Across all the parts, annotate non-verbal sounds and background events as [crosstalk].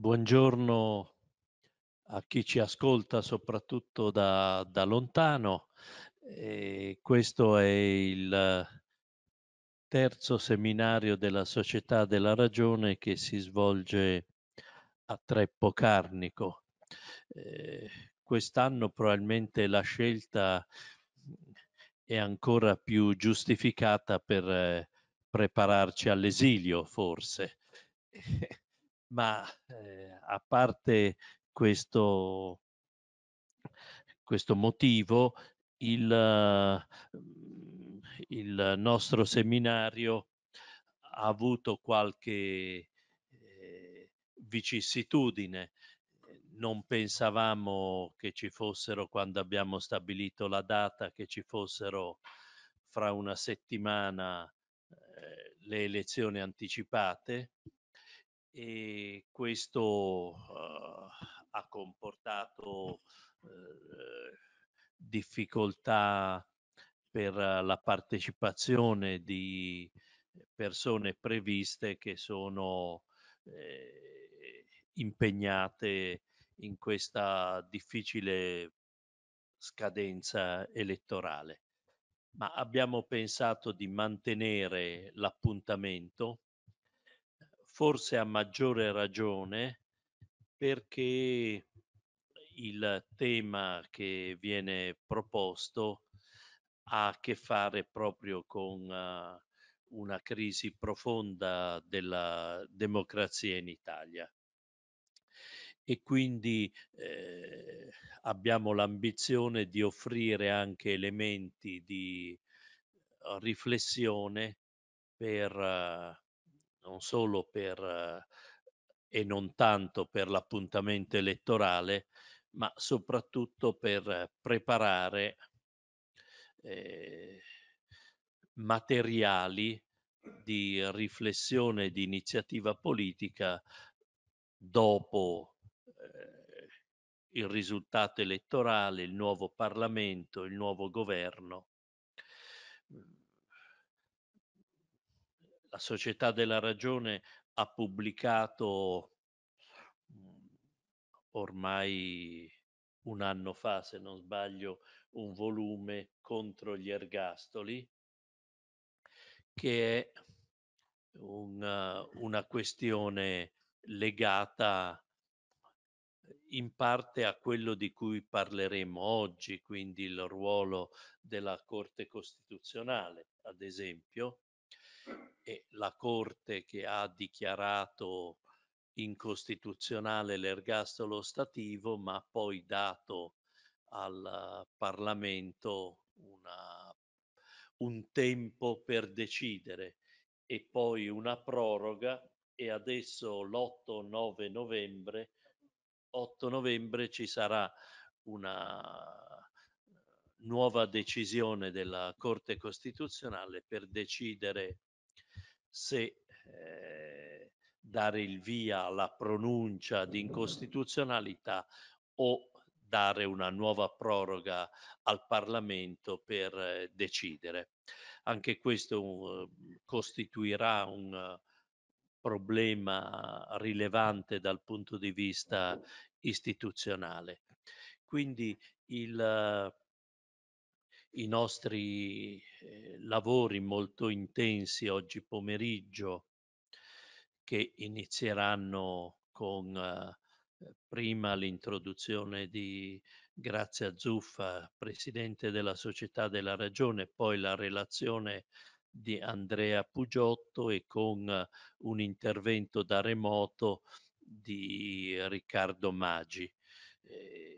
Buongiorno a chi ci ascolta soprattutto da, da lontano. E eh, questo è il terzo seminario della Società della Ragione che si svolge a Treppo Carnico. Eh, quest'anno probabilmente la scelta è ancora più giustificata per eh, prepararci all'esilio, forse. [laughs] ma eh, a parte questo, questo motivo, il, mm, il, nostro seminario ha avuto qualche eh, vicissitudine. Non pensavamo che ci fossero, quando abbiamo stabilito la data, che ci fossero fra una settimana eh, le elezioni anticipate e questo eh, ha comportato eh, difficoltà per la partecipazione di persone previste che sono eh, impegnate in questa difficile scadenza elettorale. Ma abbiamo pensato di mantenere l'appuntamento forse a maggiore ragione perché il tema che viene proposto ha a che fare proprio con uh, una crisi profonda della democrazia in Italia. E quindi eh, abbiamo l'ambizione di offrire anche elementi di riflessione per uh, non solo per eh, e non tanto per l'appuntamento elettorale, ma soprattutto per eh, preparare eh, materiali di riflessione di iniziativa politica dopo eh, il risultato elettorale, il nuovo Parlamento, il nuovo governo la Società della Ragione ha pubblicato mm, ormai un anno fa, se non sbaglio, un volume contro gli ergastoli, che è una, una questione legata in parte a quello di cui parleremo oggi, quindi il ruolo della Corte Costituzionale, ad esempio, e la Corte che ha dichiarato incostituzionale l'ergastolo stativo, ma poi dato al Parlamento una, un tempo per decidere e poi una proroga e adesso l'8-9 novembre, 8 novembre ci sarà una nuova decisione della Corte Costituzionale per decidere se eh, dare il via alla pronuncia di incostituzionalità o dare una nuova proroga al Parlamento per eh, decidere. Anche questo uh, costituirà un uh, problema rilevante dal punto di vista istituzionale. Quindi il, i nostri eh, lavori molto intensi oggi pomeriggio che inizieranno con eh, prima l'introduzione di Grazia Zuffa, presidente della Società della Ragione, poi la relazione di Andrea Pugiotto e con eh, un intervento da remoto di Riccardo Maggi. Eh,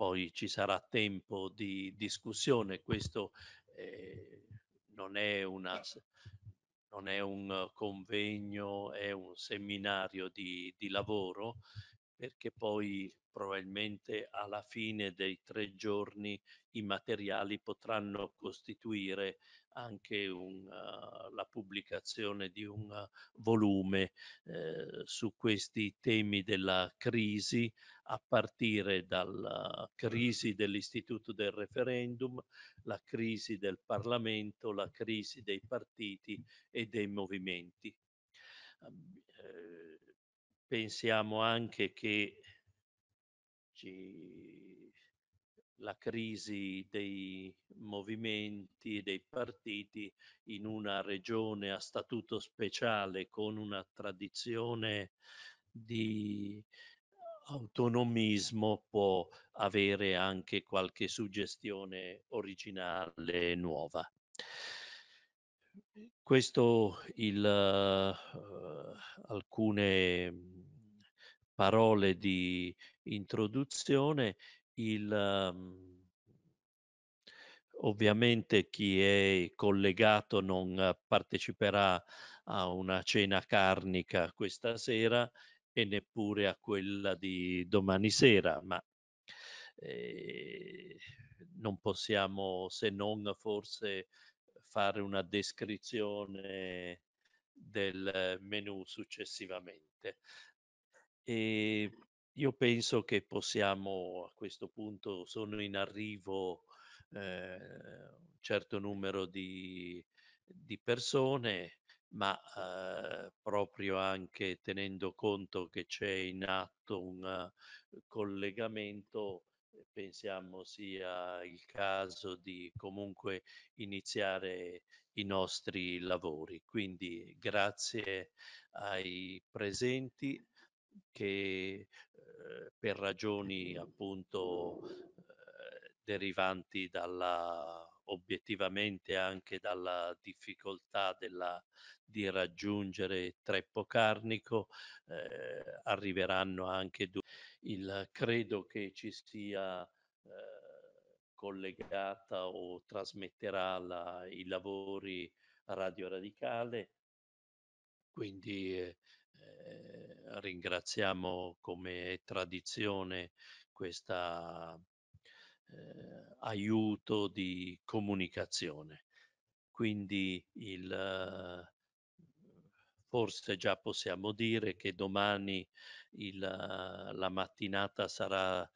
poi ci sarà tempo di discussione, questo eh, non, è una, non, è un convegno, è un seminario di, di lavoro perché poi probabilmente alla fine dei tre giorni i materiali potranno costituire anche un, uh, la pubblicazione di un uh, volume eh, su questi temi della crisi a partire dalla crisi dell'istituto del referendum, la crisi del Parlamento, la crisi dei partiti e dei movimenti. Uh, pensiamo anche che ci, la crisi dei movimenti, dei partiti in una regione a statuto speciale con una tradizione di autonomismo può avere anche qualche suggestione originale nuova. Questo il, uh, alcune parole di introduzione, il, ehm, ovviamente chi è collegato non parteciperà a una cena carnica questa sera e neppure a quella di domani sera, ma eh, non possiamo se non forse fare una descrizione del menu successivamente. E io penso che possiamo a questo punto sono in arrivo, ehm, un certo numero di di persone, ma, ehm, proprio anche tenendo conto che c'è in atto un eh, collegamento, pensiamo sia il caso di comunque iniziare i nostri lavori. Quindi grazie ai presenti che eh, per ragioni appunto eh, derivanti dalla obiettivamente anche dalla difficoltà della, di raggiungere Treppo Carnico, eh, arriveranno anche due. il credo che ci sia eh, collegata o trasmetterà la, i lavori Radio Radicale, quindi eh, eh ringraziamo come tradizione questo eh, aiuto di comunicazione. Quindi il, forse già possiamo dire che domani il, la mattinata sarà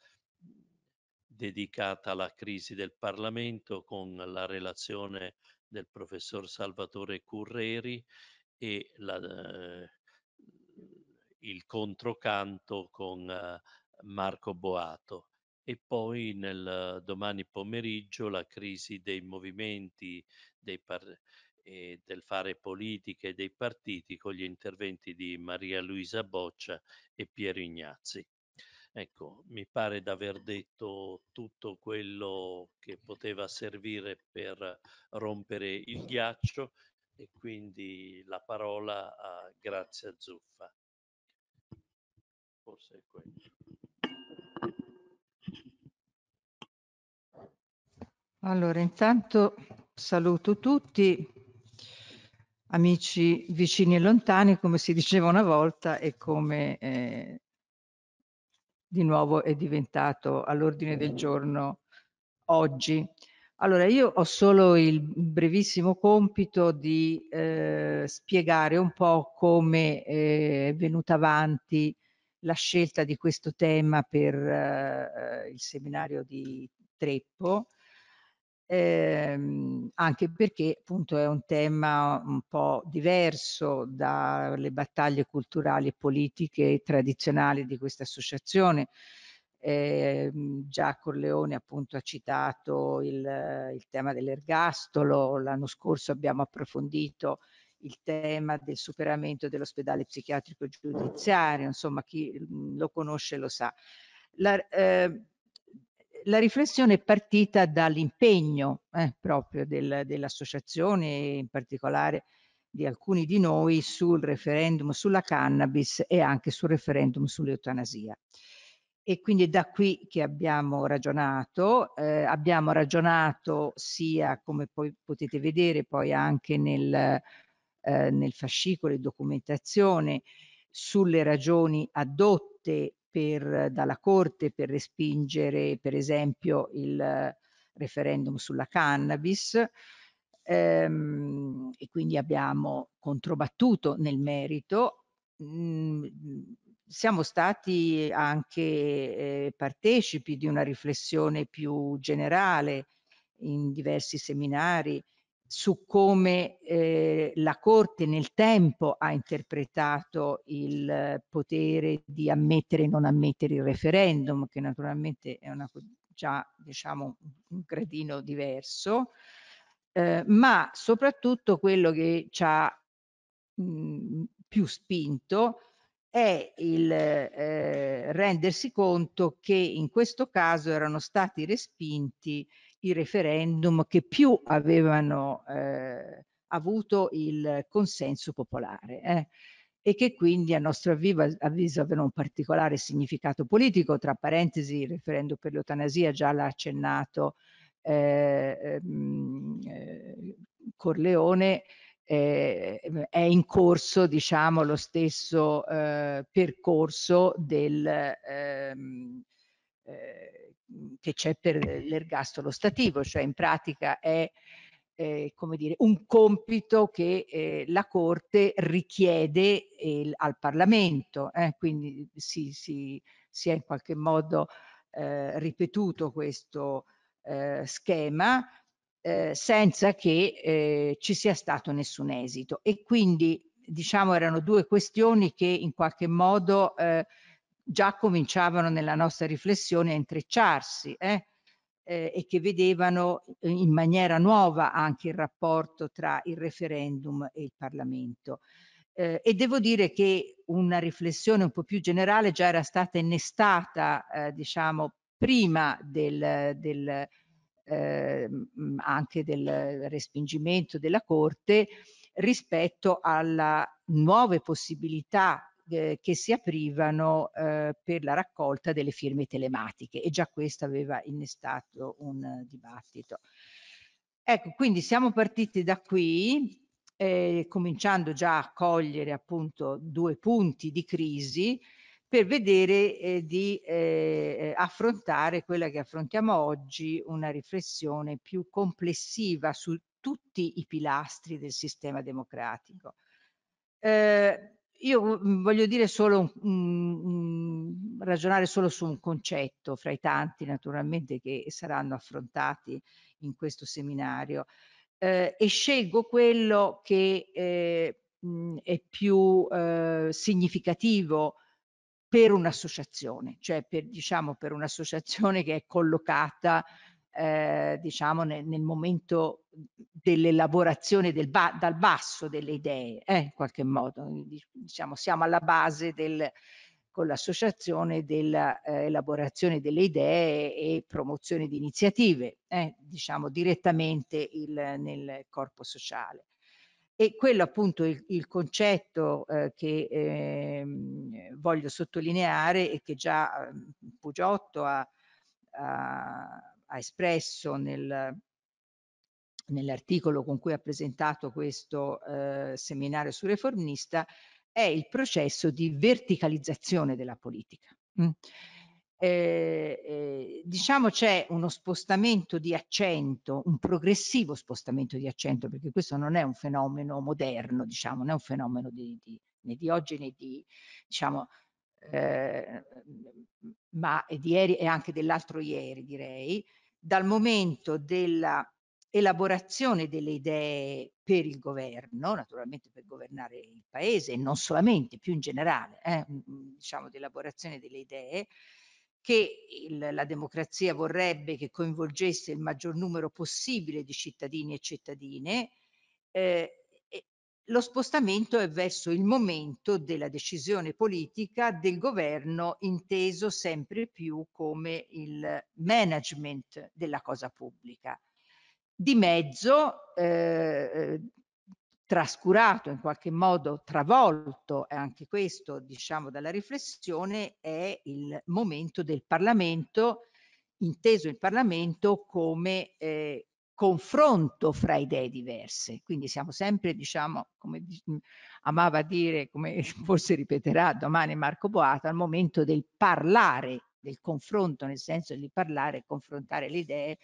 dedicata alla crisi del Parlamento con la relazione del professor Salvatore Curreri e la, eh, il controcanto con eh, Marco Boato e poi nel eh, domani pomeriggio la crisi dei movimenti dei par- e del fare politica e dei partiti con gli interventi di Maria Luisa Boccia e Piero Ignazzi. Ecco, mi pare di aver detto tutto quello che poteva servire per rompere il ghiaccio e quindi la parola a Grazia Zuffa forse è questo. Allora, intanto saluto tutti, amici vicini e lontani, come si diceva una volta e come eh, di nuovo è diventato all'ordine del giorno oggi. Allora, io ho solo il brevissimo compito di eh, spiegare un po' come eh, è venuta avanti la scelta di questo tema per eh, il seminario di Treppo, ehm, anche perché appunto è un tema un po' diverso dalle battaglie culturali e politiche tradizionali di questa associazione. Eh, già Corleone appunto ha citato il, il tema dell'ergastolo, l'anno scorso abbiamo approfondito il tema del superamento dell'ospedale psichiatrico giudiziario, insomma chi mm, lo conosce lo sa. La, eh, la riflessione è partita dall'impegno eh, proprio del, dell'associazione, in particolare di alcuni di noi, sul referendum sulla cannabis e anche sul referendum sull'eutanasia. E quindi è da qui che abbiamo ragionato, eh, abbiamo ragionato sia come poi potete vedere poi anche nel eh, nel fascicolo e documentazione sulle ragioni adotte per, dalla Corte per respingere per esempio il referendum sulla cannabis ehm, e quindi abbiamo controbattuto nel merito. Mm, siamo stati anche eh, partecipi di una riflessione più generale in diversi seminari su come eh, la Corte nel tempo ha interpretato il potere di ammettere e non ammettere il referendum, che naturalmente è una, già diciamo, un gradino diverso, eh, ma soprattutto quello che ci ha mh, mm, più spinto è il eh, rendersi conto che in questo caso erano stati respinti i referendum che più avevano eh, avuto il consenso popolare eh, e che quindi a nostro avviso, avviso avevano un particolare significato politico. Tra parentesi, il referendum per l'eutanasia già l'ha accennato eh, ehm, eh, Corleone, eh, è in corso diciamo, lo stesso eh, percorso del... Ehm, eh, Mhmm, che c'è per l'ergastolo stativo, cioè in pratica è eh, come dire, un compito che eh, la Corte richiede eh, al Parlamento, eh, quindi si, si, si, è in qualche modo eh, ripetuto questo eh, schema senza che ci sia stato nessun esito e quindi diciamo erano due questioni che in qualche modo già cominciavano nella nostra riflessione a intrecciarsi eh? Eh, e che vedevano in maniera nuova anche il rapporto tra il referendum e il Parlamento. Eh, e devo dire che una riflessione un po' più generale già era stata innestata, eh, diciamo, prima del, del, eh, anche del respingimento della Corte rispetto alle nuove possibilità eh, che si aprivano eh, per la raccolta delle firme telematiche e già questo aveva innestato un eh, dibattito. Ecco, quindi siamo partiti da qui, eh, cominciando già a cogliere appunto due punti di crisi per vedere eh, di eh, affrontare quella che affrontiamo oggi, una riflessione più complessiva su tutti i pilastri del sistema democratico. Eh, io mhmm, mhmm, voglio dire solo, mh, mhmm, ragionare solo su un concetto fra i tanti naturalmente che saranno affrontati in questo seminario eh, e scelgo quello che eh, è più eh, significativo per un'associazione, cioè per, diciamo, per un'associazione che è collocata eh, diciamo nel, nel momento dell'elaborazione del ba dal basso delle idee, eh, in qualche modo, diciamo siamo alla base del, con l'associazione dell'elaborazione eh, delle idee e promozione di iniziative, eh, diciamo direttamente il, nel corpo sociale. E quello appunto il, il concetto eh, che eh, voglio sottolineare e che già ehm, Pugiotto ha, ha ha espresso nel, nell'articolo con cui ha presentato questo eh, seminario su Reformista è il processo di verticalizzazione della politica. Mm. Eh, eh, diciamo c'è uno spostamento di accento, un progressivo spostamento di accento, perché questo non è un fenomeno moderno, diciamo, non è un fenomeno di, di, né di oggi né di, diciamo, eh, ma di ieri e anche dell'altro ieri, direi, dal momento della elaborazione delle idee per il governo, naturalmente per governare il paese e non solamente, più in generale, eh, diciamo di elaborazione delle idee, che il, la democrazia vorrebbe che coinvolgesse il maggior numero possibile di cittadini e cittadine, eh, lo spostamento è verso il momento della decisione politica del governo inteso sempre più come il management della cosa pubblica. Di mezzo, eh, eh trascurato, in qualche modo travolto, e anche questo diciamo dalla riflessione, è il momento del Parlamento, inteso il Parlamento come eh, confronto fra idee diverse. Quindi siamo sempre, diciamo, come mm, amava dire, come [laughs] forse ripeterà domani Marco Boato, al momento del parlare, del confronto, nel senso di parlare, confrontare le idee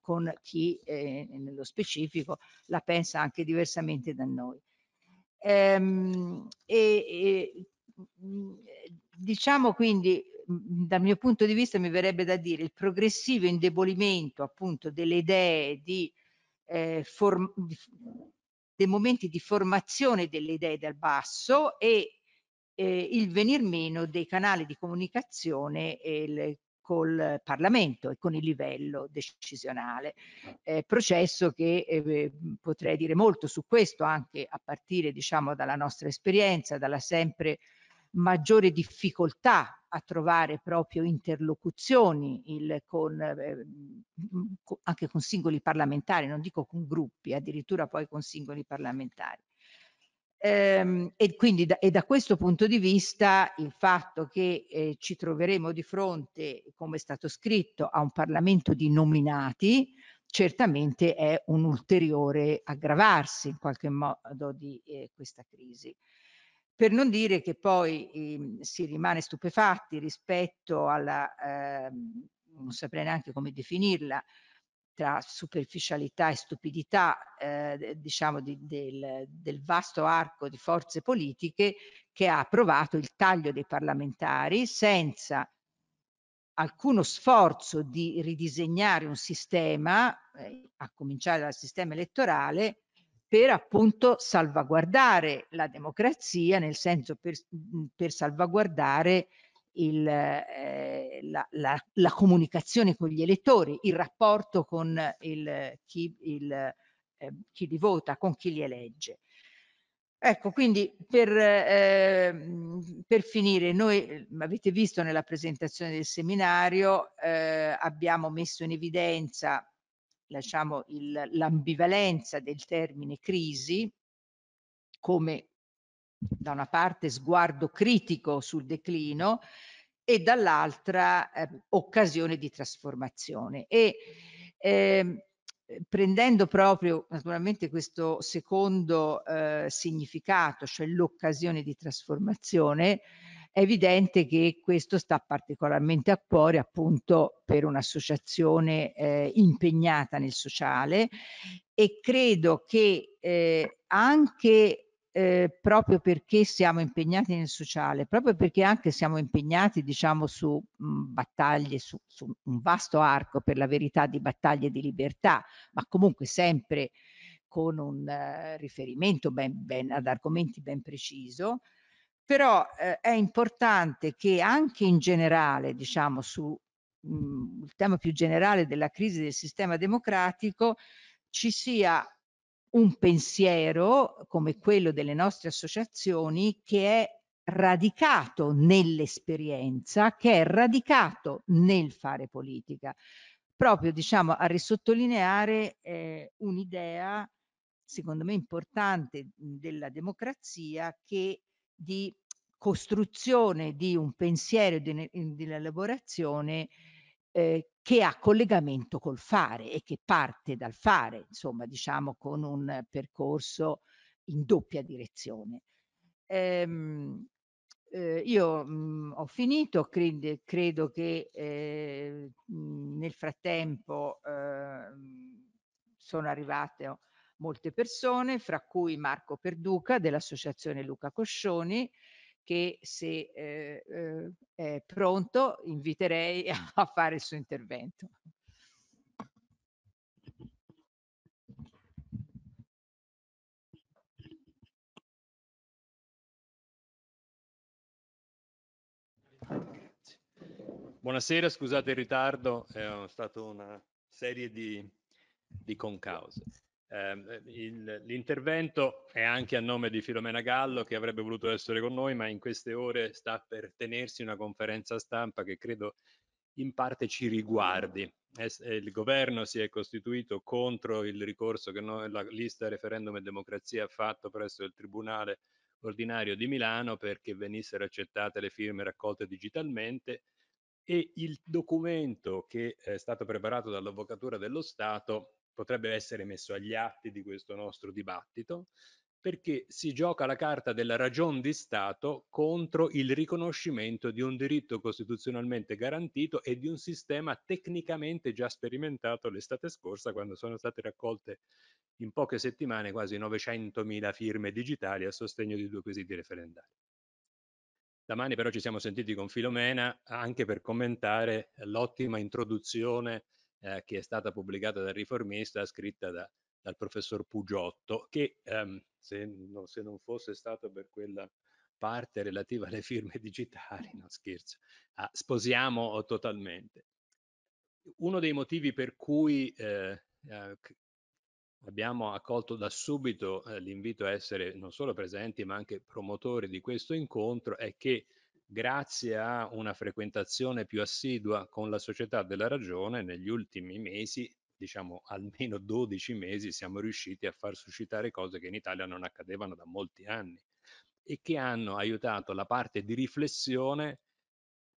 con chi eh, nello specifico la pensa anche diversamente da noi. Ehm, e, e, mm, diciamo quindi dal mio punto di vista mi verrebbe da dire il progressivo indebolimento appunto delle idee di, eh, form, di, dei momenti di formazione delle idee dal basso e eh, il venir meno dei canali di comunicazione il, col Parlamento e con il livello decisionale. Eh, processo che eh, potrei dire molto su questo anche a partire diciamo dalla nostra esperienza, dalla sempre maggiore difficoltà a trovare proprio interlocuzioni il, con, eh, anche con singoli parlamentari, non dico con gruppi, addirittura poi con singoli parlamentari. Ehm, e quindi da, e da questo punto di vista il fatto che eh, ci troveremo di fronte, come è stato scritto, a un Parlamento di nominati, certamente è un ulteriore aggravarsi in qualche modo di eh, questa crisi. Per non dire che poi ehm, si rimane stupefatti rispetto alla, ehm, non saprei neanche come definirla, tra superficialità e stupidità eh, diciamo di, del, del, vasto arco di forze politiche che ha approvato il taglio dei parlamentari senza alcuno sforzo di ridisegnare un sistema, eh, a cominciare dal sistema elettorale, per appunto salvaguardare la democrazia, nel senso per, per salvaguardare il, eh, la, la, la, comunicazione con gli elettori, il rapporto con il, chi, il, eh, chi, li vota, con chi li elegge. Ecco, quindi per, eh, per finire, noi mhmm, avete visto nella presentazione del seminario, eh, abbiamo messo in evidenza diciamo, l'ambivalenza del termine crisi come da una parte sguardo critico sul declino e dall'altra eh, occasione di trasformazione. E eh, prendendo proprio naturalmente questo secondo eh, significato, cioè l'occasione di trasformazione, è evidente che questo sta particolarmente a cuore appunto per un'associazione eh, impegnata nel sociale e credo che eh, anche eh, proprio perché siamo impegnati nel sociale, proprio perché anche siamo impegnati diciamo su mh, mm, battaglie, su, su un vasto arco per la verità di battaglie di libertà, ma comunque sempre con un eh, riferimento ben, ben, ad argomenti ben preciso, però eh, è importante che anche in generale, diciamo sul mm, tema più generale della crisi del sistema democratico, ci sia un pensiero come quello delle nostre associazioni che è radicato nell'esperienza, che è radicato nel fare politica, proprio diciamo a risottolineare eh, un'idea secondo me importante mm, della democrazia che di costruzione di un pensiero, dell'elaborazione di eh, che ha collegamento col fare e che parte dal fare, insomma, diciamo con un percorso in doppia direzione. Ehm, eh, io mh, mm, ho finito, cred- credo che eh, mm, nel frattempo eh, sono arrivate molte persone, fra cui Marco Perduca dell'Associazione Luca Coscioni, che se eh, eh, è pronto inviterei [laughs] a fare il suo intervento. Buonasera, scusate il ritardo, è stata una serie di, di concause. Eh, il, l'intervento è anche a nome di Filomena Gallo che avrebbe voluto essere con noi, ma in queste ore sta per tenersi una conferenza stampa che credo in parte ci riguardi. Eh, il governo si è costituito contro il ricorso che noi, la lista referendum e democrazia ha fatto presso il Tribunale ordinario di Milano perché venissero accettate le firme raccolte digitalmente e il documento che è stato preparato dall'Avvocatura dello Stato potrebbe essere messo agli atti di questo nostro dibattito, perché si gioca la carta della ragion di Stato contro il riconoscimento di un diritto costituzionalmente garantito e di un sistema tecnicamente già sperimentato l'estate scorsa quando sono state raccolte in poche settimane quasi 900.000 firme digitali a sostegno di due quesiti referendari. Domani però ci siamo sentiti con Filomena anche per commentare l'ottima introduzione eh, che è stata pubblicata dal riformista, scritta da, dal professor Pugiotto, che ehm, se, no, se, non fosse stato per quella parte relativa alle firme [laughs] digitali, no scherzo, ah, sposiamo totalmente. Uno dei motivi per cui eh, ah, abbiamo accolto da subito eh, l'invito a essere non solo presenti ma anche promotori di questo incontro è che grazie a una frequentazione più assidua con la Società della Ragione, negli ultimi mesi, diciamo almeno 12 mesi, siamo riusciti a far suscitare cose che in Italia non accadevano da molti anni e che hanno aiutato la parte di riflessione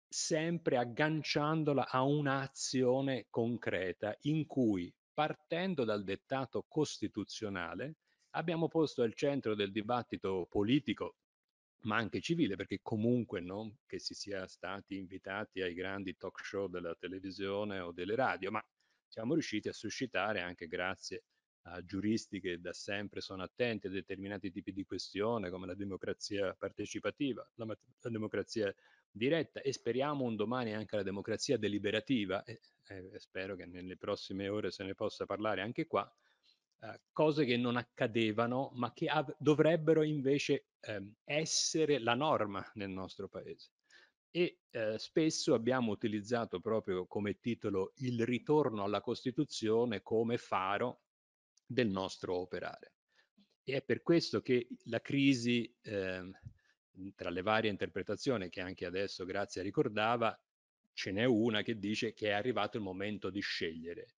sempre agganciandola a un'azione concreta in cui, partendo dal dettato costituzionale, abbiamo posto al centro del dibattito politico ma anche civile, perché comunque non che si sia stati invitati ai grandi talk show della televisione o delle radio, ma siamo riusciti a suscitare anche grazie a giuristi che da sempre sono attenti a determinati tipi di questione come la democrazia partecipativa, la, la democrazia diretta e speriamo un domani anche la democrazia deliberativa e, e spero che nelle prossime ore se ne possa parlare anche qua eh, cose che non accadevano ma che dovrebbero invece ehm, essere la norma nel nostro paese. E eh, spesso abbiamo utilizzato proprio come titolo il ritorno alla Costituzione come faro del nostro operare. E è per questo che la crisi, eh, tra le varie interpretazioni che anche adesso Grazia ricordava, ce n'è una che dice che è arrivato il momento di scegliere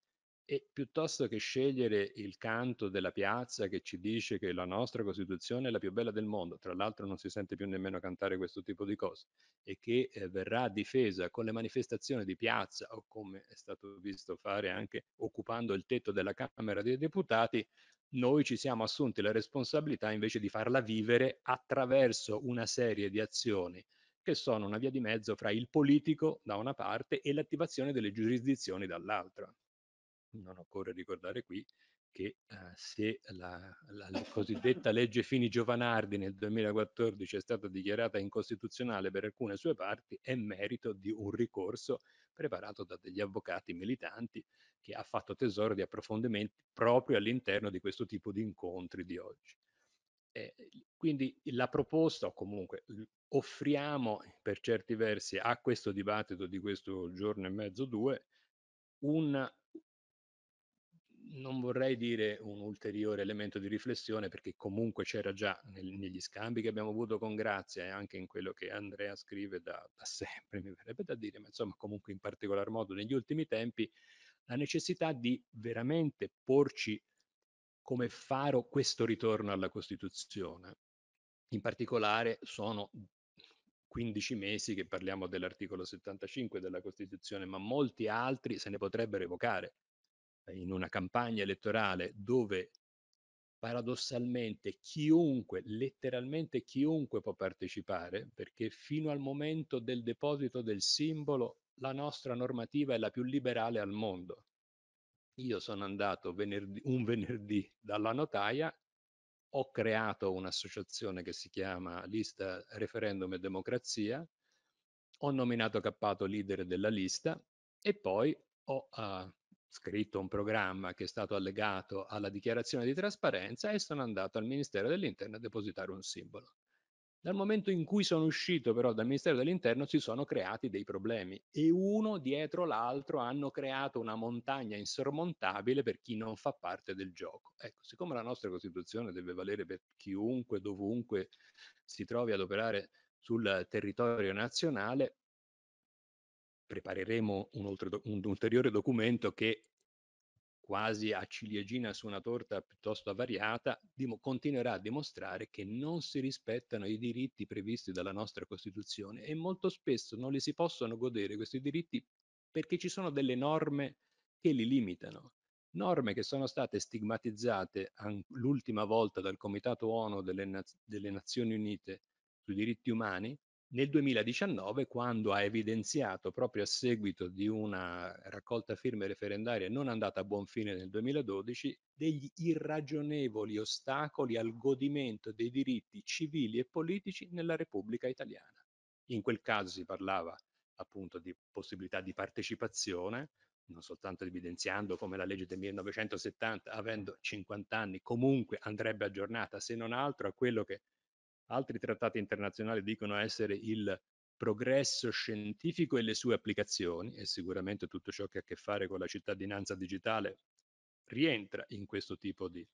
e piuttosto che scegliere il canto della piazza che ci dice che la nostra Costituzione è la più bella del mondo, tra l'altro non si sente più nemmeno cantare questo tipo di cose, e che eh, verrà difesa con le manifestazioni di piazza o come è stato visto fare anche occupando il tetto della Camera dei Deputati, noi ci siamo assunti la responsabilità invece di farla vivere attraverso una serie di azioni che sono una via di mezzo fra il politico da una parte e l'attivazione delle giurisdizioni dall'altra non occorre ricordare qui che eh, se la, la, la, cosiddetta legge Fini-Giovanardi nel 2014 è stata dichiarata incostituzionale per alcune sue parti è merito di un ricorso preparato da degli avvocati militanti che ha fatto tesoro di approfondimenti proprio all'interno di questo tipo di incontri di oggi. Eh, quindi la proposta, o comunque offriamo per certi versi a questo dibattito di questo giorno e mezzo, due, un non vorrei dire un ulteriore elemento di riflessione perché comunque c'era già nel, negli scambi che abbiamo avuto con Grazia e anche in quello che Andrea scrive da, da sempre, [laughs] mi verrebbe da dire, ma insomma comunque in particolar modo negli ultimi tempi, la necessità di veramente porci come faro questo ritorno alla Costituzione. In particolare sono 15 mesi che parliamo dell'articolo 75 della Costituzione, ma molti altri se ne potrebbero evocare in una campagna elettorale dove paradossalmente chiunque, letteralmente chiunque può partecipare, perché fino al momento del deposito del simbolo la nostra normativa è la più liberale al mondo. Io sono andato venerdì, un venerdì dalla notaia, ho creato un'associazione che si chiama Lista Referendum e Democrazia, ho nominato Cappato leader della lista e poi ho uh, scritto un programma che è stato allegato alla dichiarazione di trasparenza e sono andato al Ministero dell'Interno a depositare un simbolo. Dal momento in cui sono uscito però dal Ministero dell'Interno si sono creati dei problemi e uno dietro l'altro hanno creato una montagna insormontabile per chi non fa parte del gioco. Ecco, siccome la nostra Costituzione deve valere per chiunque, dovunque si trovi ad operare sul territorio nazionale, prepareremo un, oltre, un, ulteriore documento che quasi a ciliegina su una torta piuttosto avariata, dim- continuerà a dimostrare che non si rispettano i diritti previsti dalla nostra Costituzione e molto spesso non li si possono godere questi diritti perché ci sono delle norme che li limitano. Norme che sono state stigmatizzate l'ultima volta dal Comitato ONU delle, Naz- delle Nazioni Unite sui diritti umani, nel 2019, quando ha evidenziato proprio a seguito di una raccolta firme referendaria non andata a buon fine nel 2012, degli irragionevoli ostacoli al godimento dei diritti civili e politici nella Repubblica Italiana. In quel caso si parlava appunto di possibilità di partecipazione, non soltanto evidenziando come la legge del 1970, avendo 50 anni, comunque andrebbe aggiornata, se non altro a quello che altri trattati internazionali dicono essere il progresso scientifico e le sue applicazioni, e sicuramente tutto ciò che ha a che fare con la cittadinanza digitale rientra in questo tipo di,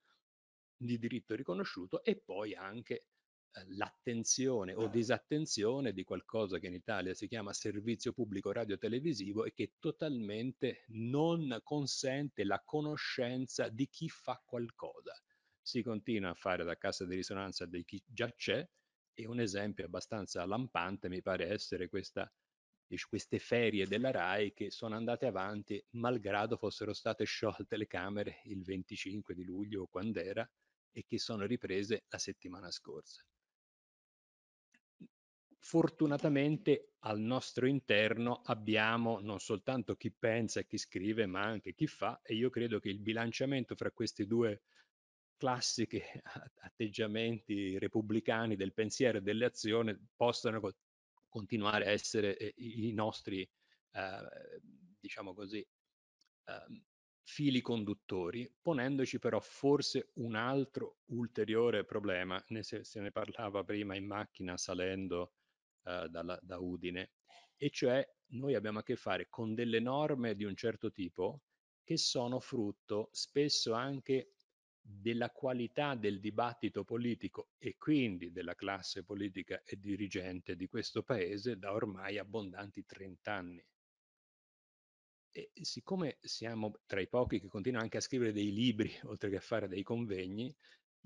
di diritto riconosciuto, e poi anche eh, l'attenzione o disattenzione di qualcosa che in Italia si chiama servizio pubblico radiotelevisivo e che totalmente non consente la conoscenza di chi fa qualcosa si continua a fare da cassa di risonanza di chi già c'è e un esempio abbastanza lampante mi pare essere questa, queste ferie della RAI che sono andate avanti malgrado fossero state sciolte le Camere il 25 di luglio o quando era e che sono riprese la settimana scorsa. Fortunatamente al nostro interno abbiamo non soltanto chi pensa e chi scrive, ma anche chi fa, e io credo che il bilanciamento fra questi due classiche atteggiamenti repubblicani del pensiero e delle azioni possano co continuare a essere eh, i nostri, eh, diciamo così, eh, fili conduttori, ponendoci però forse un altro ulteriore problema, ne se, se ne parlava prima in macchina salendo eh, dalla, da Udine, e cioè noi abbiamo a che fare con delle norme di un certo tipo che sono frutto spesso anche della qualità del dibattito politico e quindi della classe politica e dirigente di questo paese da ormai abbondanti 30 anni. E siccome siamo tra i pochi che continuano anche a scrivere dei libri, [laughs] oltre che a fare dei convegni,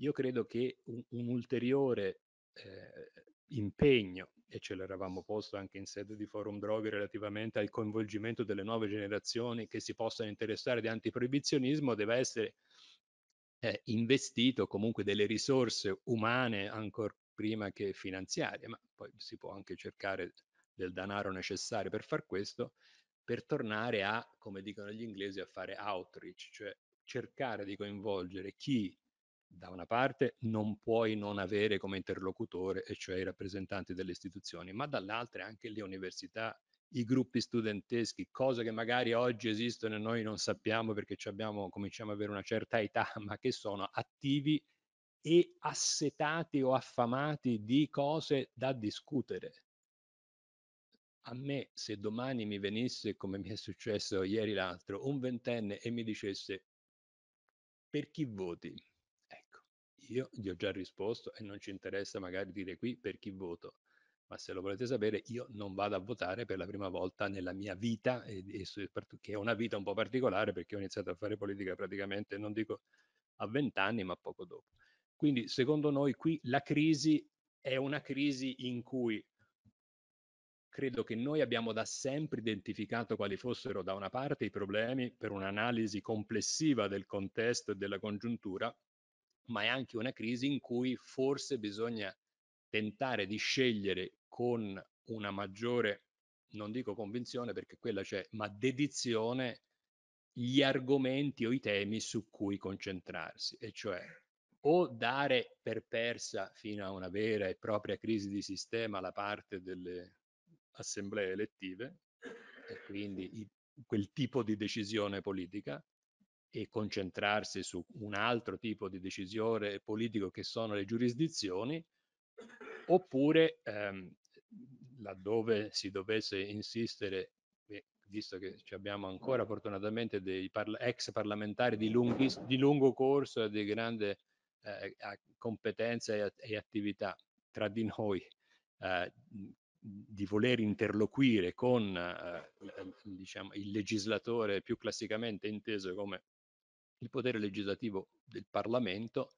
io credo che un, un ulteriore eh, impegno, e ce l'eravamo posto anche in sede di forum Droghi relativamente al coinvolgimento delle nuove generazioni che si possano interessare di antiproibizionismo, deve essere eh, investito comunque delle risorse umane ancora prima che finanziarie, ma poi si può anche cercare del denaro necessario per far questo, per tornare a, come dicono gli inglesi, a fare outreach, cioè cercare di coinvolgere chi da una parte non puoi non avere come interlocutore, e cioè i rappresentanti delle istituzioni, ma dall'altra anche le università i gruppi studenteschi, cose che magari oggi esistono e noi non sappiamo perché abbiamo, cominciamo ad avere una certa età, [laughs] ma che sono attivi e assetati o affamati di cose da discutere. A me, se domani mi venisse, come mi è successo ieri l'altro, un ventenne e mi dicesse per chi voti? Ecco, io gli ho già risposto e non ci interessa magari dire qui per chi voto ma se lo volete sapere io non vado a votare per la prima volta nella mia vita, e, e, che è una vita un po' particolare perché ho iniziato a fare politica praticamente, non dico a vent'anni, ma poco dopo. Quindi secondo noi qui la crisi è una crisi in cui credo che noi abbiamo da sempre identificato quali fossero da una parte i problemi per un'analisi complessiva del contesto e della congiuntura, ma è anche una crisi in cui forse bisogna tentare di scegliere con una maggiore, non dico convinzione perché quella c'è, ma dedizione gli argomenti o i temi su cui concentrarsi, e cioè o dare per persa fino a una vera e propria crisi di sistema la parte delle assemblee elettive, e quindi i, quel tipo di decisione politica, e concentrarsi su un altro tipo di decisione politico che sono le giurisdizioni, oppure ehm, laddove si dovesse insistere, visto che abbiamo ancora fortunatamente dei parla ex parlamentari di, di, lungo corso e di grande eh, competenza e, e, attività tra di noi, eh, di voler interloquire con eh, diciamo, il legislatore più classicamente inteso come il potere legislativo del Parlamento,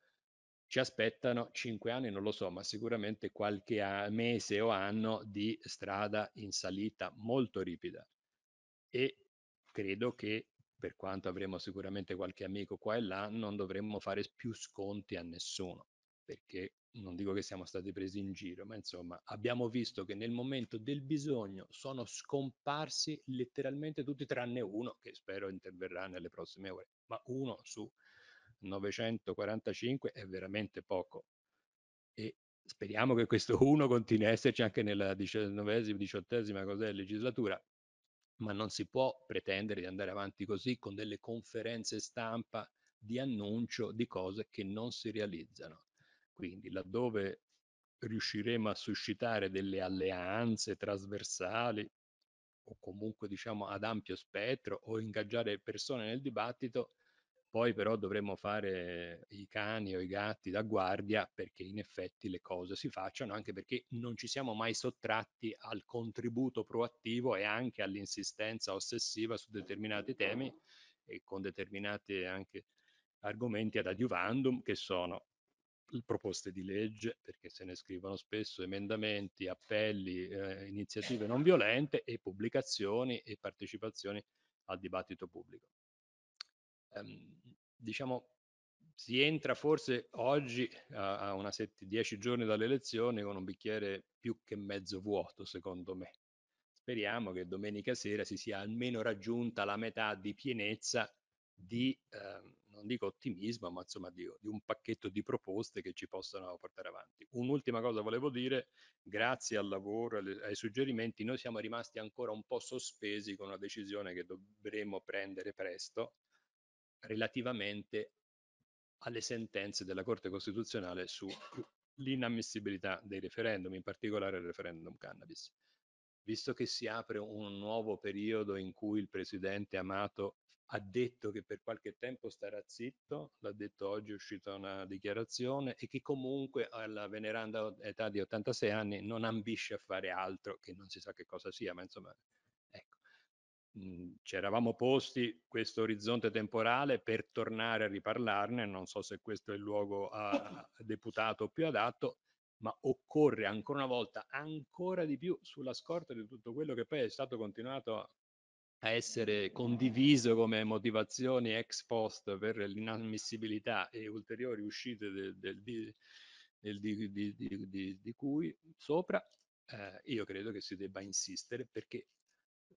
ci aspettano cinque anni, non lo so, ma sicuramente qualche mese o anno di strada in salita molto ripida. E credo che per quanto avremo sicuramente qualche amico qua e là, non dovremmo fare più sconti a nessuno, perché non dico che siamo stati presi in giro, ma insomma abbiamo visto che nel momento del bisogno sono scomparsi letteralmente tutti tranne uno, che spero interverrà nelle prossime ore, ma uno su 945 è veramente poco. E speriamo che questo 1 [laughs] continui a esserci anche nella diciannovesima, diciottesima cos'è, legislatura, ma non si può pretendere di andare avanti così con delle conferenze stampa di annuncio di cose che non si realizzano. Quindi laddove riusciremo a suscitare delle alleanze trasversali o comunque diciamo ad ampio spettro o ingaggiare persone nel dibattito, poi però dovremmo fare i cani o i gatti da guardia perché in effetti le cose si facciano, anche perché non ci siamo mai sottratti al contributo proattivo e anche all'insistenza ossessiva su determinati temi e con determinati anche argomenti ad adiuvandum che sono proposte di legge, perché se ne scrivono spesso emendamenti, appelli, eh, iniziative non violente e pubblicazioni e partecipazioni al dibattito pubblico ehm, diciamo, si entra forse oggi a, a una sette, dieci giorni dall'elezione con un bicchiere più che mezzo vuoto, secondo me. Speriamo che domenica sera si sia almeno raggiunta la metà di pienezza di, ehm, non dico ottimismo, ma insomma di, di, un pacchetto di proposte che ci possano portare avanti. Un'ultima cosa volevo dire, grazie al lavoro, alle, ai suggerimenti, noi siamo rimasti ancora un po' sospesi con una decisione che dovremmo prendere presto, relativamente alle sentenze della Corte Costituzionale sull'inammissibilità dei referendum, in particolare il referendum cannabis. Visto che si apre un nuovo periodo in cui il presidente Amato ha detto che per qualche tempo starà zitto, l'ha detto oggi è uscita una dichiarazione e che comunque alla veneranda età di 86 anni non ambisce a fare altro che non si sa che cosa sia, ma insomma Mhmm, ci eravamo posti questo orizzonte temporale per tornare a riparlarne, non so se questo è il luogo a, deputato più adatto, ma occorre ancora una volta, ancora di più, sulla scorta di tutto quello che poi è stato continuato a essere condiviso come motivazioni ex post per l'inammissibilità e ulteriori uscite del, del, del, di, di, di, di cui sopra, eh, io credo che si debba insistere perché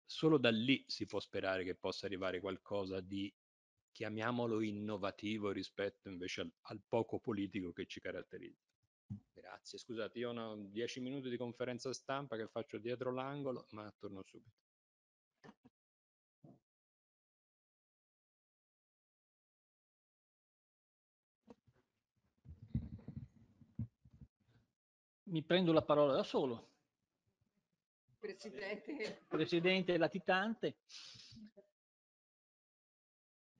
solo da lì si può sperare che possa arrivare qualcosa di, chiamiamolo innovativo rispetto invece al, al poco politico che ci caratterizza. Grazie, scusate, io ho 10 minuti di conferenza stampa che faccio dietro l'angolo, ma torno subito. Mi prendo la parola da solo. Presidente. Presidente latitante.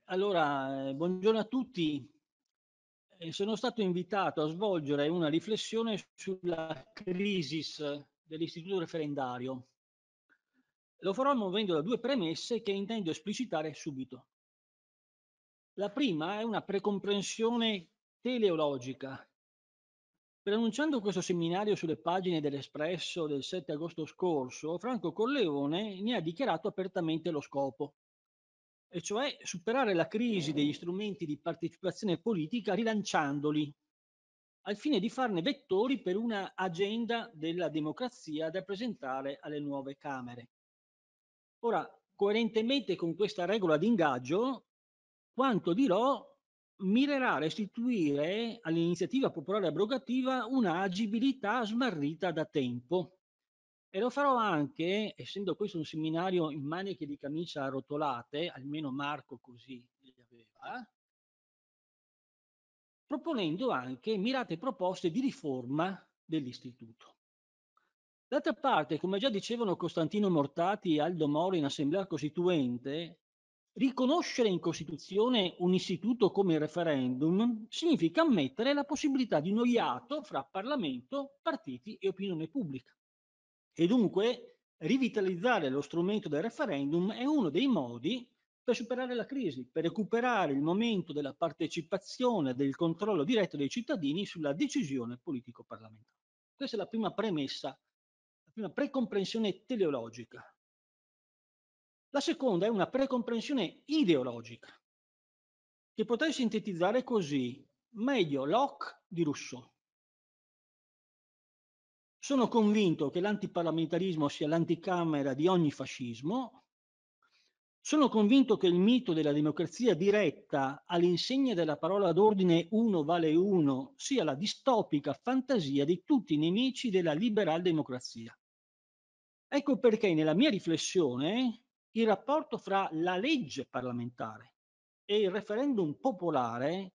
Allora, eh, buongiorno a tutti. Eh, sono stato invitato a svolgere una riflessione sulla crisi dell'istituto referendario. Lo farò muovendo da due premesse che intendo esplicitare subito. La prima è una precomprensione teleologica Preannunciando questo seminario sulle pagine dell'Espresso del 7 agosto scorso, Franco Corleone ne ha dichiarato apertamente lo scopo, e cioè superare la crisi degli strumenti di partecipazione politica rilanciandoli, al fine di farne vettori per una agenda della democrazia da presentare alle nuove Camere. Ora, coerentemente con questa regola di ingaggio, quanto dirò mirerà a restituire all'iniziativa popolare abrogativa una agibilità smarrita da tempo. E lo farò anche, essendo questo un seminario in maniche di camicia arrotolate, almeno Marco così li aveva, proponendo anche mirate proposte di riforma dell'istituto. D'altra parte, come già dicevano Costantino Mortati e Aldo Moro in Assemblea Costituente, Riconoscere in Costituzione un istituto come il referendum significa ammettere la possibilità di un oiato fra Parlamento, partiti e opinione pubblica. E dunque rivitalizzare lo strumento del referendum è uno dei modi per superare la crisi, per recuperare il momento della partecipazione e del controllo diretto dei cittadini sulla decisione politico-parlamentare. Questa è la prima premessa, la prima precomprensione teleologica la seconda è una precomprensione ideologica, che potrei sintetizzare così, meglio Locke di Rousseau. Sono convinto che l'antiparlamentarismo sia l'anticamera di ogni fascismo. Sono convinto che il mito della democrazia diretta all'insegna della parola d'ordine uno vale uno sia la distopica fantasia di tutti i nemici della liberal democrazia. Ecco perché nella mia riflessione il rapporto fra la legge parlamentare e il referendum popolare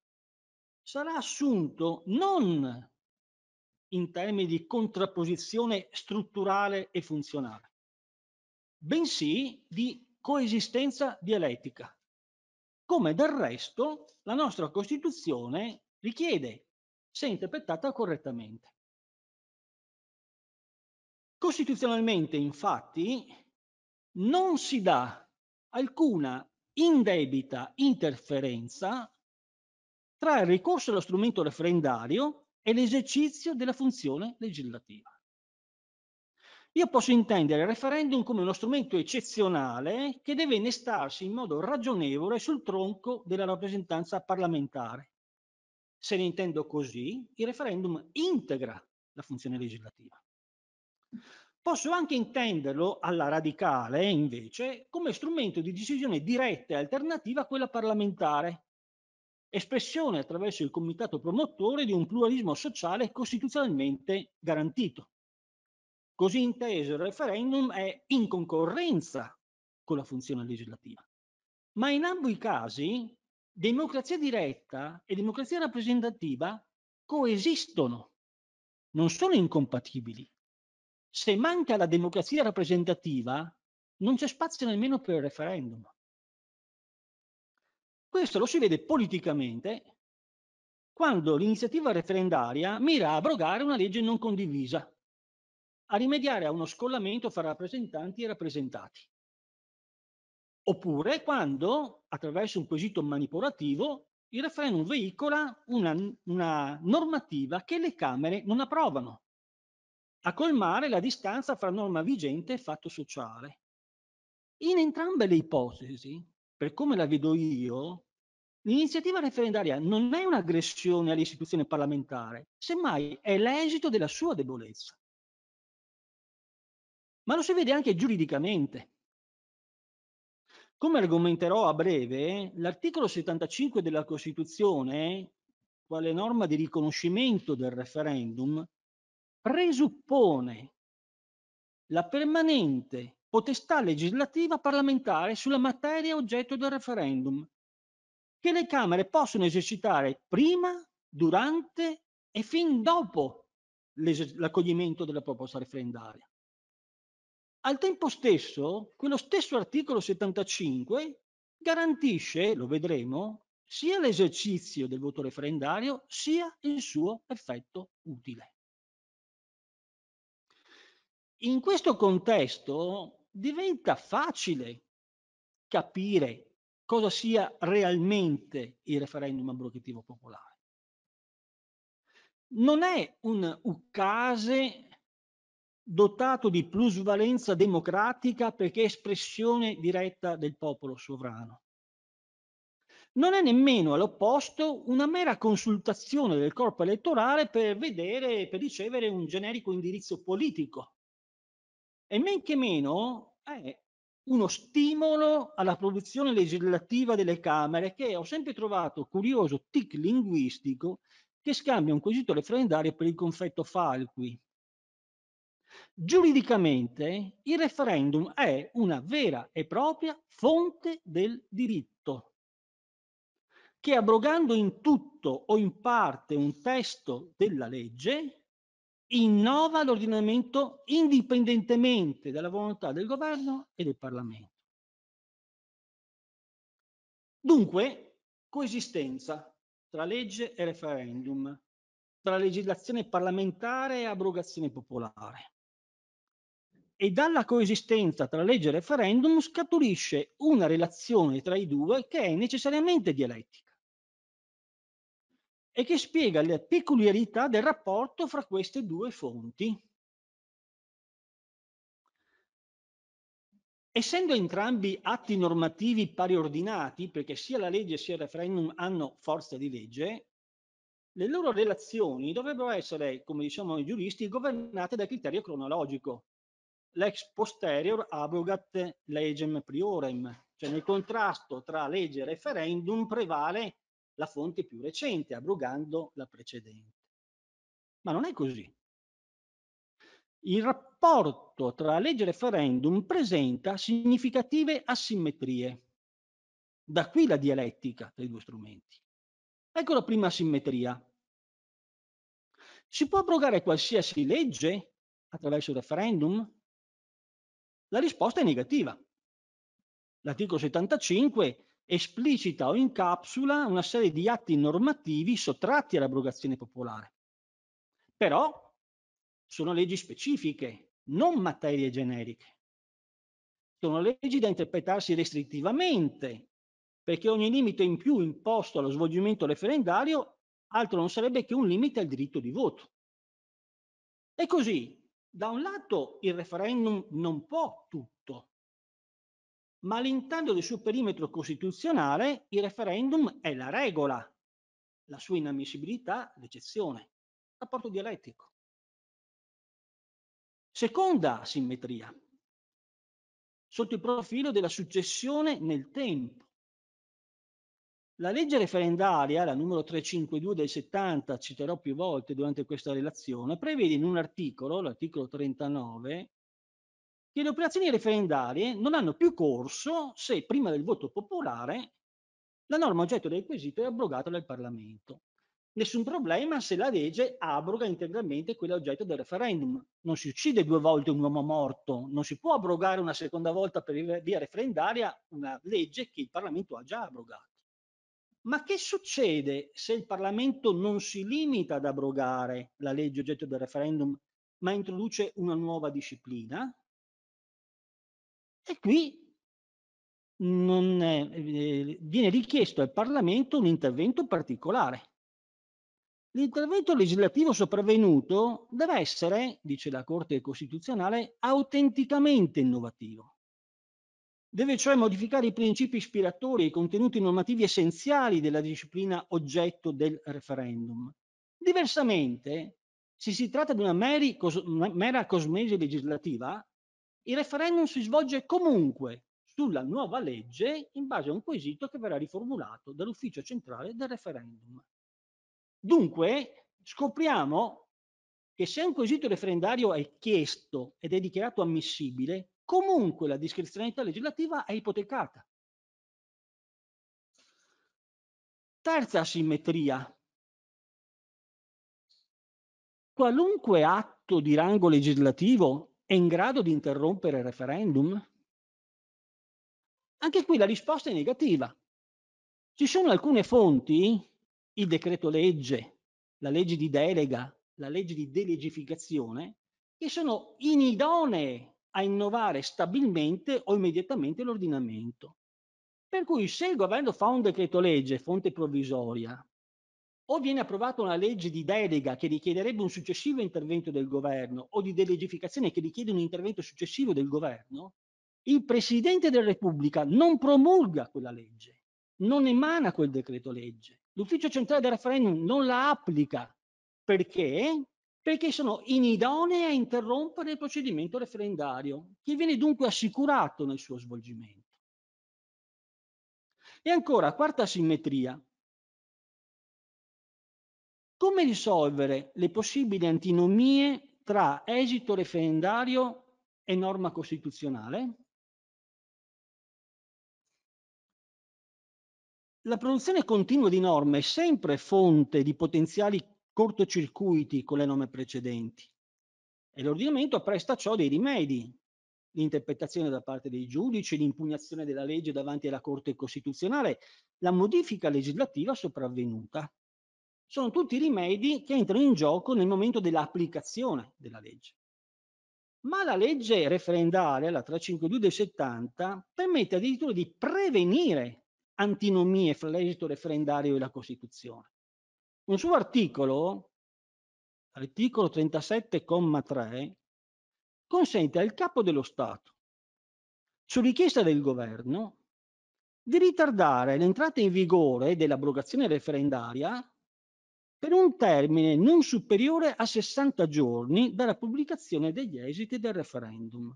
sarà assunto non in termini di contrapposizione strutturale e funzionale, bensì di coesistenza dialettica, come del resto la nostra Costituzione richiede se interpretata correttamente. Costituzionalmente, infatti, non si dà alcuna indebita interferenza tra il ricorso allo strumento referendario e l'esercizio della funzione legislativa. Io posso intendere il referendum come uno strumento eccezionale che deve innestarsi in modo ragionevole sul tronco della rappresentanza parlamentare. Se ne intendo così, il referendum integra la funzione legislativa. Posso anche intenderlo alla radicale, invece, come strumento di decisione diretta e alternativa a quella parlamentare, espressione attraverso il comitato promotore di un pluralismo sociale costituzionalmente garantito. Così inteso il referendum è in concorrenza con la funzione legislativa. Ma in ambo i casi democrazia diretta e democrazia rappresentativa coesistono, non sono incompatibili se manca la democrazia rappresentativa, non c'è spazio nemmeno per il referendum. Questo lo si vede politicamente quando l'iniziativa referendaria mira a abrogare una legge non condivisa, a rimediare a uno scollamento fra rappresentanti e rappresentati. Oppure quando, attraverso un quesito manipolativo, il referendum veicola una, una normativa che le Camere non approvano a colmare la distanza fra norma vigente e fatto sociale. In entrambe le ipotesi, per come la vedo io, l'iniziativa referendaria non è un'aggressione all'istituzione parlamentare, semmai è l'esito della sua debolezza. Ma lo si vede anche giuridicamente. Come argomenterò a breve, l'articolo 75 della Costituzione, quale norma di riconoscimento del referendum, presuppone la permanente potestà legislativa parlamentare sulla materia oggetto del referendum, che le Camere possono esercitare prima, durante e fin dopo l'accoglimento della proposta referendaria. Al tempo stesso, quello stesso articolo 75 garantisce, lo vedremo, sia l'esercizio del voto referendario sia il suo effetto utile. In questo contesto diventa facile capire cosa sia realmente il referendum abrogativo popolare. Non è un uccase dotato di plusvalenza democratica perché è espressione diretta del popolo sovrano. Non è nemmeno all'opposto una mera consultazione del corpo elettorale per vedere, per ricevere un generico indirizzo politico e men che meno è eh, uno stimolo alla produzione legislativa delle Camere che ho sempre trovato curioso tic linguistico che scambia un quesito referendario per il confetto falqui. Giuridicamente il referendum è una vera e propria fonte del diritto che abrogando in tutto o in parte un testo della legge innova l'ordinamento indipendentemente dalla volontà del governo e del Parlamento. Dunque, coesistenza tra legge e referendum, tra legislazione parlamentare e abrogazione popolare. E dalla coesistenza tra legge e referendum scaturisce una relazione tra i due che è necessariamente dialettica e che spiega le peculiarità del rapporto fra queste due fonti. Essendo entrambi atti normativi pariordinati, perché sia la legge sia il referendum hanno forza di legge, le loro relazioni dovrebbero essere, come diciamo i giuristi, governate dal criterio cronologico. L'ex posterior abrogat legem priorem, cioè nel contrasto tra legge e referendum prevale la fonte più recente, abrogando la precedente. Ma non è così. Il rapporto tra legge e referendum presenta significative asimmetrie. Da qui la dialettica tra i due strumenti. Ecco la prima asimmetria. Si può abrogare qualsiasi legge attraverso il referendum? La risposta è negativa. L'articolo 75 esplicita o incapsula una serie di atti normativi sottratti all'abrogazione popolare. Però sono leggi specifiche, non materie generiche. Sono leggi da interpretarsi restrittivamente, perché ogni limite in più imposto allo svolgimento referendario altro non sarebbe che un limite al diritto di voto. E così, da un lato, il referendum non può tutto, ma all'interno del suo perimetro costituzionale il referendum è la regola, la sua inammissibilità l'eccezione. Rapporto dialettico. Seconda simmetria, sotto il profilo della successione nel tempo. La legge referendaria, la numero 352 del 70, citerò più volte durante questa relazione, prevede in un articolo, l'articolo 39, che le operazioni referendarie non hanno più corso se prima del voto popolare la norma oggetto del quesito è abrogata dal Parlamento. Nessun problema se la legge abroga integralmente quella oggetto del referendum. Non si uccide due volte un uomo morto, non si può abrogare una seconda volta per via referendaria una legge che il Parlamento ha già abrogato. Ma che succede se il Parlamento non si limita ad abrogare la legge oggetto del referendum, ma introduce una nuova disciplina? E qui non, eh, viene richiesto al Parlamento un intervento particolare. L'intervento legislativo sopravvenuto deve essere, dice la Corte Costituzionale, autenticamente innovativo. Deve cioè modificare i principi ispiratori e i contenuti normativi essenziali della disciplina oggetto del referendum. Diversamente, se si tratta di una mera cosmesi legislativa, il referendum si svolge comunque sulla nuova legge in base a un quesito che verrà riformulato dall'ufficio centrale del referendum. Dunque scopriamo che se un quesito referendario è chiesto ed è dichiarato ammissibile, comunque la discrezionalità legislativa è ipotecata. Terza asimmetria. Qualunque atto di rango legislativo è in grado di interrompere il referendum? Anche qui la risposta è negativa. Ci sono alcune fonti, il decreto legge, la legge di delega, la legge di delegificazione, che sono inidonee a innovare stabilmente o immediatamente l'ordinamento. Per cui se il governo fa un decreto legge, fonte provvisoria, o viene approvata una legge di delega che richiederebbe un successivo intervento del governo o di delegificazione che richiede un intervento successivo del governo, il Presidente della Repubblica non promulga quella legge, non emana quel decreto legge. L'ufficio centrale del referendum non la applica perché? Perché sono inidonee a interrompere il procedimento referendario, che viene dunque assicurato nel suo svolgimento. E ancora, quarta simmetria, come risolvere le possibili antinomie tra esito referendario e norma costituzionale? La produzione continua di norme è sempre fonte di potenziali cortocircuiti con le norme precedenti e l'ordinamento appresta ciò dei rimedi, l'interpretazione da parte dei giudici, l'impugnazione della legge davanti alla Corte Costituzionale, la modifica legislativa sopravvenuta sono tutti rimedi che entrano in gioco nel momento dell'applicazione della legge. Ma la legge referendaria, la 352 del 70, permette addirittura di prevenire antinomie fra l'esito referendario e la Costituzione. Un suo articolo, l'articolo 37,3, consente al capo dello Stato, su richiesta del governo, di ritardare l'entrata in vigore dell'abrogazione referendaria per un termine non superiore a 60 giorni dalla pubblicazione degli esiti del referendum.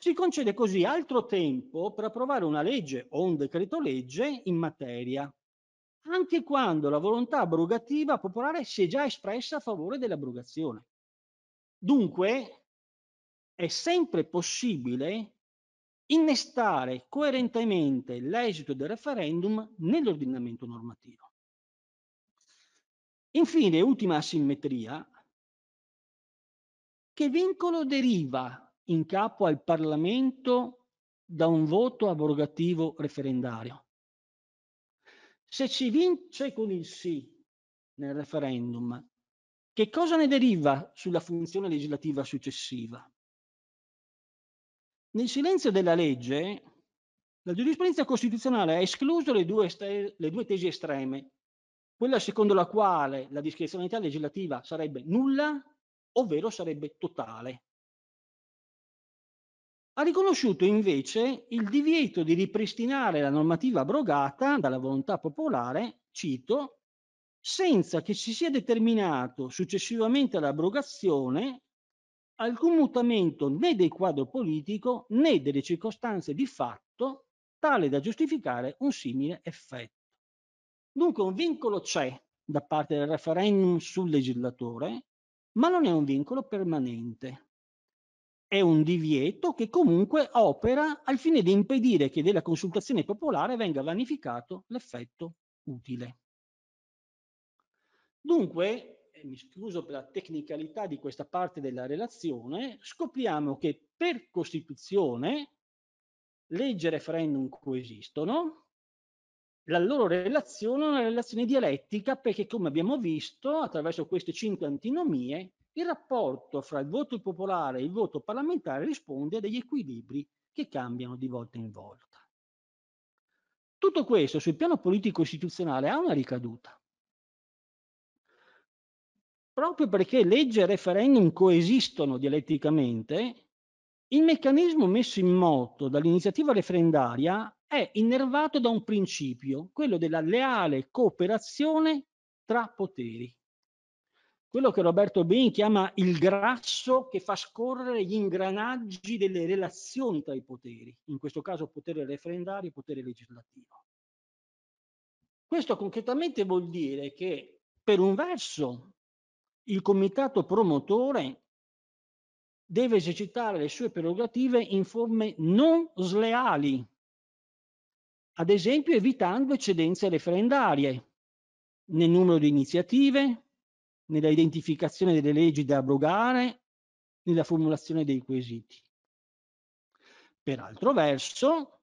Si concede così altro tempo per approvare una legge o un decreto legge in materia, anche quando la volontà abrogativa popolare si è già espressa a favore dell'abrogazione. Dunque, è sempre possibile innestare coerentemente l'esito del referendum nell'ordinamento normativo. Infine, ultima asimmetria, che vincolo deriva in capo al Parlamento da un voto abrogativo referendario? Se si vince con il sì nel referendum, che cosa ne deriva sulla funzione legislativa successiva? Nel silenzio della legge, la giurisprudenza costituzionale ha escluso le due, le due tesi estreme, quella secondo la quale la discrezionalità legislativa sarebbe nulla, ovvero sarebbe totale. Ha riconosciuto invece il divieto di ripristinare la normativa abrogata dalla volontà popolare, cito, senza che si sia determinato successivamente all'abrogazione alcun mutamento né del quadro politico né delle circostanze di fatto tale da giustificare un simile effetto. Dunque un vincolo c'è da parte del referendum sul legislatore, ma non è un vincolo permanente. È un divieto che comunque opera al fine di impedire che della consultazione popolare venga vanificato l'effetto utile. Dunque, mi scuso per la tecnicalità di questa parte della relazione, scopriamo che per Costituzione legge e referendum coesistono, la loro relazione è una relazione dialettica perché, come abbiamo visto, attraverso queste cinque antinomie, il rapporto fra il voto popolare e il voto parlamentare risponde a degli equilibri che cambiano di volta in volta. Tutto questo sul piano politico istituzionale ha una ricaduta. Proprio perché legge e referendum coesistono dialetticamente, il meccanismo messo in moto dall'iniziativa referendaria è innervato da un principio, quello della leale cooperazione tra poteri. Quello che Roberto Bain chiama il grasso che fa scorrere gli ingranaggi delle relazioni tra i poteri, in questo caso potere referendario e potere legislativo. Questo concretamente vuol dire che per un verso il comitato promotore deve esercitare le sue prerogative in forme non sleali ad esempio evitando eccedenze referendarie nel numero di iniziative, nella identificazione delle leggi da abrogare, nella formulazione dei quesiti. Per altro verso,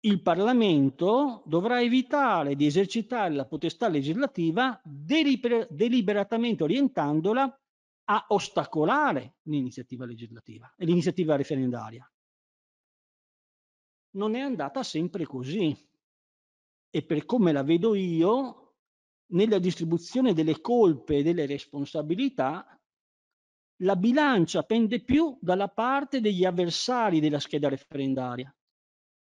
il Parlamento dovrà evitare di esercitare la potestà legislativa deliber deliberatamente orientandola a ostacolare l'iniziativa legislativa e l'iniziativa referendaria. Non è andata sempre così e per come la vedo io, nella distribuzione delle colpe e delle responsabilità, la bilancia pende più dalla parte degli avversari della scheda referendaria,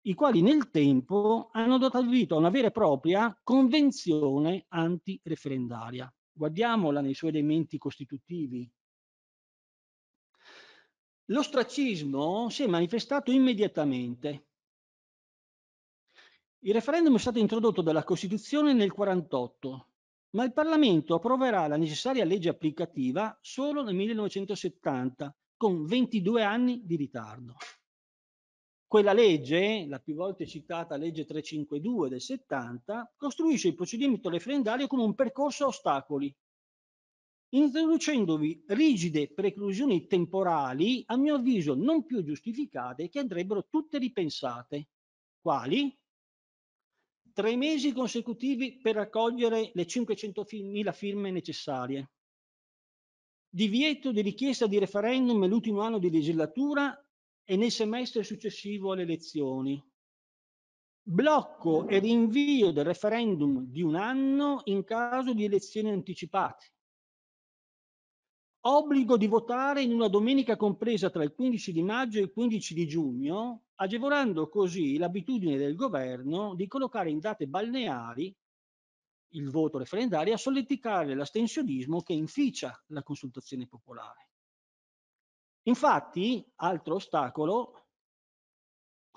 i quali nel tempo hanno dato vita a una vera e propria convenzione anti-referendaria. Guardiamola nei suoi elementi costitutivi. L'ostracismo si è manifestato immediatamente il referendum è stato introdotto dalla Costituzione nel 1948, ma il Parlamento approverà la necessaria legge applicativa solo nel 1970, con 22 anni di ritardo. Quella legge, la più volte citata legge 352 del 70, costruisce il procedimento referendario come un percorso a ostacoli, introducendovi rigide preclusioni temporali, a mio avviso non più giustificate, che andrebbero tutte ripensate, quali tre mesi consecutivi per raccogliere le 500.000 firme necessarie. Divieto di richiesta di referendum nell'ultimo anno di legislatura e nel semestre successivo alle elezioni. Blocco e rinvio del referendum di un anno in caso di elezioni anticipate obbligo di votare in una domenica compresa tra il 15 di maggio e il 15 di giugno, agevolando così l'abitudine del governo di collocare in date balneari il voto referendario a solleticare l'astensionismo che inficia la consultazione popolare. Infatti, altro ostacolo,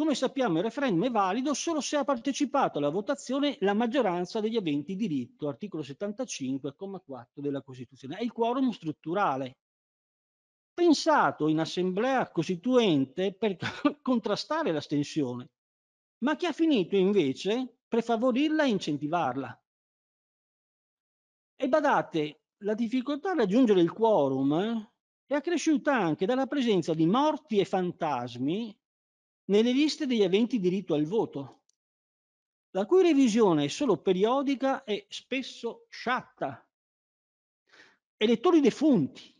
come sappiamo il referendum è valido solo se ha partecipato alla votazione la maggioranza degli aventi diritto, articolo 75,4 della Costituzione. È il quorum strutturale. Pensato in assemblea costituente per [laughs] contrastare l'astensione, ma che ha finito invece per favorirla e incentivarla. E badate, la difficoltà a raggiungere il quorum è accresciuta anche dalla presenza di morti e fantasmi nelle liste degli aventi diritto al voto, la cui revisione è solo periodica e spesso sciatta. Elettori defunti,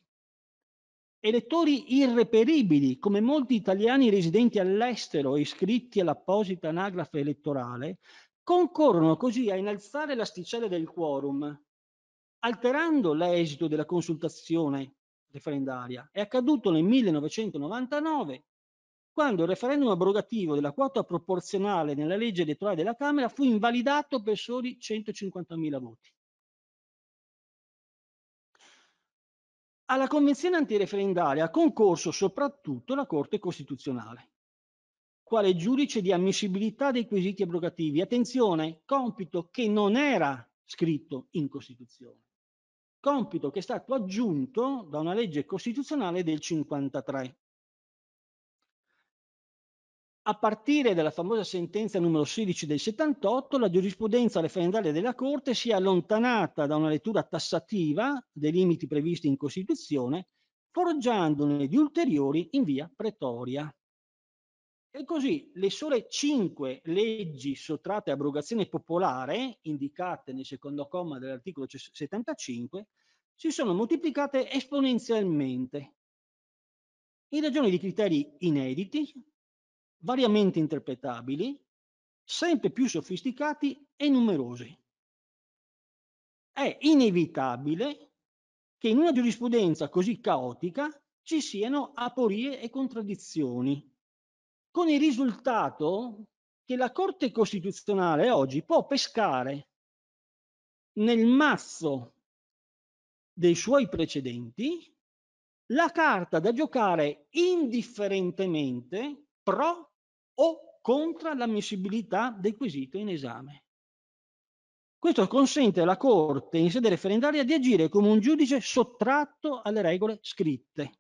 elettori irreperibili, come molti italiani residenti all'estero e iscritti all'apposita anagrafe elettorale, concorrono così a innalzare l'asticella del quorum, alterando l'esito della consultazione referendaria. È accaduto nel 1999 quando il referendum abrogativo della quota proporzionale nella legge elettorale della Camera fu invalidato per soli 150.000 voti. Alla convenzione antireferendaria ha concorso soprattutto la Corte Costituzionale, quale giudice di ammissibilità dei quesiti abrogativi. Attenzione, compito che non era scritto in Costituzione, compito che è stato aggiunto da una legge costituzionale del 53. A partire dalla famosa sentenza numero 16 del 78, la giurisprudenza referendaria della Corte si è allontanata da una lettura tassativa dei limiti previsti in Costituzione, forgiandone di ulteriori in via pretoria. E così le sole cinque leggi sottratte a abrogazione popolare, indicate nel secondo comma dell'articolo 75, si sono moltiplicate esponenzialmente in ragione di criteri inediti, variamente interpretabili, sempre più sofisticati e numerosi. È inevitabile che in una giurisprudenza così caotica ci siano aporie e contraddizioni, con il risultato che la Corte Costituzionale oggi può pescare nel mazzo dei suoi precedenti la carta da giocare indifferentemente pro o contro l'ammissibilità del quesito in esame. Questo consente alla Corte in sede referendaria di agire come un giudice sottratto alle regole scritte,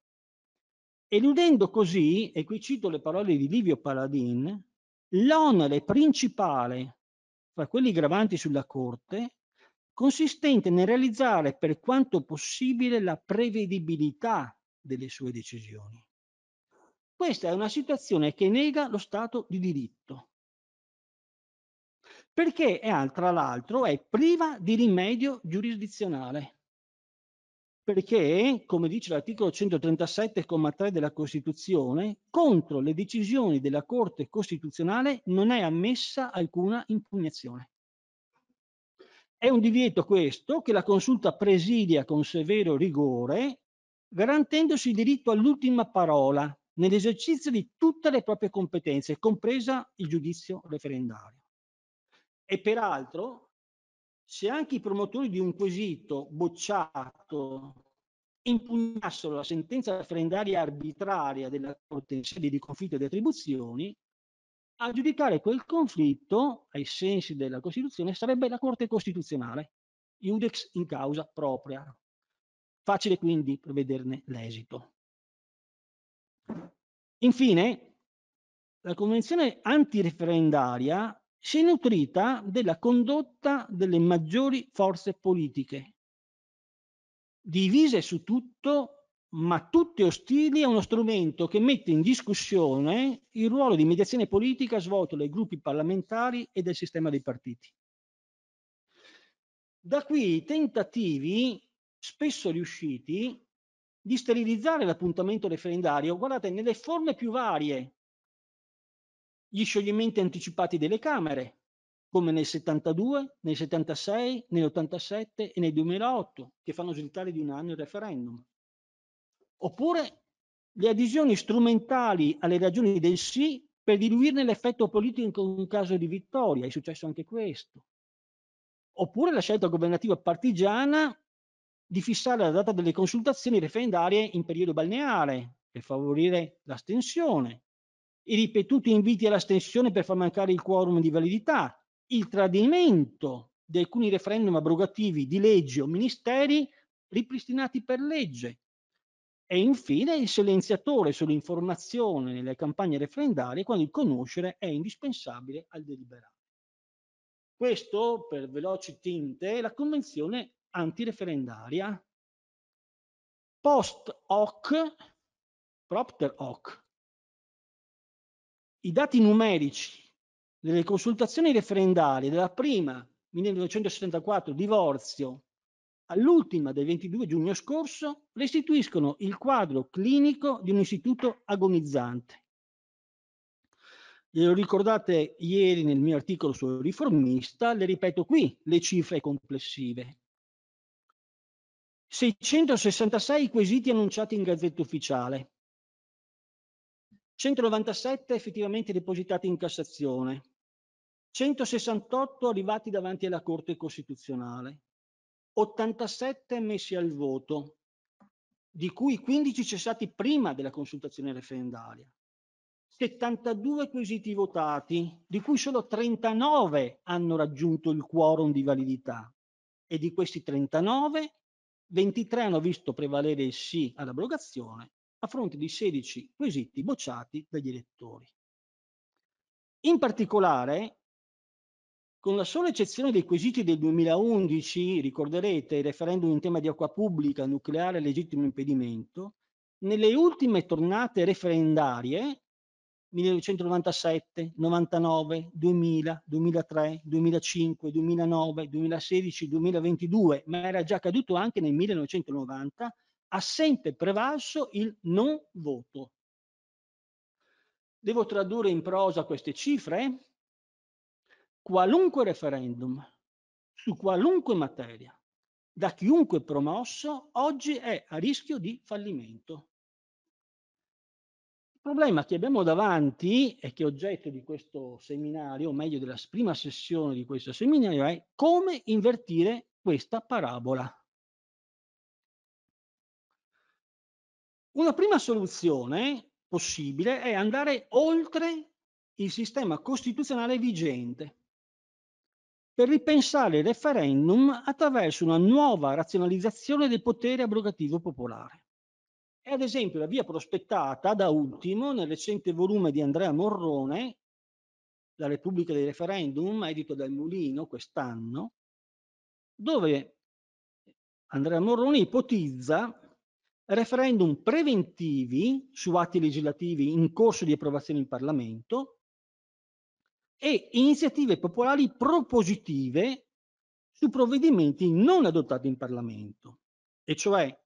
eludendo così, e qui cito le parole di Livio Paladin, l'onere principale fra quelli gravanti sulla Corte consistente nel realizzare per quanto possibile la prevedibilità delle sue decisioni. Questa è una situazione che nega lo Stato di diritto, perché è, tra l'altro è priva di rimedio giurisdizionale. Perché, come dice l'articolo 137,3 della Costituzione, contro le decisioni della Corte Costituzionale non è ammessa alcuna impugnazione. È un divieto questo che la consulta presidia con severo rigore, garantendosi il diritto all'ultima parola, nell'esercizio di tutte le proprie competenze, compresa il giudizio referendario. E peraltro, se anche i promotori di un quesito bocciato impugnassero la sentenza referendaria arbitraria della Corte in sede di conflitto di attribuzioni, a giudicare quel conflitto, ai sensi della Costituzione, sarebbe la Corte Costituzionale, iudex in causa propria. Facile quindi prevederne l'esito. Infine, la convenzione antireferendaria si è nutrita della condotta delle maggiori forze politiche, divise su tutto, ma tutte ostili a uno strumento che mette in discussione il ruolo di mediazione politica svolto dai gruppi parlamentari e dal sistema dei partiti. Da qui tentativi spesso riusciti di sterilizzare l'appuntamento referendario, guardate, nelle forme più varie, gli scioglimenti anticipati delle Camere, come nel 72, nel 76, nell'87 e nel 2008, che fanno slittare di un anno il referendum. Oppure le adesioni strumentali alle ragioni del sì per diluirne l'effetto politico in caso di vittoria, è successo anche questo. Oppure la scelta governativa partigiana di fissare la data delle consultazioni referendarie in periodo balneare per favorire l'astensione, i ripetuti inviti all'astensione per far mancare il quorum di validità, il tradimento di alcuni referendum abrogativi di legge o ministeri ripristinati per legge e infine il silenziatore sull'informazione nelle campagne referendarie quando il conoscere è indispensabile al deliberare. Questo, per veloci tinte, è la Convenzione antireferendaria post hoc, propter hoc. I dati numerici delle consultazioni referendarie della prima 1974 divorzio all'ultima del 22 giugno scorso restituiscono il quadro clinico di un istituto agonizzante. Glielo ricordate ieri nel mio articolo sul riformista, le ripeto qui le cifre complessive. 666 quesiti annunciati in Gazzetta Ufficiale, 197 effettivamente depositati in Cassazione, 168 arrivati davanti alla Corte Costituzionale, 87 messi al voto, di cui 15 cessati prima della consultazione referendaria, 72 quesiti votati, di cui solo 39 hanno raggiunto il quorum di validità e di questi 39 23 hanno visto prevalere il sì all'abrogazione a fronte di 16 quesiti bocciati dagli elettori. In particolare, con la sola eccezione dei quesiti del 2011, ricorderete il referendum in tema di acqua pubblica, nucleare e legittimo impedimento, nelle ultime tornate referendarie 1997, 99, 2000, 2003, 2005, 2009, 2016, 2022, ma era già accaduto anche nel 1990, ha sempre prevalso il non voto. Devo tradurre in prosa queste cifre? Qualunque referendum su qualunque materia, da chiunque promosso, oggi è a rischio di fallimento. Il problema che abbiamo davanti e che è oggetto di questo seminario, o meglio della prima sessione di questo seminario, è come invertire questa parabola. Una prima soluzione possibile è andare oltre il sistema costituzionale vigente per ripensare il referendum attraverso una nuova razionalizzazione del potere abrogativo popolare è ad esempio la via prospettata da ultimo nel recente volume di Andrea Morrone, La Repubblica dei Referendum, edito dal Mulino quest'anno, dove Andrea Morrone ipotizza referendum preventivi su atti legislativi in corso di approvazione in Parlamento e iniziative popolari propositive su provvedimenti non adottati in Parlamento, e cioè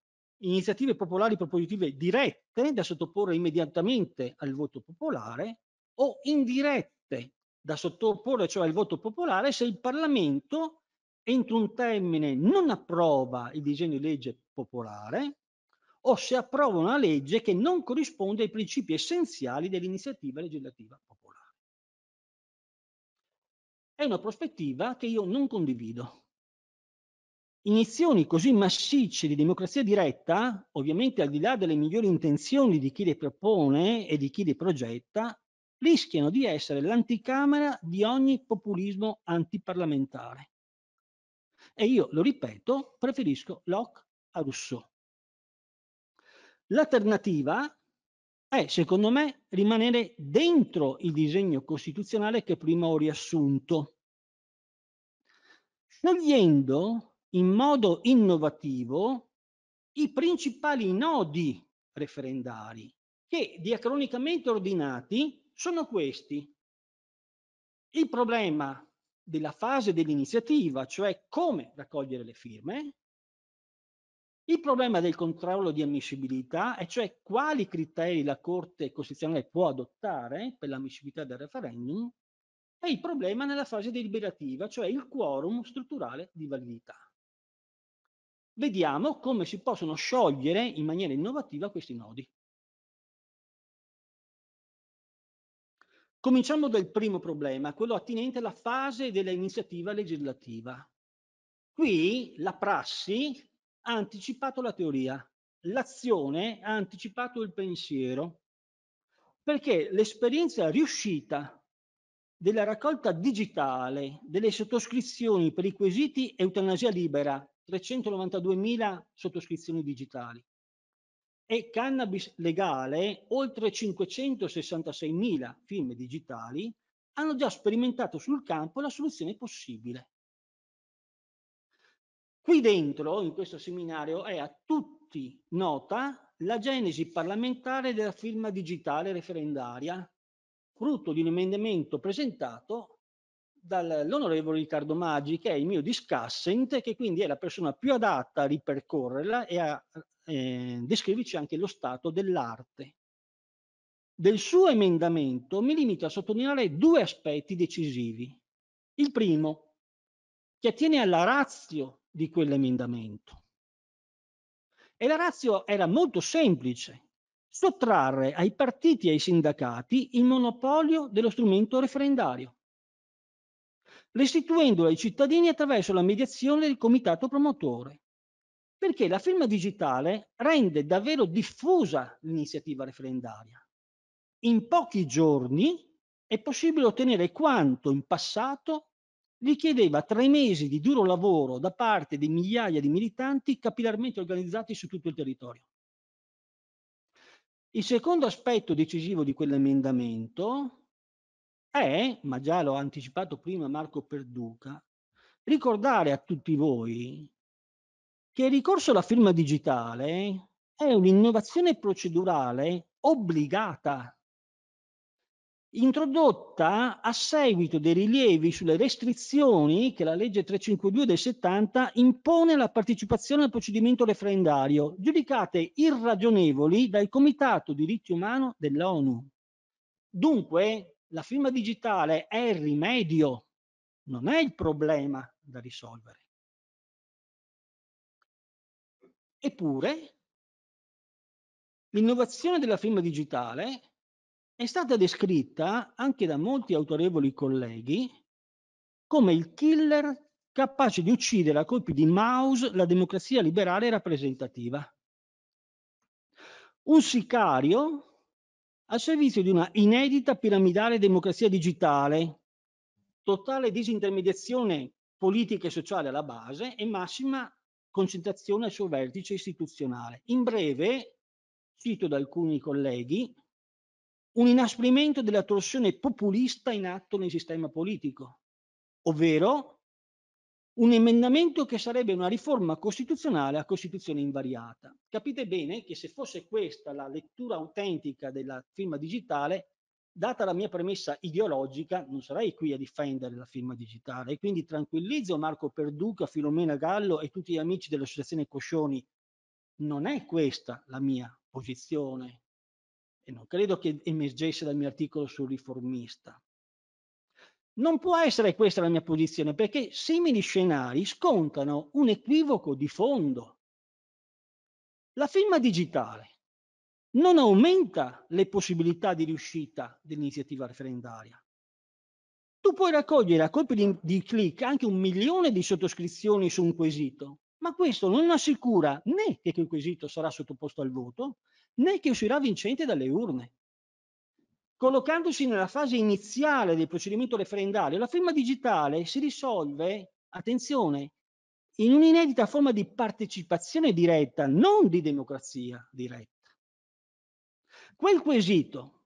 iniziative popolari propositive dirette da sottoporre immediatamente al voto popolare o indirette da sottoporre cioè al voto popolare se il Parlamento entro un termine non approva il disegno di legge popolare o se approva una legge che non corrisponde ai principi essenziali dell'iniziativa legislativa popolare. È una prospettiva che io non condivido Iniezioni così massicce di democrazia diretta, ovviamente al di là delle migliori intenzioni di chi le propone e di chi le progetta, rischiano di essere l'anticamera di ogni populismo antiparlamentare. E io, lo ripeto, preferisco Locke a Rousseau. L'alternativa è, secondo me, rimanere dentro il disegno costituzionale che prima ho riassunto, scegliendo in modo innovativo i principali nodi referendari che diacronicamente ordinati sono questi. Il problema della fase dell'iniziativa, cioè come raccogliere le firme, il problema del controllo di ammissibilità, e cioè quali criteri la Corte Costituzionale può adottare per l'ammissibilità del referendum, e il problema nella fase deliberativa, cioè il quorum strutturale di validità vediamo come si possono sciogliere in maniera innovativa questi nodi. Cominciamo dal primo problema, quello attinente alla fase dell'iniziativa legislativa. Qui la prassi ha anticipato la teoria, l'azione ha anticipato il pensiero, perché l'esperienza riuscita della raccolta digitale delle sottoscrizioni per i quesiti eutanasia libera 392.000 sottoscrizioni digitali e Cannabis Legale oltre 566.000 firme digitali hanno già sperimentato sul campo la soluzione possibile. Qui dentro, in questo seminario, è a tutti nota la genesi parlamentare della firma digitale referendaria, frutto di un emendamento presentato dall'onorevole Riccardo Maggi, che è il mio discussant, che quindi è la persona più adatta a ripercorrerla e a eh, descriverci anche lo stato dell'arte. Del suo emendamento mi limito a sottolineare due aspetti decisivi. Il primo, che attiene alla razio di quell'emendamento. E la razio era molto semplice, sottrarre ai partiti e ai sindacati il monopolio dello strumento referendario restituendola ai cittadini attraverso la mediazione del comitato promotore. Perché la firma digitale rende davvero diffusa l'iniziativa referendaria. In pochi giorni è possibile ottenere quanto in passato richiedeva tre mesi di duro lavoro da parte di migliaia di militanti capillarmente organizzati su tutto il territorio. Il secondo aspetto decisivo di quell'emendamento è, eh, ma già l'ho anticipato prima Marco Perduca, ricordare a tutti voi che il ricorso alla firma digitale è un'innovazione procedurale obbligata, introdotta a seguito dei rilievi sulle restrizioni che la legge 352 del 70 impone alla partecipazione al procedimento referendario, giudicate irragionevoli dal Comitato Diritti Umano dell'ONU. Dunque, la firma digitale è il rimedio, non è il problema da risolvere. Eppure, l'innovazione della firma digitale è stata descritta anche da molti autorevoli colleghi come il killer capace di uccidere a colpi di mouse la democrazia liberale rappresentativa. Un sicario al servizio di una inedita piramidale democrazia digitale, totale disintermediazione politica e sociale alla base e massima concentrazione al suo vertice istituzionale. In breve, cito da alcuni colleghi, un inasprimento della torsione populista in atto nel sistema politico, ovvero un emendamento che sarebbe una riforma costituzionale a Costituzione invariata. Capite bene che se fosse questa la lettura autentica della firma digitale, data la mia premessa ideologica, non sarei qui a difendere la firma digitale. E quindi tranquillizzo Marco Perduca, Filomena Gallo e tutti gli amici dell'Associazione Coscioni. Non è questa la mia posizione. E non credo che emergesse dal mio articolo sul riformista. Non può essere questa la mia posizione, perché simili scenari scontano un equivoco di fondo. La firma digitale non aumenta le possibilità di riuscita dell'iniziativa referendaria. Tu puoi raccogliere a colpi di, di, click anche un milione di sottoscrizioni su un quesito, ma questo non assicura né che quel quesito sarà sottoposto al voto, né che uscirà vincente dalle urne collocandosi nella fase iniziale del procedimento referendario, la firma digitale si risolve, attenzione, in un'inedita forma di partecipazione diretta, non di democrazia diretta. Quel quesito,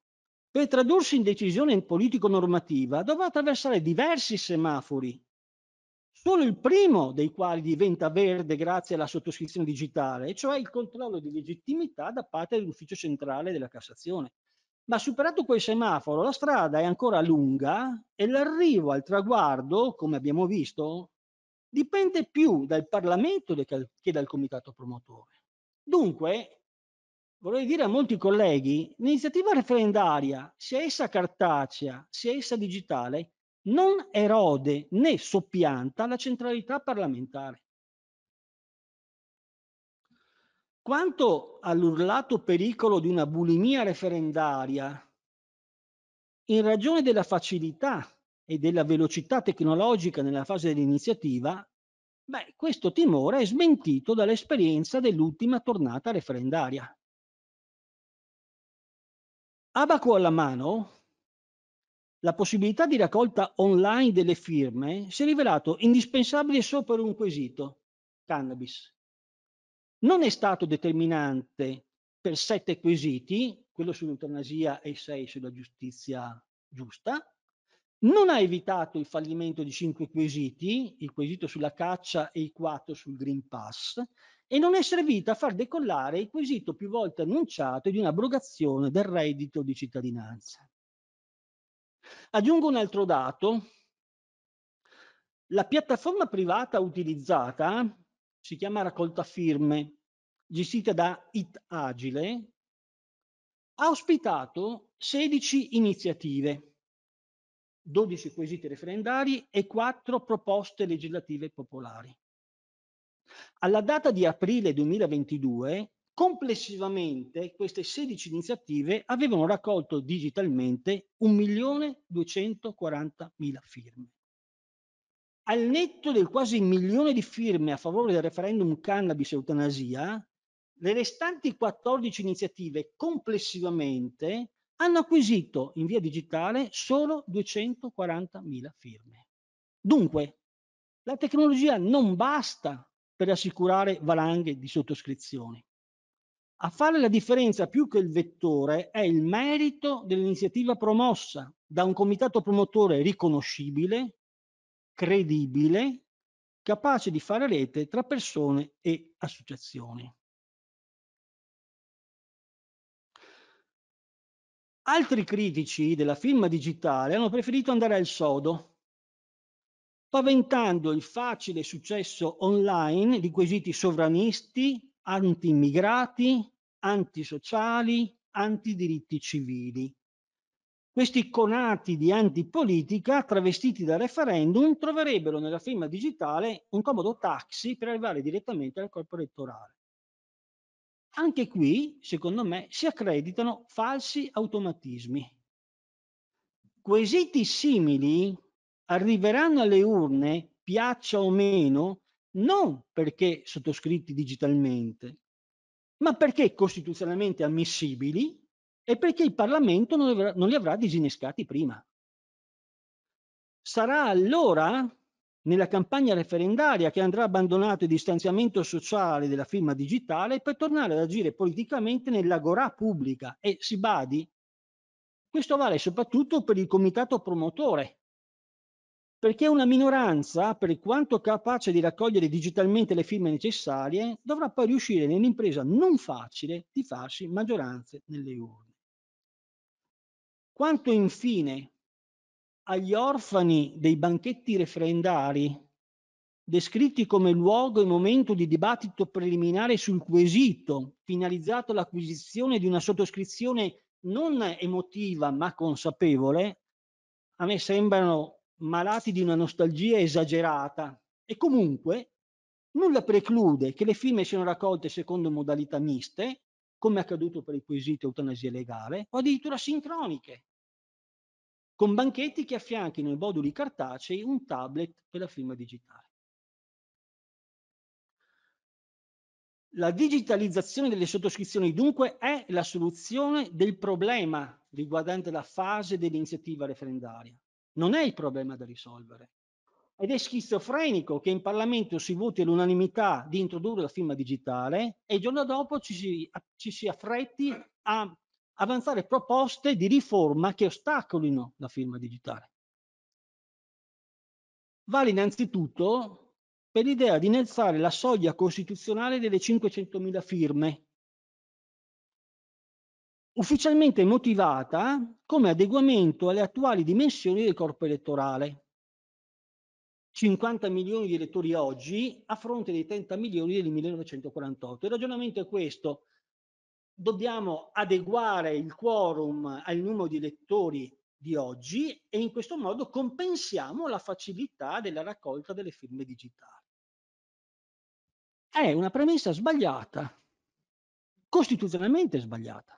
per tradursi in decisione politico-normativa, dovrà attraversare diversi semafori, solo il primo dei quali diventa verde grazie alla sottoscrizione digitale, cioè il controllo di legittimità da parte dell'Ufficio Centrale della Cassazione ma superato quel semaforo la strada è ancora lunga e l'arrivo al traguardo, come abbiamo visto, dipende più dal Parlamento che dal comitato promotore. Dunque, vorrei dire a molti colleghi, l'iniziativa referendaria, sia essa cartacea, sia essa digitale, non erode né soppianta la centralità parlamentare. Quanto all'urlato pericolo di una bulimia referendaria, in ragione della facilità e della velocità tecnologica nella fase dell'iniziativa, beh, questo timore è smentito dall'esperienza dell'ultima tornata referendaria. Abaco alla mano, la possibilità di raccolta online delle firme si è rivelato indispensabile solo per un quesito, cannabis non è stato determinante per sette quesiti, quello sull'eutanasia e sei sulla giustizia giusta, non ha evitato il fallimento di cinque quesiti, il quesito sulla caccia e i quattro sul Green Pass, e non è servita a far decollare il quesito più volte annunciato di un'abrogazione del reddito di cittadinanza. Aggiungo un altro dato. La piattaforma privata utilizzata si chiama raccolta firme, gestita da IT Agile, ha ospitato 16 iniziative, 12 quesiti referendari e 4 proposte legislative popolari. Alla data di aprile 2022, complessivamente queste 16 iniziative avevano raccolto digitalmente 1.240.000 firme al netto del quasi milione di firme a favore del referendum cannabis eutanasia, le restanti 14 iniziative complessivamente hanno acquisito in via digitale solo 240.000 firme. Dunque, la tecnologia non basta per assicurare valanghe di sottoscrizioni. A fare la differenza più che il vettore è il merito dell'iniziativa promossa da un comitato promotore riconoscibile credibile, capace di fare rete tra persone e associazioni. Altri critici della firma digitale hanno preferito andare al sodo, paventando il facile successo online di quesiti sovranisti, anti-immigrati, antisociali, antidiritti civili. Questi conati di antipolitica, travestiti da referendum, troverebbero nella firma digitale un comodo taxi per arrivare direttamente al corpo elettorale. Anche qui, secondo me, si accreditano falsi automatismi. Quesiti simili arriveranno alle urne, piaccia o meno, non perché sottoscritti digitalmente, ma perché costituzionalmente ammissibili e perché il Parlamento non li avrà, non li avrà disinnescati prima. Sarà allora nella campagna referendaria che andrà abbandonato il distanziamento sociale della firma digitale per tornare ad agire politicamente nell'agorà pubblica e si badi, questo vale soprattutto per il comitato promotore, perché una minoranza, per quanto capace di raccogliere digitalmente le firme necessarie, dovrà poi riuscire nell'impresa non facile di farsi maggioranze nelle urne. Quanto infine agli orfani dei banchetti referendari, descritti come luogo e momento di dibattito preliminare sul quesito, finalizzato all'acquisizione di una sottoscrizione non emotiva ma consapevole, a me sembrano malati di una nostalgia esagerata e comunque nulla preclude che le firme siano raccolte secondo modalità miste, come accaduto per il quesito eutanasia legale, o addirittura sincroniche, con banchetti che affianchino i moduli cartacei un tablet per la firma digitale. La digitalizzazione delle sottoscrizioni dunque è la soluzione del problema riguardante la fase dell'iniziativa referendaria. Non è il problema da risolvere. Ed è schizofrenico che in Parlamento si voti all'unanimità di introdurre la firma digitale e il giorno dopo ci si, ci si affretti a avanzare proposte di riforma che ostacolino la firma digitale. Vale innanzitutto per l'idea di innalzare la soglia costituzionale delle 500.000 firme, ufficialmente motivata come adeguamento alle attuali dimensioni del corpo elettorale. 50 milioni di elettori oggi a fronte dei 30 milioni del 1948. Il ragionamento è questo dobbiamo adeguare il quorum al numero di lettori di oggi e in questo modo compensiamo la facilità della raccolta delle firme digitali. È una premessa sbagliata, costituzionalmente sbagliata.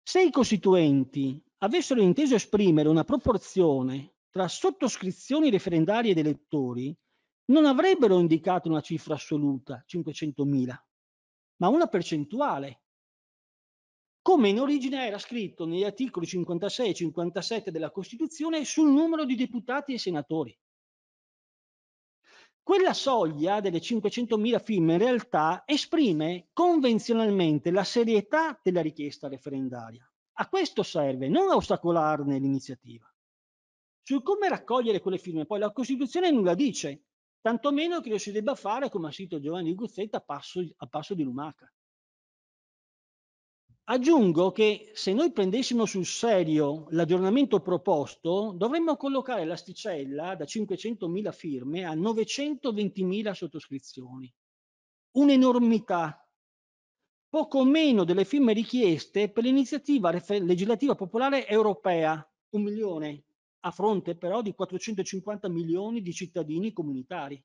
Se i costituenti avessero inteso esprimere una proporzione tra sottoscrizioni referendarie ed elettori, non avrebbero indicato una cifra assoluta, 500.000, ma una percentuale. Come in origine era scritto negli articoli 56 e 57 della Costituzione sul numero di deputati e senatori. Quella soglia delle 500.000 firme in realtà esprime convenzionalmente la serietà della richiesta referendaria. A questo serve, non a ostacolarne l'iniziativa. Su come raccogliere quelle firme, poi la Costituzione nulla dice, tantomeno che lo si debba fare, come ha scritto Giovanni Guzzetta, a passo, a passo di lumaca. Aggiungo che se noi prendessimo sul serio l'aggiornamento proposto, dovremmo collocare l'asticella da 500.000 firme a 920.000 sottoscrizioni. Un'enormità, poco meno delle firme richieste per l'iniziativa legislativa popolare europea, un milione, a fronte però di 450 milioni di cittadini comunitari.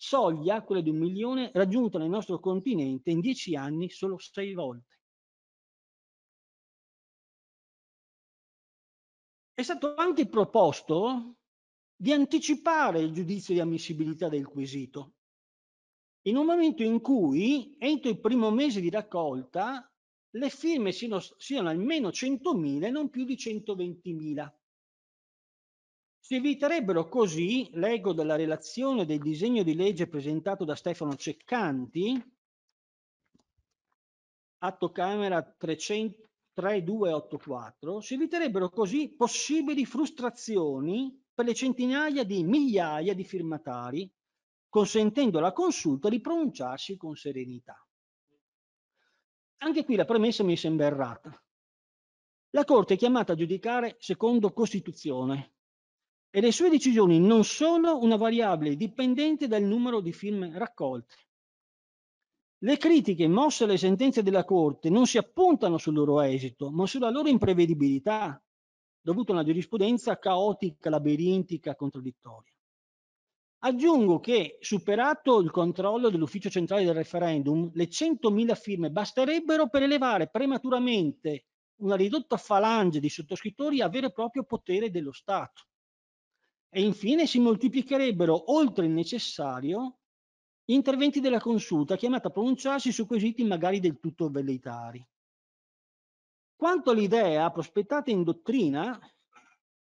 Soglia, quella di un milione, raggiunta nel nostro continente in dieci anni solo sei volte. È stato anche proposto di anticipare il giudizio di ammissibilità del quesito, in un momento in cui, entro il primo mese di raccolta, le firme siano, siano almeno 100.000 e non più di 120.000. Si eviterebbero così, leggo dalla relazione del disegno di legge presentato da Stefano Ceccanti, atto Camera 3284, si eviterebbero così possibili frustrazioni per le centinaia di migliaia di firmatari, consentendo alla consulta di pronunciarsi con serenità. Anche qui la premessa mi sembra errata. La Corte è chiamata a giudicare secondo Costituzione, e le sue decisioni non sono una variabile dipendente dal numero di firme raccolte. Le critiche mosse alle sentenze della Corte non si appuntano sul loro esito, ma sulla loro imprevedibilità, dovuta a una giurisprudenza caotica, labirintica, contraddittoria. Aggiungo che, superato il controllo dell'Ufficio Centrale del Referendum, le 100.000 firme basterebbero per elevare prematuramente una ridotta falange di sottoscrittori a vero e proprio potere dello Stato. E infine si moltiplicherebbero oltre il necessario interventi della consulta chiamata a pronunciarsi su quesiti magari del tutto velleitari. Quanto all'idea prospettata in dottrina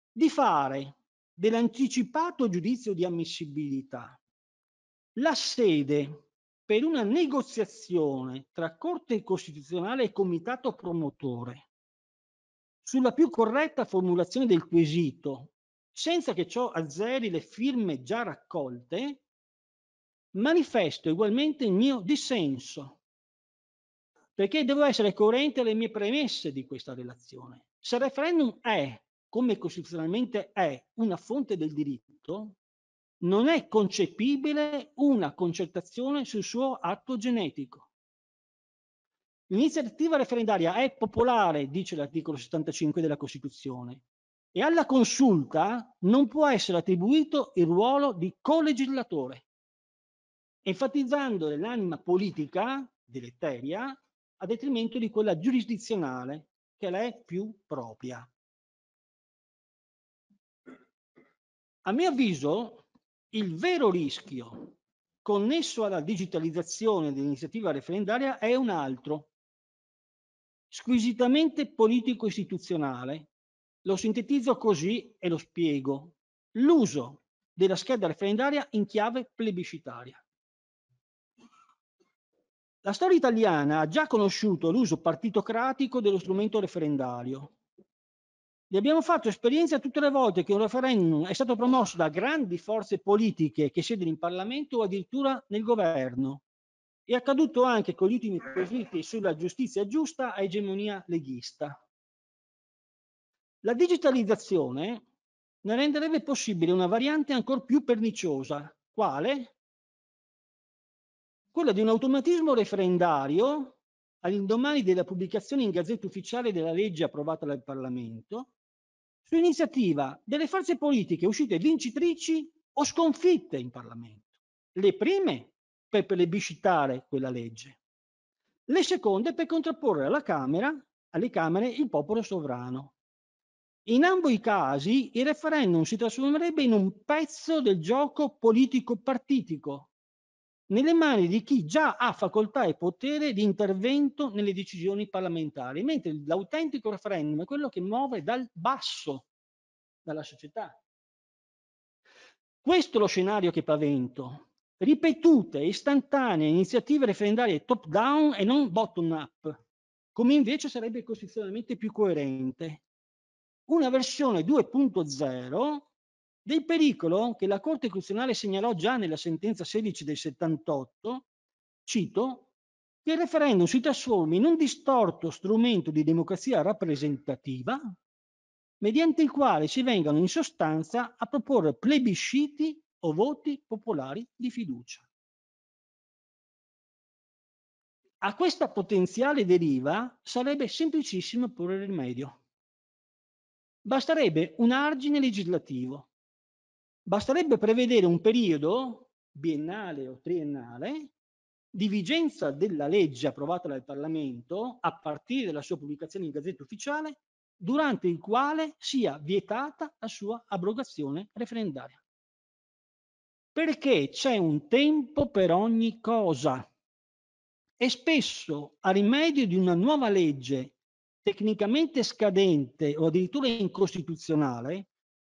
di fare dell'anticipato giudizio di ammissibilità la sede per una negoziazione tra Corte Costituzionale e Comitato Promotore sulla più corretta formulazione del quesito senza che ciò azzeri le firme già raccolte, manifesto ugualmente il mio dissenso, perché devo essere coerente alle mie premesse di questa relazione. Se il referendum è, come costituzionalmente è, una fonte del diritto, non è concepibile una concertazione sul suo atto genetico. L'iniziativa referendaria è popolare, dice l'articolo 75 della Costituzione, e alla consulta non può essere attribuito il ruolo di colegislatore, enfatizzando l'anima politica deleteria a detrimento di quella giurisdizionale che le è più propria. A mio avviso, il vero rischio connesso alla digitalizzazione dell'iniziativa referendaria è un altro, squisitamente politico-istituzionale, lo sintetizzo così e lo spiego. L'uso della scheda referendaria in chiave plebiscitaria. La storia italiana ha già conosciuto l'uso partitocratico dello strumento referendario. Ne abbiamo fatto esperienza tutte le volte che un referendum è stato promosso da grandi forze politiche che siedono in Parlamento o addirittura nel governo. È accaduto anche con gli ultimi conflitti sulla giustizia giusta a egemonia leghista. La digitalizzazione ne renderebbe possibile una variante ancora più perniciosa, quale? Quella di un automatismo referendario all'indomani della pubblicazione in Gazzetta Ufficiale della legge approvata dal Parlamento, su iniziativa delle forze politiche uscite vincitrici o sconfitte in Parlamento. Le prime per plebiscitare quella legge, le seconde per contrapporre alla Camera, alle Camere il popolo sovrano. In ambo i casi il referendum si trasformerebbe in un pezzo del gioco politico-partitico, nelle mani di chi già ha facoltà e potere di intervento nelle decisioni parlamentari, mentre l'autentico referendum è quello che muove dal basso, dalla società. Questo è lo scenario che pavento. Ripetute, istantanee, iniziative referendarie top down e non bottom up, come invece sarebbe costituzionalmente più coerente una versione 2.0 del pericolo che la Corte Costituzionale segnalò già nella sentenza 16 del 78, cito, che il referendum si trasformi in un distorto strumento di democrazia rappresentativa, mediante il quale si vengano in sostanza a proporre plebisciti o voti popolari di fiducia. A questa potenziale deriva sarebbe semplicissimo porre rimedio. Basterebbe un argine legislativo, basterebbe prevedere un periodo biennale o triennale di vigenza della legge approvata dal Parlamento a partire dalla sua pubblicazione in Gazzetta Ufficiale durante il quale sia vietata la sua abrogazione referendaria. Perché c'è un tempo per ogni cosa e spesso a rimedio di una nuova legge tecnicamente scadente o addirittura incostituzionale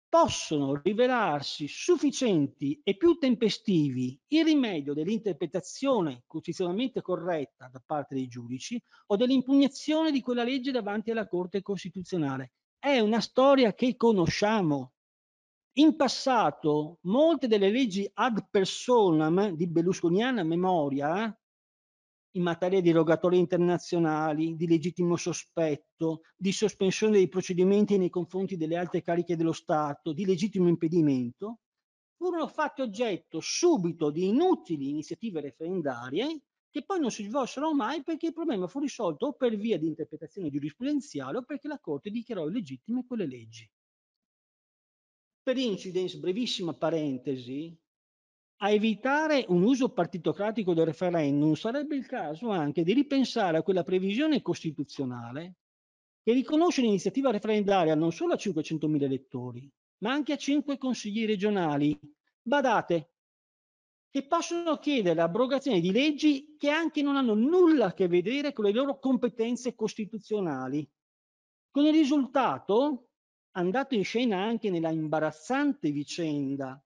possono rivelarsi sufficienti e più tempestivi il rimedio dell'interpretazione costituzionalmente corretta da parte dei giudici o dell'impugnazione di quella legge davanti alla Corte Costituzionale. È una storia che conosciamo. In passato molte delle leggi ad personam di berlusconiana memoria in materia di rogatori internazionali, di legittimo sospetto, di sospensione dei procedimenti nei confronti delle alte cariche dello Stato, di legittimo impedimento, furono fatti oggetto subito di inutili iniziative referendarie che poi non si svolsero mai perché il problema fu risolto o per via di interpretazione giurisprudenziale o perché la Corte dichiarò illegittime quelle leggi. Per incidence, brevissima parentesi, a evitare un uso partitocratico del referendum sarebbe il caso anche di ripensare a quella previsione costituzionale che riconosce l'iniziativa referendaria non solo a 500.000 elettori, ma anche a 5 consigli regionali. Badate, che possono chiedere l'abrogazione di leggi che anche non hanno nulla a che vedere con le loro competenze costituzionali. Con il risultato, andato in scena anche nella imbarazzante vicenda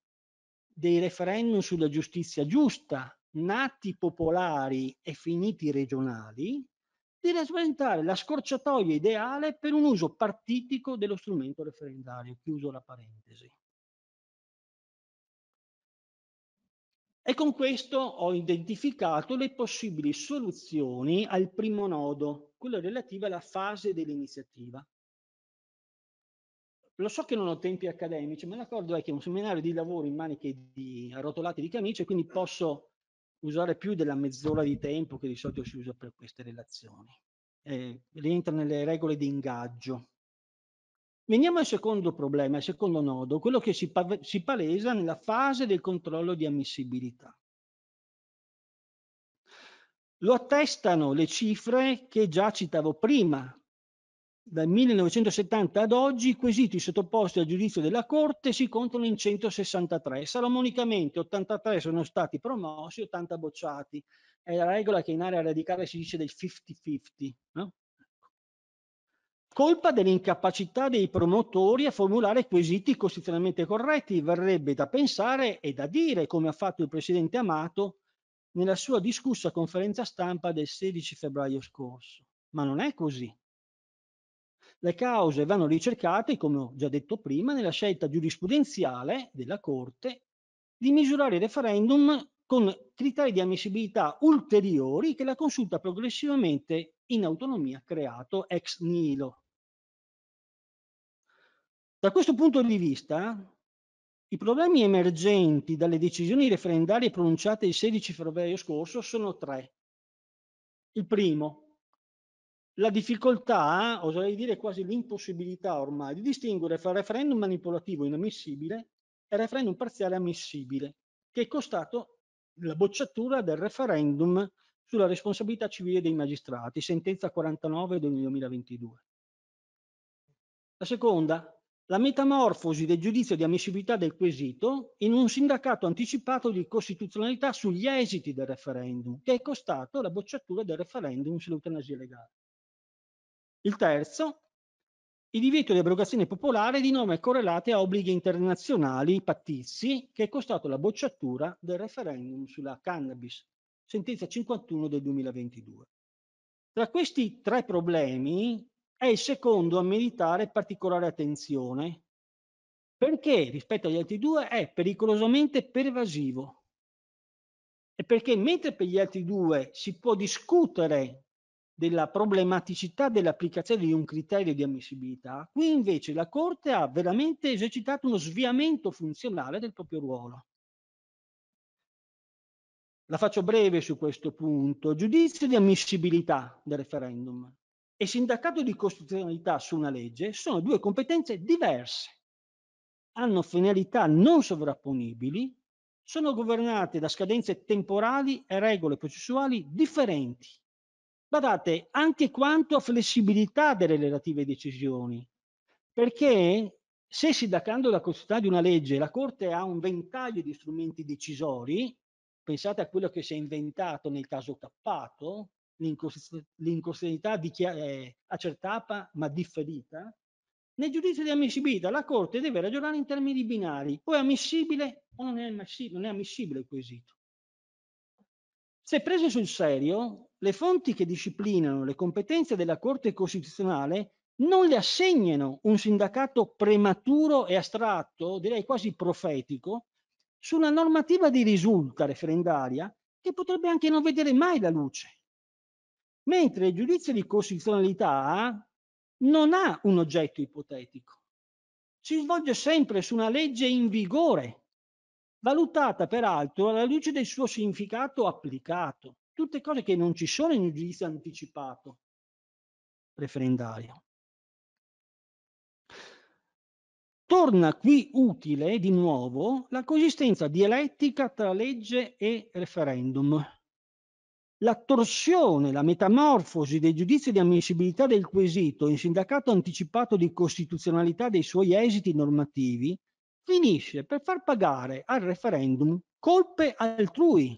dei referendum sulla giustizia giusta, nati popolari e finiti regionali, di rappresentare la scorciatoia ideale per un uso partitico dello strumento referendario, chiuso la parentesi. E con questo ho identificato le possibili soluzioni al primo nodo, quello relativo alla fase dell'iniziativa. Lo so che non ho tempi accademici, ma l'accordo è che è un seminario di lavoro in maniche di arrotolate di camicie, quindi posso usare più della mezz'ora di tempo che di solito si usa per queste relazioni. Eh, rientra nelle regole di ingaggio. Veniamo al secondo problema, al secondo nodo, quello che si, pa si palesa nella fase del controllo di ammissibilità. Lo attestano le cifre che già citavo prima, dal 1970 ad oggi i quesiti sottoposti al giudizio della Corte si contano in 163. Salomonicamente 83 sono stati promossi, 80 bocciati. È la regola che in area radicale si dice del 50-50. No? Colpa dell'incapacità dei promotori a formulare quesiti costituzionalmente corretti, verrebbe da pensare e da dire, come ha fatto il Presidente Amato nella sua discussa conferenza stampa del 16 febbraio scorso. Ma non è così. Le cause vanno ricercate, come ho già detto prima, nella scelta giurisprudenziale della Corte di misurare il referendum con criteri di ammissibilità ulteriori che la consulta progressivamente in autonomia creato ex nilo. Da questo punto di vista, i problemi emergenti dalle decisioni referendarie pronunciate il 16 febbraio scorso sono tre. Il primo, la difficoltà, eh, oserei dire quasi l'impossibilità ormai, di distinguere fra referendum manipolativo inammissibile e referendum parziale ammissibile, che è costato la bocciatura del referendum sulla responsabilità civile dei magistrati, sentenza 49 del 2022. La seconda, la metamorfosi del giudizio di ammissibilità del quesito in un sindacato anticipato di costituzionalità sugli esiti del referendum, che è costato la bocciatura del referendum sull'eutanasia legale. Il terzo, il divieto di abrogazione popolare di norme correlate a obblighi internazionali pattizi che è costato la bocciatura del referendum sulla cannabis, sentenza 51 del 2022. Tra questi tre problemi è il secondo a meritare particolare attenzione, perché rispetto agli altri due è pericolosamente pervasivo. E perché mentre per gli altri due si può discutere della problematicità dell'applicazione di un criterio di ammissibilità, qui invece la Corte ha veramente esercitato uno sviamento funzionale del proprio ruolo. La faccio breve su questo punto. Giudizio di ammissibilità del referendum e sindacato di costituzionalità su una legge sono due competenze diverse. Hanno finalità non sovrapponibili, sono governate da scadenze temporali e regole processuali differenti Guardate, anche quanto a flessibilità delle relative decisioni, perché se sindacando la costituzionalità di una legge la Corte ha un ventaglio di strumenti decisori, pensate a quello che si è inventato nel caso Cappato, l'incostituzionalità eh, accertata ma differita, nel giudizio di ammissibilità la Corte deve ragionare in termini binari, o è ammissibile o non è ammissibile, non è ammissibile il quesito. Se preso sul serio, le fonti che disciplinano le competenze della Corte Costituzionale non le assegnano un sindacato prematuro e astratto, direi quasi profetico, su una normativa di risulta referendaria che potrebbe anche non vedere mai la luce. Mentre il giudizio di costituzionalità non ha un oggetto ipotetico, si svolge sempre su una legge in vigore, valutata peraltro alla luce del suo significato applicato tutte cose che non ci sono in un giudizio anticipato referendario. Torna qui utile di nuovo la coesistenza dialettica tra legge e referendum. La torsione, la metamorfosi dei giudizi di ammissibilità del quesito in sindacato anticipato di costituzionalità dei suoi esiti normativi finisce per far pagare al referendum colpe altrui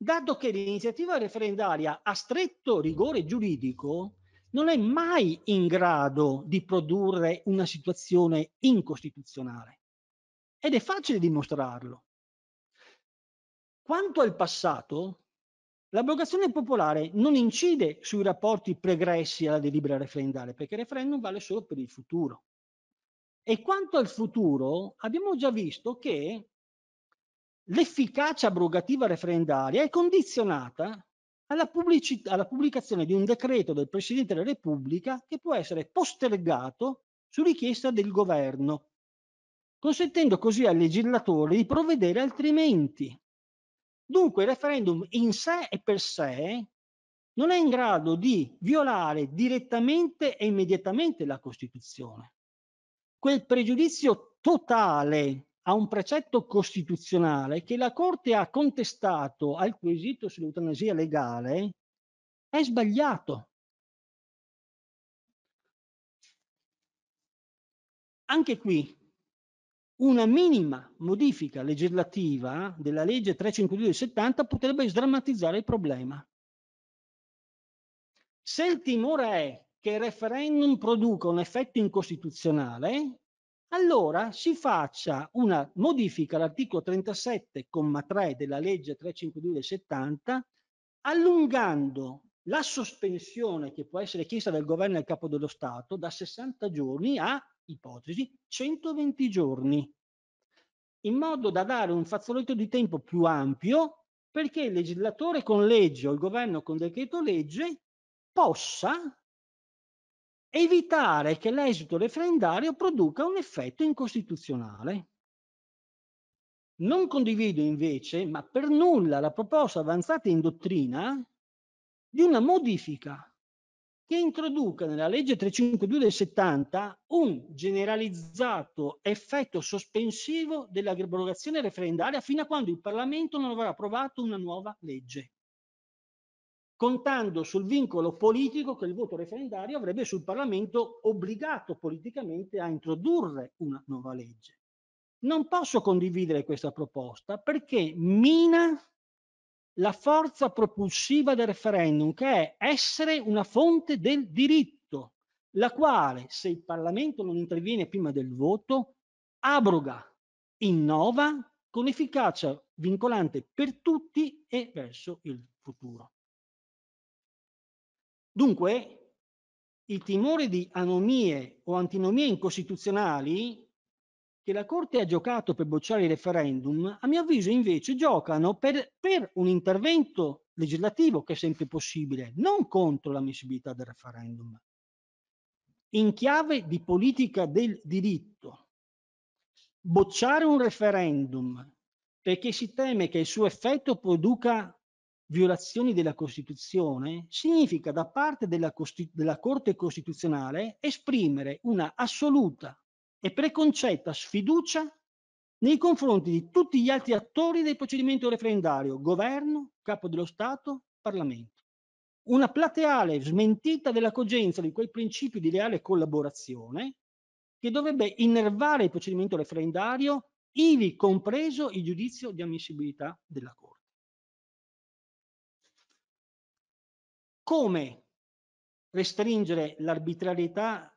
dato che l'iniziativa referendaria a stretto rigore giuridico non è mai in grado di produrre una situazione incostituzionale. Ed è facile dimostrarlo. Quanto al passato, l'abrogazione popolare non incide sui rapporti pregressi alla delibera referendaria, perché il referendum vale solo per il futuro. E quanto al futuro, abbiamo già visto che l'efficacia abrogativa referendaria è condizionata alla, alla, pubblicazione di un decreto del Presidente della Repubblica che può essere postergato su richiesta del governo, consentendo così al legislatore di provvedere altrimenti. Dunque il referendum in sé e per sé non è in grado di violare direttamente e immediatamente la Costituzione. Quel pregiudizio totale a un precetto costituzionale che la Corte ha contestato al quesito sull'eutanasia legale è sbagliato. Anche qui una minima modifica legislativa della legge 352 del 70 potrebbe sdrammatizzare il problema. Se il timore è che il referendum produca un effetto incostituzionale, allora si faccia una modifica all'articolo 37,3 della legge 352 del 70, allungando la sospensione che può essere chiesta dal governo e dal capo dello Stato da 60 giorni a, ipotesi, 120 giorni, in modo da dare un fazzoletto di tempo più ampio perché il legislatore con legge o il governo con decreto legge possa evitare che l'esito referendario produca un effetto incostituzionale. Non condivido invece, ma per nulla, la proposta avanzata in dottrina di una modifica che introduca nella legge 352 del 70 un generalizzato effetto sospensivo dell'abrogazione referendaria fino a quando il Parlamento non avrà approvato una nuova legge contando sul vincolo politico che il voto referendario avrebbe sul Parlamento obbligato politicamente a introdurre una nuova legge. Non posso condividere questa proposta perché mina la forza propulsiva del referendum, che è essere una fonte del diritto, la quale, se il Parlamento non interviene prima del voto, abroga, innova con efficacia vincolante per tutti e verso il futuro. Dunque, il timore di anomie o antinomie incostituzionali che la Corte ha giocato per bocciare il referendum, a mio avviso invece giocano per, per un intervento legislativo che è sempre possibile, non contro l'ammissibilità del referendum, in chiave di politica del diritto. Bocciare un referendum perché si teme che il suo effetto produca violazioni della Costituzione significa da parte della, della, Corte Costituzionale esprimere una assoluta e preconcetta sfiducia nei confronti di tutti gli altri attori del procedimento referendario, governo, capo dello Stato, Parlamento. Una plateale smentita della cogenza di quel principio di leale collaborazione che dovrebbe innervare il procedimento referendario, ivi compreso il giudizio di ammissibilità della Corte. come restringere l'arbitrarietà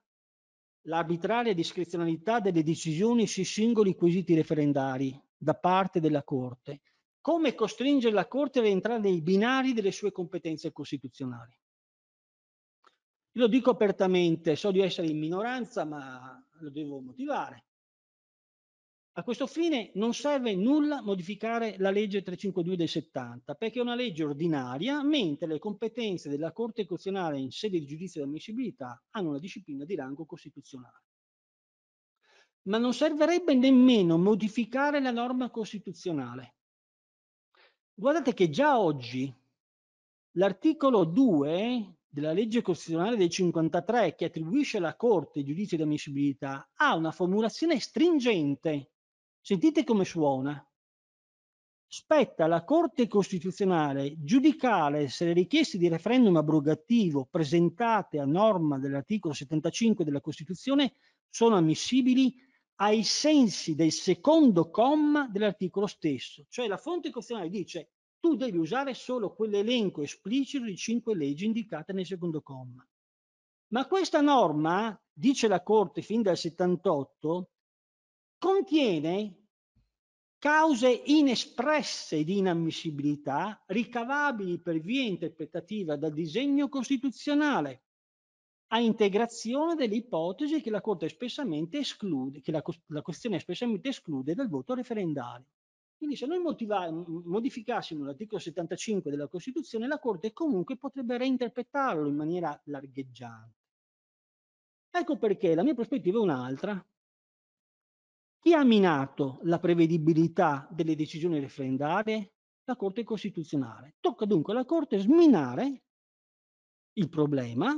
l'arbitraria discrezionalità delle decisioni sui singoli quesiti referendari da parte della Corte, come costringere la Corte ad entrare nei binari delle sue competenze costituzionali. Io lo dico apertamente, so di essere in minoranza, ma lo devo motivare. A questo fine non serve nulla modificare la legge 352 del 70, perché è una legge ordinaria, mentre le competenze della Corte Costituzionale in sede di giudizio di ammissibilità hanno una disciplina di rango costituzionale. Ma non servirebbe nemmeno modificare la norma costituzionale. Guardate che già oggi l'articolo 2 della legge costituzionale del 53 che attribuisce alla Corte giudizio di ammissibilità ha una formulazione stringente Sentite come suona. Spetta alla Corte Costituzionale giudicare se le richieste di referendum abrogativo presentate a norma dell'articolo 75 della Costituzione sono ammissibili ai sensi del secondo comma dell'articolo stesso. Cioè la fonte costituzionale dice tu devi usare solo quell'elenco esplicito di cinque leggi indicate nel secondo comma. Ma questa norma, dice la Corte fin dal 78, contiene cause inespresse di inammissibilità ricavabili per via interpretativa dal disegno costituzionale a integrazione delle ipotesi che la Corte espressamente esclude, che la, la questione espressamente esclude dal voto referendario. Quindi se noi modificassimo l'articolo 75 della Costituzione, la Corte comunque potrebbe reinterpretarlo in maniera largheggiante. Ecco perché la mia prospettiva è un'altra. Chi ha minato la prevedibilità delle decisioni referendarie? La Corte Costituzionale. Tocca dunque alla Corte sminare il problema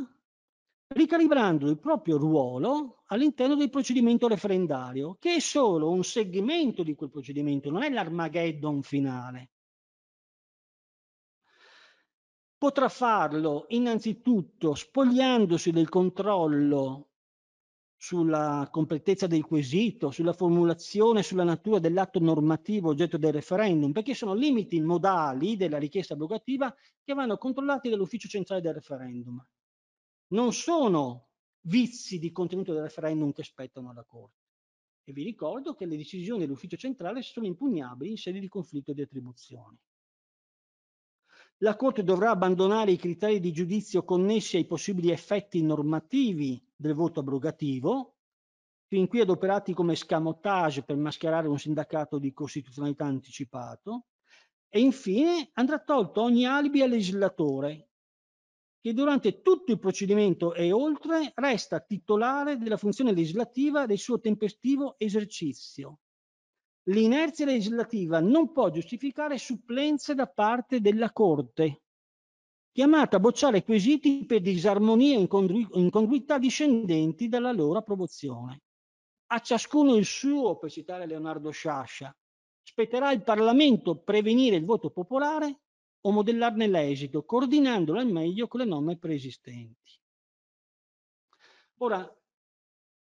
ricalibrando il proprio ruolo all'interno del procedimento referendario, che è solo un segmento di quel procedimento, non è l'Armageddon finale. Potrà farlo innanzitutto spogliandosi del controllo sulla completezza del quesito, sulla formulazione, sulla natura dell'atto normativo oggetto del referendum, perché sono limiti modali della richiesta abrogativa che vanno controllati dall'ufficio centrale del referendum. Non sono vizi di contenuto del referendum che spettano alla Corte. E vi ricordo che le decisioni dell'ufficio centrale sono impugnabili in sede di conflitto di attribuzioni la Corte dovrà abbandonare i criteri di giudizio connessi ai possibili effetti normativi del voto abrogativo, fin qui adoperati come scamotage per mascherare un sindacato di costituzionalità anticipato, e infine andrà tolto ogni alibi al legislatore, che durante tutto il procedimento e oltre resta titolare della funzione legislativa del suo tempestivo esercizio, L'inerzia legislativa non può giustificare supplenze da parte della Corte, chiamata a bocciare quesiti per disarmonia e incongruità discendenti dalla loro approvazione. A ciascuno il suo, per citare Leonardo Sciascia, spetterà il Parlamento prevenire il voto popolare o modellarne l'esito, coordinandolo al meglio con le norme preesistenti. Ora,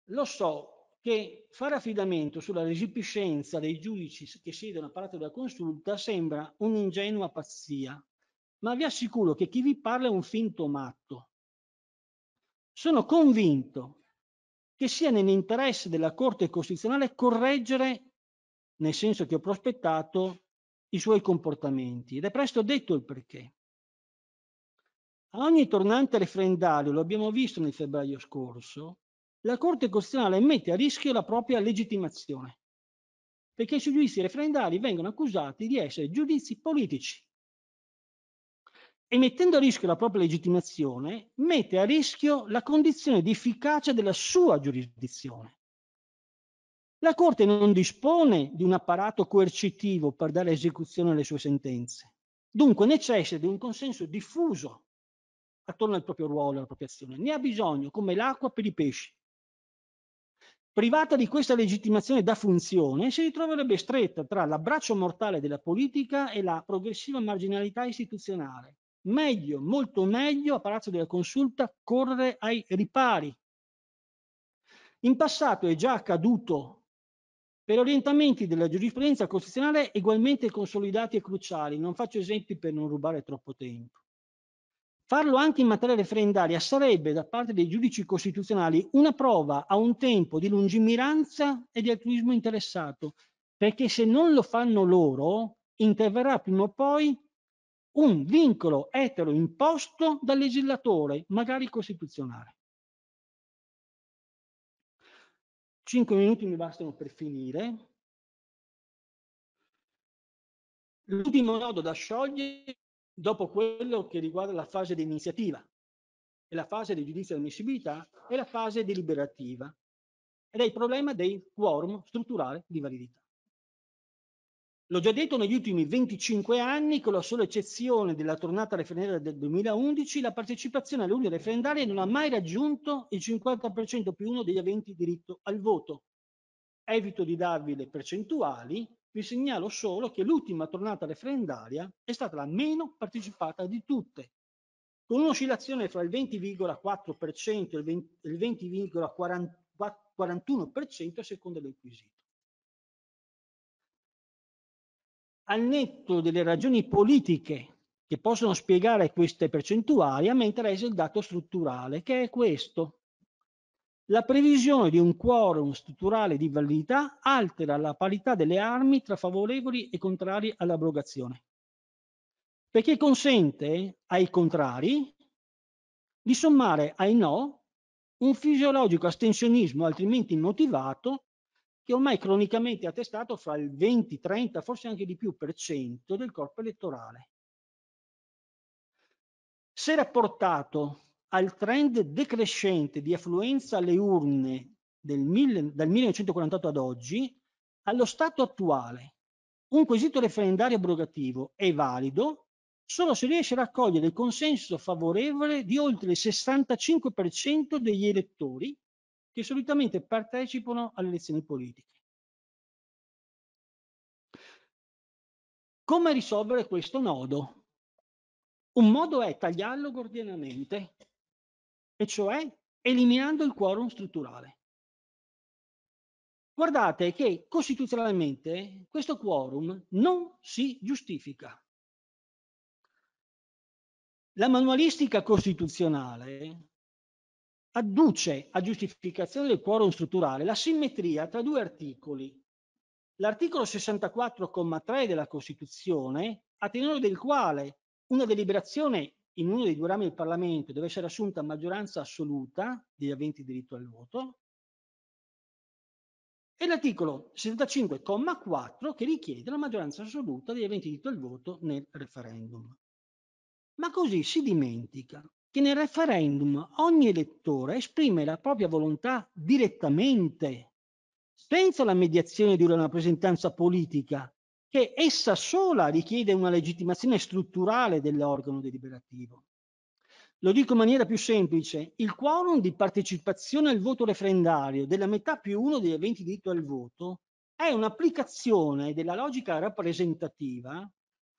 lo so, che fare affidamento sulla resipiscenza dei giudici che siedono al Palazzo della Consulta sembra un'ingenua pazzia, ma vi assicuro che chi vi parla è un finto matto. Sono convinto che sia nell'interesse della Corte Costituzionale correggere, nel senso che ho prospettato, i suoi comportamenti ed è presto detto il perché. A ogni tornante referendario, lo abbiamo visto nel febbraio scorso, la Corte Costituzionale mette a rischio la propria legittimazione, perché i giudizi referendari vengono accusati di essere giudizi politici. E mettendo a rischio la propria legittimazione, mette a rischio la condizione di efficacia della sua giurisdizione. La Corte non dispone di un apparato coercitivo per dare esecuzione alle sue sentenze, dunque necessita di un consenso diffuso attorno al proprio ruolo, e alla propria azione. Ne ha bisogno come l'acqua per i pesci. Privata di questa legittimazione da funzione, si ritroverebbe stretta tra l'abbraccio mortale della politica e la progressiva marginalità istituzionale. Meglio, molto meglio, a Palazzo della Consulta, correre ai ripari. In passato è già accaduto per orientamenti della giurisprudenza costituzionale egualmente consolidati e cruciali. Non faccio esempi per non rubare troppo tempo. Farlo anche in materia referendaria sarebbe, da parte dei giudici costituzionali, una prova a un tempo di lungimiranza e di altruismo interessato, perché se non lo fanno loro, interverrà prima o poi un vincolo etero imposto dal legislatore, magari costituzionale. Cinque minuti mi bastano per finire. L'ultimo nodo da sciogliere dopo quello che riguarda la fase di iniziativa, è la fase di giudizio di ammissibilità e la fase deliberativa, ed è il problema del quorum strutturale di validità. L'ho già detto negli ultimi 25 anni, con la sola eccezione della tornata referendaria del 2011, la partecipazione alle unioni referendarie non ha mai raggiunto il 50% più uno degli aventi diritto al voto. Evito di darvi le percentuali, vi segnalo solo che l'ultima tornata referendaria è stata la meno partecipata di tutte, con un'oscillazione fra il 20,4% e il 20,41% a seconda del quesito. Al netto delle ragioni politiche che possono spiegare queste percentuali, a me interessa il dato strutturale, che è questo. La previsione di un quorum strutturale di validità altera la parità delle armi tra favorevoli e contrari all'abrogazione, perché consente ai contrari di sommare ai no un fisiologico astensionismo altrimenti immotivato che ormai cronicamente è attestato fra il 20, 30, forse anche di più per cento del corpo elettorale. Se rapportato al trend decrescente di affluenza alle urne mille, dal 1948 ad oggi, allo stato attuale, un quesito referendario abrogativo è valido solo se riesce a raccogliere il consenso favorevole di oltre il 65% degli elettori che solitamente partecipano alle elezioni politiche. Come risolvere questo nodo? Un modo è tagliarlo gordianamente, e cioè eliminando il quorum strutturale. Guardate che costituzionalmente questo quorum non si giustifica. La manualistica costituzionale adduce a giustificazione del quorum strutturale la simmetria tra due articoli. L'articolo 64,3 della Costituzione, a tenore del quale una deliberazione in uno dei due rami del Parlamento deve essere assunta maggioranza assoluta degli aventi diritto al voto, e l'articolo 75,4 che richiede la maggioranza assoluta degli aventi diritto al voto nel referendum. Ma così si dimentica che nel referendum ogni elettore esprime la propria volontà direttamente, senza la mediazione di una rappresentanza politica che essa sola richiede una legittimazione strutturale dell'organo deliberativo. Lo dico in maniera più semplice, il quorum di partecipazione al voto referendario della metà più uno degli aventi diritto al voto è un'applicazione della logica rappresentativa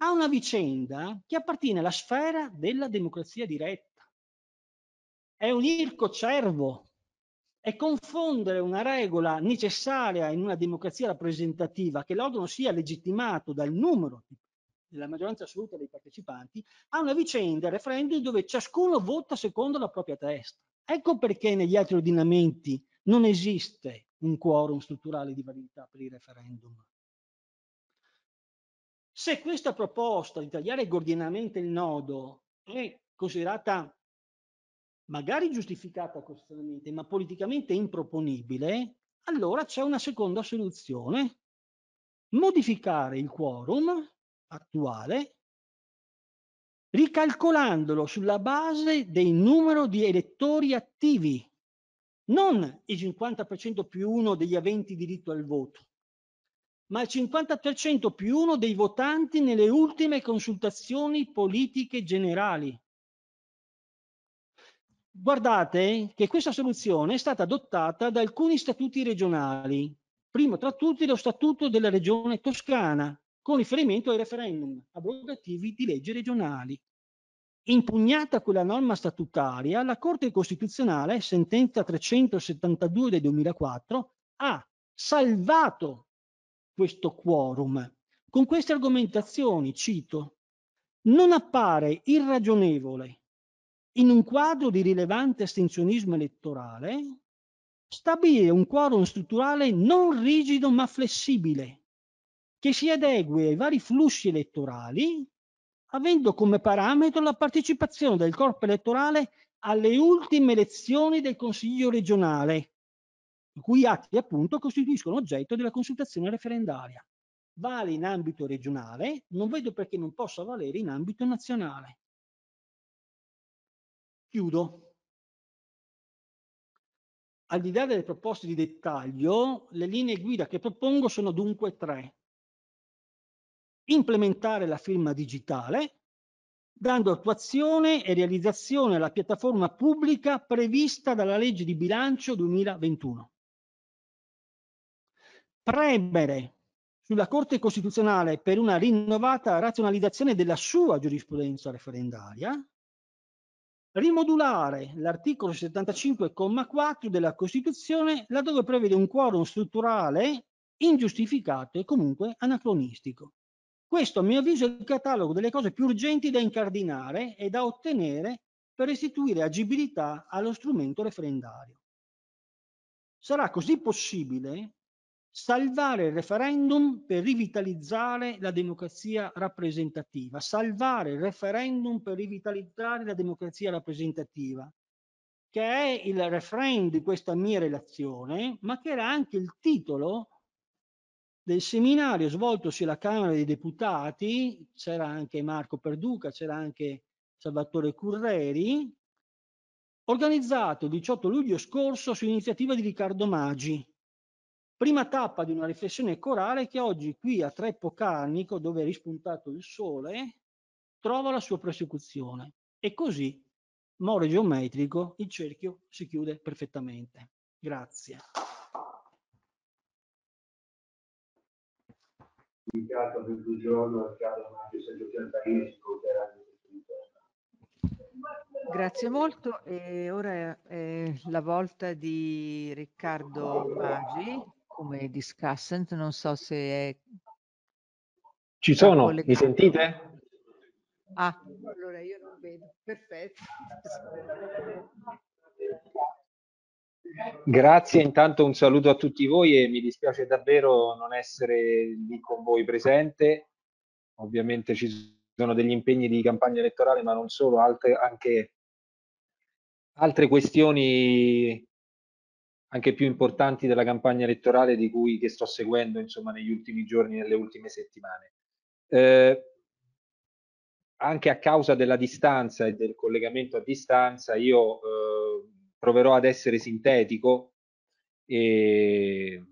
a una vicenda che appartiene alla sfera della democrazia diretta. È un irco cervo, è confondere una regola necessaria in una democrazia rappresentativa, che l'organo sia legittimato dal numero della maggioranza assoluta dei partecipanti, a una vicenda referendum dove ciascuno vota secondo la propria testa. Ecco perché negli altri ordinamenti non esiste un quorum strutturale di validità per il referendum. Se questa proposta di tagliare gordianamente il nodo è considerata magari giustificata costituzionalmente, ma politicamente improponibile, allora c'è una seconda soluzione, modificare il quorum attuale ricalcolandolo sulla base del numero di elettori attivi, non il 50% più uno degli aventi diritto al voto, ma il 50% più uno dei votanti nelle ultime consultazioni politiche generali. Guardate che questa soluzione è stata adottata da alcuni statuti regionali, primo tra tutti lo statuto della regione toscana, con riferimento ai referendum abrogativi di leggi regionali. Impugnata quella norma statutaria, la Corte Costituzionale, sentenza 372 del 2004, ha salvato questo quorum. Con queste argomentazioni, cito, non appare irragionevole in un quadro di rilevante astensionismo elettorale, stabilire un quorum strutturale non rigido ma flessibile, che si adegue ai vari flussi elettorali, avendo come parametro la partecipazione del corpo elettorale alle ultime elezioni del Consiglio regionale, i cui atti appunto costituiscono oggetto della consultazione referendaria. Vale in ambito regionale, non vedo perché non possa valere in ambito nazionale. Chiudo. Al di là delle proposte di dettaglio, le linee guida che propongo sono dunque tre. Implementare la firma digitale, dando attuazione e realizzazione alla piattaforma pubblica prevista dalla legge di bilancio 2021. Premere sulla Corte Costituzionale per una rinnovata razionalizzazione della sua giurisprudenza referendaria rimodulare l'articolo 75,4 della Costituzione laddove prevede un quorum strutturale ingiustificato e comunque anacronistico. Questo, a mio avviso, è il catalogo delle cose più urgenti da incardinare e da ottenere per restituire agibilità allo strumento referendario. Sarà così possibile salvare il referendum per rivitalizzare la democrazia rappresentativa, salvare il referendum per rivitalizzare la democrazia rappresentativa, che è il refrain di questa mia relazione, ma che era anche il titolo del seminario svoltosi alla Camera dei Deputati, c'era anche Marco Perduca, c'era anche Salvatore Curreri, organizzato il 18 luglio scorso su iniziativa di Riccardo Maggi, Prima tappa di una riflessione corale che oggi qui a Treppo Carnico, dove è rispuntato il sole, trova la sua prosecuzione. E così, more geometrico, il cerchio si chiude perfettamente. Grazie. indicato per due giorni al caso Mario Sergio Piantarini si conterà Grazie molto e ora è la volta di Riccardo Maggi come discussant, non so se è... Ci sono, collegato. mi sentite? Ah, allora io non vedo, perfetto. [laughs] Grazie, intanto un saluto a tutti voi e mi dispiace davvero non essere lì con voi presente. Ovviamente ci sono degli impegni di campagna elettorale, ma non solo, altre, anche altre questioni anche più importanti della campagna elettorale di cui che sto seguendo insomma negli ultimi giorni, nelle ultime settimane. Eh, anche a causa della distanza e del collegamento a distanza, io eh, proverò ad essere sintetico e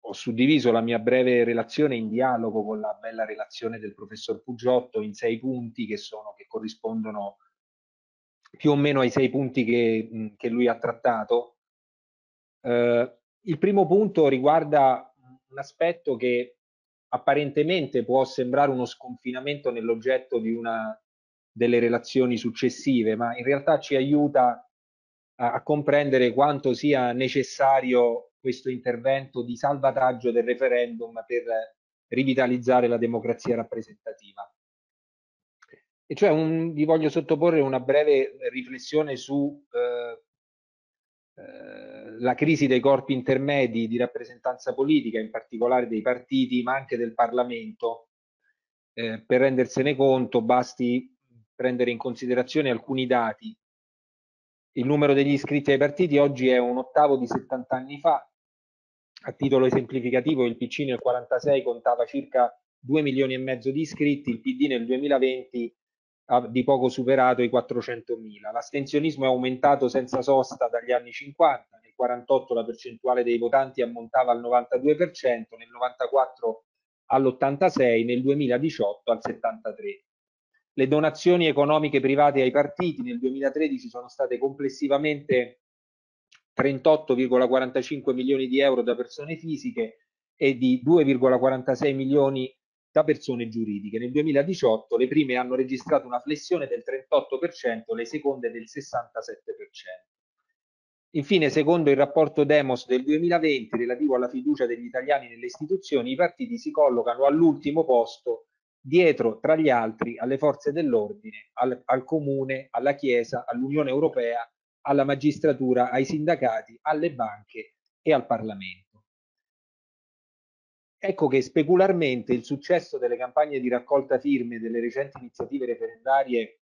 ho suddiviso la mia breve relazione in dialogo con la bella relazione del professor Pugiotto in sei punti che, sono, che corrispondono più o meno ai sei punti che, che lui ha trattato eh, il primo punto riguarda un aspetto che apparentemente può sembrare uno sconfinamento nell'oggetto di una delle relazioni successive, ma in realtà ci aiuta a, a comprendere quanto sia necessario questo intervento di salvataggio del referendum per rivitalizzare la democrazia rappresentativa. E cioè un, vi voglio sottoporre una breve riflessione su eh, eh, la crisi dei corpi intermedi di rappresentanza politica, in particolare dei partiti, ma anche del Parlamento. Eh, per rendersene conto basti prendere in considerazione alcuni dati. Il numero degli iscritti ai partiti oggi è un ottavo di 70 anni fa. A titolo esemplificativo il PC nel 1946 contava circa 2 milioni e mezzo di iscritti, il PD nel 2020 di poco superato i 400.000. L'astensionismo è aumentato senza sosta dagli anni 50, nel 48 la percentuale dei votanti ammontava al 92%, nel 94 all'86, nel 2018 al 73. Le donazioni economiche private ai partiti nel 2013 sono state complessivamente 38,45 milioni di euro da persone fisiche e di 2,46 milioni da persone giuridiche. Nel 2018 le prime hanno registrato una flessione del 38%, le seconde del 67%. Infine, secondo il rapporto Demos del 2020 relativo alla fiducia degli italiani nelle istituzioni, i partiti si collocano all'ultimo posto dietro, tra gli altri, alle forze dell'ordine, al, al comune, alla Chiesa, all'Unione Europea, alla magistratura, ai sindacati, alle banche e al Parlamento. Ecco che specularmente il successo delle campagne di raccolta firme delle recenti iniziative referendarie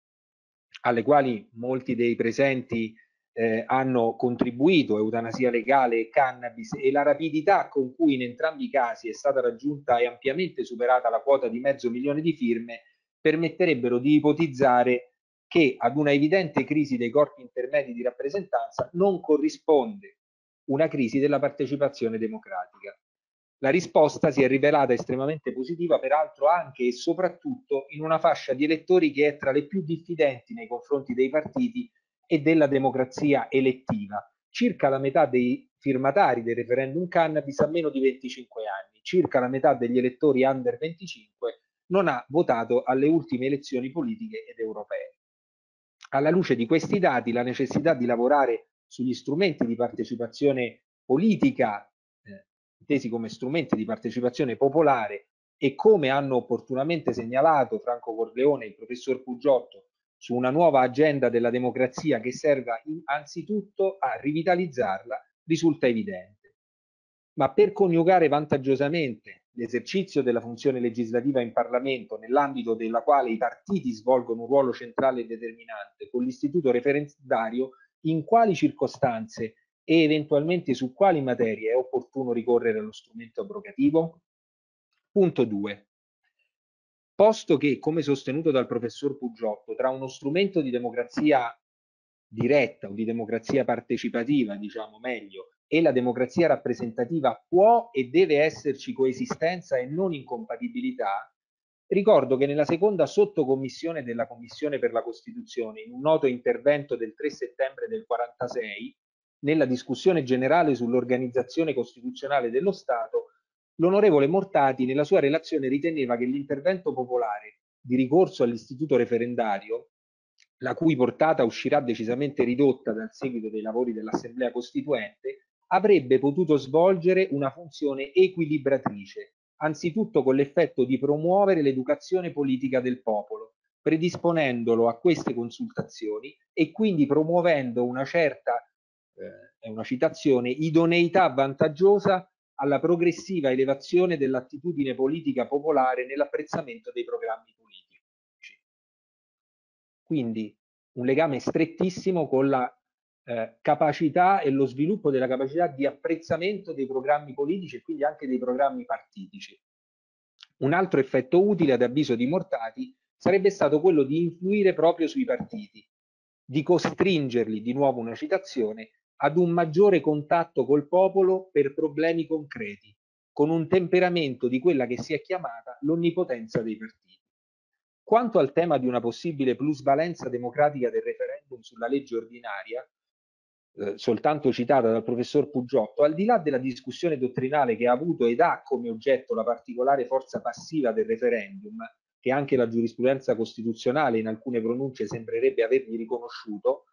alle quali molti dei presenti eh, hanno contribuito, eutanasia legale e cannabis, e la rapidità con cui in entrambi i casi è stata raggiunta e ampiamente superata la quota di mezzo milione di firme, permetterebbero di ipotizzare che ad una evidente crisi dei corpi intermedi di rappresentanza non corrisponde una crisi della partecipazione democratica la risposta si è rivelata estremamente positiva, peraltro anche e soprattutto in una fascia di elettori che è tra le più diffidenti nei confronti dei partiti e della democrazia elettiva. Circa la metà dei firmatari del referendum cannabis ha meno di 25 anni, circa la metà degli elettori under 25 non ha votato alle ultime elezioni politiche ed europee. Alla luce di questi dati, la necessità di lavorare sugli strumenti di partecipazione politica intesi come strumenti di partecipazione popolare e come hanno opportunamente segnalato Franco Corleone e il professor Pugiotto su una nuova agenda della democrazia che serva anzitutto a rivitalizzarla risulta evidente. Ma per coniugare vantaggiosamente l'esercizio della funzione legislativa in Parlamento, nell'ambito della quale i partiti svolgono un ruolo centrale e determinante, con l'istituto referendario, in quali circostanze e eventualmente su quali materie è opportuno ricorrere allo strumento abrogativo? Punto 2. Posto che, come sostenuto dal professor Puggiotto, tra uno strumento di democrazia diretta o di democrazia partecipativa, diciamo meglio, e la democrazia rappresentativa può e deve esserci coesistenza e non incompatibilità, ricordo che nella seconda sottocommissione della Commissione per la Costituzione, in un noto intervento del 3 settembre del 1946, nella discussione generale sull'organizzazione costituzionale dello Stato, l'onorevole Mortati nella sua relazione riteneva che l'intervento popolare di ricorso all'istituto referendario, la cui portata uscirà decisamente ridotta dal seguito dei lavori dell'Assemblea Costituente, avrebbe potuto svolgere una funzione equilibratrice, anzitutto con l'effetto di promuovere l'educazione politica del popolo, predisponendolo a queste consultazioni e quindi promuovendo una certa eh, è una citazione, idoneità vantaggiosa alla progressiva elevazione dell'attitudine politica popolare nell'apprezzamento dei programmi politici. Quindi un legame strettissimo con la eh, capacità e lo sviluppo della capacità di apprezzamento dei programmi politici e quindi anche dei programmi partitici. Un altro effetto utile, ad avviso di Mortati, sarebbe stato quello di influire proprio sui partiti, di costringerli, di nuovo una citazione, ad un maggiore contatto col popolo per problemi concreti, con un temperamento di quella che si è chiamata l'onnipotenza dei partiti. Quanto al tema di una possibile plusvalenza democratica del referendum sulla legge ordinaria, eh, soltanto citata dal professor Puggiotto, al di là della discussione dottrinale che ha avuto ed ha come oggetto la particolare forza passiva del referendum, che anche la giurisprudenza costituzionale in alcune pronunce sembrerebbe avergli riconosciuto,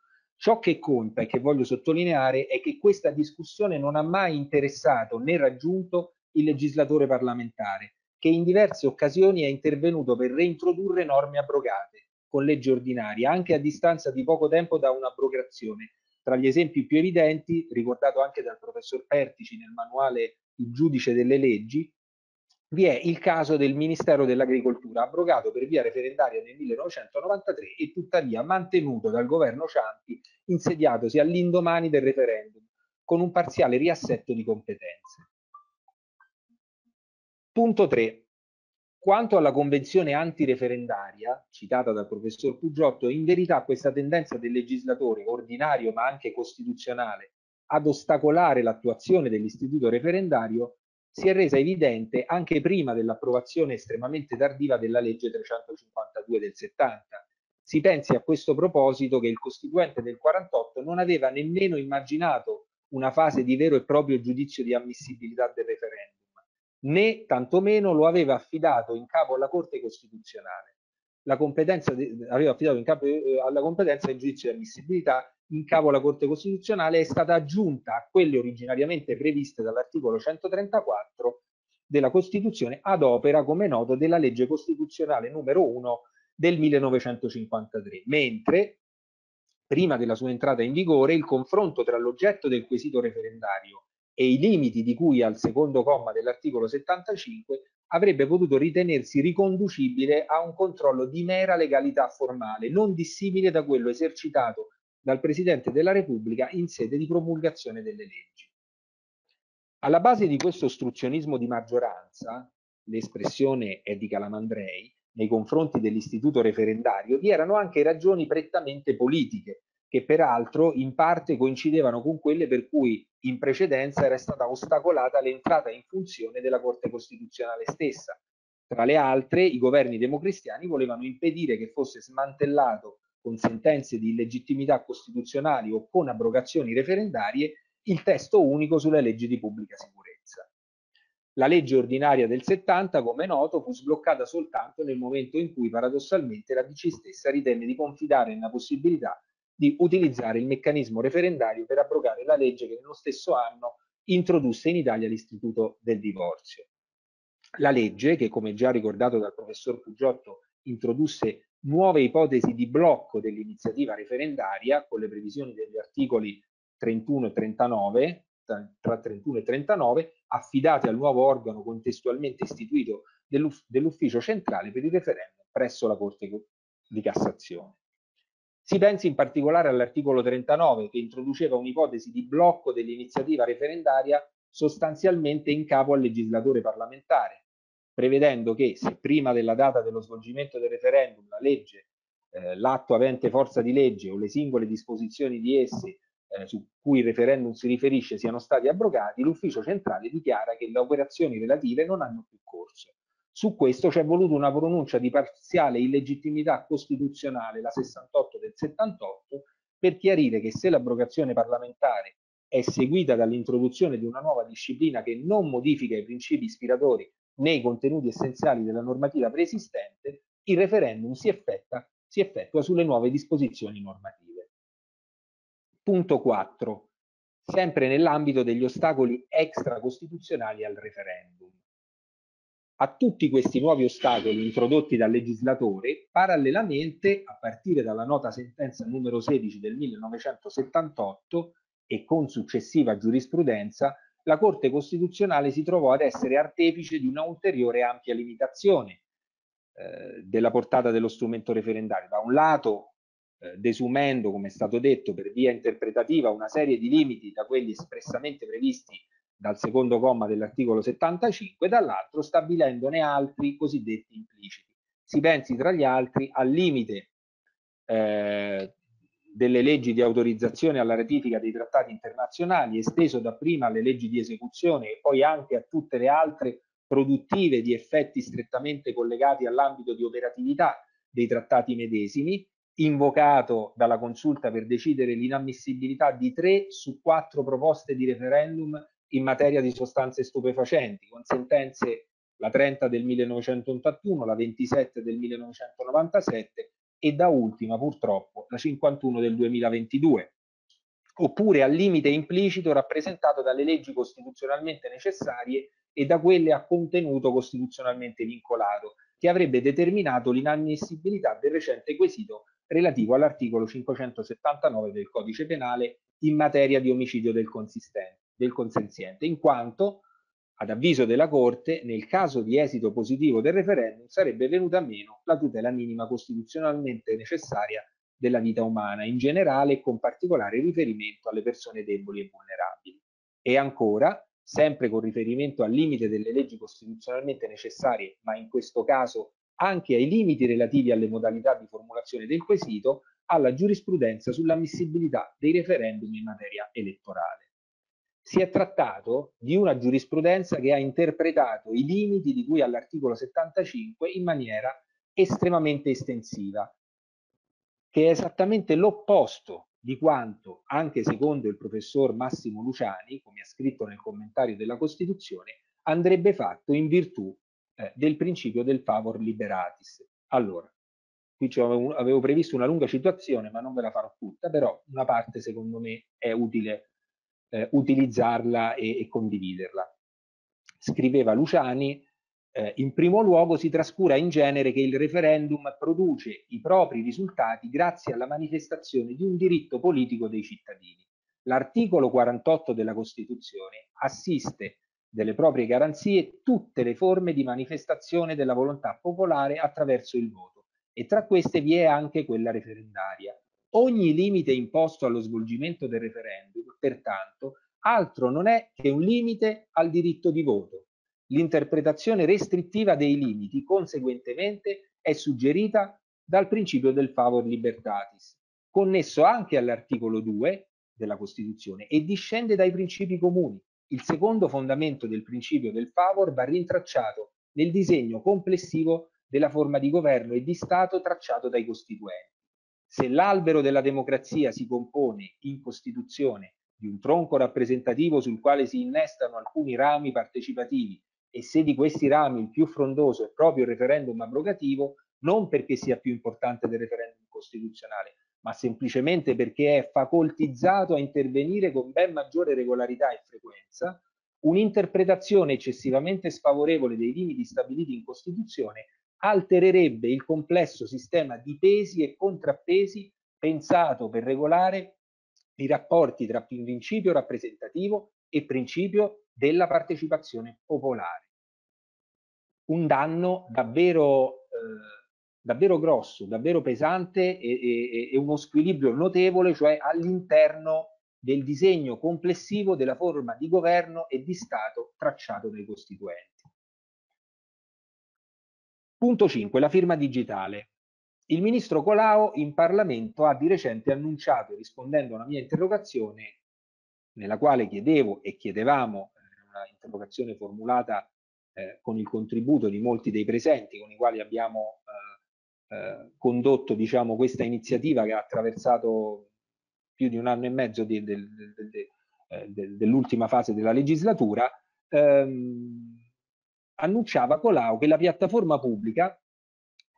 Ciò che conta e che voglio sottolineare è che questa discussione non ha mai interessato né raggiunto il legislatore parlamentare, che in diverse occasioni è intervenuto per reintrodurre norme abrogate con leggi ordinarie, anche a distanza di poco tempo da un'abrogazione. Tra gli esempi più evidenti, ricordato anche dal professor Pertici nel manuale Il giudice delle leggi, vi è il caso del Ministero dell'Agricoltura, abrogato per via referendaria nel 1993 e tuttavia mantenuto dal governo Ciampi, insediatosi all'indomani del referendum, con un parziale riassetto di competenze. Punto 3. Quanto alla convenzione antireferendaria, citata dal professor Pugiotto, in verità questa tendenza del legislatore, ordinario ma anche costituzionale, ad ostacolare l'attuazione dell'istituto referendario si è resa evidente anche prima dell'approvazione estremamente tardiva della legge 352 del 70. Si pensi a questo proposito che il Costituente del 48 non aveva nemmeno immaginato una fase di vero e proprio giudizio di ammissibilità del referendum, né tantomeno lo aveva affidato in capo alla Corte Costituzionale. La competenza aveva affidato in capo eh, alla competenza il giudizio di ammissibilità in capo alla Corte Costituzionale è stata aggiunta a quelle originariamente previste dall'articolo 134 della Costituzione ad opera, come noto, della legge costituzionale numero 1 del 1953, mentre prima della sua entrata in vigore il confronto tra l'oggetto del quesito referendario e i limiti di cui al secondo comma dell'articolo 75 avrebbe potuto ritenersi riconducibile a un controllo di mera legalità formale, non dissimile da quello esercitato dal Presidente della Repubblica in sede di promulgazione delle leggi. Alla base di questo ostruzionismo di maggioranza, l'espressione è di Calamandrei, nei confronti dell'istituto referendario, vi erano anche ragioni prettamente politiche, che peraltro in parte coincidevano con quelle per cui in precedenza era stata ostacolata l'entrata in funzione della Corte Costituzionale stessa. Tra le altre, i governi democristiani volevano impedire che fosse smantellato con sentenze di illegittimità costituzionali o con abrogazioni referendarie il testo unico sulle leggi di pubblica sicurezza. La legge ordinaria del 70, come è noto, fu sbloccata soltanto nel momento in cui paradossalmente la DC stessa ritenne di confidare nella possibilità di utilizzare il meccanismo referendario per abrogare la legge che nello stesso anno introdusse in Italia l'istituto del divorzio. La legge, che come già ricordato dal professor Pugiotto introdusse nuove ipotesi di blocco dell'iniziativa referendaria con le previsioni degli articoli 31 e 39, tra 31 e 39, affidate al nuovo organo contestualmente istituito dell'Ufficio Centrale per il referendum presso la Corte di Cassazione. Si pensi in particolare all'articolo 39 che introduceva un'ipotesi di blocco dell'iniziativa referendaria sostanzialmente in capo al legislatore parlamentare, prevedendo che se prima della data dello svolgimento del referendum la legge, eh, l'atto avente forza di legge o le singole disposizioni di esse eh, su cui il referendum si riferisce siano stati abrogati, l'ufficio centrale dichiara che le operazioni relative non hanno più corso. Su questo c'è voluta una pronuncia di parziale illegittimità costituzionale, la 68 del 78, per chiarire che se l'abrogazione parlamentare è seguita dall'introduzione di una nuova disciplina che non modifica i principi ispiratori nei contenuti essenziali della normativa preesistente, il referendum si, effetta, si effettua sulle nuove disposizioni normative. Punto 4. Sempre nell'ambito degli ostacoli extracostituzionali al referendum. A tutti questi nuovi ostacoli introdotti dal legislatore, parallelamente, a partire dalla nota sentenza numero 16 del 1978 e con successiva giurisprudenza, la Corte Costituzionale si trovò ad essere artefice di una ulteriore ampia limitazione eh, della portata dello strumento referendario. Da un lato, eh, desumendo, come è stato detto, per via interpretativa una serie di limiti da quelli espressamente previsti dal secondo comma dell'articolo 75, dall'altro stabilendone altri cosiddetti impliciti. Si pensi tra gli altri al limite eh, delle leggi di autorizzazione alla ratifica dei trattati internazionali, esteso dapprima alle leggi di esecuzione e poi anche a tutte le altre produttive di effetti strettamente collegati all'ambito di operatività dei trattati medesimi, invocato dalla consulta per decidere l'inammissibilità di tre su quattro proposte di referendum in materia di sostanze stupefacenti, con sentenze la 30 del 1981, la 27 del 1997 e da ultima purtroppo la 51 del 2022, oppure al limite implicito rappresentato dalle leggi costituzionalmente necessarie e da quelle a contenuto costituzionalmente vincolato, che avrebbe determinato l'inammissibilità del recente quesito relativo all'articolo 579 del codice penale in materia di omicidio del, del consenziente, in quanto ad avviso della Corte, nel caso di esito positivo del referendum sarebbe venuta meno la tutela minima costituzionalmente necessaria della vita umana in generale e con particolare riferimento alle persone deboli e vulnerabili. E ancora, sempre con riferimento al limite delle leggi costituzionalmente necessarie, ma in questo caso anche ai limiti relativi alle modalità di formulazione del quesito, alla giurisprudenza sull'ammissibilità dei referendum in materia elettorale si è trattato di una giurisprudenza che ha interpretato i limiti di cui all'articolo 75 in maniera estremamente estensiva, che è esattamente l'opposto di quanto, anche secondo il professor Massimo Luciani, come ha scritto nel commentario della Costituzione, andrebbe fatto in virtù eh, del principio del favor liberatis. Allora, qui avevo, avevo previsto una lunga citazione, ma non ve la farò tutta, però una parte secondo me è utile eh, utilizzarla e, e, condividerla. Scriveva Luciani, eh, in primo luogo si trascura in genere che il referendum produce i propri risultati grazie alla manifestazione di un diritto politico dei cittadini. L'articolo 48 della Costituzione assiste delle proprie garanzie tutte le forme di manifestazione della volontà popolare attraverso il voto e tra queste vi è anche quella referendaria. Ogni limite imposto allo svolgimento del referendum, pertanto, altro non è che un limite al diritto di voto. L'interpretazione restrittiva dei limiti, conseguentemente, è suggerita dal principio del favor libertatis, connesso anche all'articolo 2 della Costituzione e discende dai principi comuni. Il secondo fondamento del principio del favor va rintracciato nel disegno complessivo della forma di governo e di Stato tracciato dai Costituenti. Se l'albero della democrazia si compone in Costituzione di un tronco rappresentativo sul quale si innestano alcuni rami partecipativi e se di questi rami il più frondoso è proprio il referendum abrogativo, non perché sia più importante del referendum costituzionale, ma semplicemente perché è facoltizzato a intervenire con ben maggiore regolarità e frequenza, un'interpretazione eccessivamente sfavorevole dei limiti stabiliti in Costituzione altererebbe il complesso sistema di pesi e contrappesi pensato per regolare i rapporti tra principio rappresentativo e principio della partecipazione popolare. Un danno davvero, eh, davvero grosso, davvero pesante e, e, e uno squilibrio notevole, cioè all'interno del disegno complessivo della forma di governo e di Stato tracciato dai costituenti. Punto 5. La firma digitale. Il ministro Colau in Parlamento ha di recente annunciato, rispondendo a una mia interrogazione, nella quale chiedevo e chiedevamo, eh, una interrogazione formulata eh, con il contributo di molti dei presenti con i quali abbiamo eh, eh, condotto diciamo, questa iniziativa che ha attraversato più di un anno e mezzo de, de, de, dell'ultima fase della legislatura, ehm, annunciava Colau che la piattaforma pubblica,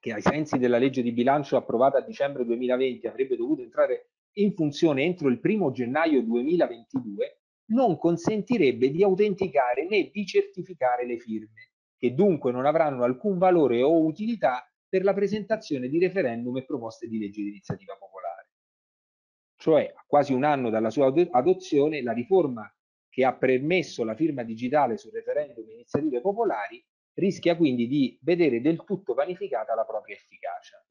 che ai sensi della legge di bilancio approvata a dicembre 2020 avrebbe dovuto entrare in funzione entro il primo gennaio 2022, non consentirebbe di autenticare né di certificare le firme, che dunque non avranno alcun valore o utilità per la presentazione di referendum e proposte di legge di iniziativa popolare. Cioè, a quasi un anno dalla sua adozione, la riforma che ha permesso la firma digitale sul referendum iniziative popolari, rischia quindi di vedere del tutto vanificata la propria efficacia.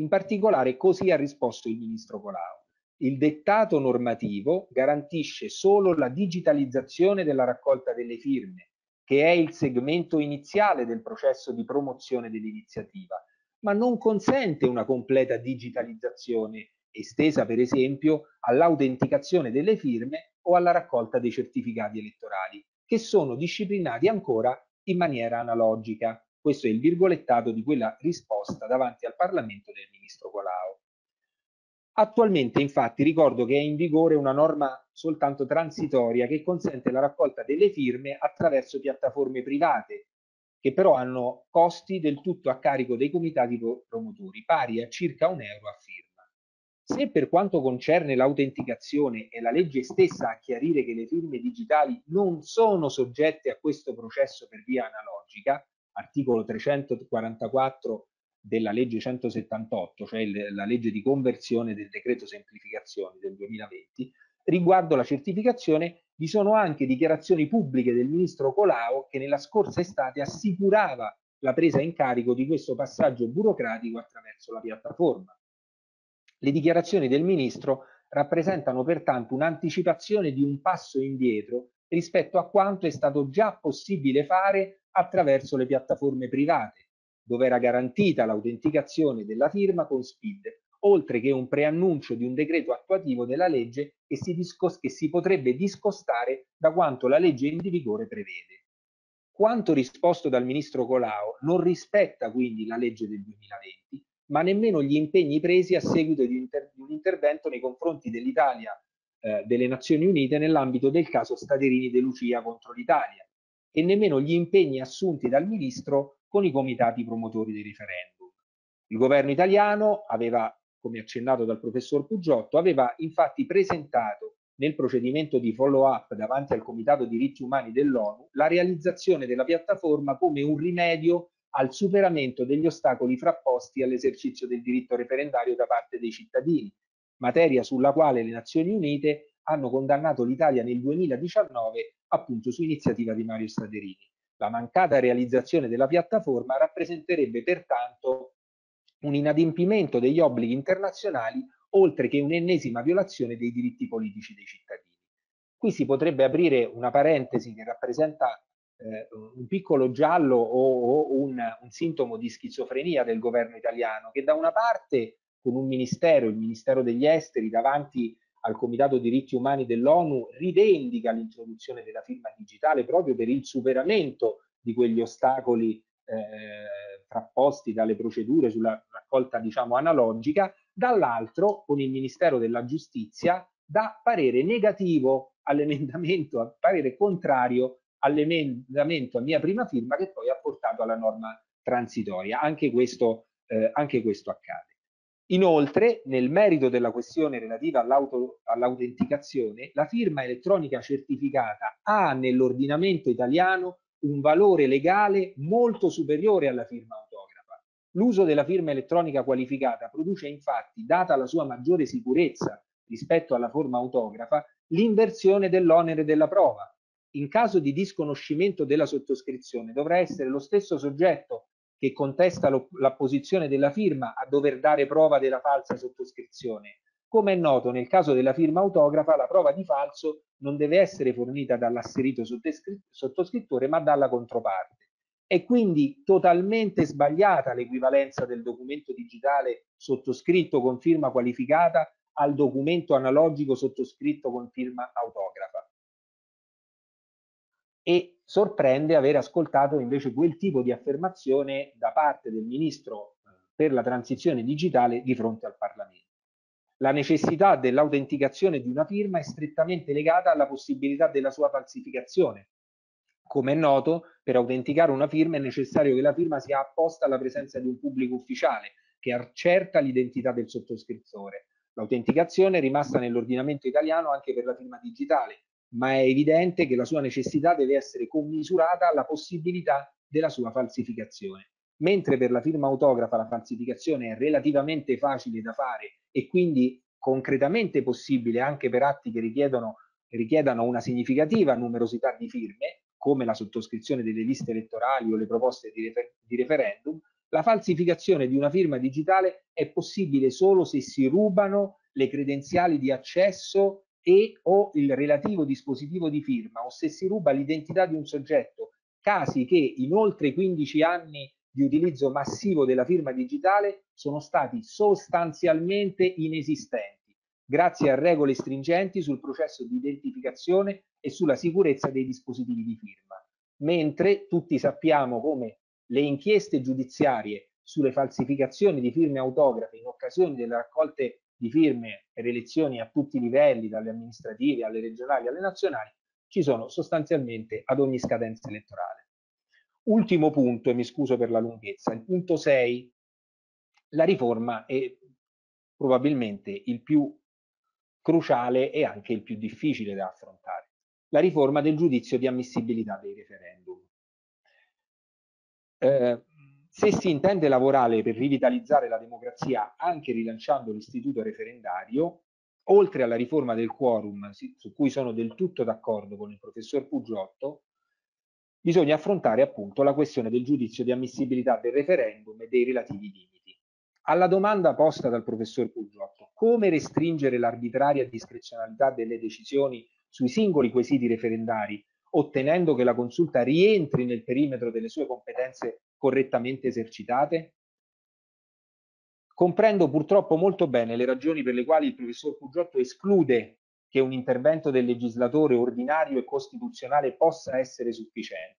In particolare così ha risposto il ministro Colau. Il dettato normativo garantisce solo la digitalizzazione della raccolta delle firme, che è il segmento iniziale del processo di promozione dell'iniziativa, ma non consente una completa digitalizzazione estesa per esempio all'autenticazione delle firme o alla raccolta dei certificati elettorali, che sono disciplinati ancora in maniera analogica. Questo è il virgolettato di quella risposta davanti al Parlamento del ministro Colau. Attualmente infatti ricordo che è in vigore una norma soltanto transitoria che consente la raccolta delle firme attraverso piattaforme private, che però hanno costi del tutto a carico dei comitati promotori, pari a circa un euro a firma. Se per quanto concerne l'autenticazione è la legge stessa a chiarire che le firme digitali non sono soggette a questo processo per via analogica, articolo 344 della legge 178, cioè la legge di conversione del decreto semplificazione del 2020, riguardo la certificazione vi sono anche dichiarazioni pubbliche del ministro Colau che nella scorsa estate assicurava la presa in carico di questo passaggio burocratico attraverso la piattaforma. Le dichiarazioni del Ministro rappresentano pertanto un'anticipazione di un passo indietro rispetto a quanto è stato già possibile fare attraverso le piattaforme private, dove era garantita l'autenticazione della firma con SPID, oltre che un preannuncio di un decreto attuativo della legge che si, discos- che si potrebbe discostare da quanto la legge in vigore prevede. Quanto risposto dal ministro Colau non rispetta quindi la legge del 2020 ma nemmeno gli impegni presi a seguito di, inter di un intervento nei confronti dell'Italia eh, delle Nazioni Unite nell'ambito del caso Staterini De Lucia contro l'Italia e nemmeno gli impegni assunti dal ministro con i comitati promotori dei referendum. Il governo italiano aveva, come accennato dal professor Puggiotto, aveva infatti presentato nel procedimento di follow-up davanti al Comitato Diritti Umani dell'ONU la realizzazione della piattaforma come un rimedio al superamento degli ostacoli frapposti all'esercizio del diritto referendario da parte dei cittadini, materia sulla quale le Nazioni Unite hanno condannato l'Italia nel 2019 appunto su iniziativa di Mario Staderini. La mancata realizzazione della piattaforma rappresenterebbe pertanto un inadempimento degli obblighi internazionali oltre che un'ennesima violazione dei diritti politici dei cittadini. Qui si potrebbe aprire una parentesi che rappresenta eh, un piccolo giallo o, o un, un, sintomo di schizofrenia del governo italiano che da una parte con un ministero, il Ministero degli Esteri, davanti al Comitato diritti umani dell'ONU, rivendica l'introduzione della firma digitale proprio per il superamento di quegli ostacoli eh, frapposti dalle procedure sulla raccolta diciamo analogica, dall'altro con il Ministero della Giustizia dà parere negativo all'emendamento, a parere contrario all'emendamento a mia prima firma che poi ha portato alla norma transitoria. Anche questo, eh, anche questo accade. Inoltre, nel merito della questione relativa all'autenticazione, all la firma elettronica certificata ha nell'ordinamento italiano un valore legale molto superiore alla firma autografa. L'uso della firma elettronica qualificata produce infatti, data la sua maggiore sicurezza rispetto alla forma autografa, l'inversione dell'onere della prova, in caso di disconoscimento della sottoscrizione dovrà essere lo stesso soggetto che contesta l'apposizione della firma a dover dare prova della falsa sottoscrizione. Come è noto, nel caso della firma autografa, la prova di falso non deve essere fornita dall'asserito sottoscrittore, ma dalla controparte. È quindi totalmente sbagliata l'equivalenza del documento digitale sottoscritto con firma qualificata al documento analogico sottoscritto con firma autografa e sorprende aver ascoltato invece quel tipo di affermazione da parte del ministro eh, per la transizione digitale di fronte al Parlamento. La necessità dell'autenticazione di una firma è strettamente legata alla possibilità della sua falsificazione. Come è noto, per autenticare una firma è necessario che la firma sia apposta alla presenza di un pubblico ufficiale che accerta l'identità del sottoscrittore. L'autenticazione è rimasta nell'ordinamento italiano anche per la firma digitale, ma è evidente che la sua necessità deve essere commisurata alla possibilità della sua falsificazione. Mentre per la firma autografa la falsificazione è relativamente facile da fare e quindi concretamente possibile anche per atti che richiedono, richiedano una significativa numerosità di firme, come la sottoscrizione delle liste elettorali o le proposte di, refer di referendum, la falsificazione di una firma digitale è possibile solo se si rubano le credenziali di accesso e o il relativo dispositivo di firma o se si ruba l'identità di un soggetto, casi che in oltre 15 anni di utilizzo massivo della firma digitale sono stati sostanzialmente inesistenti, grazie a regole stringenti sul processo di identificazione e sulla sicurezza dei dispositivi di firma. Mentre tutti sappiamo come le inchieste giudiziarie sulle falsificazioni di firme autografe in occasione delle raccolte di firme per elezioni a tutti i livelli, dalle amministrative alle regionali alle nazionali, ci sono sostanzialmente ad ogni scadenza elettorale. Ultimo punto, e mi scuso per la lunghezza, il punto 6, la riforma è probabilmente il più cruciale e anche il più difficile da affrontare, la riforma del giudizio di ammissibilità dei referendum. Eh, se si intende lavorare per rivitalizzare la democrazia anche rilanciando l'istituto referendario, oltre alla riforma del quorum, su cui sono del tutto d'accordo con il professor Pugiotto, bisogna affrontare appunto la questione del giudizio di ammissibilità del referendum e dei relativi limiti. Alla domanda posta dal professor Pugiotto, come restringere l'arbitraria discrezionalità delle decisioni sui singoli quesiti referendari, ottenendo che la consulta rientri nel perimetro delle sue competenze correttamente esercitate? Comprendo purtroppo molto bene le ragioni per le quali il professor Pugiotto esclude che un intervento del legislatore ordinario e costituzionale possa essere sufficiente.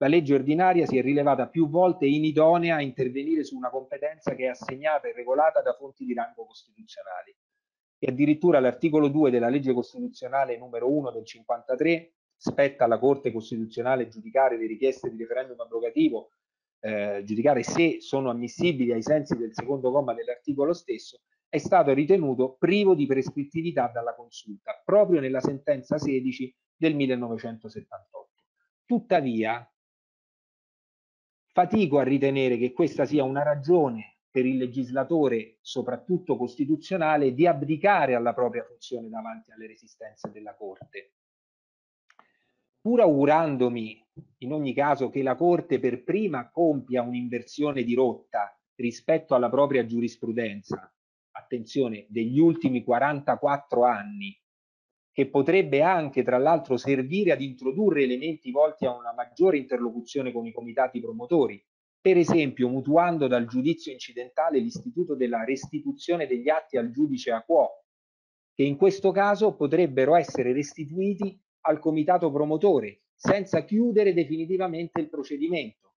La legge ordinaria si è rilevata più volte inidonea a intervenire su una competenza che è assegnata e regolata da fonti di rango costituzionali. E addirittura l'articolo 2 della legge costituzionale numero 1 del 53 spetta alla Corte Costituzionale giudicare le richieste di referendum abrogativo eh, giudicare se sono ammissibili ai sensi del secondo comma dell'articolo stesso, è stato ritenuto privo di prescrittività dalla consulta, proprio nella sentenza 16 del 1978. Tuttavia, fatico a ritenere che questa sia una ragione per il legislatore, soprattutto costituzionale, di abdicare alla propria funzione davanti alle resistenze della Corte pur augurandomi in ogni caso che la Corte per prima compia un'inversione di rotta rispetto alla propria giurisprudenza, attenzione, degli ultimi 44 anni, che potrebbe anche tra l'altro servire ad introdurre elementi volti a una maggiore interlocuzione con i comitati promotori, per esempio mutuando dal giudizio incidentale l'istituto della restituzione degli atti al giudice a quo, che in questo caso potrebbero essere restituiti al comitato promotore senza chiudere definitivamente il procedimento.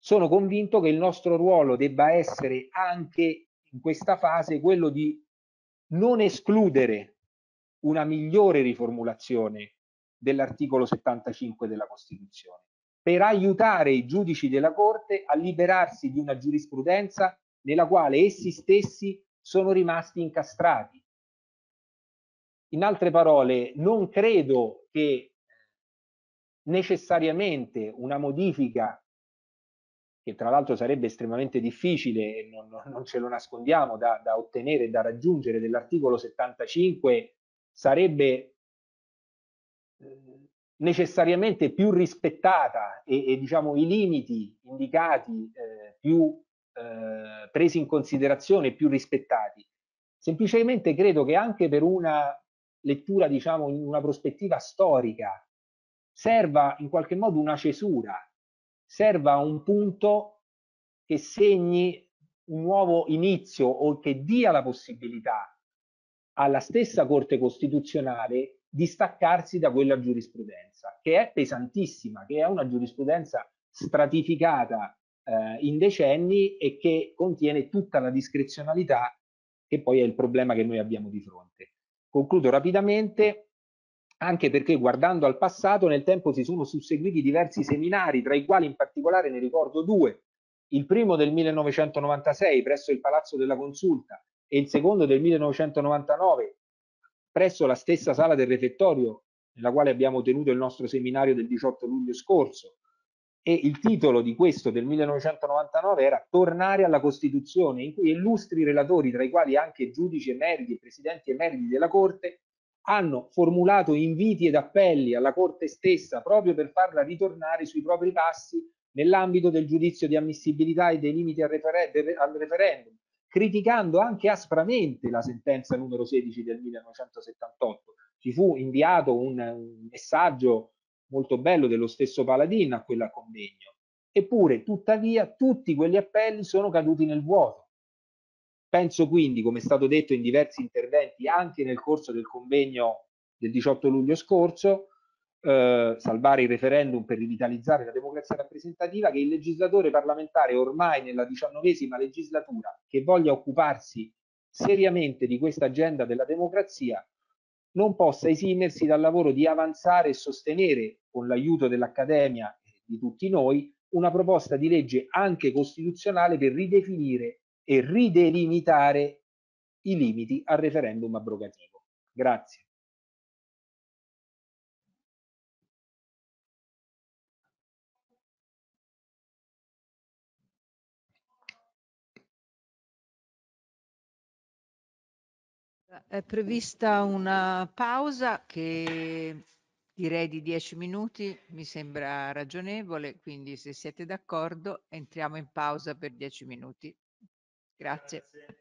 Sono convinto che il nostro ruolo debba essere anche in questa fase quello di non escludere una migliore riformulazione dell'articolo 75 della Costituzione per aiutare i giudici della Corte a liberarsi di una giurisprudenza nella quale essi stessi sono rimasti incastrati in altre parole, non credo che eh, necessariamente una modifica, che tra l'altro sarebbe estremamente difficile e non, non, ce lo nascondiamo, da, da ottenere e da raggiungere dell'articolo 75, sarebbe eh, necessariamente più rispettata e, e diciamo, i limiti indicati eh, più eh, presi in considerazione, più rispettati. Semplicemente credo che anche per una lettura, diciamo, in una prospettiva storica, serva in qualche modo una cesura, serva un punto che segni un nuovo inizio o che dia la possibilità alla stessa Corte Costituzionale di staccarsi da quella giurisprudenza, che è pesantissima, che è una giurisprudenza stratificata eh, in decenni e che contiene tutta la discrezionalità che poi è il problema che noi abbiamo di fronte. Concludo rapidamente anche perché guardando al passato nel tempo si sono susseguiti diversi seminari, tra i quali in particolare ne ricordo due, il primo del 1996 presso il Palazzo della Consulta e il secondo del 1999 presso la stessa sala del refettorio nella quale abbiamo tenuto il nostro seminario del 18 luglio scorso e il titolo di questo del 1999 era Tornare alla Costituzione, in cui illustri relatori, tra i quali anche giudici emeriti e presidenti emeriti della Corte, hanno formulato inviti ed appelli alla Corte stessa proprio per farla ritornare sui propri passi nell'ambito del giudizio di ammissibilità e dei limiti al, referendum, criticando anche aspramente la sentenza numero 16 del 1978. Ci fu inviato un, un messaggio molto bello dello stesso Paladin a quella convegno. Eppure, tuttavia, tutti quegli appelli sono caduti nel vuoto. Penso quindi, come è stato detto in diversi interventi anche nel corso del convegno del 18 luglio scorso, eh, salvare il referendum per rivitalizzare la democrazia rappresentativa, che il legislatore parlamentare ormai nella diciannovesima legislatura che voglia occuparsi seriamente di questa agenda della democrazia non possa esimersi dal lavoro di avanzare e sostenere, con l'aiuto dell'Accademia e di tutti noi, una proposta di legge anche costituzionale per ridefinire e ridelimitare i limiti al referendum abrogativo. Grazie. È prevista una pausa che direi di 10 minuti, mi sembra ragionevole, quindi se siete d'accordo entriamo in pausa per 10 minuti. Grazie. Grazie.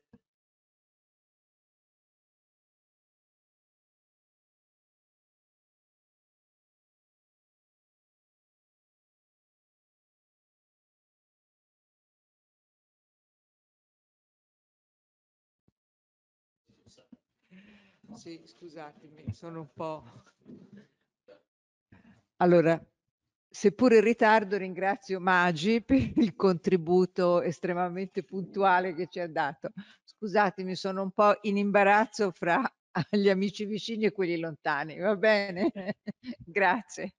Sì, scusatemi, sono un po'. Allora, seppur in ritardo, ringrazio Magi per il contributo estremamente puntuale che ci ha dato. Scusatemi, sono un po' in imbarazzo fra gli amici vicini e quelli lontani, va bene? [laughs] Grazie.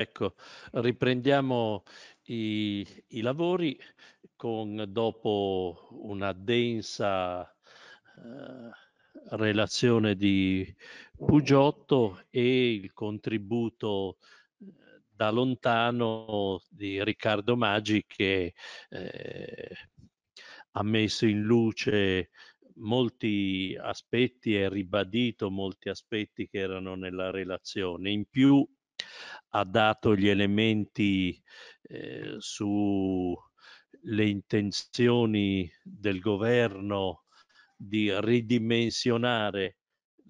Ecco, riprendiamo i, i lavori con, dopo una densa eh, relazione di Pugiotto e il contributo eh, da lontano di Riccardo Maggi che eh, ha messo in luce molti aspetti e ribadito molti aspetti che erano nella relazione. In più ha dato gli elementi eh, sulle intenzioni del governo di ridimensionare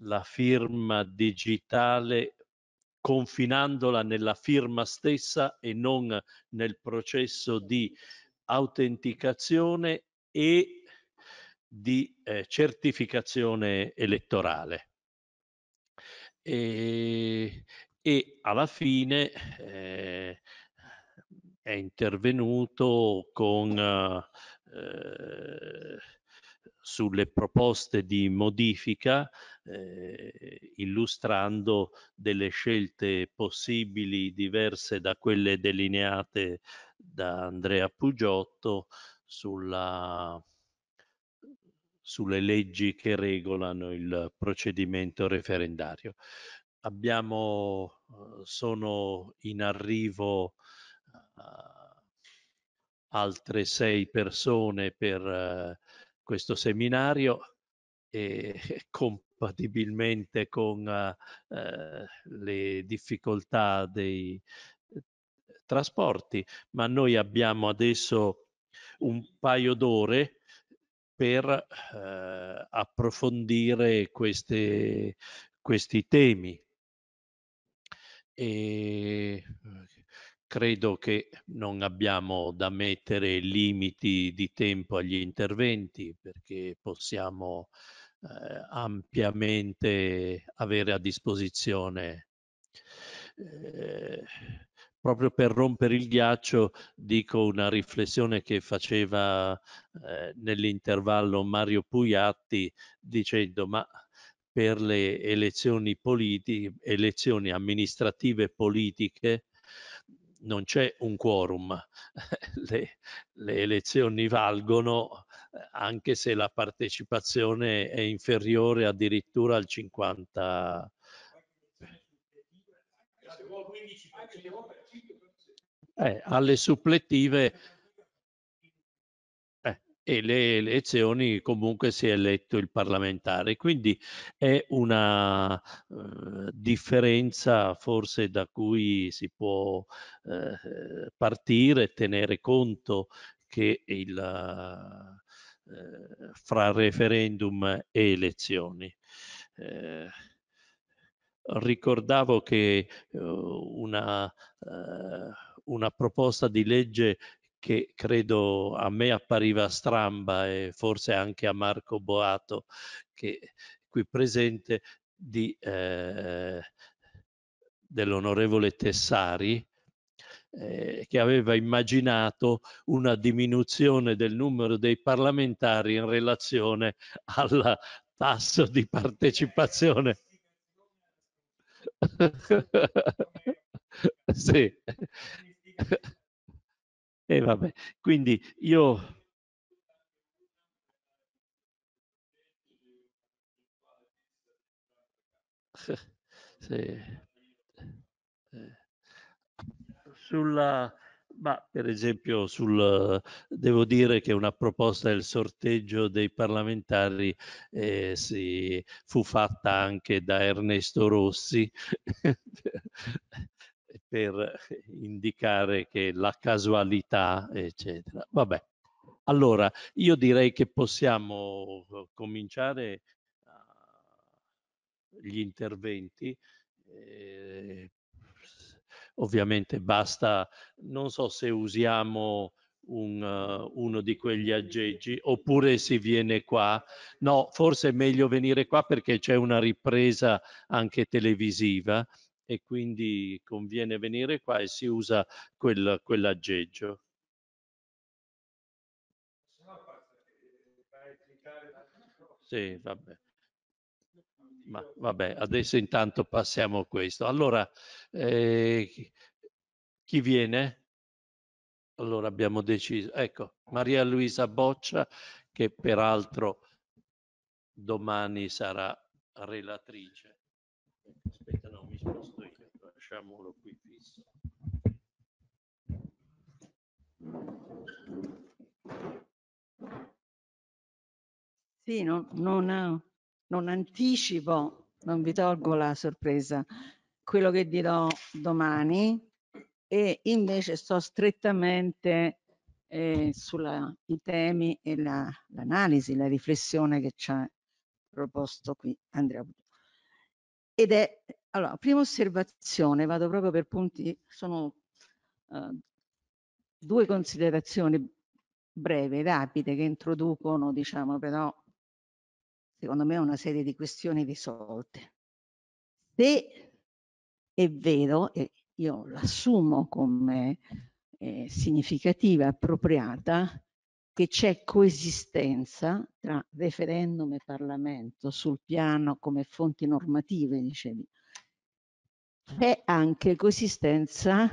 la firma digitale confinandola nella firma stessa e non nel processo di autenticazione e di eh, certificazione elettorale. E, e alla fine eh, è intervenuto con, eh, sulle proposte di modifica eh, illustrando delle scelte possibili diverse da quelle delineate da Andrea Pugiotto sulla, sulle leggi che regolano il procedimento referendario abbiamo, eh, sono in arrivo ah, altre sei persone per eh, questo seminario e [laughs] compatibilmente con eh, le difficoltà dei trasporti, ma noi abbiamo adesso un paio d'ore per eh, approfondire queste, questi temi e eh, credo che non abbiamo da mettere limiti di tempo agli interventi perché possiamo eh, ampiamente avere a disposizione. Eh, proprio per rompere il ghiaccio dico una riflessione che faceva eh, nell'intervallo Mario Pugliatti dicendo ma per le elezioni, politiche, elezioni amministrative politiche non c'è un quorum, [laughs] le, le, elezioni valgono anche se la partecipazione è inferiore addirittura al 50. Eh, alle supplettive e le elezioni comunque si è eletto il parlamentare. Quindi è una eh, differenza forse da cui si può eh, partire, tenere conto che il, eh, fra referendum e elezioni. Eh, ricordavo che eh, una, eh, una proposta di legge che credo a me appariva stramba e forse anche a Marco Boato che qui presente di, eh, dell'onorevole Tessari eh, che aveva immaginato una diminuzione del numero dei parlamentari in relazione al tasso di partecipazione. sì. [laughs] E vabbè, quindi io... [laughs] Sì. Eh, eh. Sulla, ma per esempio sul, devo dire che una proposta del sorteggio dei parlamentari eh, si, fu fatta anche da Ernesto Rossi [laughs] [laughs] eh, per [laughs] indicare che la casualità, eccetera. Vabbè, allora io direi che possiamo eh, cominciare gli interventi. Eh, ovviamente basta, non so se usiamo un, uh, uno di quegli aggeggi oppure si viene qua. No, forse è meglio venire qua perché c'è una ripresa anche televisiva e quindi conviene venire qua e si usa quel, quell'aggeggio. Sì, vabbè. Ma vabbè, adesso intanto passiamo a questo. Allora, eh, chi viene? Allora abbiamo deciso, ecco, Maria Luisa Boccia, che peraltro domani sarà relatrice lasciamolo qui fisso. Sì, non, non, non anticipo, non vi tolgo la sorpresa, quello che dirò domani e invece sto strettamente eh, sui temi e l'analisi, la, riflessione che ci ha proposto qui Andrea Ed è allora, prima osservazione, vado proprio per punti, sono eh, due considerazioni brevi, rapide, che introducono, diciamo, però, secondo me, una serie di questioni risolte. Se è vero, e io l'assumo come eh, significativa, appropriata, che c'è coesistenza tra referendum e Parlamento sul piano come fonti normative, dicevi, è anche coesistenza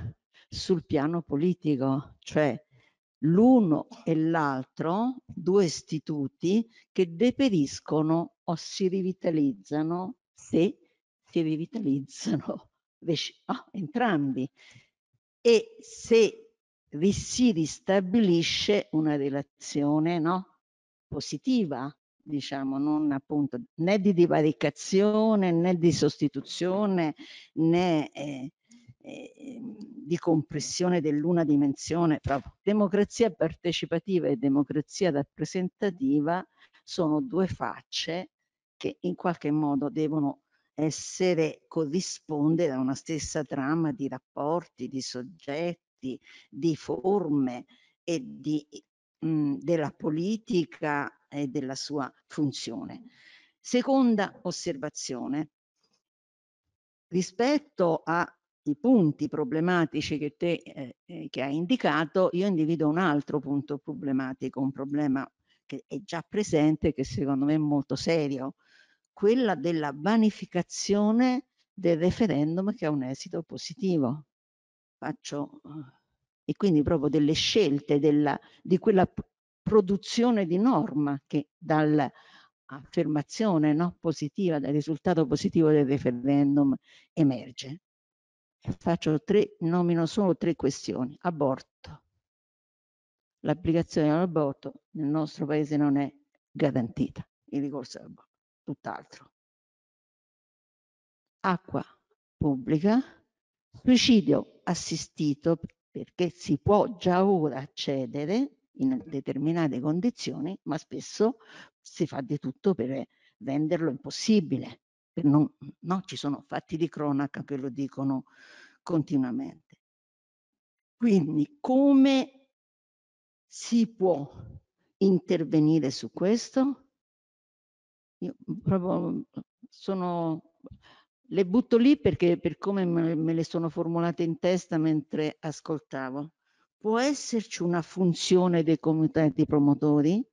sul piano politico, cioè l'uno e l'altro, due istituti che deperiscono o si rivitalizzano se si rivitalizzano oh, [laughs] entrambi e se vi si ristabilisce una relazione no, positiva diciamo, non appunto né di divaricazione né di sostituzione né eh, eh, di compressione dell'una dimensione. Proprio. Democrazia partecipativa e democrazia rappresentativa sono due facce che in qualche modo devono essere corrispondere a una stessa trama di rapporti, di soggetti, di forme e di della politica e della sua funzione. Seconda osservazione, rispetto ai punti problematici che te eh, eh, che hai indicato, io individuo un altro punto problematico, un problema che è già presente, che secondo me è molto serio, quella della vanificazione del referendum che ha un esito positivo. Faccio eh, e quindi proprio delle scelte della, di quella produzione di norma che dall'affermazione no, positiva, dal risultato positivo del referendum emerge. Faccio tre, nomino solo tre questioni. Aborto. L'applicazione dell'aborto nel nostro paese non è garantita. Il ricorso all'aborto, tutt'altro. Acqua pubblica, suicidio assistito perché si può già ora accedere in determinate condizioni, ma spesso si fa di tutto per renderlo impossibile. Non, no? Ci sono fatti di cronaca che lo dicono continuamente. Quindi come si può intervenire su questo? Io proprio sono le butto lì perché per come me le sono formulate in testa mentre ascoltavo. Può esserci una funzione dei comitati promotori?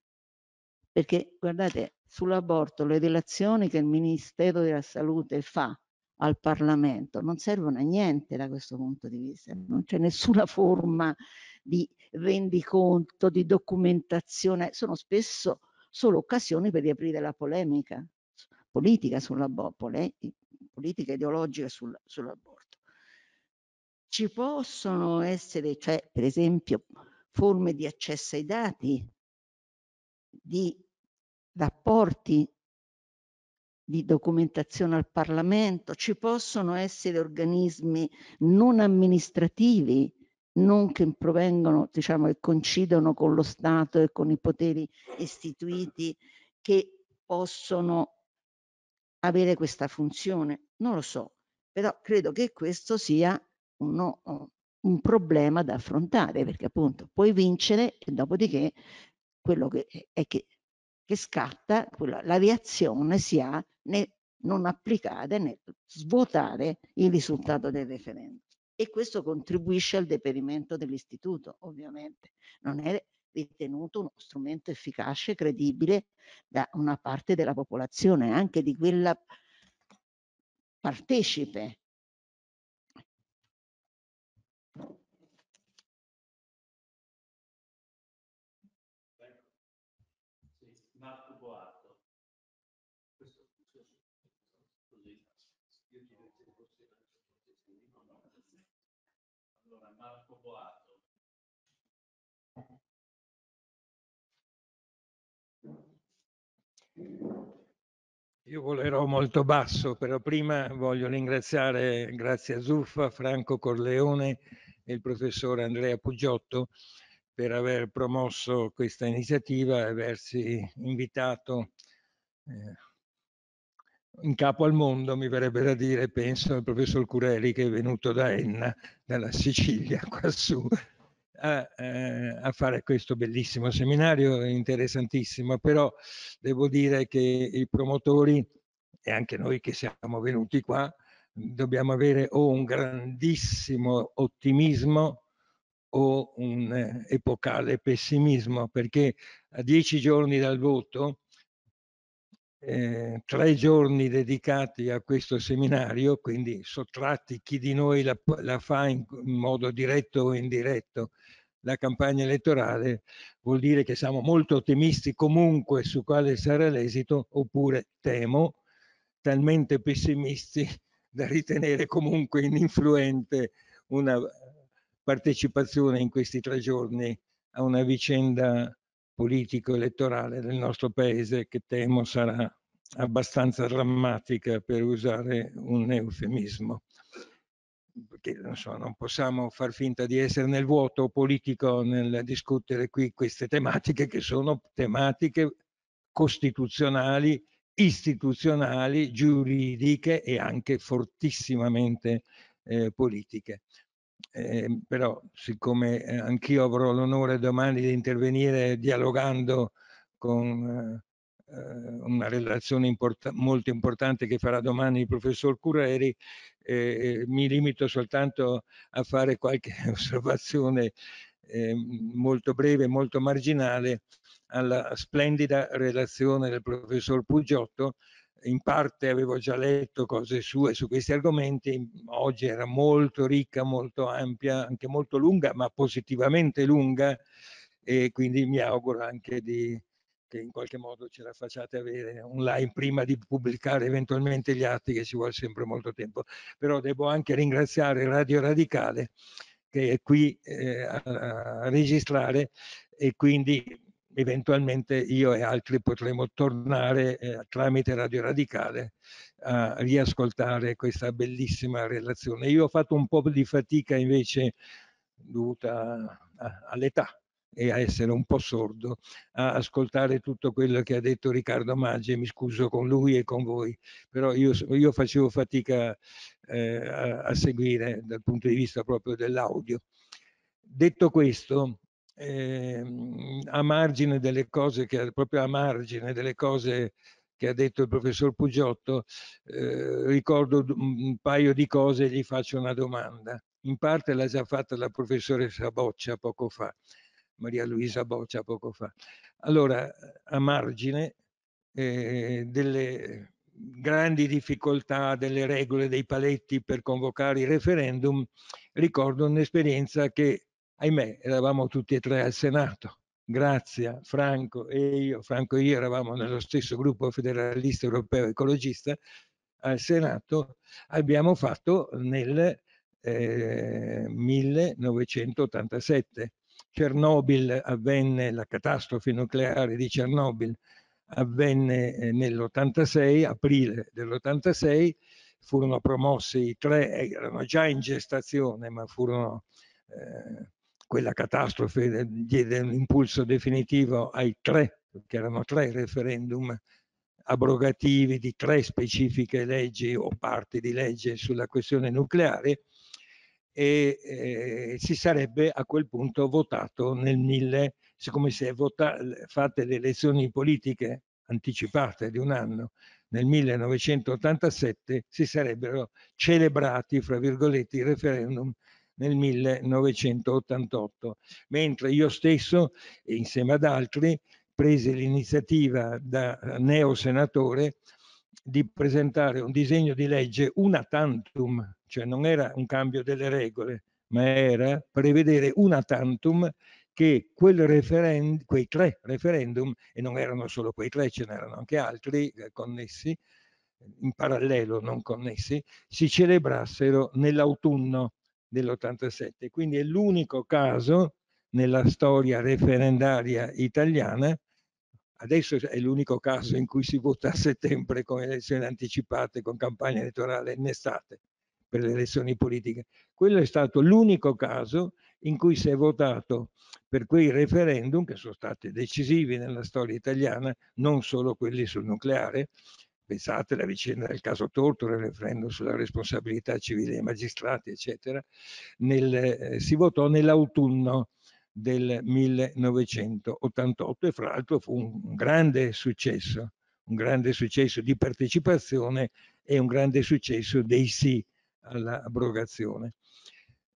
Perché guardate, sull'aborto le relazioni che il Ministero della Salute fa al Parlamento non servono a niente da questo punto di vista, non c'è nessuna forma di rendiconto, di documentazione, sono spesso solo occasioni per riaprire la polemica politica sull'aborto, politica ideologica sul, sull'aborto. Ci possono essere, cioè, per esempio, forme di accesso ai dati, di rapporti di documentazione al Parlamento, ci possono essere organismi non amministrativi, non che provengono, diciamo, che coincidono con lo Stato e con i poteri istituiti che possono avere questa funzione, non lo so, però credo che questo sia uno, un problema da affrontare perché appunto puoi vincere e dopodiché quello che è che, che scatta, quella, la reazione si ha nel non applicare, nel svuotare il risultato del referendum. E questo contribuisce al deperimento dell'istituto, ovviamente. Non è ritenuto uno strumento efficace e credibile da una parte della popolazione, anche di quella partecipe Io volerò molto basso, però prima voglio ringraziare Grazia Zuffa, Franco Corleone e il professor Andrea Pugiotto per aver promosso questa iniziativa e aversi invitato eh, in capo al mondo, mi verrebbe da dire, penso al professor Curelli che è venuto da Enna, dalla Sicilia, [laughs] quassù a, eh, a, fare questo bellissimo seminario, interessantissimo, però devo dire che i promotori e anche noi che siamo venuti qua dobbiamo avere o un grandissimo ottimismo o un eh, epocale pessimismo, perché a dieci giorni dal voto eh, tre giorni dedicati a questo seminario, quindi sottratti chi di noi la, la fa in, in modo diretto o indiretto la campagna elettorale, vuol dire che siamo molto ottimisti comunque su quale sarà l'esito, oppure temo talmente pessimisti [laughs] da ritenere comunque ininfluente una eh, partecipazione in questi tre giorni a una vicenda politico-elettorale del nostro paese che temo sarà abbastanza drammatica per usare un eufemismo. Perché non, so, non possiamo far finta di essere nel vuoto politico nel discutere qui queste tematiche che sono tematiche costituzionali, istituzionali, giuridiche e anche fortissimamente eh, politiche eh, però siccome eh, anch'io avrò l'onore domani di intervenire dialogando con eh, eh una relazione import molto importante che farà domani il professor Curreri, eh, eh, mi limito soltanto a fare qualche [laughs] osservazione ehm, molto breve, molto marginale alla splendida relazione del professor Pugiotto in parte avevo già letto cose sue su questi argomenti, oggi era molto ricca, molto ampia, anche molto lunga, ma positivamente lunga e quindi mi auguro anche di, che in qualche modo ce la facciate avere online prima di pubblicare eventualmente gli atti che ci vuole sempre molto tempo. Però devo anche ringraziare Radio Radicale che è qui eh, a, a registrare e quindi eventualmente io e altri potremo tornare eh, tramite Radio Radicale a riascoltare questa bellissima relazione. Io ho fatto un po' di fatica invece dovuta all'età e a essere un po' sordo a ascoltare tutto quello che ha detto Riccardo Maggi mi scuso con lui e con voi però io, io facevo fatica eh, a, a seguire dal punto di vista proprio dell'audio detto questo eh, a margine delle cose che proprio a margine delle cose che ha detto il professor Pugiotto, eh, ricordo un paio di cose e gli faccio una domanda. In parte l'ha già fatta la professoressa Boccia poco fa, Maria Luisa Boccia poco fa. Allora, a margine eh, delle grandi difficoltà delle regole dei paletti per convocare il referendum, ricordo un'esperienza che ahimè, eravamo tutti e tre al Senato. Grazia, Franco e io, Franco e io eravamo nello stesso gruppo federalista europeo ecologista al Senato, abbiamo fatto nel eh, 1987. Chernobyl avvenne, la catastrofe nucleare di Chernobyl avvenne eh, nell'86, aprile dell'86, furono promossi i tre, erano già in gestazione, ma furono eh, quella catastrofe diede un impulso definitivo ai tre, che erano tre referendum abrogativi di tre specifiche leggi o parti di legge sulla questione nucleare e eh, si sarebbe a quel punto votato nel 1000, siccome si è vota, fatte le elezioni politiche anticipate di un anno nel 1987, si sarebbero celebrati, fra virgolette, i referendum nel 1988, mentre io stesso, insieme ad altri, prese l'iniziativa da neo senatore di presentare un disegno di legge una tantum, cioè non era un cambio delle regole, ma era prevedere una tantum che quel referend, quei tre referendum, e non erano solo quei tre, ce n'erano anche altri eh, connessi, in parallelo non connessi, si celebrassero nell'autunno dell'87. Quindi è l'unico caso nella storia referendaria italiana, adesso è l'unico caso in cui si vota a settembre con elezioni anticipate, con campagna elettorale in estate per le elezioni politiche. Quello è stato l'unico caso in cui si è votato per quei referendum che sono stati decisivi nella storia italiana, non solo quelli sul nucleare, pensate alla vicenda del caso Tortore, il referendum sulla responsabilità civile dei magistrati, eccetera, nel, eh, si votò nell'autunno del 1988 e fra l'altro fu un grande successo, un grande successo di partecipazione e un grande successo dei sì all'abrogazione.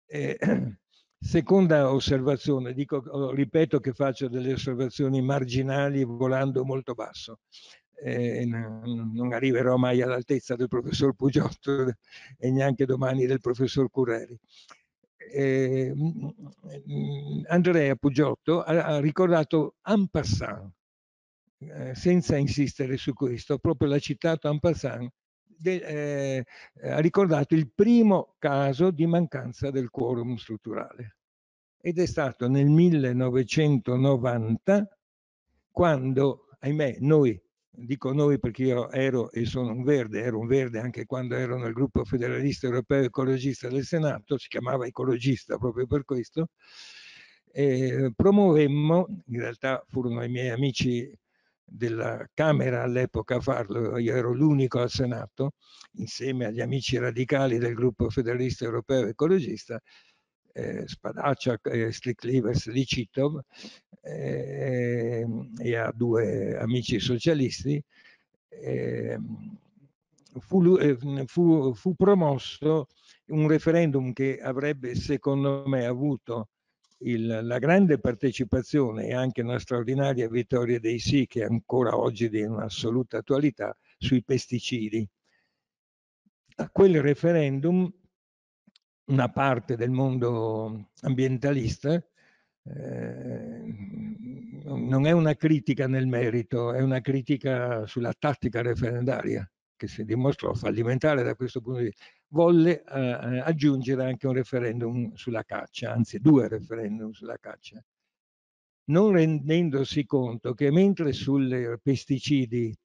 Eh, [clears throat] seconda osservazione, dico, oh, ripeto che faccio delle osservazioni marginali volando molto basso, eh, non arriverò mai all'altezza del professor Pugiotto [laughs] e neanche domani del professor Curreri. Eh, Andrea Pugiotto ha, ha ricordato en passant, eh, senza insistere su questo, proprio l'ha citato en passant, de, eh, ha ricordato il primo caso di mancanza del quorum strutturale ed è stato nel 1990 quando, ahimè, noi dico noi perché io ero e sono un verde, ero un verde anche quando ero nel gruppo federalista europeo ecologista del Senato, si chiamava ecologista proprio per questo, eh, promuovemmo, in realtà furono i miei amici della Camera all'epoca a farlo, io ero l'unico al Senato, insieme agli amici radicali del gruppo federalista europeo ecologista, eh, Spadaccia, eh, Strick di Citom eh, e a due amici socialisti, ehm, fu, eh, fu, fu, promosso un referendum che avrebbe secondo me avuto il, la grande partecipazione e anche una straordinaria vittoria dei sì che ancora oggi è in assoluta attualità sui pesticidi. A quel referendum una parte del mondo ambientalista, eh, non è una critica nel merito, è una critica sulla tattica referendaria che si dimostrò fallimentare da questo punto di vista. Volle eh, eh aggiungere anche un referendum sulla caccia, anzi due referendum sulla caccia, non rendendosi conto che mentre sui pesticidi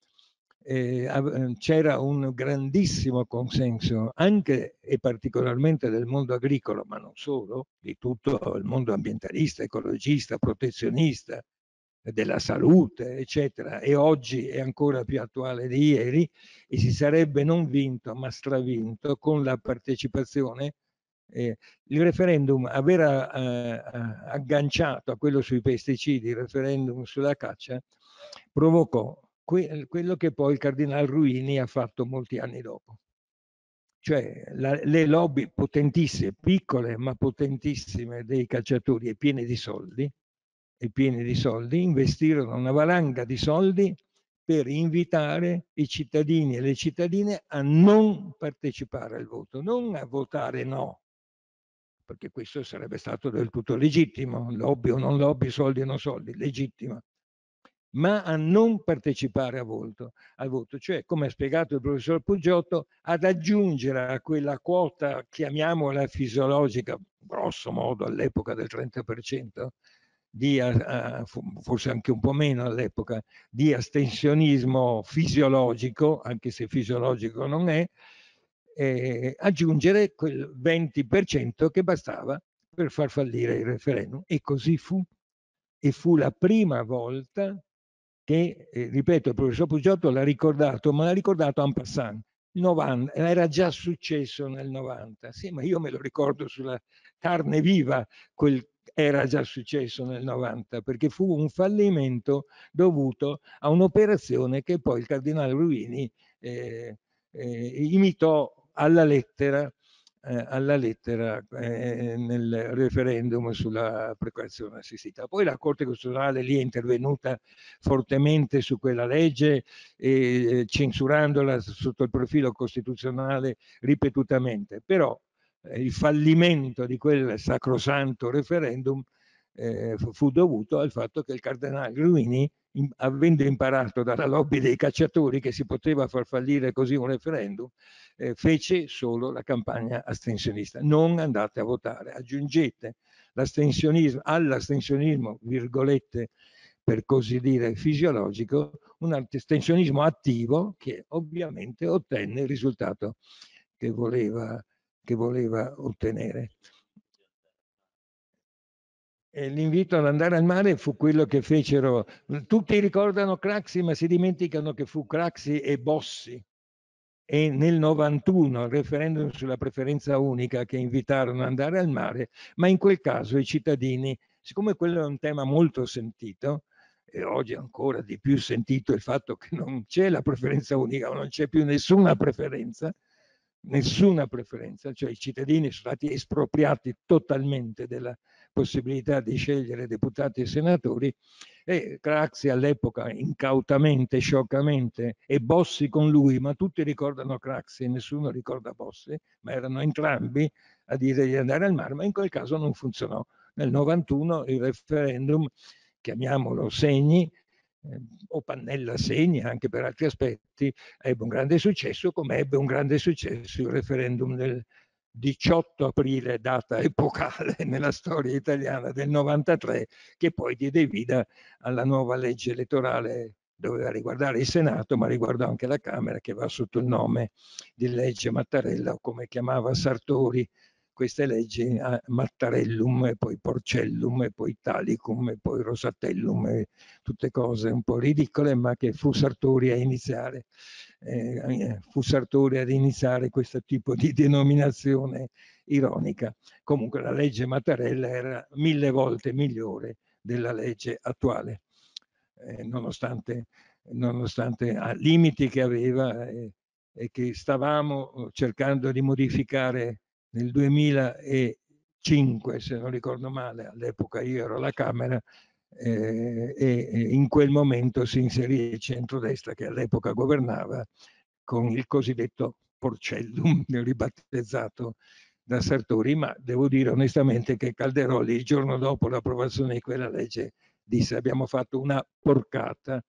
eh, c'era un grandissimo consenso anche e particolarmente del mondo agricolo, ma non solo, di tutto il mondo ambientalista, ecologista, protezionista, della salute, eccetera, e oggi è ancora più attuale di ieri, e si sarebbe non vinto ma stravinto con la partecipazione. Eh, il referendum, aver eh, eh agganciato a quello sui pesticidi il referendum sulla caccia, provocò que ehm, quello che poi il cardinale Ruini ha fatto molti anni dopo. Cioè la, le lobby potentissime, piccole ma potentissime dei cacciatori e piene di soldi, e piene di soldi, investirono una valanga di soldi per invitare i cittadini e le cittadine a non partecipare al voto, non a votare no, perché questo sarebbe stato del tutto legittimo, lobby o non lobby, soldi o non soldi, legittimo ma a non partecipare a voto, al voto, cioè, come ha spiegato il professor Puggiotto, ad aggiungere a quella quota, chiamiamola fisiologica, grosso modo all'epoca del 30%, di, uh, forse anche un po' meno all'epoca, di astensionismo fisiologico, anche se fisiologico non è, eh, aggiungere quel 20% che bastava per far fallire il referendum. E così fu. E fu la prima volta che, eh, ripeto, il professor Pugiotto l'ha ricordato, ma l'ha ricordato en passant, 90, era già successo nel 90, sì, ma io me lo ricordo sulla carne viva quel era già successo nel 90, perché fu un fallimento dovuto a un'operazione che poi il cardinale Ruini eh, eh, imitò alla lettera eh, alla lettera eh, nel referendum sulla precauzione assistita. Poi la Corte Costituzionale lì è intervenuta fortemente su quella legge, eh, eh censurandola sotto il profilo costituzionale ripetutamente, però eh, il fallimento di quel sacrosanto referendum eh, fu dovuto al fatto che il Cardinale Gruini in, avendo imparato dalla lobby dei cacciatori che si poteva far fallire così un referendum, eh, fece solo la campagna astensionista. Non andate a votare, aggiungete l'astensionismo, all'astensionismo, virgolette, per così dire, fisiologico, un astensionismo attivo che ovviamente ottenne il risultato che voleva, che voleva ottenere. E l'invito ad andare al mare fu quello che fecero. Tutti ricordano Craxi, ma si dimenticano che fu Craxi e Bossi. E nel 91, il referendum sulla preferenza unica, che invitarono ad andare al mare, ma in quel caso i cittadini, siccome quello è un tema molto sentito, e oggi ancora di più sentito il fatto che non c'è la preferenza unica, o non c'è più nessuna preferenza, nessuna preferenza, cioè i cittadini sono stati espropriati totalmente della possibilità di scegliere deputati e senatori e Craxi all'epoca incautamente, scioccamente e Bossi con lui, ma tutti ricordano Craxi e nessuno ricorda Bossi, ma erano entrambi a dire di andare al mare, ma in quel caso non funzionò. Nel 91 il referendum, chiamiamolo segni, Ehm, o Pannella segna anche per altri aspetti, ebbe un grande successo come ebbe un grande successo il referendum del 18 aprile, data epocale [laughs] nella storia italiana del 93, che poi diede vita alla nuova legge elettorale doveva riguardare il Senato, ma riguardò anche la Camera che va sotto il nome di legge Mattarella, o come chiamava Sartori, queste leggi a eh, Mattarellum e poi Porcellum e poi Italicum e poi Rosatellum e tutte cose un po' ridicole ma che fu Sartori a iniziare, eh, eh, fu Sartori ad iniziare questo tipo di denominazione ironica. Comunque la legge Mattarella era mille volte migliore della legge attuale, eh, nonostante, nonostante ah, limiti che aveva. Eh, e che stavamo eh, cercando di modificare nel 2005, se non ricordo male, all'epoca io ero alla Camera, eh, e in quel momento si inserì il centrodestra che all'epoca governava con il cosiddetto Porcellum, [laughs] ribattezzato da Sartori, ma devo dire onestamente che Calderoli il giorno dopo l'approvazione di quella legge disse abbiamo fatto una porcata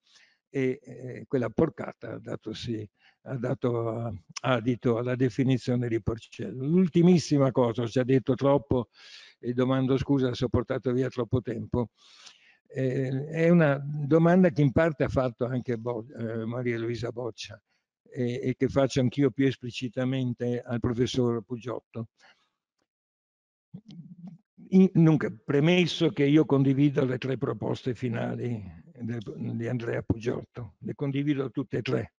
e eh, quella porcata datosi ha dato adito alla definizione di Porcello. L'ultimissima cosa, ho già detto troppo e domando scusa se ho portato via troppo tempo, eh, è una domanda che in parte ha fatto anche Bo eh, Maria Luisa Boccia e, e che faccio anch'io più esplicitamente al professor Pugiotto. In, dunque, premesso che io condivido le tre proposte finali di Andrea Pugiotto, le condivido tutte e tre,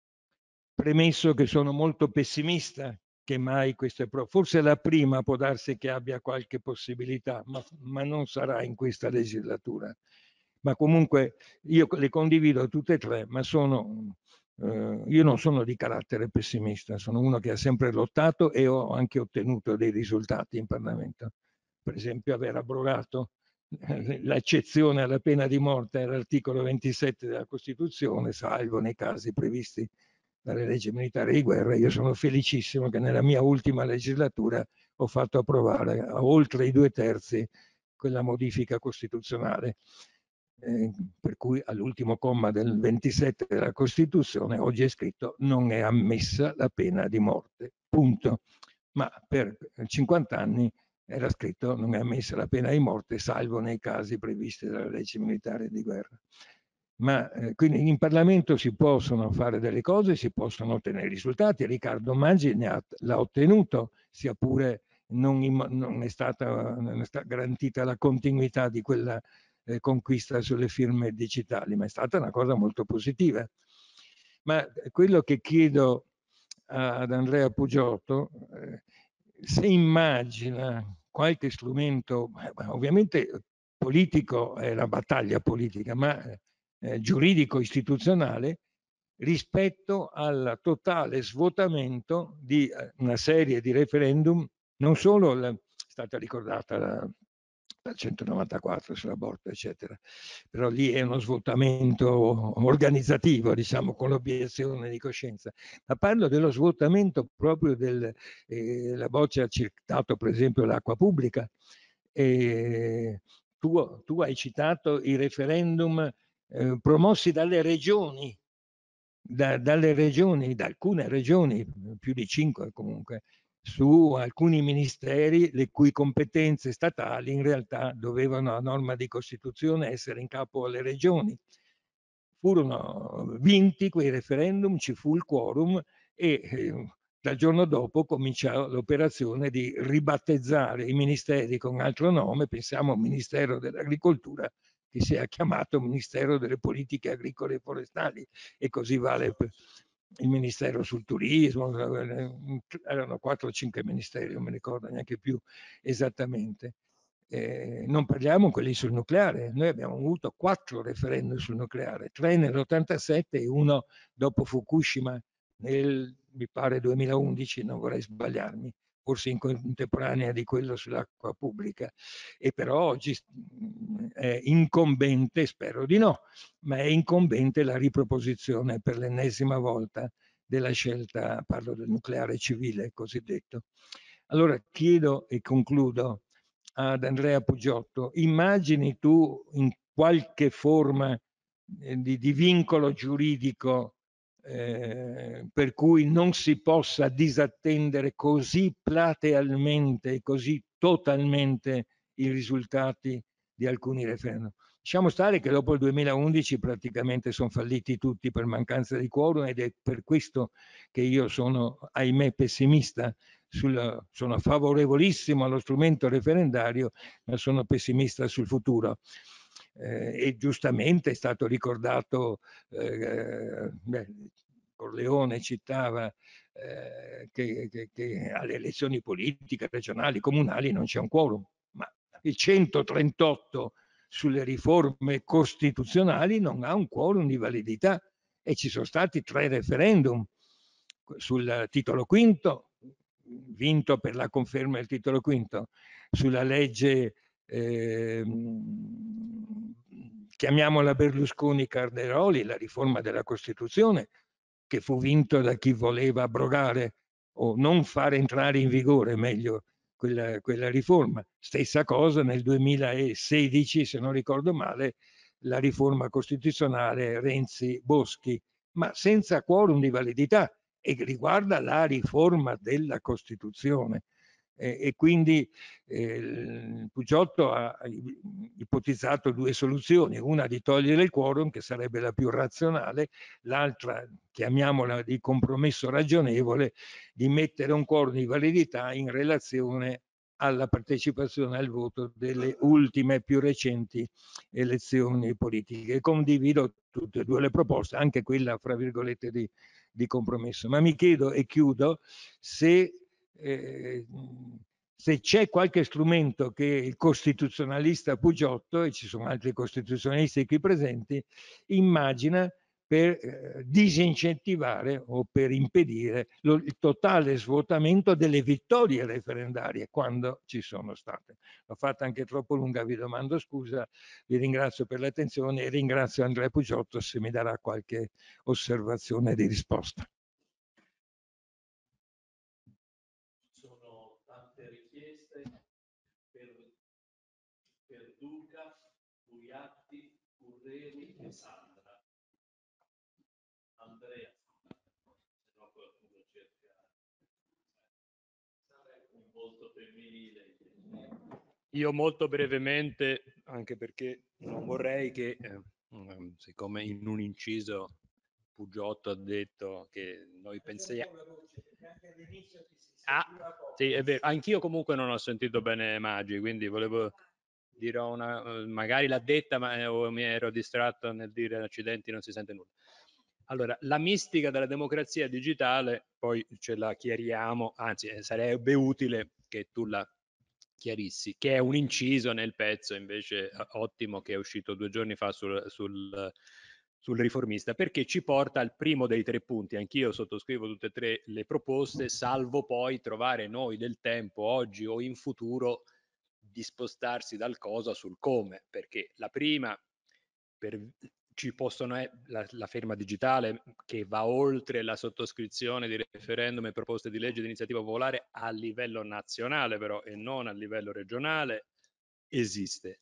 premesso che sono molto pessimista che mai queste prove, forse la prima può darsi che abbia qualche possibilità ma, ma non sarà in questa legislatura ma comunque io le condivido tutte e tre ma sono eh, io non sono di carattere pessimista sono uno che ha sempre lottato e ho anche ottenuto dei risultati in Parlamento per esempio aver abrogato eh, l'accezione alla pena di morte all'articolo 27 della Costituzione salvo nei casi previsti dalle leggi militari di guerra, io sono felicissimo che nella mia ultima legislatura ho fatto approvare a oltre i due terzi quella modifica costituzionale. Eh, per cui all'ultimo comma del 27 della Costituzione oggi è scritto non è ammessa la pena di morte, punto. Ma per 50 anni era scritto non è ammessa la pena di morte salvo nei casi previsti dalla legge militare di guerra. Ma eh, quindi in Parlamento si possono fare delle cose, si possono ottenere risultati. Riccardo Maggi l'ha ottenuto, sia pure non, in, non, è stata, non, è stata, garantita la continuità di quella eh, conquista sulle firme digitali, ma è stata una cosa molto positiva. Ma eh, quello che chiedo ad Andrea Pugiotto, eh, se immagina qualche strumento, ovviamente politico è la battaglia politica, ma eh, eh, giuridico-istituzionale rispetto al totale svuotamento di eh, una serie di referendum, non solo la, è stata ricordata la, la 194 sull'aborto, eccetera, però lì è uno svuotamento organizzativo, diciamo, con l'obiezione di coscienza, ma parlo dello svuotamento proprio della eh, boccia ha citato per esempio l'acqua pubblica, eh, tu, tu, hai citato i referendum eh, promossi dalle regioni, da, dalle regioni, da alcune regioni, eh, più di cinque comunque, su alcuni ministeri le cui competenze statali in realtà dovevano a norma di Costituzione essere in capo alle regioni. Furono vinti quei referendum, ci fu il quorum e eh, dal giorno dopo cominciò l'operazione di ribattezzare i ministeri con altro nome, pensiamo al Ministero dell'Agricoltura, che si è chiamato Ministero delle Politiche Agricole e Forestali e così vale per il Ministero sul Turismo, erano 4 o 5 ministeri, non mi ricordo neanche più esattamente. Eh, non parliamo quelli sul nucleare, noi abbiamo avuto quattro referendum sul nucleare, tre nell'87 e uno dopo Fukushima nel, mi pare, 2011, non vorrei sbagliarmi corsi in contemporanea di quello sull'acqua pubblica e però oggi mm, è incombente, spero di no, ma è incombente la riproposizione per l'ennesima volta della scelta, parlo del nucleare civile cosiddetto. Allora chiedo e concludo ad Andrea Pugiotto, immagini tu in qualche forma eh, di, di vincolo giuridico eh, per cui non si possa disattendere così platealmente, così totalmente i risultati di alcuni referendum. Lasciamo stare che dopo il 2011 praticamente sono falliti tutti per mancanza di quorum ed è per questo che io sono, ahimè, pessimista. Sul, sono favorevolissimo allo strumento referendario, ma sono pessimista sul futuro eh, e giustamente è stato ricordato, eh, beh, Corleone citava eh, che, che, che alle elezioni politiche, regionali, comunali non c'è un quorum, ma il 138 sulle riforme costituzionali non ha un quorum di validità e ci sono stati tre referendum sul titolo quinto, vinto per la conferma del titolo quinto, sulla legge eh, chiamiamola Berlusconi Carderoli, la riforma della Costituzione, che fu vinta da chi voleva abrogare o non far entrare in vigore, meglio, quella, quella riforma. Stessa cosa nel 2016, se non ricordo male, la riforma costituzionale Renzi-Boschi, ma senza quorum di validità e riguarda la riforma della Costituzione eh, e quindi eh, Pucciotto ha ipotizzato due soluzioni, una di togliere il quorum che sarebbe la più razionale, l'altra chiamiamola di compromesso ragionevole di mettere un quorum di validità in relazione alla partecipazione al voto delle ultime più recenti elezioni politiche. Condivido tutte e due le proposte, anche quella fra virgolette di, di compromesso, ma mi chiedo e chiudo se Ehm, se c'è qualche strumento che il costituzionalista Pugiotto, e ci sono altri costituzionalisti qui presenti, immagina per eh, disincentivare o per impedire lo, il totale svuotamento delle vittorie referendarie quando ci sono state. L'ho fatta anche troppo lunga, vi domando scusa, vi ringrazio per l'attenzione e ringrazio Andrea Pugiotto se mi darà qualche osservazione di risposta. Severi e Sandra. Andrea, se no qualcuno cerca un volto femminile. Io molto brevemente, anche perché non vorrei che, eh, mm, siccome in un inciso Pugiotto ha detto che noi pensiamo... Ah, sì, è vero. Anch'io comunque non ho sentito bene Maggi, quindi volevo dirò una, eh, magari l'ha detta, ma eh, o mi ero distratto nel dire accidenti, non si sente nulla. Allora, la mistica della democrazia digitale, poi ce la chiariamo, anzi eh, sarebbe utile che tu la chiarissi, che è un inciso nel pezzo invece ottimo che è uscito due giorni fa sul, sul, sul riformista, perché ci porta al primo dei tre punti. Anch'io sottoscrivo tutte e tre le proposte, salvo poi trovare noi del tempo oggi o in futuro di spostarsi dal cosa sul come, perché la prima per, ci possono essere la, la, ferma digitale mhmm, che va oltre la sottoscrizione di referendum e proposte di legge di iniziativa popolare a livello nazionale però e non a livello regionale esiste.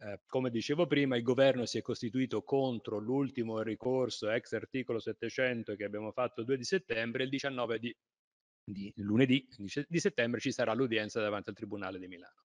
Eh, come dicevo prima, il governo si è costituito contro l'ultimo ricorso ex articolo 700 che abbiamo fatto il 2 di settembre, il 19 di, di lunedì di settembre ci sarà l'udienza davanti al Tribunale di Milano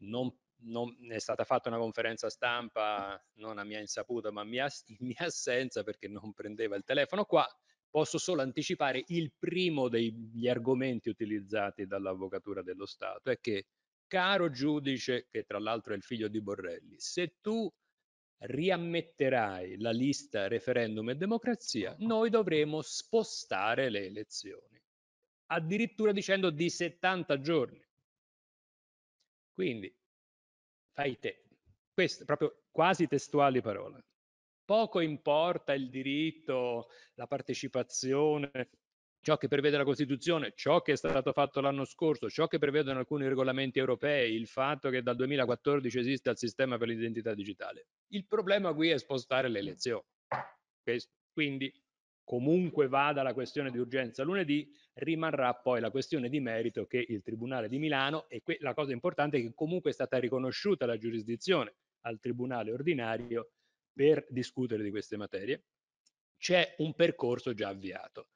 non, non, è stata fatta una conferenza stampa, non a mia insaputa, ma mia, in mia assenza perché non prendeva il telefono qua, posso solo anticipare il primo degli argomenti utilizzati dall'avvocatura dello Stato, è che caro giudice, che tra l'altro è il figlio di Borrelli, se tu riammetterai la lista referendum e democrazia, noi dovremo spostare le elezioni, addirittura dicendo di 70 giorni. Quindi, fai te. queste proprio quasi testuali parole. Poco importa il diritto, la partecipazione, ciò che prevede la Costituzione, ciò che è stato fatto l'anno scorso, ciò che prevedono alcuni regolamenti europei, il fatto che dal 2014 esista il sistema per l'identità digitale. Il problema qui è spostare le elezioni. Quindi, comunque vada la questione di urgenza lunedì, rimarrà poi la questione di merito che il Tribunale di Milano, e la cosa importante è che comunque è stata riconosciuta la giurisdizione al Tribunale ordinario per discutere di queste materie, c'è un percorso già avviato.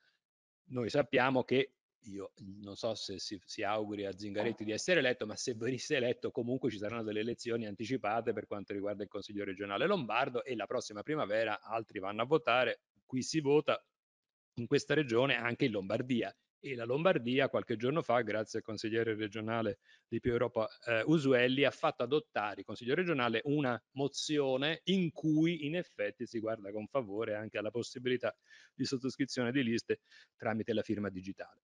Noi sappiamo che io non so se si, si, auguri a Zingaretti di essere eletto, ma se venisse eletto comunque ci saranno delle elezioni anticipate per quanto riguarda il Consiglio regionale lombardo e la prossima primavera altri vanno a votare, qui si vota in questa regione anche in Lombardia e la Lombardia qualche giorno fa, grazie al consigliere regionale di Più Europa eh, Usuelli, ha fatto adottare, il consiglio regionale, una mozione in cui in effetti si guarda con favore anche alla possibilità di sottoscrizione di liste tramite la firma digitale.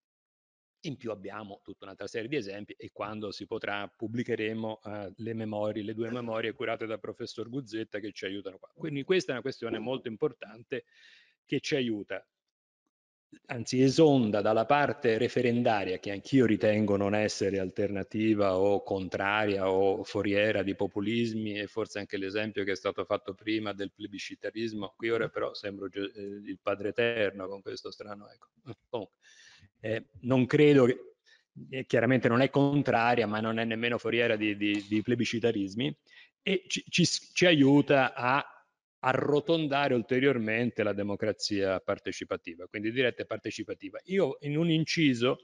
In più abbiamo tutta un'altra serie di esempi e quando si potrà pubblicheremo eh, le memorie, le due memorie curate dal professor Guzzetta che ci aiutano qua. Quindi questa è una questione molto importante che ci aiuta anzi esonda dalla parte referendaria, che anch'io ritengo non essere alternativa o contraria o foriera di populismi e forse anche l'esempio che è stato fatto prima del plebiscitarismo, qui ora però sembro eh, il padre eterno con questo strano... Ecco. eh, non credo che... Eh, chiaramente non è contraria, ma non è nemmeno foriera di, di, di plebiscitarismi, e ci, ci, ci aiuta a arrotondare ulteriormente la democrazia partecipativa, quindi diretta e partecipativa. Io in un inciso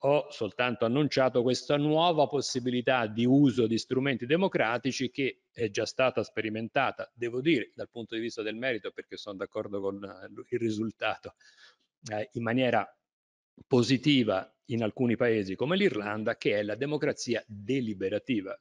ho soltanto annunciato questa nuova possibilità di uso di strumenti democratici che è già stata sperimentata, devo dire, dal punto di vista del merito, perché sono d'accordo con eh, il risultato, eh, in maniera positiva in alcuni paesi come l'Irlanda, che è la democrazia deliberativa,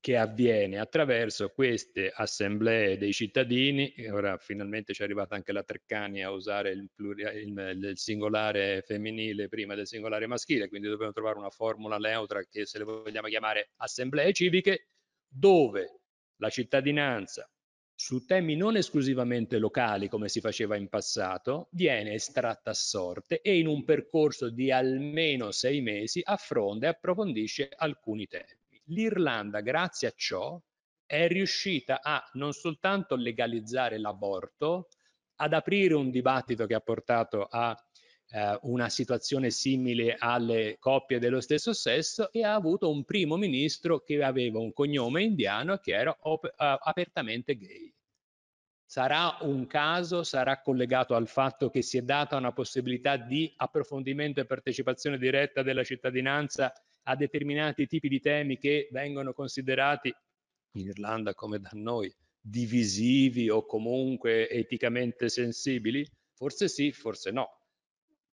che avviene attraverso queste assemblee dei cittadini, ora finalmente ci è arrivata anche la Treccani a usare il, il, il, singolare femminile prima del singolare maschile, quindi dobbiamo trovare una formula neutra che se le vogliamo chiamare assemblee civiche, dove la cittadinanza su temi non esclusivamente locali come si faceva in passato, viene estratta a sorte e in un percorso di almeno sei mesi affronta e approfondisce alcuni temi. L'Irlanda, grazie a ciò, è riuscita a non soltanto legalizzare l'aborto, ad aprire un dibattito che ha portato a eh, una situazione simile alle coppie dello stesso sesso e ha avuto un primo ministro che aveva un cognome indiano e che era eh, apertamente gay. Sarà un caso, sarà collegato al fatto che si è data una possibilità di approfondimento e partecipazione diretta della cittadinanza a determinati tipi di temi che vengono considerati in Irlanda come da noi divisivi o comunque eticamente sensibili? Forse sì, forse no.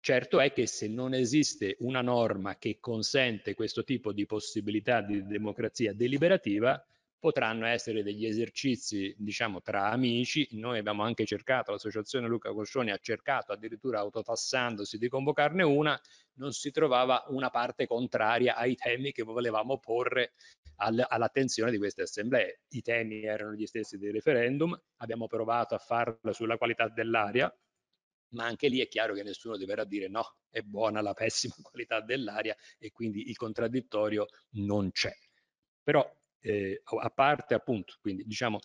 Certo è che se non esiste una norma che consente questo tipo di possibilità di democrazia deliberativa, potranno essere degli esercizi, diciamo, tra amici. Noi abbiamo anche cercato, l'associazione Luca Coscioni ha cercato addirittura autotassandosi di convocarne una, non si trovava una parte contraria ai temi che volevamo porre all'attenzione di queste assemblee. I temi erano gli stessi dei referendum, abbiamo provato a farlo sulla qualità dell'aria, ma anche lì è chiaro che nessuno deverà dire no, è buona la pessima [laughs] qualità dell'aria e quindi il contraddittorio non c'è. Però eh, a parte appunto, quindi diciamo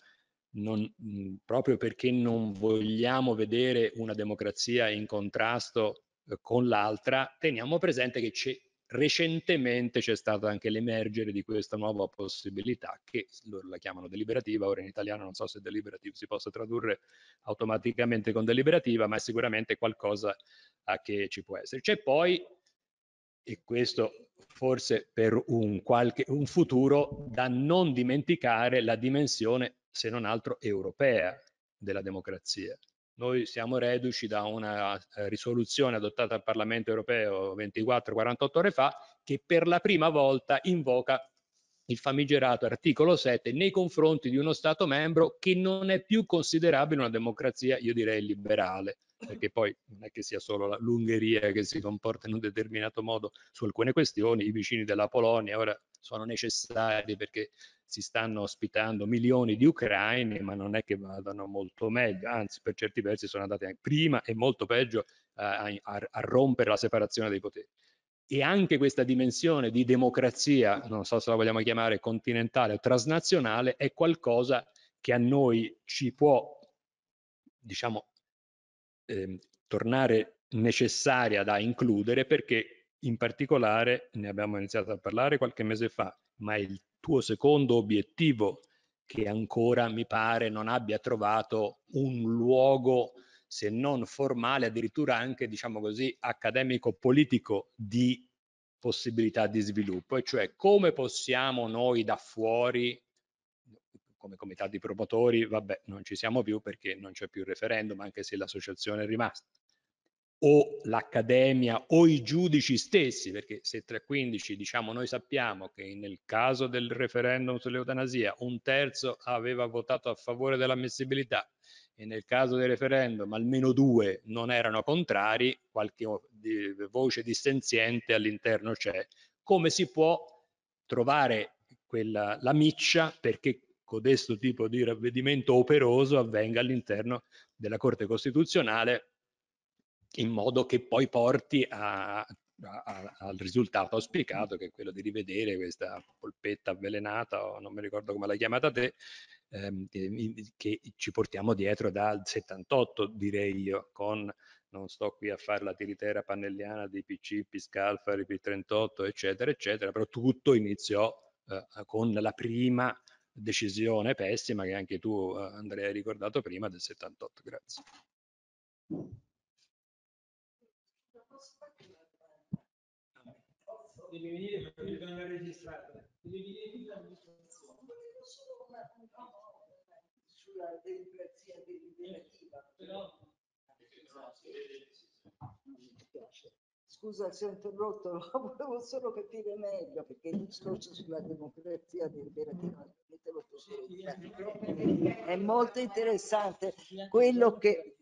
non, mh, mhmm, proprio perché non vogliamo vedere una democrazia in contrasto eh, con l'altra, teniamo presente che recentemente c'è stato anche l'emergere di questa nuova possibilità che loro la chiamano deliberativa, ora in italiano non so se deliberativa si possa tradurre automaticamente con deliberativa, ma è sicuramente qualcosa a ah, che ci può essere. C'è poi e questo forse per un, qualche, un futuro da non dimenticare la dimensione, se non altro, europea della democrazia. Noi siamo reduci da una eh, risoluzione adottata al Parlamento europeo 24-48 ore fa che per la prima volta invoca il famigerato articolo 7 nei confronti di uno Stato membro che non è più considerabile una democrazia, io direi, liberale perché poi non è che sia solo l'Ungheria che si comporta in un determinato modo su alcune questioni, i vicini della Polonia ora sono necessari perché si stanno ospitando milioni di ucraini, ma non è che vadano molto meglio, anzi per certi versi sono andate prima e molto peggio a, a, a rompere la separazione dei poteri e anche questa dimensione di democrazia, non so se la vogliamo chiamare continentale o trasnazionale, è qualcosa che a noi ci può, diciamo, eh, tornare necessaria da includere perché in particolare, ne abbiamo iniziato a parlare qualche mese fa, ma il tuo secondo obiettivo che ancora mi pare non abbia trovato un luogo se non formale, addirittura anche, diciamo così, accademico-politico di possibilità di sviluppo, e cioè come possiamo noi da fuori come comitati di promotori, vabbè, non ci siamo più perché non c'è più il referendum, anche se l'associazione è rimasta. O l'accademia o i giudici stessi, perché se tra 15 diciamo noi sappiamo che nel caso del referendum sull'eutanasia un terzo aveva votato a favore dell'ammissibilità e nel caso del referendum almeno due non erano contrari, qualche voce dissenziente all'interno c'è. Come si può trovare quella, la miccia perché codesto tipo di ravvedimento operoso avvenga all'interno della Corte Costituzionale in modo che poi porti a, a, a, al risultato auspicato che è quello di rivedere questa polpetta avvelenata o non mi ricordo come l'ha chiamata te ehm, che ci portiamo dietro dal 78 direi io con non sto qui a fare la tiritera pannelliana di PC, Piscalfari, P38 eccetera eccetera però tutto iniziò eh, con la prima decisione pessima che anche tu eh, Andrea hai ricordato prima del 78. Grazie. Devi venire perché non l'ha registrata. Devi venire l'amministrazione. solo una sulla democrazia deliberativa. Però mi piace scusa se ho interrotto, volevo solo capire meglio perché il discorso sulla democrazia deliberativa è molto interessante quello che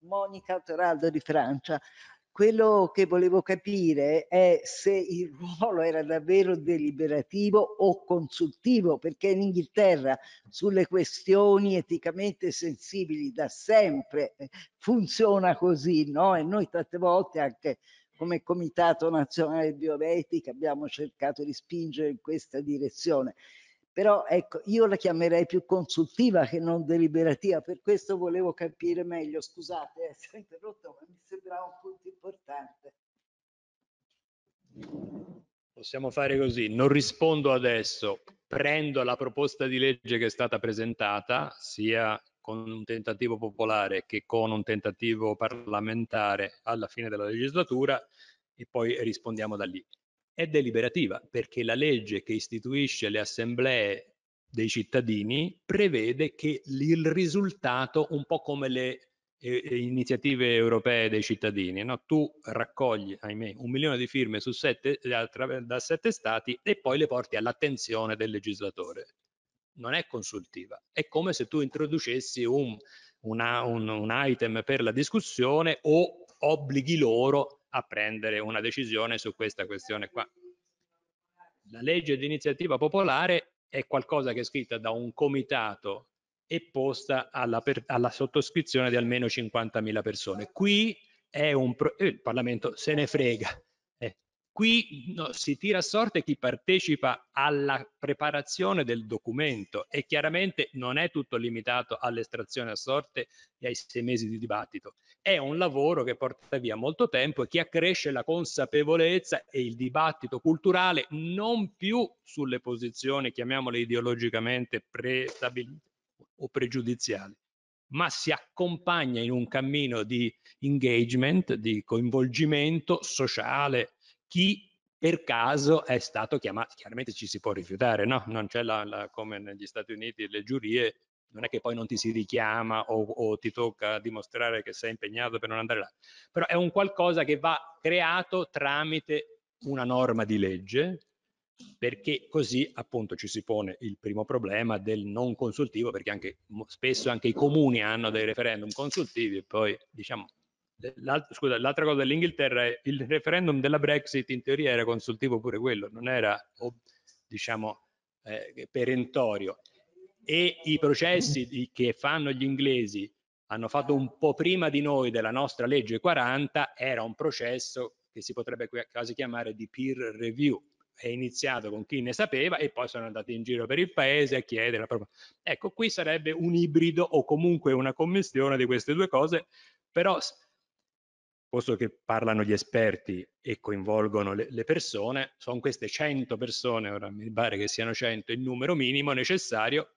Monica Toraldo di Francia quello che volevo capire è se il ruolo era davvero deliberativo o consultivo, perché in Inghilterra sulle questioni eticamente sensibili da sempre funziona così, no? E noi tante volte anche come Comitato Nazionale Bioetica abbiamo cercato di spingere in questa direzione. Però ecco, io la chiamerei più consultiva che non deliberativa, per questo volevo capire meglio. Scusate, essere eh, [laughs] interrotto, ma mi sembrava un punto importante. Possiamo fare così, non rispondo adesso, prendo la proposta di legge che è stata presentata, sia con un tentativo popolare che con un tentativo parlamentare alla fine della legislatura e poi rispondiamo da lì. È deliberativa perché la legge che istituisce le assemblee dei cittadini prevede che il risultato, un po' come le eh, eh iniziative europee dei cittadini, no? tu raccogli, ahimè, un milione di firme sette, eh, da sette stati e poi le porti all'attenzione del legislatore non è consultiva. È come se tu introducessi un, una, un, un item per la discussione o obblighi loro a prendere una decisione su questa questione qua. La legge di iniziativa popolare è qualcosa che è scritta da un comitato e posta alla, per, alla sottoscrizione di almeno 50.000 persone. Qui è un pro, eh, il Parlamento se ne frega Qui no, si tira a sorte chi partecipa alla preparazione del documento e chiaramente non è tutto limitato all'estrazione a sorte e ai sei mesi di dibattito. È un lavoro che porta via molto tempo e che accresce la consapevolezza e il dibattito culturale non più sulle posizioni, chiamiamole ideologicamente prestabilite o pregiudiziali, ma si accompagna in un cammino di engagement, di coinvolgimento sociale, chi per caso è stato chiamato, chiaramente ci si può rifiutare, no? Non c'è la, la, come negli Stati Uniti le giurie, non è che poi non ti si richiama o, o, ti tocca dimostrare che sei impegnato per non andare là, però è un qualcosa che va creato tramite una norma di legge perché così appunto ci si pone il primo problema del non consultivo perché anche, spesso anche i comuni hanno dei referendum consultivi e poi diciamo l'alt- scusa, l'altra cosa dell'Inghilterra è il referendum della Brexit in teoria era consultivo pure quello, non era diciamo eh, perentorio e i processi che fanno gli inglesi hanno fatto un po' prima di noi della nostra legge 40 era un processo che si potrebbe quasi chiamare di peer review è iniziato con chi ne sapeva e poi sono andati in giro per il paese a chiedere la propria ecco qui sarebbe un ibrido o comunque una commissione di queste due cose però posto che parlano gli esperti e coinvolgono le, le persone, sono queste 100 persone, ora mi pare che siano 100, il numero minimo necessario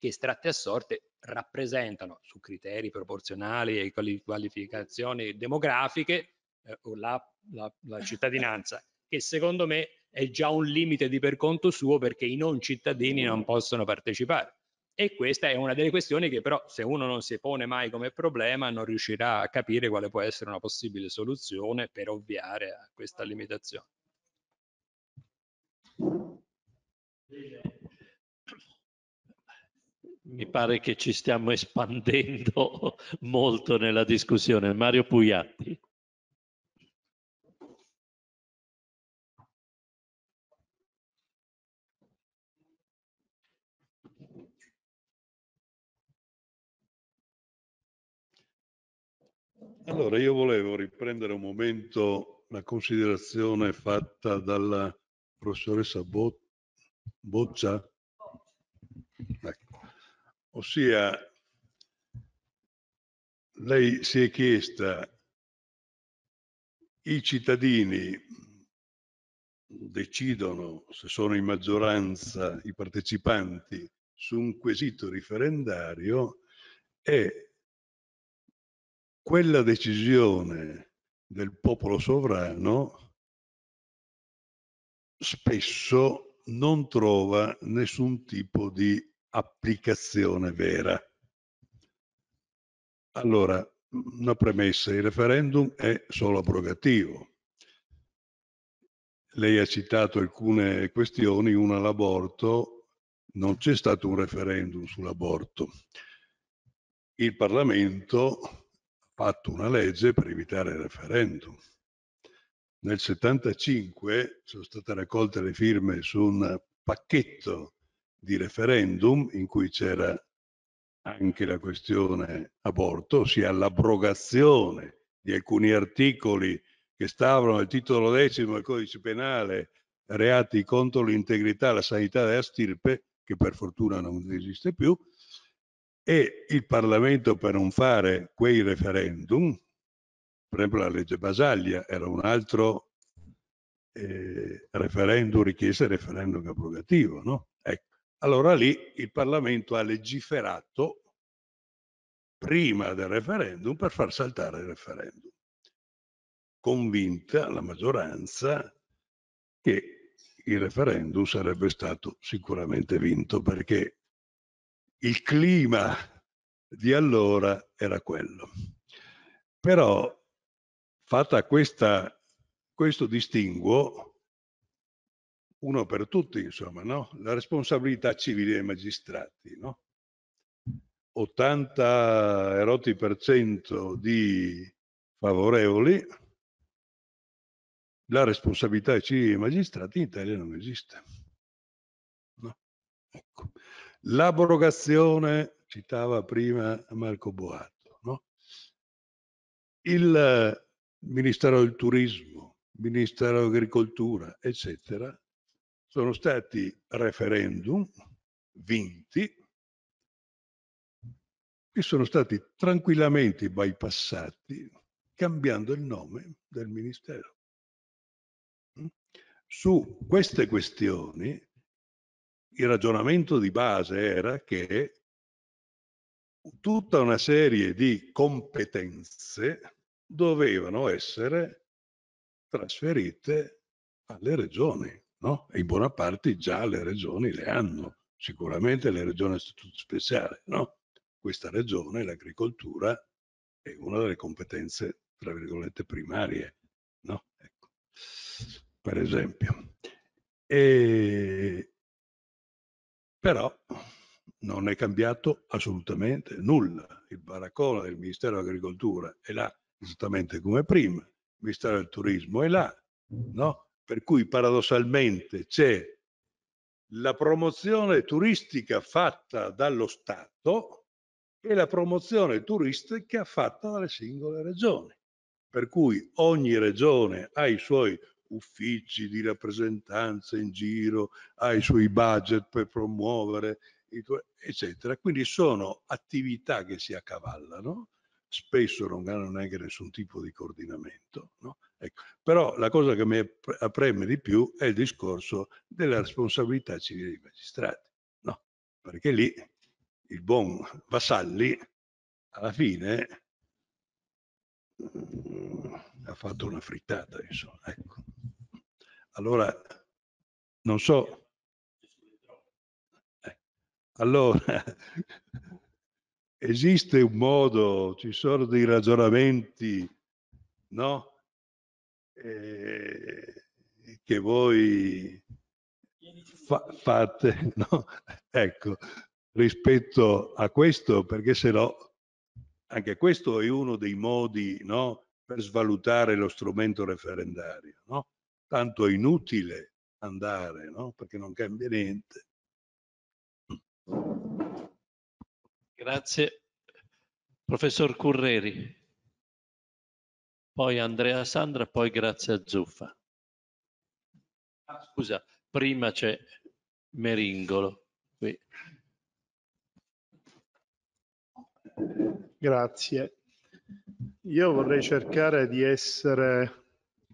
che estratte a sorte rappresentano su criteri proporzionali e qualificazioni demografiche eh, la, la, la [laughs] cittadinanza, che secondo me è già un limite di per conto suo perché i non cittadini non possono partecipare. E questa è una delle questioni che però se uno non si pone mai come problema non riuscirà a capire quale può essere una possibile soluzione per ovviare a questa limitazione. Mi pare che ci stiamo espandendo [laughs] molto nella discussione. Mario Pugliatti. Allora, io volevo riprendere un momento la considerazione fatta dalla professoressa Bo Boccia, ecco. ossia lei si è chiesta i cittadini decidono se sono in maggioranza i partecipanti su un quesito referendario e quella decisione del popolo sovrano spesso non trova nessun tipo di applicazione vera. Allora, una premessa, il referendum è solo abrogativo. Lei ha citato alcune questioni, una l'aborto, non c'è stato un referendum sull'aborto. Il Parlamento fatto una legge per evitare il referendum. Nel 75 sono state raccolte le firme su un pacchetto di referendum in cui c'era anche la questione aborto, ossia l'abrogazione di alcuni articoli che stavano nel titolo decimo del codice penale, reati contro l'integrità e la sanità della stirpe, che per fortuna non esiste più, e il Parlamento per non fare quei referendum, per esempio la legge Basaglia era un altro eh, referendum, richiesta di referendum abrogativo, no? Ecco. Allora lì il Parlamento ha legiferato prima del referendum per far saltare il referendum. Convinta la maggioranza che il referendum sarebbe stato sicuramente vinto perché il clima di allora era quello. Però fatta questa, questo distinguo, uno per tutti, insomma, no? la responsabilità civile dei magistrati, no? 80 erotti per cento di favorevoli, la responsabilità civile dei magistrati in Italia non esiste. No? Ecco l'abrogazione, citava prima Marco Boato, no? il eh, Ministero del Turismo, il Ministero dell'Agricoltura, eccetera, sono stati referendum vinti e sono stati tranquillamente bypassati cambiando il nome del Ministero. Hm? Su queste questioni il ragionamento di base era che tutta una serie di competenze dovevano essere trasferite alle regioni, no? E in buona parte già le regioni le hanno, sicuramente le regioni a statuto speciale, no? Questa regione, l'agricoltura, è una delle competenze, tra virgolette, primarie, no? Ecco. Per esempio. E, però non è cambiato assolutamente nulla. Il baraccone del Ministero dell'Agricoltura è là esattamente come prima, il Ministero del Turismo è là, no? Per cui paradossalmente c'è la promozione turistica fatta dallo Stato e la promozione turistica fatta dalle singole regioni. Per cui ogni regione ha i suoi uffici di rappresentanza in giro, ha i suoi budget per promuovere, eccetera. Quindi sono attività che si accavallano, spesso non hanno neanche nessun tipo di coordinamento. No? Ecco. Però la cosa che mi apreme di più è il discorso della responsabilità civile dei magistrati, no? perché lì il buon Vassalli alla fine mm, ha fatto una frittata, insomma. Ecco. Allora, non so. Eh, allora, [laughs] esiste un modo, ci sono dei ragionamenti, no? Eh, che voi fa fate, [laughs] no? Ecco, rispetto a questo, perché se no, anche questo è uno dei modi, no? Per svalutare lo strumento referendario, no? tanto è inutile andare, no? perché non cambia niente. Grazie. Professor Curreri, poi Andrea Sandra, poi grazie a Zuffa. Ah, scusa, prima c'è Meringolo. Qui. Grazie. Io vorrei cercare di essere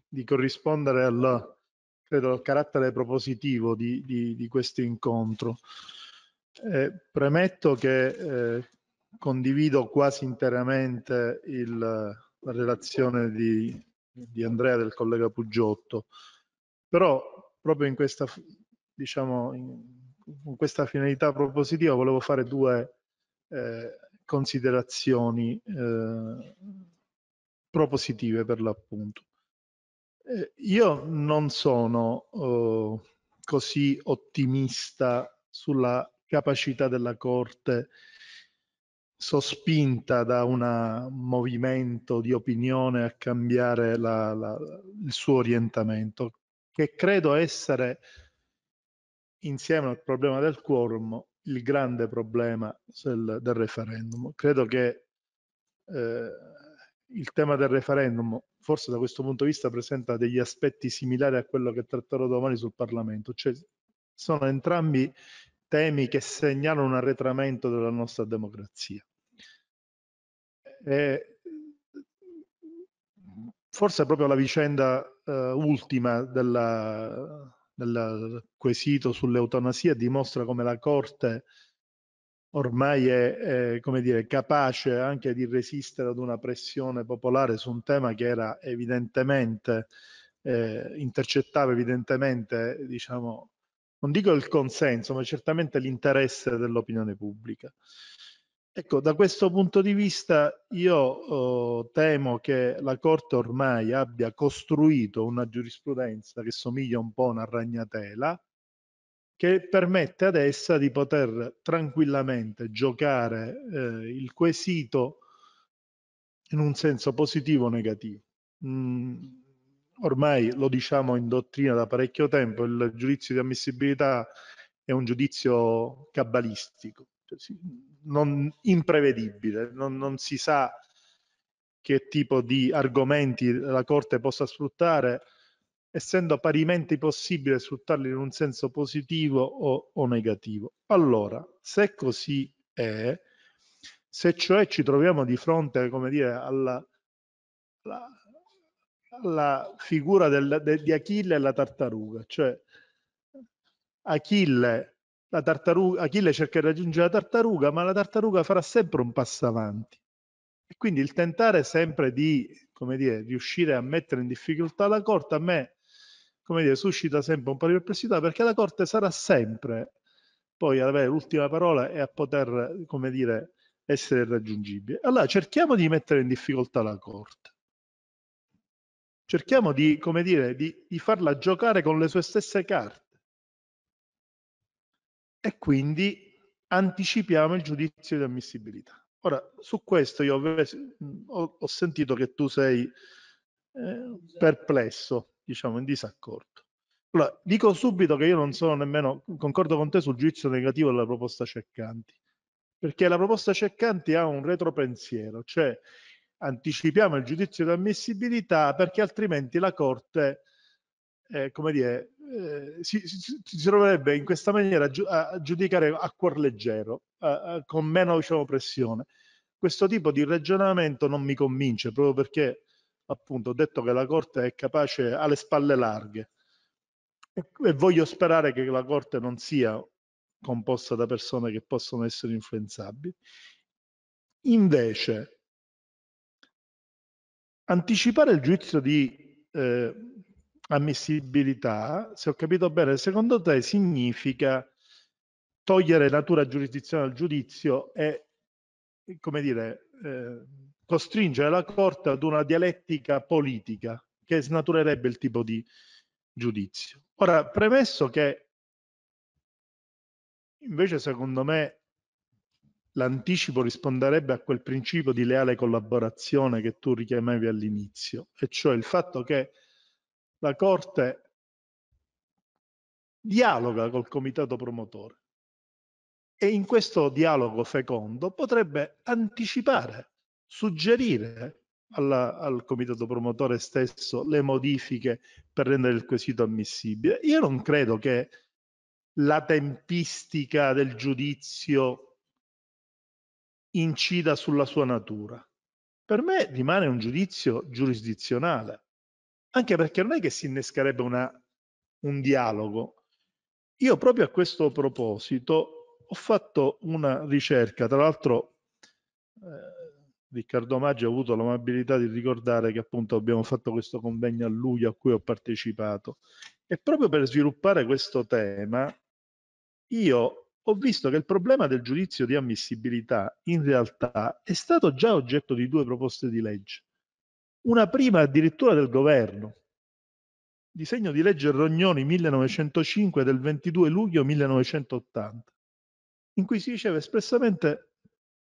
di corrispondere al, credo, al carattere propositivo di, di, di questo incontro. Eh, premetto che eh, condivido quasi interamente il, la relazione di, di, Andrea del collega Puggiotto, però proprio in questa, diciamo, in, in questa finalità propositiva volevo fare due eh, considerazioni eh, propositive per l'appunto. Eh, io non sono eh, così ottimista sulla capacità della Corte sospinta da un movimento di opinione a cambiare la, la, il suo orientamento, che credo essere, insieme al problema del quorum, il grande problema del, del referendum. Credo che eh, il tema del referendum forse da questo punto di vista presenta degli aspetti similari a quello che tratterò domani sul Parlamento, cioè sono entrambi temi che segnalano un arretramento della nostra democrazia. E forse proprio la vicenda eh, ultima della, del quesito sull'eutanasia dimostra come la Corte ormai è, eh, dire, capace anche di resistere ad una pressione popolare su un tema che era evidentemente, eh, intercettava evidentemente, diciamo, non dico il consenso, ma certamente l'interesse dell'opinione pubblica. Ecco, da questo punto di vista io oh, temo che la Corte ormai abbia costruito una giurisprudenza che somiglia un po' a una ragnatela, che permette ad essa di poter tranquillamente giocare eh, il quesito in un senso positivo o negativo. Mm, ormai lo diciamo in dottrina da parecchio tempo, il giudizio di ammissibilità è un giudizio cabalistico, cioè non, imprevedibile, non, non si sa che tipo di argomenti la Corte possa sfruttare essendo parimenti possibile sfruttarli in un senso positivo o, o negativo. Allora, se così è, se cioè ci troviamo di fronte, come dire, alla, alla, alla figura del, de, di Achille e la tartaruga, cioè Achille, Achille cerca di raggiungere la tartaruga, ma la tartaruga farà sempre un passo avanti. E quindi il tentare sempre di, come dire, riuscire a mettere in difficoltà la corte, a me come dire, suscita sempre un po' di perplessità perché la Corte sarà sempre poi ad avere l'ultima parola e a poter, come dire, essere raggiungibile. Allora cerchiamo di mettere in difficoltà la Corte. Cerchiamo di, come dire, di, di farla giocare con le sue stesse carte. E quindi anticipiamo il giudizio di ammissibilità. Ora, su questo io ho, ho sentito che tu sei eh, perplesso diciamo, in disaccordo. Allora, dico subito che io non sono nemmeno, concordo con te sul giudizio negativo della proposta Ceccanti, perché la proposta Ceccanti ha un retropensiero, cioè anticipiamo il giudizio di ammissibilità perché altrimenti la Corte, eh, come dire, eh, si, si, si, troverebbe in questa maniera a giudicare a cuor leggero, a, a, con meno diciamo, pressione. Questo tipo di ragionamento non mi convince proprio perché appunto ho detto che la Corte è capace alle spalle larghe e, e voglio sperare che la Corte non sia composta da persone che possono essere influenzabili. Invece, anticipare il giudizio di eh, ammissibilità, se ho capito bene, secondo te significa togliere natura giurisdizionale al giudizio e, come dire, eh, costringere la Corte ad una dialettica politica che snaturerebbe il tipo di giudizio. Ora, premesso che invece secondo me l'anticipo risponderebbe a quel principio di leale collaborazione che tu richiamavi all'inizio, e cioè il fatto che la Corte dialoga col comitato promotore e in questo dialogo fecondo potrebbe anticipare suggerire alla, al comitato promotore stesso le modifiche per rendere il quesito ammissibile. Io non credo che la tempistica del giudizio incida sulla sua natura. Per me rimane un giudizio giurisdizionale, anche perché non è che si innescherebbe una, un dialogo. Io proprio a questo proposito ho fatto una ricerca, tra l'altro eh, Riccardo Maggi ha avuto l'amabilità di ricordare che appunto abbiamo fatto questo convegno a luglio a cui ho partecipato. E proprio per sviluppare questo tema, io ho visto che il problema del giudizio di ammissibilità in realtà è stato già oggetto di due proposte di legge. Una prima addirittura del governo, disegno di legge Rognoni 1905 del 22 luglio 1980, in cui si diceva espressamente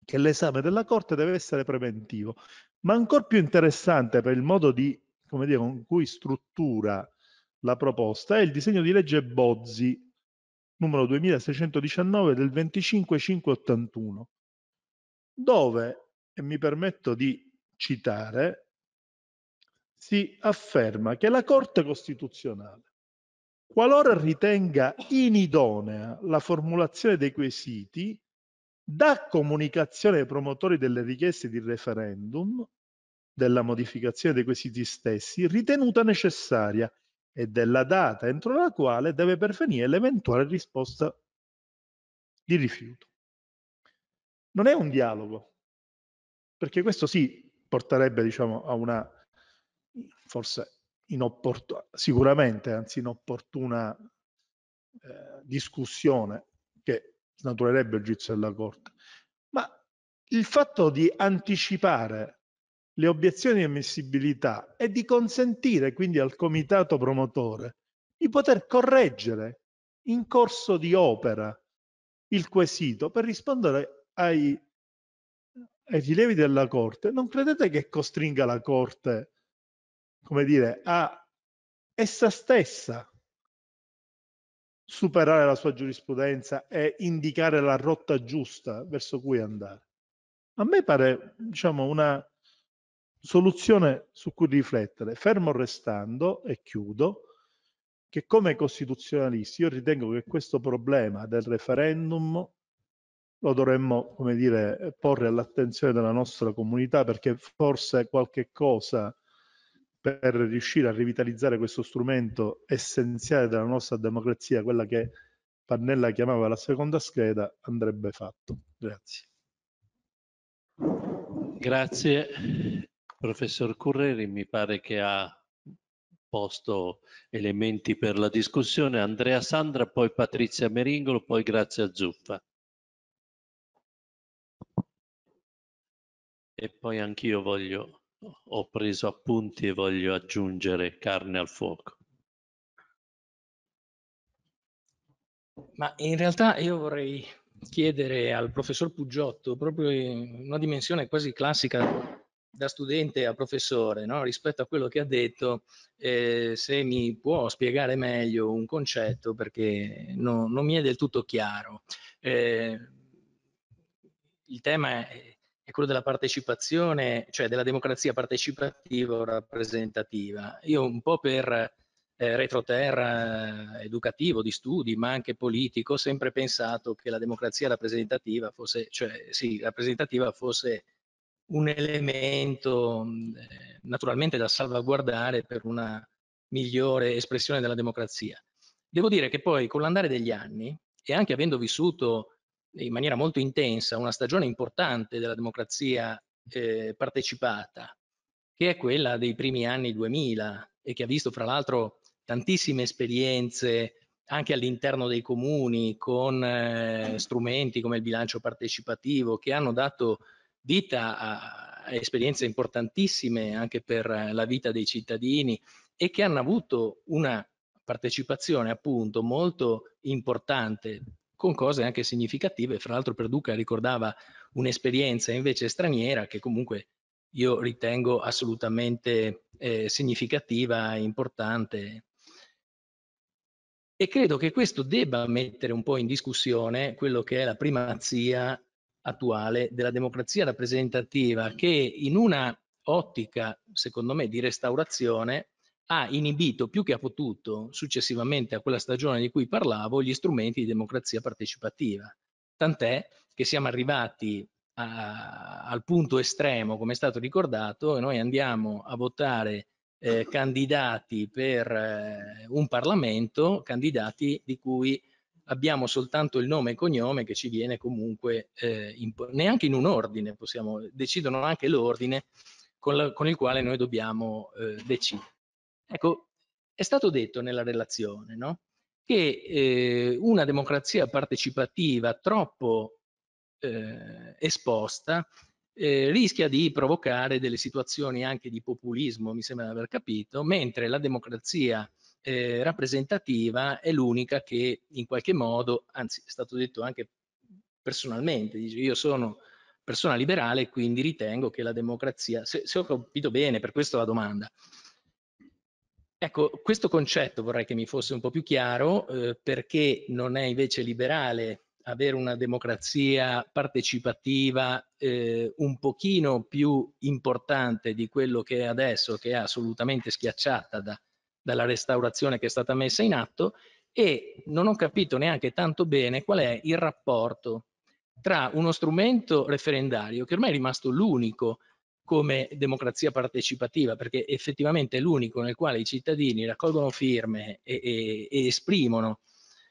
che l'esame della Corte deve essere preventivo, ma ancora più interessante per il modo di, come dire, con cui struttura la proposta è il disegno di legge Bozzi, numero 2619 del 25581, dove, e mi permetto di citare, si afferma che la Corte Costituzionale, qualora ritenga inidonea la formulazione dei quesiti, da comunicazione ai promotori delle richieste di referendum della modificazione dei quesiti stessi ritenuta necessaria e della data entro la quale deve pervenire l'eventuale risposta di rifiuto. Non è un dialogo, perché questo sì porterebbe diciamo, a una forse inopportuna, sicuramente anzi inopportuna eh, discussione snaturerebbe il giudizio della Corte. Ma il fatto di anticipare le obiezioni di ammissibilità e di consentire quindi al comitato promotore di poter correggere in corso di opera il quesito per rispondere ai, ai rilievi della Corte, non credete che costringa la Corte, come dire, a essa stessa superare la sua giurisprudenza e indicare la rotta giusta verso cui andare. A me pare diciamo, una soluzione su cui riflettere, fermo restando, e chiudo, che come costituzionalisti io ritengo che questo problema del referendum lo dovremmo, come dire, porre all'attenzione della nostra comunità perché forse qualche cosa per riuscire a rivitalizzare questo strumento essenziale della nostra democrazia, quella che Pannella chiamava la seconda scheda, andrebbe fatto. Grazie. Grazie. Professor Curreri, mi pare che ha posto elementi per la discussione. Andrea Sandra, poi Patrizia Meringolo, poi Grazia Zuffa. E poi anch'io voglio ho preso appunti e voglio aggiungere carne al fuoco. Ma in realtà io vorrei chiedere al professor Puggiotto, proprio in una dimensione quasi classica da studente a professore, no? rispetto a quello che ha detto, eh, se mi può spiegare meglio un concetto perché no, non mi è del tutto chiaro. Eh, il tema è è quello della partecipazione, cioè della democrazia partecipativa o rappresentativa. Io un po' per eh, retroterra eh, educativo, di studi, ma anche politico, ho sempre pensato che la democrazia rappresentativa fosse, cioè, sì, rappresentativa fosse un elemento eh, naturalmente da salvaguardare per una migliore espressione della democrazia. Devo dire che poi con l'andare degli anni e anche avendo vissuto in maniera molto intensa una stagione importante della democrazia eh, partecipata, che è quella dei primi anni 2000 e che ha visto fra l'altro tantissime esperienze anche all'interno dei comuni con eh, strumenti come il bilancio partecipativo che hanno dato vita a, a esperienze importantissime anche per la vita dei cittadini e che hanno avuto una partecipazione appunto molto importante con cose anche significative. Fra l'altro Perduca ricordava un'esperienza invece straniera che comunque io ritengo assolutamente eh, significativa e importante. E credo che questo debba mettere un po' in discussione quello che è la primazia attuale della democrazia rappresentativa che in una ottica, secondo me, di restaurazione ha inibito più che ha potuto successivamente a quella stagione di cui parlavo gli strumenti di democrazia partecipativa. Tant'è che siamo arrivati a, al punto estremo, come è stato ricordato, e noi andiamo a votare eh, candidati per eh, un Parlamento, candidati di cui abbiamo soltanto il nome e cognome che ci viene comunque eh, in, neanche in un ordine, possiamo, decidono anche l'ordine con, con, il quale noi dobbiamo eh, decidere. Ecco, è stato detto nella relazione no? che eh, una democrazia partecipativa troppo eh, esposta eh, rischia di provocare delle situazioni anche di populismo, mi sembra di aver capito, mentre la democrazia eh, rappresentativa è l'unica che in qualche modo, anzi è stato detto anche personalmente, dice io sono persona liberale quindi ritengo che la democrazia, se, se ho capito bene per questo la domanda, Ecco, questo concetto vorrei che mi fosse un po' più chiaro, eh, perché non è invece liberale avere una democrazia partecipativa eh, un pochino più importante di quello che è adesso, che è assolutamente schiacciata da, dalla restaurazione che è stata messa in atto, e non ho capito neanche tanto bene qual è il rapporto tra uno strumento referendario, che ormai è rimasto l'unico come democrazia partecipativa, perché effettivamente è l'unico nel quale i cittadini raccolgono firme e, e, e esprimono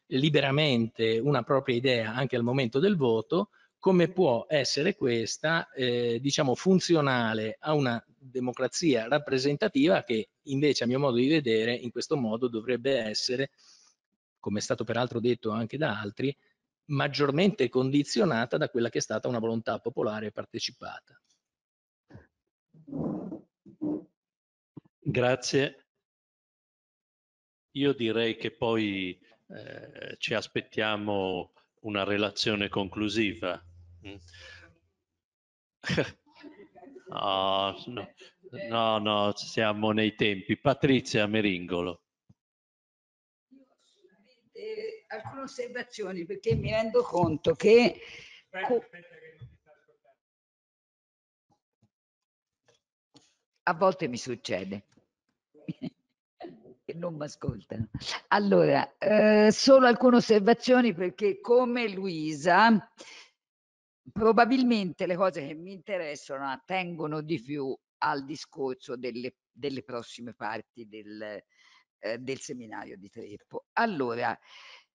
liberamente una propria idea anche al momento del voto, come può essere questa eh, diciamo funzionale a una democrazia rappresentativa che invece a mio modo di vedere in questo modo dovrebbe essere come è stato peraltro detto anche da altri maggiormente condizionata da quella che è stata una volontà popolare partecipata. Grazie. Io direi che poi eh, ci aspettiamo una relazione conclusiva. Mm. [laughs] no, no, no, siamo nei tempi. Patrizia Meringolo. Eh, alcune osservazioni perché mi rendo conto che... Aspetta, aspetta a volte mi succede [laughs] che non mi ascoltano. Allora, eh, solo alcune osservazioni perché come Luisa, probabilmente le cose che mi interessano attengono di più al discorso delle, delle prossime parti del, eh, del seminario di Treppo. Allora,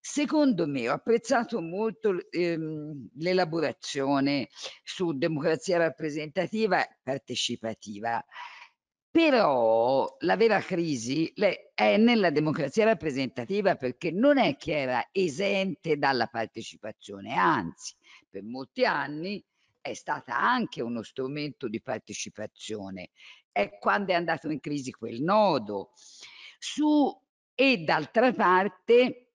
Secondo me ho apprezzato molto ehm, l'elaborazione su democrazia rappresentativa e partecipativa. Però la vera crisi è nella democrazia rappresentativa perché non è che era esente dalla partecipazione, anzi per molti anni è stata anche uno strumento di partecipazione. È quando è andato in crisi quel nodo. Su e d'altra parte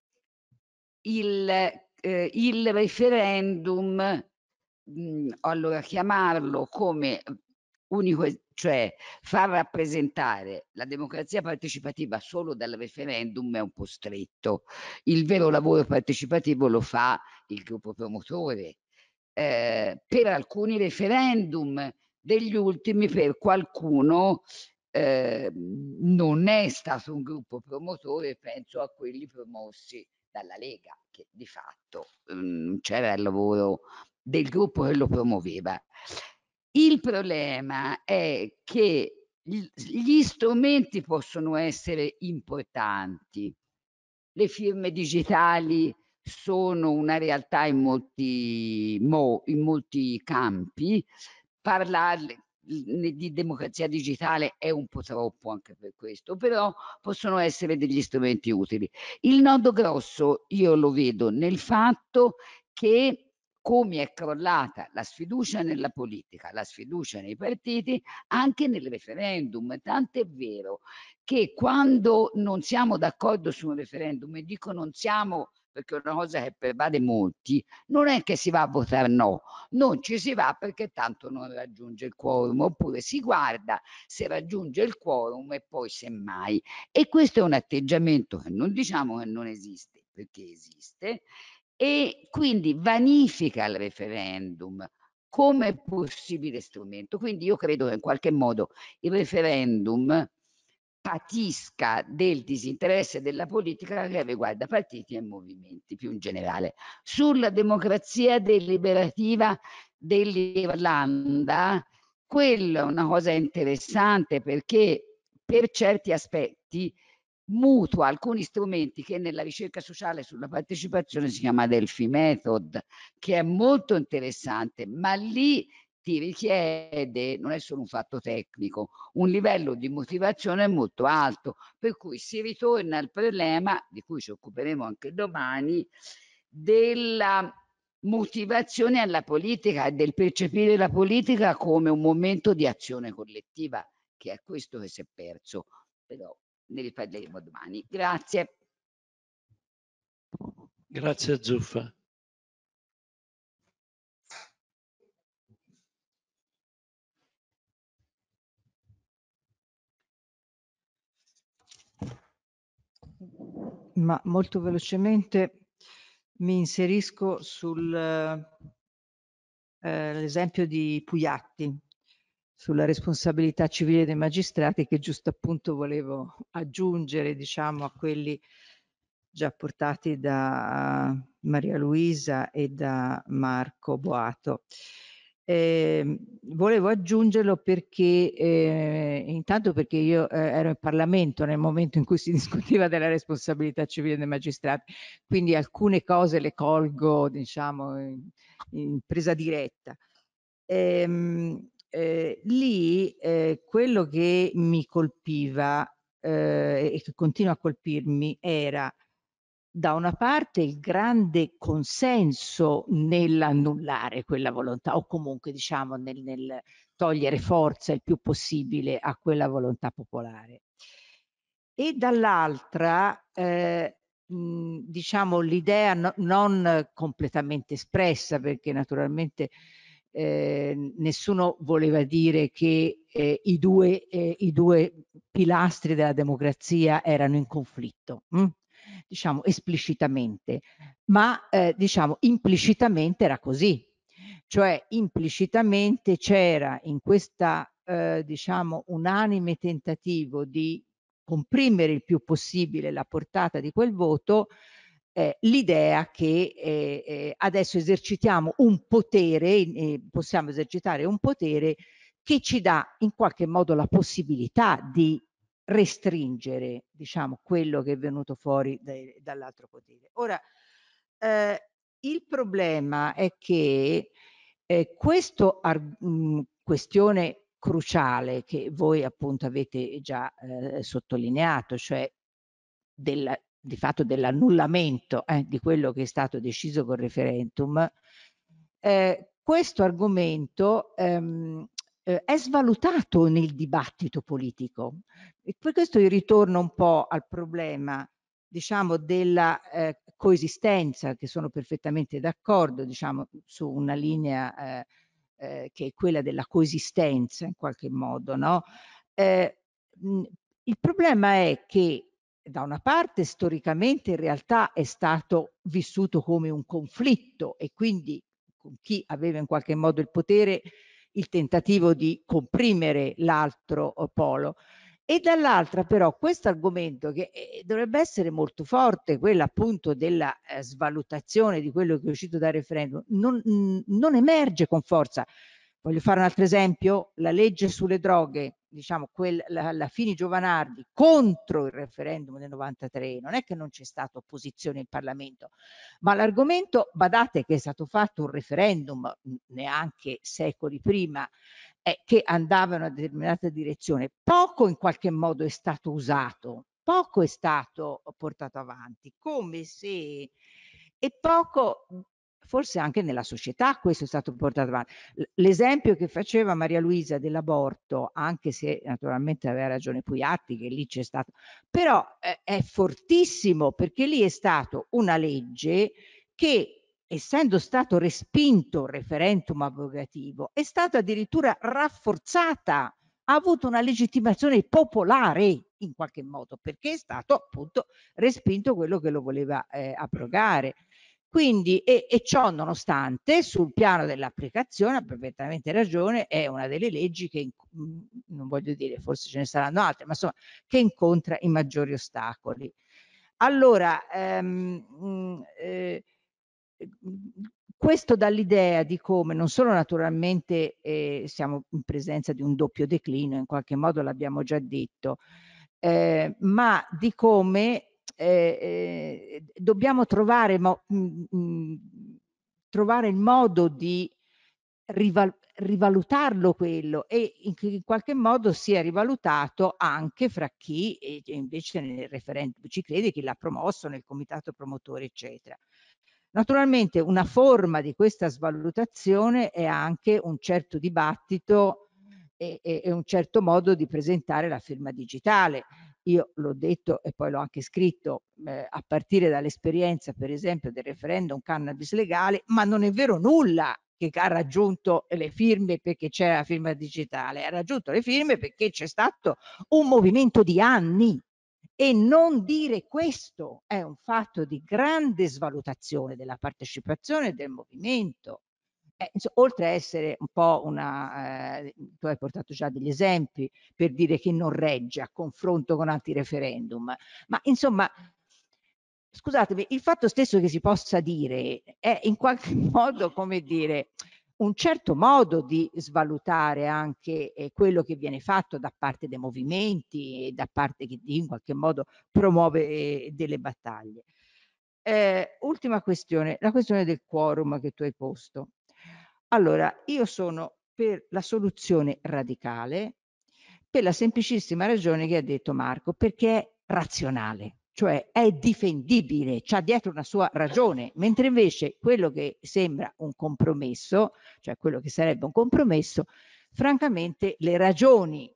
il, eh, il referendum mh, allora chiamarlo come unico, cioè far rappresentare la democrazia partecipativa solo dal referendum è un po' stretto. Il vero lavoro partecipativo lo fa il gruppo promotore. Eh, per alcuni referendum, degli ultimi per qualcuno eh, non è stato un gruppo promotore, penso a quelli promossi dalla Lega, che di fatto non mm, c'era il lavoro del gruppo che lo promuoveva. Il problema è che gli strumenti possono essere importanti. Le firme digitali sono una realtà in molti, in molti campi. Parlare di democrazia digitale è un po' troppo anche per questo, però possono essere degli strumenti utili. Il nodo grosso io lo vedo nel fatto che come è crollata la sfiducia nella politica, la sfiducia nei partiti, anche nel referendum. Tanto è vero che quando non siamo d'accordo su un referendum, e dico non siamo perché è una cosa che pervade molti, non è che si va a votare no, non ci si va perché tanto non raggiunge il quorum, oppure si guarda se raggiunge il quorum e poi semmai. E questo è un atteggiamento che non diciamo che non esiste, perché esiste, e quindi vanifica il referendum come possibile strumento. Quindi io credo che in qualche modo il referendum patisca del disinteresse della politica che riguarda partiti e movimenti più in generale. Sulla democrazia deliberativa dell'Irlanda, quella è una cosa interessante perché per certi aspetti mutua alcuni strumenti che nella ricerca sociale sulla partecipazione si chiama Delphi Method, che è molto interessante, ma lì ti richiede, non è solo un fatto tecnico, un livello di motivazione molto alto, per cui si ritorna al problema, di cui ci occuperemo anche domani, della motivazione alla politica e del percepire la politica come un momento di azione collettiva, che è questo che si è perso. Però ne riparleremo domani. Grazie. Grazie a Zuffa. Ma molto velocemente mi inserisco sull'esempio eh, di Pugliatti sulla responsabilità civile dei magistrati che giusto appunto volevo aggiungere diciamo a quelli già portati da Maria Luisa e da Marco Boato. Eh, volevo aggiungerlo perché eh, intanto perché io eh, ero in Parlamento nel momento in cui si [laughs] discuteva della responsabilità civile dei magistrati, quindi alcune cose le colgo diciamo in, in presa diretta. Ehm, eh, lì eh, quello che mi colpiva eh, e che continua a colpirmi era da una parte il grande consenso nell'annullare quella volontà o comunque diciamo nel, nel, togliere forza il più possibile a quella volontà popolare e dall'altra eh, diciamo l'idea no, non completamente espressa perché naturalmente Ehm, nessuno voleva dire che eh, i, due, eh, i, due, pilastri della democrazia erano in conflitto, mh? Mm? diciamo esplicitamente, ma eh, diciamo implicitamente era così, cioè implicitamente c'era in questa eh, diciamo unanime tentativo di comprimere il più possibile la portata di quel voto eh, l'idea che eh, eh, adesso esercitiamo un potere, eh, possiamo esercitare un potere che ci dà in qualche modo la possibilità di restringere diciamo, quello che è venuto fuori dai, dall'altro potere. Ora, eh, il problema è che eh, questa mm, questione cruciale che voi appunto avete già sottolineato, cioè della, di fatto dell'annullamento eh, di quello che è stato deciso col referendum, eh, questo argomento ehm, eh, è svalutato nel dibattito politico. E per questo io ritorno un po' al problema diciamo, della eh, coesistenza, che sono perfettamente d'accordo diciamo, su una linea eh, eh, che è quella della coesistenza in qualche modo. No? Eh, mh, il problema è che da una parte storicamente in realtà è stato vissuto come un conflitto e quindi con chi aveva in qualche modo il potere il tentativo di comprimere l'altro eh, polo. E dall'altra però questo argomento che eh, dovrebbe essere molto forte, quello appunto della eh, svalutazione di quello che è uscito dal referendum, non, mh, non emerge con forza. Voglio fare un altro esempio, la legge sulle droghe, diciamo, quel, la, la Fini Giovanardi contro il referendum del 93, non è che non c'è stata opposizione in Parlamento, ma l'argomento, badate che è stato fatto un referendum neanche secoli prima, eh, che andava in una determinata direzione, poco in qualche modo è stato usato, poco è stato portato avanti, come se e poco forse anche nella società questo è stato portato avanti. L'esempio che faceva Maria Luisa dell'aborto, anche se naturalmente aveva ragione Pugliatti, che lì c'è stato, però eh, è fortissimo perché lì è stata una legge che essendo stato respinto il referendum abrogativo, è stata addirittura rafforzata, ha avuto una legittimazione popolare in qualche modo, perché è stato appunto respinto quello che lo voleva eh, abrogare. Quindi, e, e ciò nonostante, sul piano dell'applicazione ha perfettamente ragione, è una delle leggi che, mhmm, non voglio dire, forse ce ne saranno altre, ma insomma, che incontra i maggiori ostacoli. Allora, ehm, mhmm, eh, questo dà l'idea di come non solo naturalmente eh, siamo in presenza di un doppio declino, in qualche modo l'abbiamo già detto, eh, ma di come eh, eh, dobbiamo trovare, mo, mh, mm, mh, mm, trovare, il modo di rival rivalutarlo quello e in, in, qualche modo si è rivalutato anche fra chi e, e invece nel referendum ci crede, chi l'ha promosso nel comitato promotore eccetera. Naturalmente una forma di questa svalutazione è anche un certo dibattito e, e, e un certo modo di presentare la firma digitale io l'ho detto e poi l'ho anche scritto eh, a partire dall'esperienza per esempio del referendum cannabis legale, ma non è vero nulla che ha raggiunto le firme perché c'era la firma digitale, ha raggiunto le firme perché c'è stato un movimento di anni e non dire questo è un fatto di grande svalutazione della partecipazione del movimento eh, oltre a essere un po' una, eh, tu hai portato già degli esempi per dire che non regge a confronto con altri referendum, ma insomma, scusatemi, il fatto stesso che si possa dire è in qualche [laughs] modo, come dire, un certo modo di svalutare anche eh, quello che viene fatto da parte dei movimenti e da parte che in qualche modo promuove eh, delle battaglie. Eh, ultima questione, la questione del quorum che tu hai posto allora, io sono per la soluzione radicale, per la semplicissima ragione che ha detto Marco, perché è razionale, cioè è difendibile, c'ha dietro una sua ragione, mentre invece quello che sembra un compromesso, cioè quello che sarebbe un compromesso, francamente le ragioni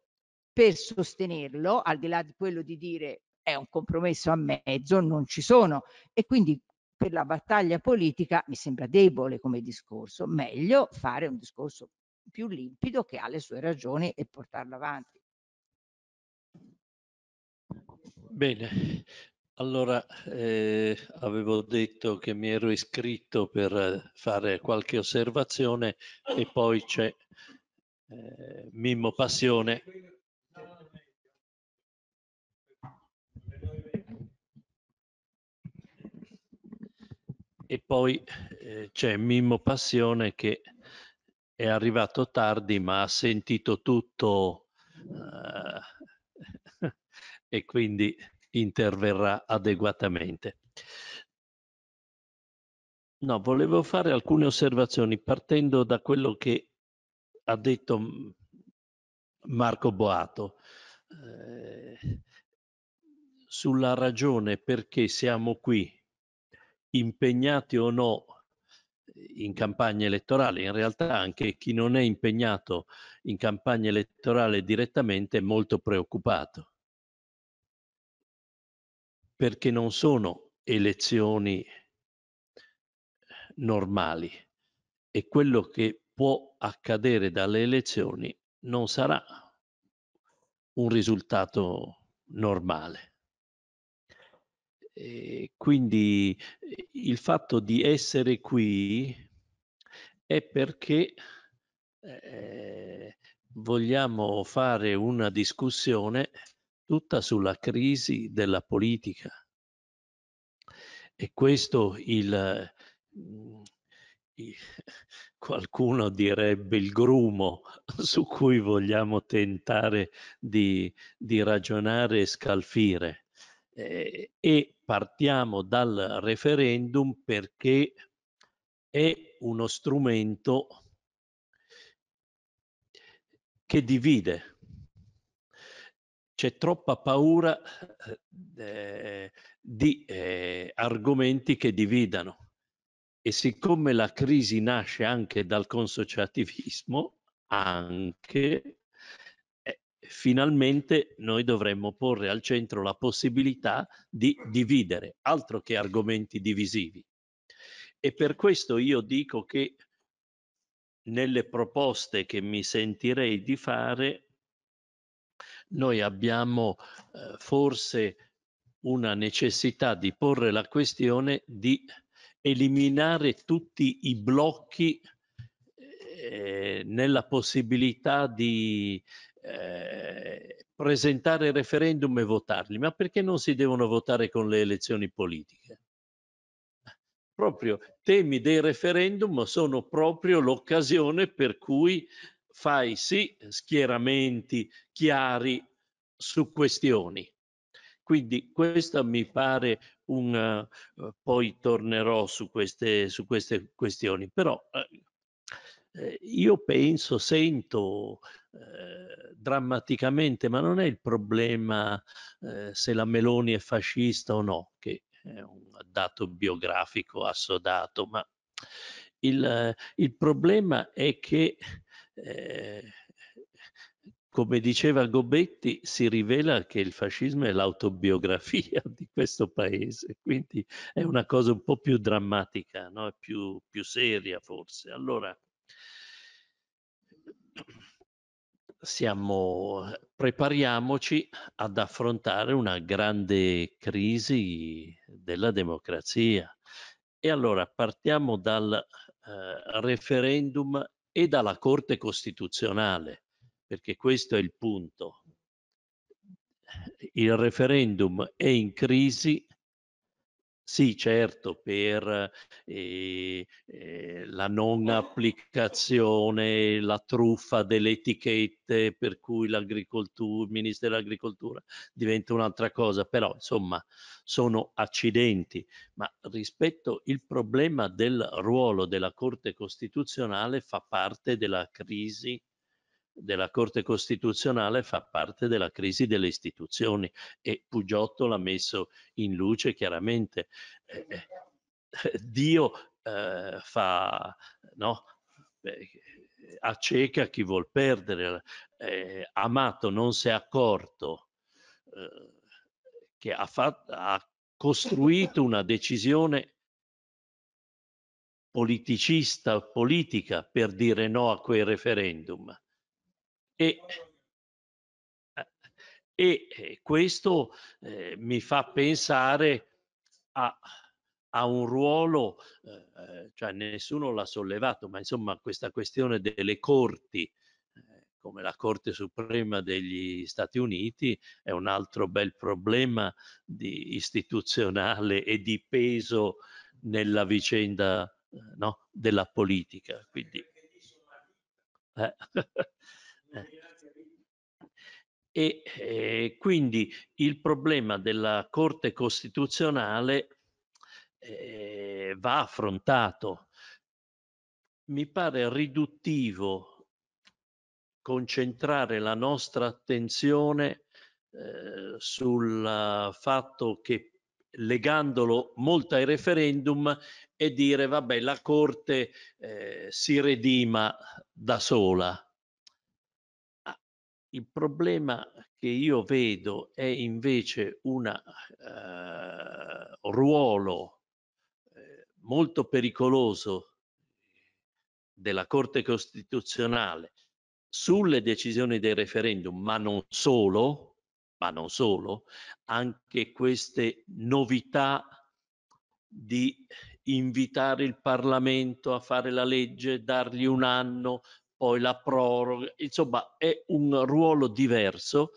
per sostenerlo, al di là di quello di dire è un compromesso a mezzo, non ci sono e quindi per la battaglia politica mi sembra debole come discorso, meglio fare un discorso più limpido che ha le sue ragioni e portarlo avanti. Bene, allora eh, avevo detto che mi ero iscritto per fare qualche osservazione e poi c'è eh, Mimmo Passione E poi eh, c'è Mimmo Passione che è arrivato tardi ma ha sentito tutto uh, [laughs] e quindi interverrà adeguatamente. No, volevo fare alcune osservazioni partendo da quello che ha detto Marco Boato eh, sulla ragione perché siamo qui impegnati o no eh, in campagna elettorale, in realtà anche chi non è impegnato in campagna elettorale direttamente è molto preoccupato, perché non sono elezioni eh, normali e quello che può accadere dalle elezioni non sarà un risultato normale. Ehm, quindi ehm, il fatto di essere qui è perché eh, vogliamo fare una discussione tutta sulla crisi della politica. E questo il, mhmm, il, [laughs] qualcuno direbbe il grumo [laughs] su cui vogliamo tentare di, di ragionare e scalfire eh, e partiamo dal referendum perché è uno strumento che divide. C'è troppa paura eh, eh di eh, argomenti che dividano e siccome la crisi nasce anche dal consociativismo, anche finalmente noi dovremmo porre al centro la possibilità di dividere, altro che argomenti divisivi. E per questo io dico che nelle proposte che mi sentirei di fare, noi abbiamo eh, forse una necessità di porre la questione di eliminare tutti i blocchi eh, nella possibilità di eh, presentare referendum e votarli, ma perché non si devono votare con le elezioni politiche? Proprio temi dei referendum sono proprio l'occasione per cui fai sì schieramenti chiari su questioni. Quindi questo mi pare un... Uh, poi tornerò su queste, su queste questioni, però uh, io penso, sento eh, drammaticamente, ma non è il problema eh, se la Meloni è fascista o no, che è un dato biografico assodato, ma il, il problema è che, eh, come diceva Gobetti, si rivela che il fascismo è l'autobiografia di questo paese, quindi è una cosa un po' più drammatica, no? più, più seria forse. Allora, siamo, prepariamoci ad affrontare una grande crisi della democrazia. E allora partiamo dal eh, referendum e dalla Corte Costituzionale, perché questo è il punto. Il referendum è in crisi sì, certo, per eh, eh, la non applicazione, la truffa delle etichette, per cui l'agricoltura, il Ministero dell'Agricoltura diventa un'altra cosa, però insomma sono accidenti. Ma rispetto il problema del ruolo della Corte Costituzionale fa parte della crisi della Corte Costituzionale fa parte della crisi delle istituzioni e Pugiotto l'ha messo in luce chiaramente. Eh, eh Dio eh, fa, no? Beh, acceca chi vuol perdere. Eh, amato non si è accorto eh, che ha, fatto, ha costruito una decisione politicista, politica per dire no a quel referendum e, eh, e eh, questo eh, mi fa pensare a, a un ruolo, eh, eh, cioè nessuno l'ha sollevato, ma insomma questa questione delle corti, eh, come la Corte Suprema degli Stati Uniti, è un altro bel problema di, istituzionale e di peso nella vicenda no, della politica. Quindi, eh. [laughs] Eh. E eh, quindi il problema della Corte Costituzionale eh, va affrontato. Mi pare riduttivo concentrare la nostra attenzione eh, sul fatto che legandolo molto ai referendum e dire vabbè la Corte eh, si redima da sola. Il problema che io vedo è invece un eh, ruolo eh, molto pericoloso della Corte Costituzionale sulle decisioni dei referendum, ma non solo, ma non solo, anche queste novità di invitare il Parlamento a fare la legge, dargli un anno, poi la proroga, insomma è un ruolo diverso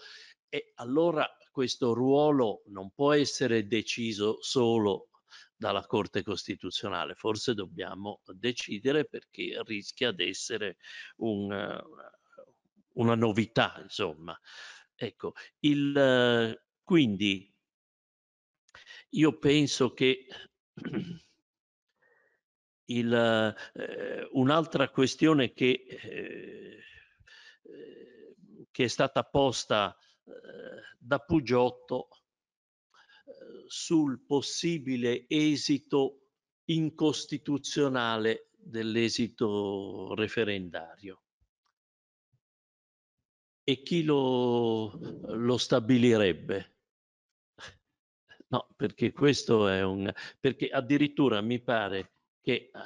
e allora questo ruolo non può essere deciso solo dalla Corte Costituzionale, forse dobbiamo decidere perché rischia di essere un, una novità, insomma. Ecco, il, quindi io penso che [clears throat] il, eh, un'altra questione che, eh, che, è stata posta eh, da Pugiotto eh, sul possibile esito incostituzionale dell'esito referendario. E chi lo, lo stabilirebbe? No, perché questo è un... perché addirittura mi pare che ah,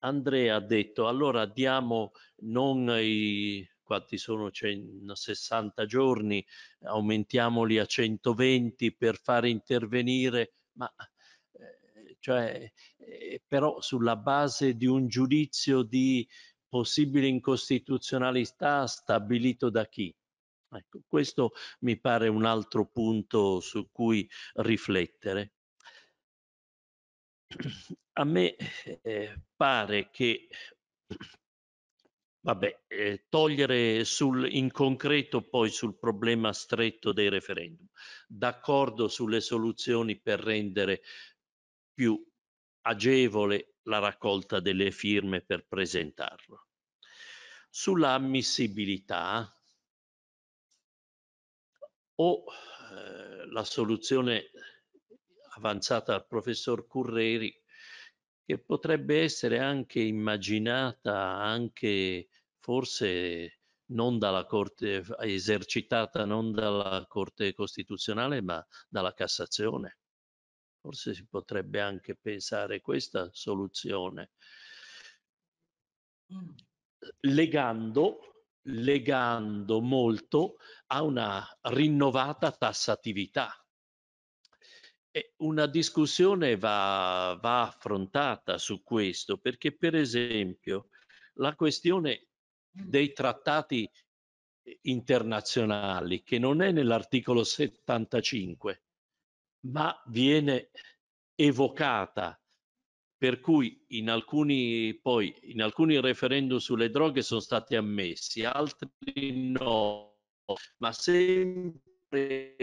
Andrea ha detto allora diamo non i quanti sono 60 giorni, aumentiamoli a 120 per far intervenire, ma eh, cioè, eh, però sulla base di un giudizio di possibile incostituzionalità stabilito da chi? Ecco, questo mi pare un altro punto su cui riflettere a me eh, pare che vabbè, eh, togliere sul, in concreto poi sul problema stretto dei referendum, d'accordo sulle soluzioni per rendere più agevole la raccolta delle firme per presentarlo. Sulla ammissibilità o eh, la soluzione avanzata al professor Curreri, che potrebbe essere anche immaginata, anche forse non dalla Corte, esercitata non dalla Corte Costituzionale, ma dalla Cassazione. Forse si potrebbe anche pensare questa soluzione, legando legando molto a una rinnovata tassatività una discussione va, va affrontata su questo perché, per esempio, la questione mm. dei trattati eh, internazionali che non è nell'articolo 75 ma viene evocata per cui in alcuni, poi, in alcuni referendum sulle droghe sono stati ammessi altri no ma sempre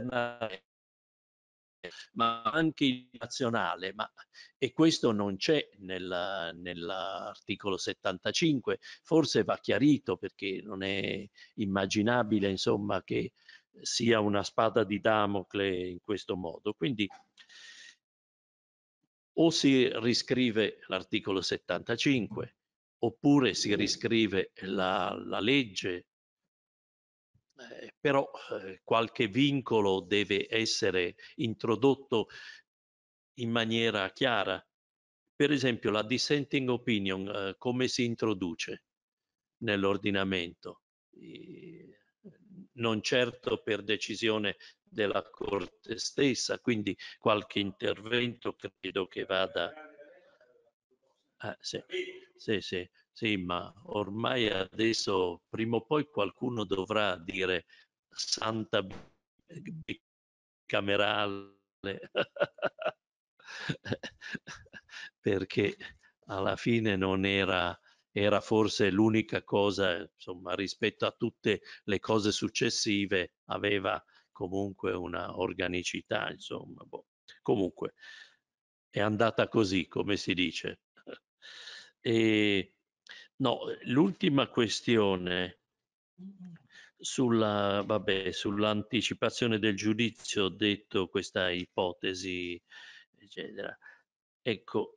internazionale ma anche il nazionale, ma, e questo non c'è nell'articolo 75, forse va chiarito perché non è immaginabile insomma, che sia una spada di Damocle in questo modo. Quindi o si riscrive l'articolo 75 oppure si riscrive la, la legge eh, però eh, qualche vincolo deve essere introdotto in maniera chiara. Per esempio la dissenting opinion eh, come si introduce nell'ordinamento? Non certo per decisione della Corte stessa, quindi qualche intervento credo che vada... Ah, sì, sì, sì. Sì, ma ormai adesso prima o poi qualcuno dovrà dire santa bicamerale [laughs] perché alla fine non era era forse l'unica cosa, insomma, rispetto a tutte le cose successive, aveva comunque una organicità, insomma, boh. comunque è andata così, come si dice. [laughs] E No, l'ultima questione sulla, vabbè, sull'anticipazione del giudizio, ho detto questa ipotesi, eccetera. Ecco,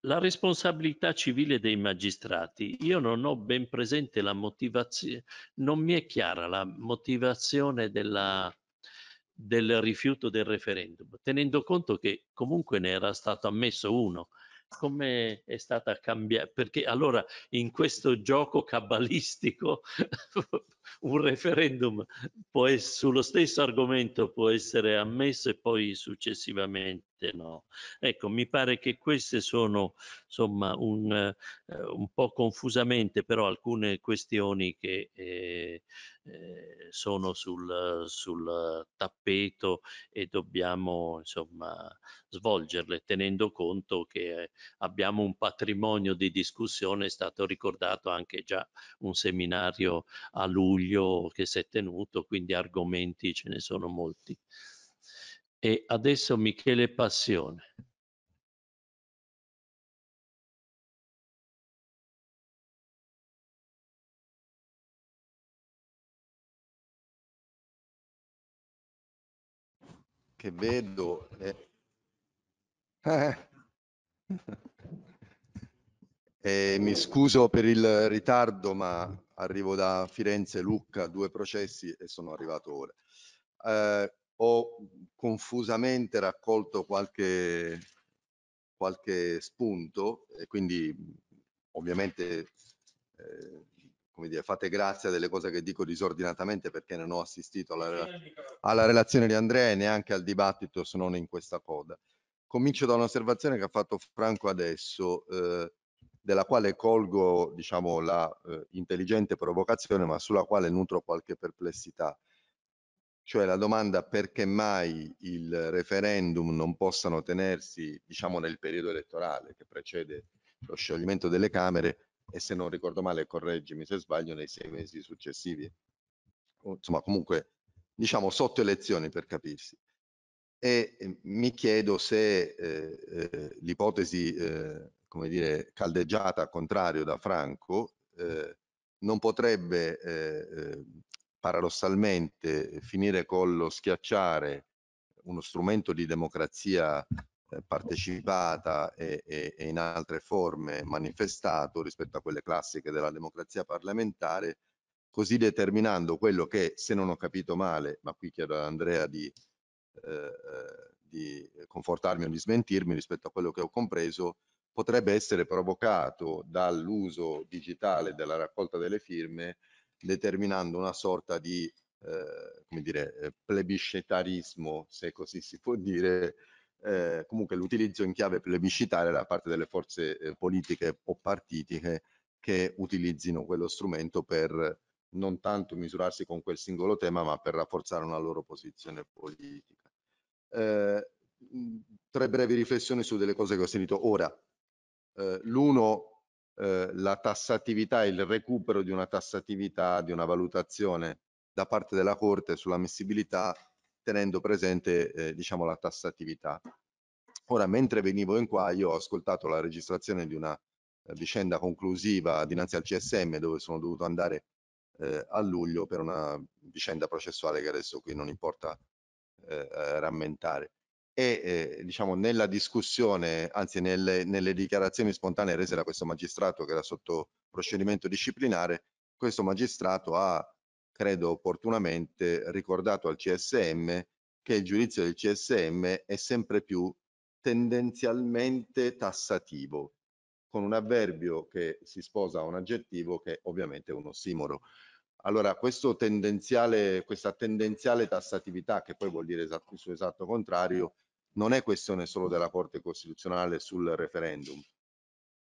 la responsabilità civile dei magistrati. Io non ho ben presente la motivazione, non mi è chiara la motivazione della, del rifiuto del referendum, tenendo conto che comunque ne era stato ammesso uno come è stata cambiata, perché allora in questo gioco cabalistico [laughs] un referendum essere, sullo stesso argomento può essere ammesso e poi successivamente no. Ecco, mi pare che queste sono insomma un, eh, un po' confusamente però alcune questioni che eh, eh, sono sul, sul tappeto e dobbiamo insomma svolgerle tenendo conto che eh, abbiamo un patrimonio di discussione, è stato ricordato anche già un seminario a luglio Giulio che si è tenuto, quindi argomenti ce ne sono molti. E adesso Michele Passione. Che vedo. Eh. eh. [laughs] Eh, mi scuso per il ritardo, ma arrivo da Firenze, Lucca, due processi e sono arrivato ora. Eh, ho confusamente raccolto qualche, qualche spunto e quindi ovviamente eh, come dire, fate grazia delle cose che dico disordinatamente perché non ho assistito alla, alla relazione di Andrea e neanche al dibattito se non in questa coda. Comincio da un'osservazione che ha fatto Franco adesso. Eh, della quale colgo diciamo, la eh, intelligente provocazione, ma sulla quale nutro qualche perplessità, cioè la domanda perché mai il referendum non possano tenersi diciamo, nel periodo elettorale che precede lo scioglimento delle Camere e se non ricordo male, correggimi se sbaglio, nei sei mesi successivi. Insomma, comunque, diciamo sotto elezioni per capirsi. E eh, mi chiedo se eh, eh l'ipotesi eh, come dire, caldeggiata al contrario da Franco, eh, non potrebbe eh, eh paradossalmente eh, finire con lo schiacciare uno strumento di democrazia eh, partecipata e, e, e, in altre forme manifestato rispetto a quelle classiche della democrazia parlamentare, così determinando quello che, se non ho capito male, ma qui chiedo ad Andrea di, eh, di confortarmi o di smentirmi rispetto a quello che ho compreso, potrebbe essere provocato dall'uso digitale della raccolta delle firme determinando una sorta di eh, come dire, eh, plebiscitarismo, se così si può dire, eh, comunque l'utilizzo in chiave plebiscitare da parte delle forze eh, politiche o partitiche che utilizzino quello strumento per non tanto misurarsi con quel singolo tema, ma per rafforzare una loro posizione politica. Eh, tre brevi riflessioni su delle cose che ho sentito ora eh, l'uno eh, la tassatività e il recupero di una tassatività, di una valutazione da parte della Corte sull'ammissibilità tenendo presente eh, diciamo la tassatività. Ora, mentre venivo in qua, io ho ascoltato la registrazione di una eh, vicenda conclusiva dinanzi al CSM dove sono dovuto andare eh, a luglio per una vicenda processuale che adesso qui non importa eh, rammentare e eh, diciamo nella discussione, anzi nelle, nelle, dichiarazioni spontanee rese da questo magistrato che era sotto procedimento disciplinare, questo magistrato ha, credo opportunamente, ricordato al CSM che il giudizio del CSM è sempre più tendenzialmente tassativo, con un avverbio che si sposa a un aggettivo che ovviamente è un ossimoro. Allora, tendenziale, questa tendenziale tassatività, che poi vuol dire esatto, il suo esatto contrario, non è questione solo della Corte Costituzionale sul referendum,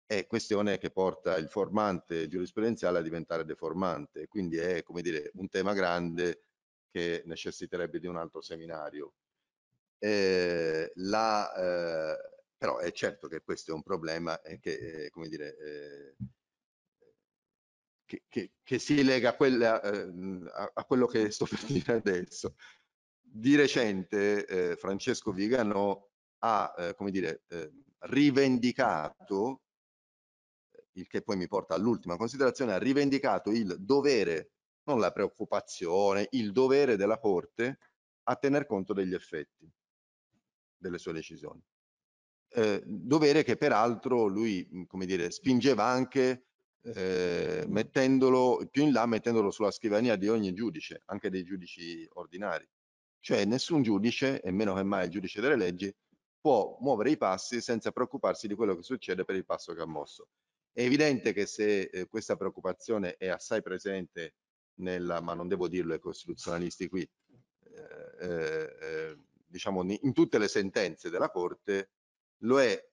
è questione che porta il formante giurisprudenziale a diventare deformante, quindi è come dire un tema grande che necessiterebbe di un altro seminario. Eh, la, eh, però è certo che questo è un problema che, eh, come dire, eh, che, che, che, si lega a, quella, eh, a, a quello che sto per dire adesso, di recente eh, Francesco Vigano ha, eh, come dire, eh, rivendicato, il che poi mi porta all'ultima considerazione, ha rivendicato il dovere, non la preoccupazione, il dovere della Corte a tener conto degli effetti delle sue decisioni. Eh, dovere che peraltro lui, come dire, spingeva anche eh, mettendolo più in là, mettendolo sulla scrivania di ogni giudice, anche dei giudici ordinari cioè nessun giudice, e meno che mai il giudice delle leggi, può muovere i passi senza preoccuparsi di quello che succede per il passo che ha mosso. È evidente che se eh, questa preoccupazione è assai presente nella, ma non devo dirlo ai costituzionalisti qui, eh, eh, diciamo in tutte le sentenze della Corte, lo è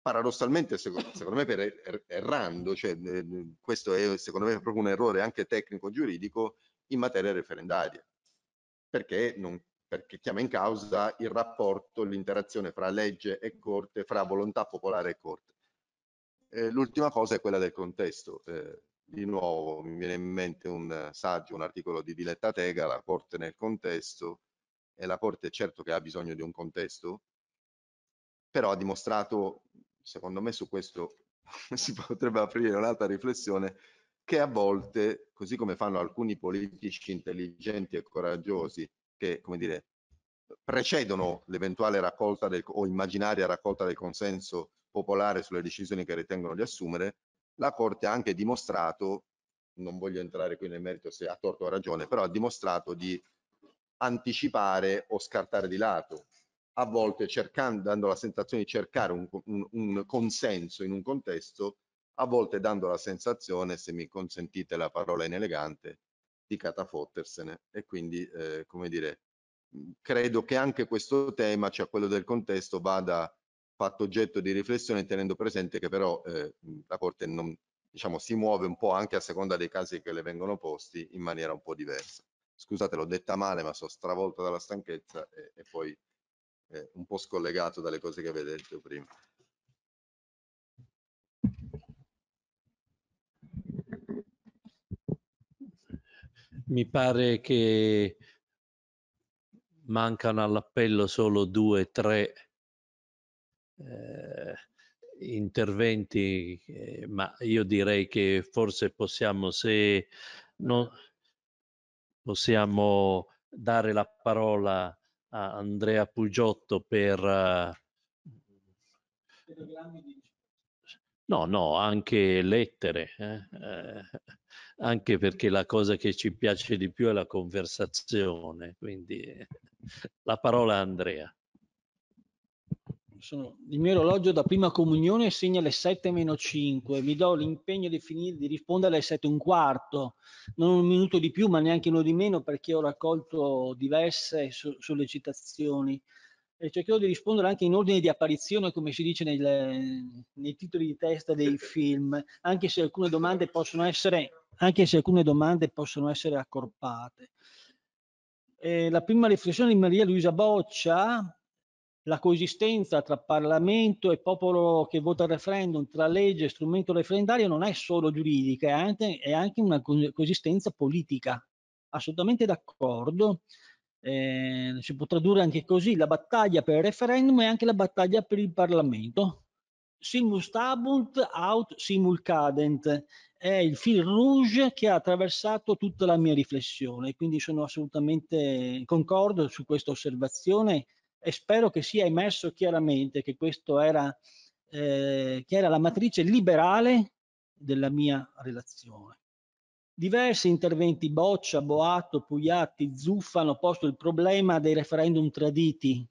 paradossalmente secondo, secondo me per er, er errando, cioè eh, questo è secondo me proprio un errore anche tecnico giuridico in materia referendaria, perché non, perché chiama in causa il rapporto, l'interazione fra legge e corte, fra volontà popolare e corte. Eh, l'ultima cosa è quella del contesto. Eh, di nuovo mi viene in mente un saggio, un articolo di Diletta Tega, la corte nel contesto, e la corte è certo che ha bisogno di un contesto, però ha dimostrato, secondo me su questo [laughs] si potrebbe aprire un'altra riflessione, che a volte, così come fanno alcuni politici intelligenti e coraggiosi, che, come dire, precedono l'eventuale raccolta del, o immaginaria raccolta del consenso popolare sulle decisioni che ritengono di assumere, la Corte ha anche dimostrato, non voglio entrare qui nel merito se ha torto o ragione, però ha dimostrato di anticipare o scartare di lato, a volte cercando, dando la sensazione di cercare un, un, un consenso in un contesto, a volte dando la sensazione, se mi consentite la parola inelegante, di catafottersene e quindi eh, come dire mhmm, credo che anche questo tema cioè quello del contesto vada fatto oggetto di riflessione tenendo presente che però eh, mhmm, la Corte non, diciamo, si muove un po' anche a seconda dei casi che le vengono posti in maniera un po' diversa scusate l'ho detta male ma sono stravolto dalla stanchezza e, e poi eh, un po' scollegato dalle cose che avete detto prima mi pare che mancano all'appello solo due, o tre eh, interventi, eh, ma io direi che forse possiamo, se non, possiamo dare la parola a Andrea Pugiotto per... Uh, No, no, anche lettere. Eh? Eh, anche perché la cosa che ci piace di più è la conversazione, quindi [laughs] la parola a Andrea. Sono, il mio orologio da prima comunione segna le 7 meno 5, mi do l'impegno di, finire, di rispondere alle 7 e un quarto, non un minuto di più ma neanche uno di meno perché ho raccolto diverse sollecitazioni e cercherò di rispondere anche in ordine di apparizione, come si dice nel, nei titoli di testa dei film, anche se alcune domande possono essere, domande possono essere accorpate. Eh, la prima riflessione di Maria Luisa Boccia, la coesistenza tra Parlamento e popolo che vota il referendum, tra legge e strumento referendario, non è solo giuridica, è anche, è anche una coesistenza politica. Assolutamente d'accordo eh, si può tradurre anche così, la battaglia per il referendum e anche la battaglia per il Parlamento. Simul stabunt out simul cadent è il fil rouge che ha attraversato tutta la mia riflessione, quindi sono assolutamente concordo su questa osservazione e spero che sia emerso chiaramente che questa era, eh, era la matrice liberale della mia relazione. Diversi interventi Boccia, Boatto, Pugliatti, Zuffa hanno posto il problema dei referendum traditi.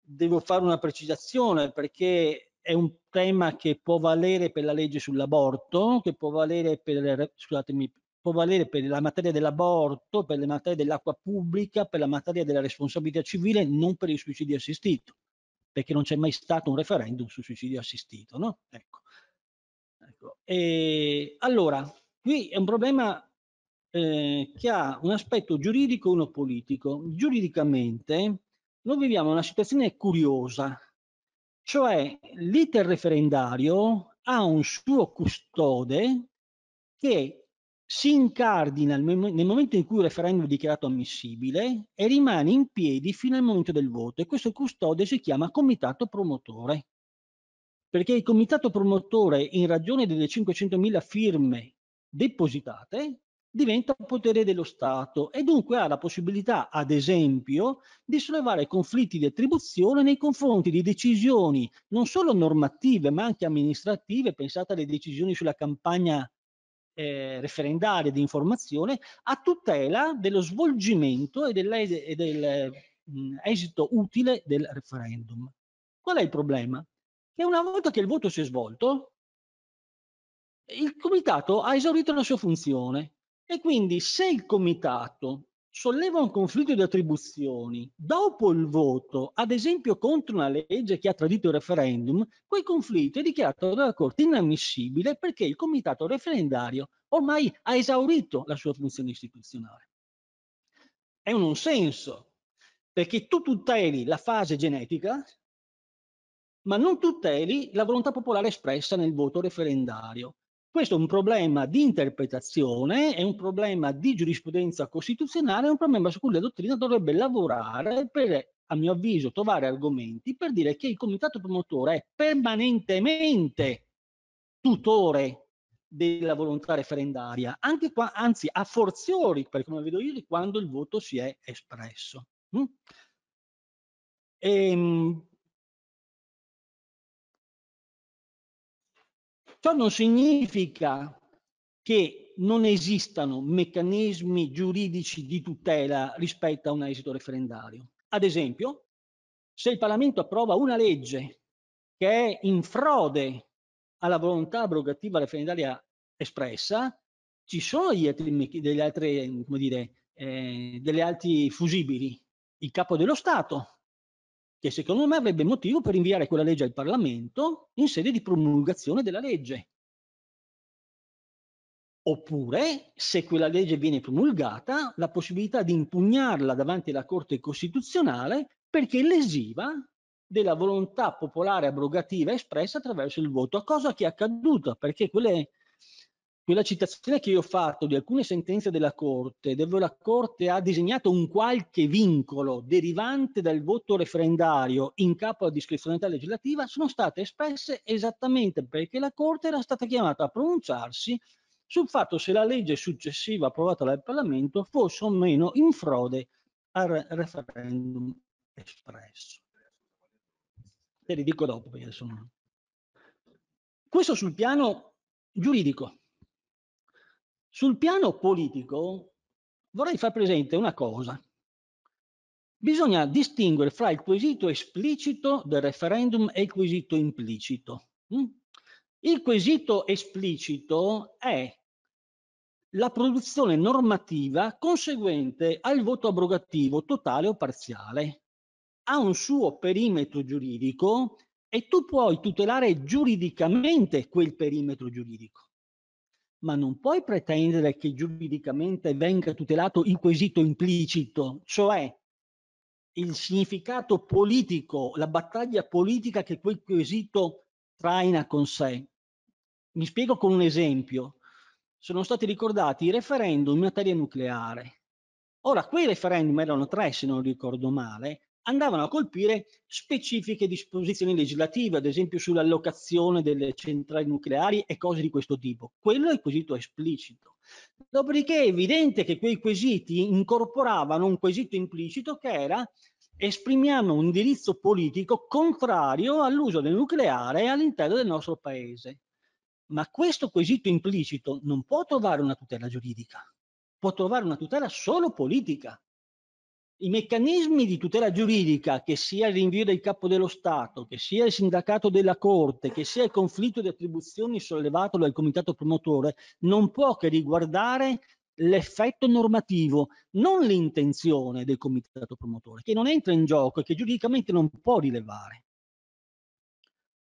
Devo fare una precisazione perché è un tema che può valere per la legge sull'aborto, che può valere per, scusatemi, può valere per la materia dell'aborto, per la materia dell'acqua pubblica, per la materia della responsabilità civile, non per il suicidio assistito, perché non c'è mai stato un referendum sul suicidio assistito. No? Ecco. Ecco. E allora, Qui è un problema eh, che ha un aspetto giuridico e uno politico. Giuridicamente noi viviamo una situazione curiosa, cioè l'iter referendario ha un suo custode che si incardina nel momento in cui il referendum è dichiarato ammissibile e rimane in piedi fino al momento del voto e questo custode si chiama comitato promotore perché il comitato promotore in ragione delle 500.000 firme depositate diventa potere dello Stato e dunque ha la possibilità, ad esempio, di sollevare conflitti di attribuzione nei confronti di decisioni non solo normative ma anche amministrative, pensate alle decisioni sulla campagna eh, referendaria di informazione, a tutela dello svolgimento e, e dell'esito mm, utile del referendum. Qual è il problema? Che una volta che il voto si è svolto, il comitato ha esaurito la sua funzione e quindi se il comitato solleva un conflitto di attribuzioni dopo il voto, ad esempio contro una legge che ha tradito il referendum, quel conflitto è dichiarato dalla Corte inammissibile perché il comitato referendario ormai ha esaurito la sua funzione istituzionale. È un non senso, perché tu tuteli la fase genetica, ma non tuteli la volontà popolare espressa nel voto referendario. Questo è un problema di interpretazione, è un problema di giurisprudenza costituzionale, è un problema su cui la dottrina dovrebbe lavorare per, a mio avviso, trovare argomenti per dire che il comitato promotore è permanentemente tutore della volontà referendaria, anche qua, anzi a forziori, per come vedo io, di quando il voto si è espresso. Mm? Hm? E, ehm, Ciò non significa che non esistano meccanismi giuridici di tutela rispetto a un esito referendario. Ad esempio, se il Parlamento approva una legge che è in frode alla volontà abrogativa referendaria espressa, ci sono degli altri, degli altri, dire, eh, degli altri fusibili. Il capo dello Stato che secondo me avrebbe motivo per inviare quella legge al Parlamento in sede di promulgazione della legge. Oppure, se quella legge viene promulgata, la possibilità di impugnarla davanti alla Corte Costituzionale perché lesiva della volontà popolare abrogativa espressa attraverso il voto, cosa che è accaduta perché quelle quella citazione che io ho fatto di alcune sentenze della Corte, dove la Corte ha disegnato un qualche vincolo derivante dal voto referendario in capo alla discrezionalità legislativa, sono state espresse esattamente perché la Corte era stata chiamata a pronunciarsi sul fatto se la legge successiva approvata dal Parlamento fosse o meno in frode al referendum espresso. Te li dico dopo, perché sono... Questo sul piano giuridico. Sul piano politico vorrei far presente una cosa. Bisogna distinguere fra il quesito esplicito del referendum e il quesito implicito. Hm? Il quesito esplicito è la produzione normativa conseguente al voto abrogativo totale o parziale. Ha un suo perimetro giuridico e tu puoi tutelare giuridicamente quel perimetro giuridico ma non puoi pretendere che giuridicamente venga tutelato il quesito implicito, cioè il significato politico, la battaglia politica che quel quesito traina con sé. Mi spiego con un esempio. Sono stati ricordati i referendum in materia nucleare. Ora, quei referendum erano tre, se non ricordo male, andavano a colpire specifiche disposizioni legislative, ad esempio sull'allocazione delle centrali nucleari e cose di questo tipo. Quello è il quesito esplicito. Dopodiché è evidente che quei quesiti incorporavano un quesito implicito che era esprimiamo un indirizzo politico contrario all'uso del nucleare all'interno del nostro paese. Ma questo quesito implicito non può trovare una tutela giuridica, può trovare una tutela solo politica i meccanismi di tutela giuridica, che sia il rinvio del capo dello Stato, che sia il sindacato della Corte, che sia il conflitto di attribuzioni sollevato dal comitato promotore, non può che riguardare l'effetto normativo, non l'intenzione del comitato promotore, che non entra in gioco e che giuridicamente non può rilevare.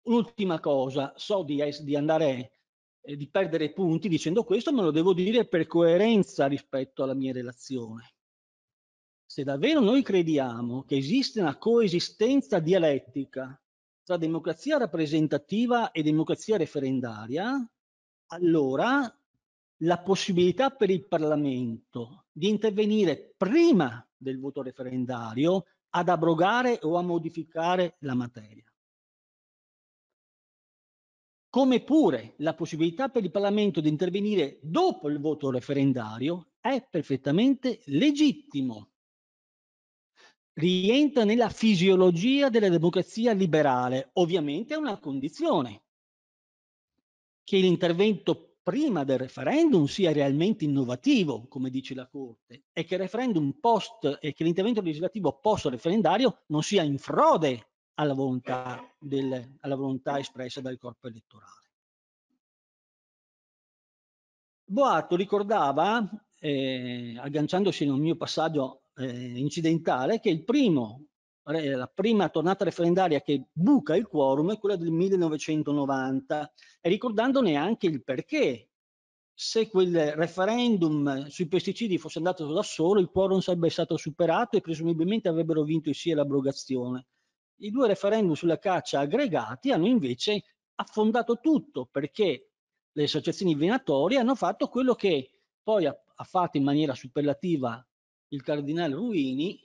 Un'ultima cosa, so di, di andare eh, di perdere punti dicendo questo, ma lo devo dire per coerenza rispetto alla mia relazione se davvero noi crediamo che esiste una coesistenza dialettica tra democrazia rappresentativa e democrazia referendaria, allora la possibilità per il Parlamento di intervenire prima del voto referendario ad abrogare o a modificare la materia. Come pure la possibilità per il Parlamento di intervenire dopo il voto referendario è perfettamente legittimo rientra nella fisiologia della democrazia liberale. Ovviamente è una condizione che l'intervento prima del referendum sia realmente innovativo, come dice la Corte, e che, post, e che l'intervento legislativo post-referendario non sia in frode alla volontà, del, alla volontà espressa dal corpo elettorale. Boato ricordava, eh, agganciandosi nel mio passaggio eh, incidentale che il primo, la prima tornata referendaria che buca il quorum è quella del 1990 e ricordandone anche il perché se quel referendum sui pesticidi fosse andato da solo il quorum sarebbe stato superato e presumibilmente avrebbero vinto i sì all'abrogazione. i due referendum sulla caccia aggregati hanno invece affondato tutto perché le associazioni venatorie hanno fatto quello che poi ha, ha fatto in maniera superlativa il cardinale Ruini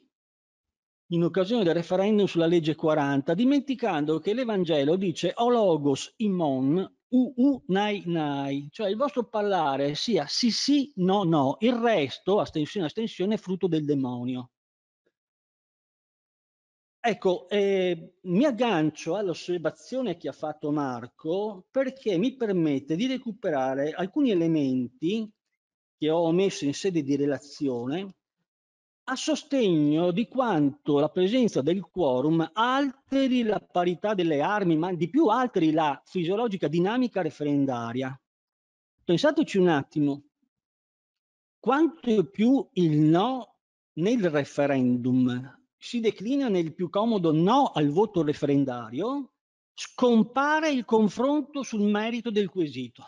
in occasione del referendum sulla legge 40, dimenticando che l'Evangelo dice o logos immon u u nai nai, cioè il vostro parlare sia sì sì no no, il resto, astensione astensione, è frutto del demonio. Ecco, eh, mi aggancio all'osservazione che ha fatto Marco perché mi permette di recuperare alcuni elementi che ho messo in sede di relazione a sostegno di quanto la presenza del quorum alteri la parità delle armi, ma di più alteri la fisiologica dinamica referendaria. Pensateci un attimo, quanto più il no nel referendum si declina nel più comodo no al voto referendario, scompare il confronto sul merito del quesito.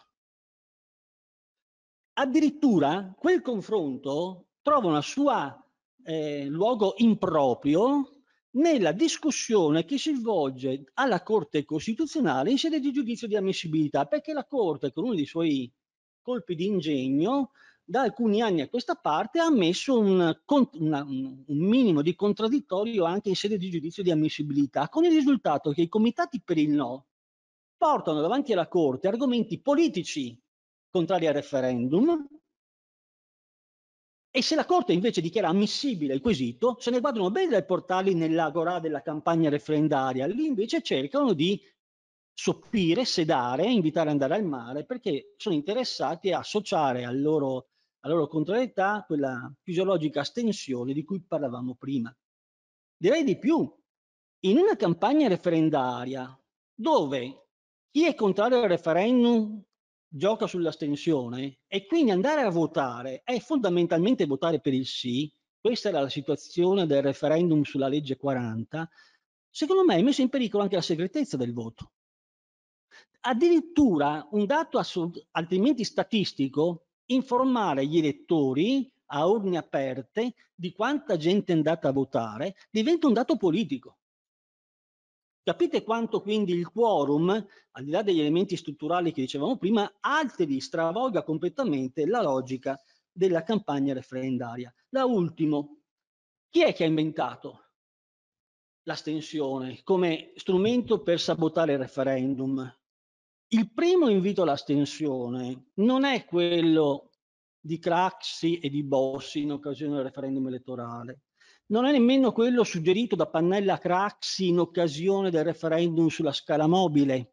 Addirittura quel confronto trova una sua eh, luogo improprio nella discussione che si svolge alla Corte Costituzionale in sede di giudizio di ammissibilità, perché la Corte, con uno dei suoi colpi di ingegno, da alcuni anni a questa parte ha messo un, una, un, minimo di contraddittorio anche in sede di giudizio di ammissibilità, con il risultato che i comitati per il no portano davanti alla Corte argomenti politici contrari al referendum e se la Corte invece dichiara ammissibile il quesito, se ne guardano bene dai portali nell'agora della campagna referendaria, lì invece cercano di soppire, sedare, invitare ad andare al mare, perché sono interessati a associare al loro, alla loro contrarietà quella fisiologica astensione di cui parlavamo prima. Direi di più, in una campagna referendaria dove chi è contrario al referendum gioca sull'astensione e quindi andare a votare è fondamentalmente votare per il sì, questa era la situazione del referendum sulla legge 40, secondo me è messa in pericolo anche la segretezza del voto. Addirittura un dato altrimenti statistico, informare gli elettori a urne aperte di quanta gente è andata a votare diventa un dato politico. Capite quanto quindi il quorum, al di là degli elementi strutturali che dicevamo prima, alteri, stravolga completamente la logica della campagna referendaria. Da ultimo, chi è che ha inventato l'astensione come strumento per sabotare il referendum? Il primo invito all'astensione non è quello di Craxi e di Bossi in occasione del referendum elettorale, non è nemmeno quello suggerito da Pannella Craxi in occasione del referendum sulla scala mobile.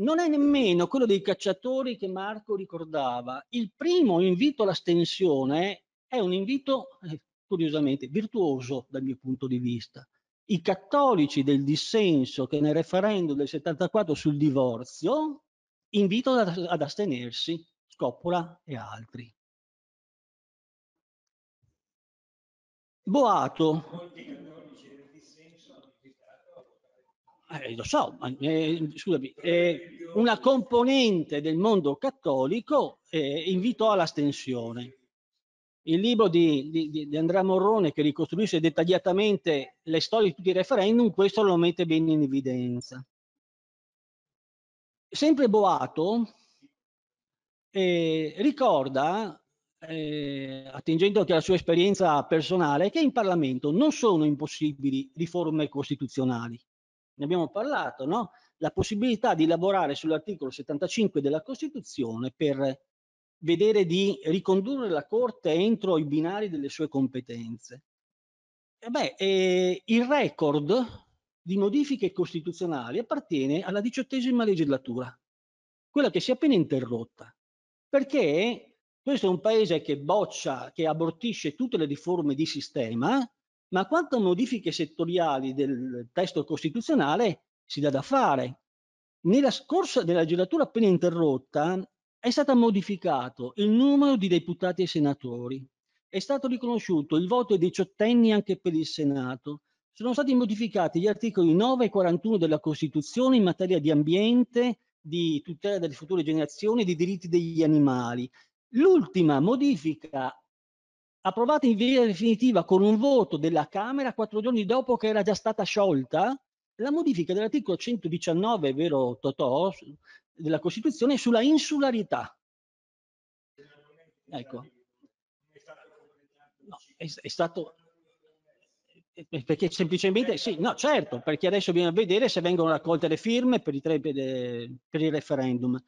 Non è nemmeno quello dei cacciatori che Marco ricordava. Il primo invito all'astensione è un invito, eh, curiosamente, virtuoso dal mio punto di vista. I cattolici del dissenso che nel referendum del 74 sul divorzio invitano ad astenersi, Scoppola e altri. Boato. Eh, lo so, ma, eh, scusami, eh, una componente del mondo cattolico eh, invitò all'astensione. Il libro di, di, di, Andrea Morrone che ricostruisce dettagliatamente le storie di tutti i referendum, questo lo mette bene in evidenza. Sempre Boato eh, ricorda eh, attingendo anche alla sua esperienza personale, che in Parlamento non sono impossibili riforme costituzionali. Ne abbiamo parlato, no? La possibilità di lavorare sull'articolo 75 della Costituzione per vedere di ricondurre la Corte entro i binari delle sue competenze. E beh, eh, il record di modifiche costituzionali appartiene alla diciottesima legislatura, quella che si è appena interrotta, perché questo è un paese che boccia, che abortisce tutte le riforme di sistema, ma quanto a modifiche settoriali del testo costituzionale si dà da fare. Nella scorsa, nella legislatura appena interrotta, è stato modificato il numero di deputati e senatori, è stato riconosciuto il voto ai diciottenni anche per il Senato, sono stati modificati gli articoli 9 e 41 della Costituzione in materia di ambiente, di tutela delle future generazioni e di diritti degli animali. L'ultima modifica approvata in via definitiva con un voto della Camera quattro giorni dopo che era già stata sciolta, la modifica dell'articolo 119, vero Totò, della Costituzione sulla insularità. Ecco. No, è, è stato perché semplicemente sì, no, certo, perché adesso bisogna vedere se vengono raccolte le firme per, i tre, per eh, il referendum.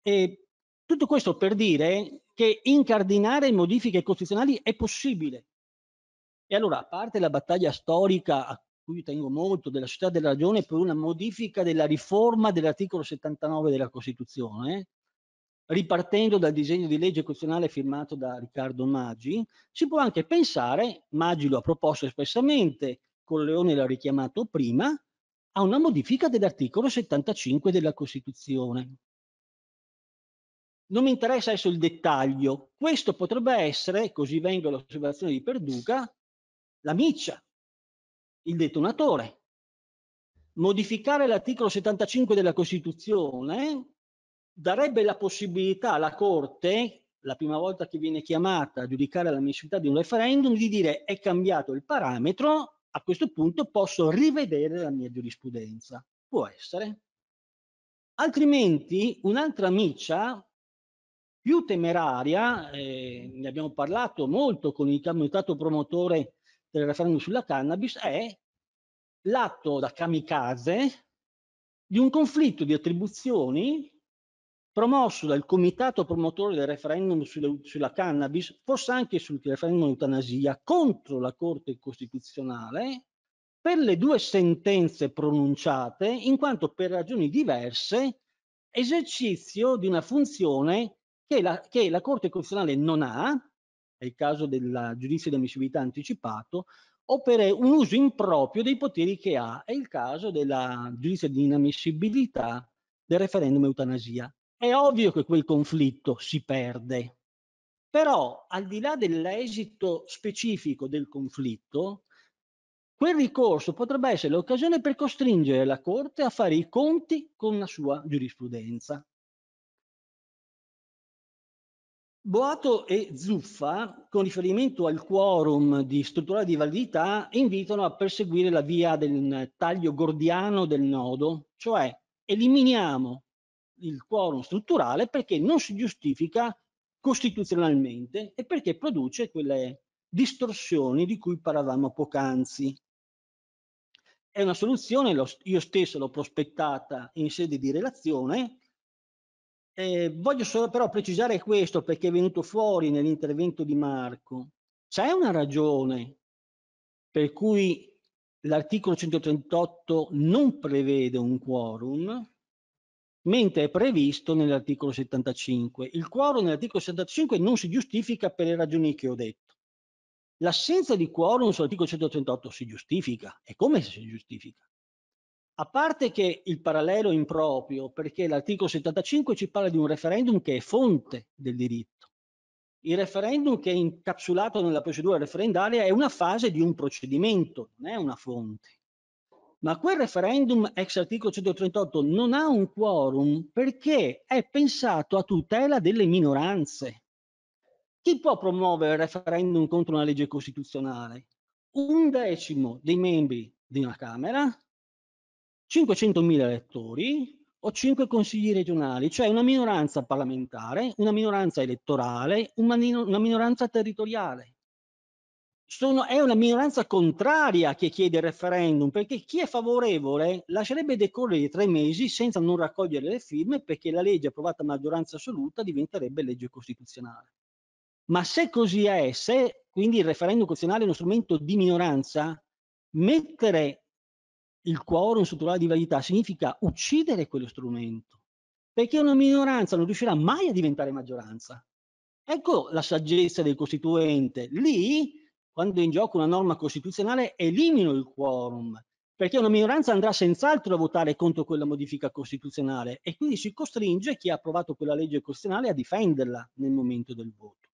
E tutto questo per dire che incardinare modifiche costituzionali è possibile. E allora, a parte la battaglia storica a cui tengo molto della società della ragione per una modifica della riforma dell'articolo 79 della Costituzione, ripartendo dal disegno di legge costituzionale firmato da Riccardo Maggi, si può anche pensare, Maggi lo ha proposto espressamente, Colleone l'ha richiamato prima, a una modifica dell'articolo 75 della Costituzione non mi interessa adesso il dettaglio, questo potrebbe essere, così vengo all'osservazione di Perduca, la miccia, il detonatore. Modificare l'articolo 75 della Costituzione darebbe la possibilità alla Corte, la prima volta che viene chiamata a giudicare l'ammissibilità di un referendum, di dire è cambiato il parametro, a questo punto posso rivedere la mia giurisprudenza. Può essere. Altrimenti un'altra miccia più temeraria, eh, ne abbiamo parlato molto con il comitato promotore del referendum sulla cannabis, è l'atto da kamikaze di un conflitto di attribuzioni promosso dal comitato promotore del referendum sulla, sulla cannabis, forse anche sul referendum eutanasia, contro la Corte Costituzionale per le due sentenze pronunciate, in quanto per ragioni diverse esercizio di una funzione che la, che la Corte Costituzionale non ha, è il caso del giudizio di ammissibilità anticipato, o per un uso improprio dei poteri che ha, è il caso del giudizio di inammissibilità del referendum eutanasia. È ovvio che quel conflitto si perde, però al di là dell'esito specifico del conflitto, quel ricorso potrebbe essere l'occasione per costringere la Corte a fare i conti con la sua giurisprudenza. Boato e Zuffa, con riferimento al quorum di strutturale di validità, invitano a perseguire la via del taglio gordiano del nodo, cioè eliminiamo il quorum strutturale perché non si giustifica costituzionalmente e perché produce quelle distorsioni di cui parlavamo poc'anzi. È una soluzione, io stesso l'ho prospettata in sede di relazione, eh, voglio solo però precisare questo perché è venuto fuori nell'intervento di Marco. C'è una ragione per cui l'articolo 138 non prevede un quorum, mentre è previsto nell'articolo 75. Il quorum nell'articolo 75 non si giustifica per le ragioni che ho detto. L'assenza di quorum sull'articolo 138 si giustifica. E come si giustifica? A parte che il parallelo è improprio, perché l'articolo 75 ci parla di un referendum che è fonte del diritto. Il referendum che è incapsulato nella procedura referendaria è una fase di un procedimento, non è una fonte. Ma quel referendum ex articolo 138 non ha un quorum perché è pensato a tutela delle minoranze. Chi può promuovere il referendum contro una legge costituzionale? Un decimo dei membri di una Camera, 500.000 elettori o 5 consigli regionali, cioè una minoranza parlamentare, una minoranza elettorale, una minoranza territoriale. Sono, è una minoranza contraria che chiede il referendum, perché chi è favorevole lascerebbe decorrere tre mesi senza non raccogliere le firme, perché la legge approvata a maggioranza assoluta diventerebbe legge costituzionale. Ma se così è, se quindi il referendum costituzionale è uno strumento di minoranza, mettere il quorum strutturale di validità significa uccidere quello strumento, perché una minoranza non riuscirà mai a diventare maggioranza. Ecco la saggezza del Costituente. Lì, quando è in gioco una norma costituzionale, elimino il quorum, perché una minoranza andrà senz'altro a votare contro quella modifica costituzionale e quindi si costringe chi ha approvato quella legge costituzionale a difenderla nel momento del voto.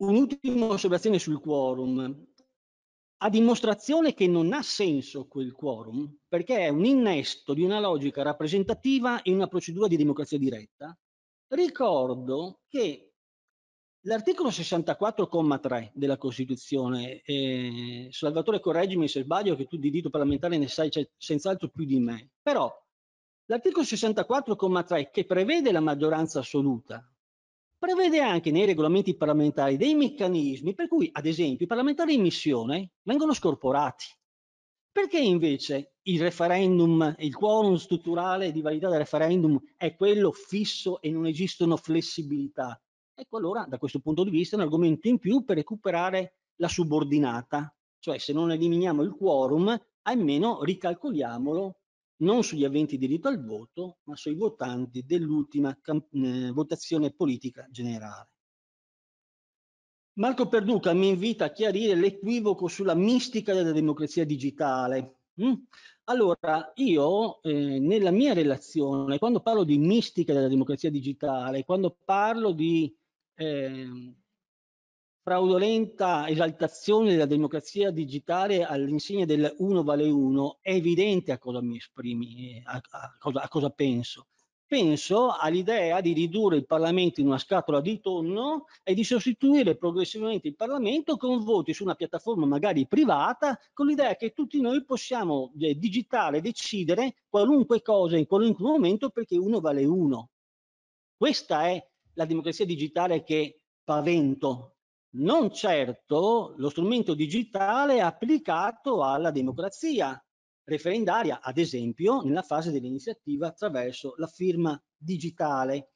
Un'ultima osservazione sul quorum a dimostrazione che non ha senso quel quorum, perché è un innesto di una logica rappresentativa in una procedura di democrazia diretta, ricordo che l'articolo 64,3 della Costituzione, eh, Salvatore correggimi se sbaglio che tu di diritto parlamentare ne sai cioè, senz'altro più di me, però l'articolo 64,3 che prevede la maggioranza assoluta prevede anche nei regolamenti parlamentari dei meccanismi per cui, ad esempio, i parlamentari in missione vengono scorporati. Perché invece il referendum, il quorum strutturale di validità del referendum è quello fisso e non esistono flessibilità? Ecco allora, da questo punto di vista, è un argomento in più per recuperare la subordinata, cioè se non eliminiamo il quorum, almeno ricalcoliamolo non sugli aventi diritto al voto, ma sui votanti dell'ultima eh, votazione politica generale. Marco Perduca mi invita a chiarire l'equivoco sulla mistica della democrazia digitale. Hm? Allora, io eh, nella mia relazione, quando parlo di mistica della democrazia digitale, quando parlo di eh, fraudolenta esaltazione della democrazia digitale all'insegna del uno vale uno è evidente a cosa mi esprimi, eh, a, a, cosa, a cosa penso. Penso all'idea di ridurre il Parlamento in una scatola di tonno e di sostituire progressivamente il Parlamento con voti su una piattaforma magari privata, con l'idea che tutti noi possiamo eh, digitare, decidere qualunque cosa in qualunque momento perché uno vale uno. Questa è la democrazia digitale che pavento non certo lo strumento digitale applicato alla democrazia referendaria, ad esempio nella fase dell'iniziativa attraverso la firma digitale.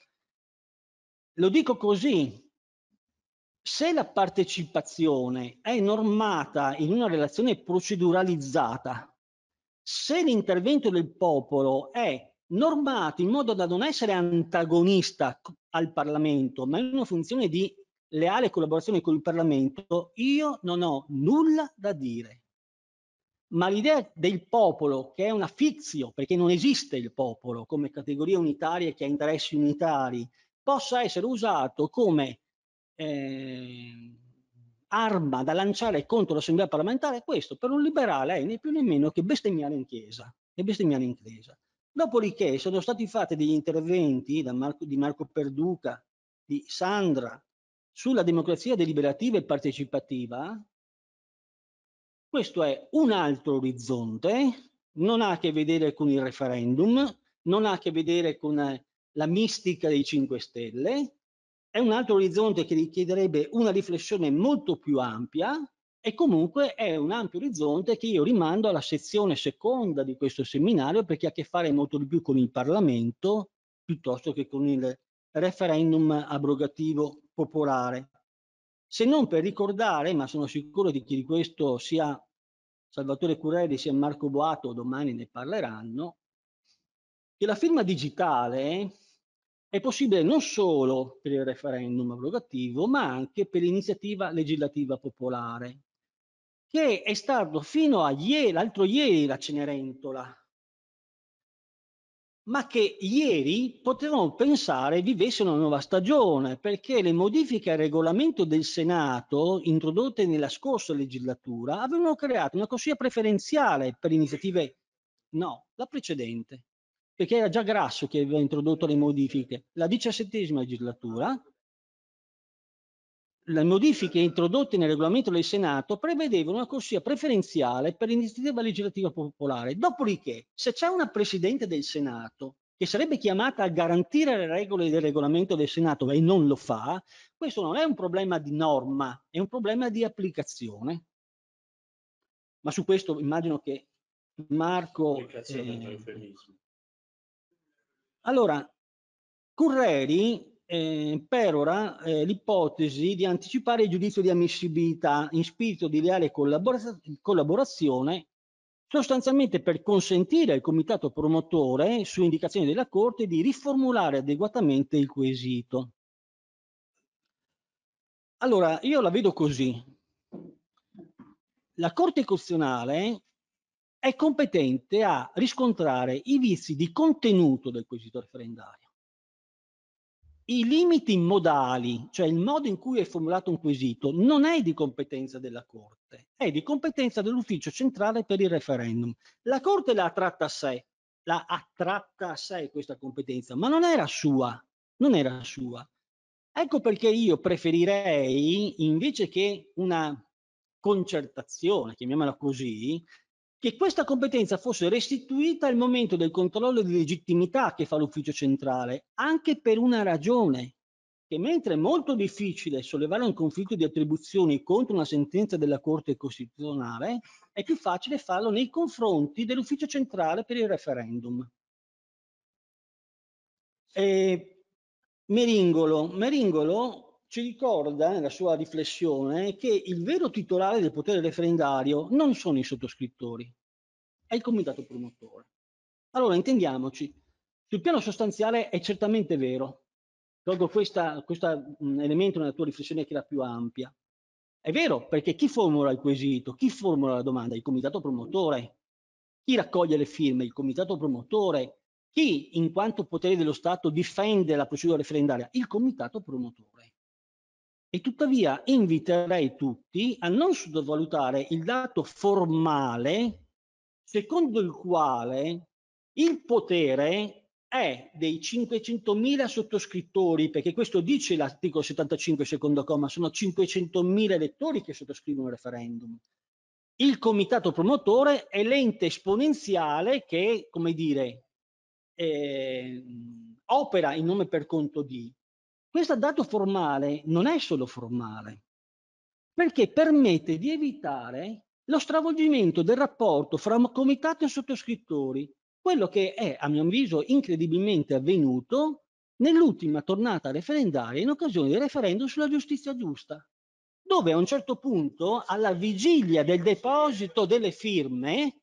Lo dico così, se la partecipazione è normata in una relazione proceduralizzata, se l'intervento del popolo è normato in modo da non essere antagonista al Parlamento, ma in una funzione di leale collaborazione con il Parlamento, io non ho nulla da dire. Ma l'idea del popolo, che è una fizio, perché non esiste il popolo come categoria unitaria che ha interessi unitari, possa essere usato come eh, arma da lanciare contro l'assemblea parlamentare, questo per un liberale è né più né meno che bestemmiare in chiesa. E bestemmiare in chiesa. Dopodiché sono stati fatti degli interventi Marco, di Marco Perduca, di Sandra, sulla democrazia deliberativa e partecipativa, questo è un altro orizzonte, non ha a che vedere con il referendum, non ha a che vedere con eh, la mistica dei 5 Stelle, è un altro orizzonte che richiederebbe una riflessione molto più ampia e comunque è un ampio orizzonte che io rimando alla sezione seconda di questo seminario perché ha a che fare molto di più con il Parlamento piuttosto che con il referendum abrogativo popolare, se non per ricordare, ma sono sicuro di chi di questo sia Salvatore Curelli sia Marco Boato, domani ne parleranno, che la firma digitale è possibile non solo per il referendum abrogativo, ma anche per l'iniziativa legislativa popolare, che è stato fino a ieri, l'altro ieri la Cenerentola, ma che ieri potevamo pensare vivesse una nuova stagione, perché le modifiche al regolamento del Senato, introdotte nella scorsa legislatura, avevano creato una corsia preferenziale per iniziative, no, la precedente, perché era già Grasso che aveva introdotto le modifiche. La diciassettesima legislatura le modifiche introdotte nel regolamento del Senato prevedevano una corsia preferenziale per l'iniziativa legislativa popolare. Dopodiché, se c'è una Presidente del Senato che sarebbe chiamata a garantire le regole del regolamento del Senato e non lo fa, questo non è un problema di norma, è un problema di applicazione. Ma su questo immagino che Marco... Eh... Allora, Curreri eh, per ora eh, l'ipotesi di anticipare il giudizio di ammissibilità in spirito di leale collaboraz collaborazione sostanzialmente per consentire al comitato promotore, su indicazione della Corte, di riformulare adeguatamente il quesito. Allora, io la vedo così. La Corte Costituzionale è competente a riscontrare i vizi di contenuto del quesito referendario i limiti modali, cioè il modo in cui è formulato un quesito, non è di competenza della Corte, è di competenza dell'Ufficio Centrale per il Referendum. La Corte l'ha tratta a sé, la attratta a sé questa competenza, ma non era sua, non era sua. Ecco perché io preferirei, invece che una concertazione, chiamiamola così, che questa competenza fosse restituita al momento del controllo di legittimità che fa l'ufficio centrale, anche per una ragione, che mentre è molto difficile sollevare un conflitto di attribuzioni contro una sentenza della Corte Costituzionale, è più facile farlo nei confronti dell'ufficio centrale per il referendum. E Meringolo. Meringolo ci ricorda nella sua riflessione che il vero titolare del potere referendario non sono i sottoscrittori, è il comitato promotore. Allora intendiamoci, sul piano sostanziale è certamente vero, tolgo questo mm, elemento nella tua riflessione che era più ampia, è vero perché chi formula il quesito, chi formula la domanda? Il comitato promotore, chi raccoglie le firme? Il comitato promotore, chi in quanto potere dello Stato difende la procedura referendaria? Il comitato promotore. E tuttavia inviterei tutti a non sottovalutare il dato formale secondo il quale il potere è dei 500.000 sottoscrittori, perché questo dice l'articolo 75 secondo comma, sono 500.000 elettori che sottoscrivono il referendum. Il comitato promotore è l'ente esponenziale che, come dire, eh, opera in nome per conto di, questo dato formale non è solo formale, perché permette di evitare lo stravolgimento del rapporto fra comitato e sottoscrittori, quello che è, a mio avviso, incredibilmente avvenuto nell'ultima tornata referendaria in occasione del referendum sulla giustizia giusta, dove a un certo punto, alla vigilia del deposito delle firme,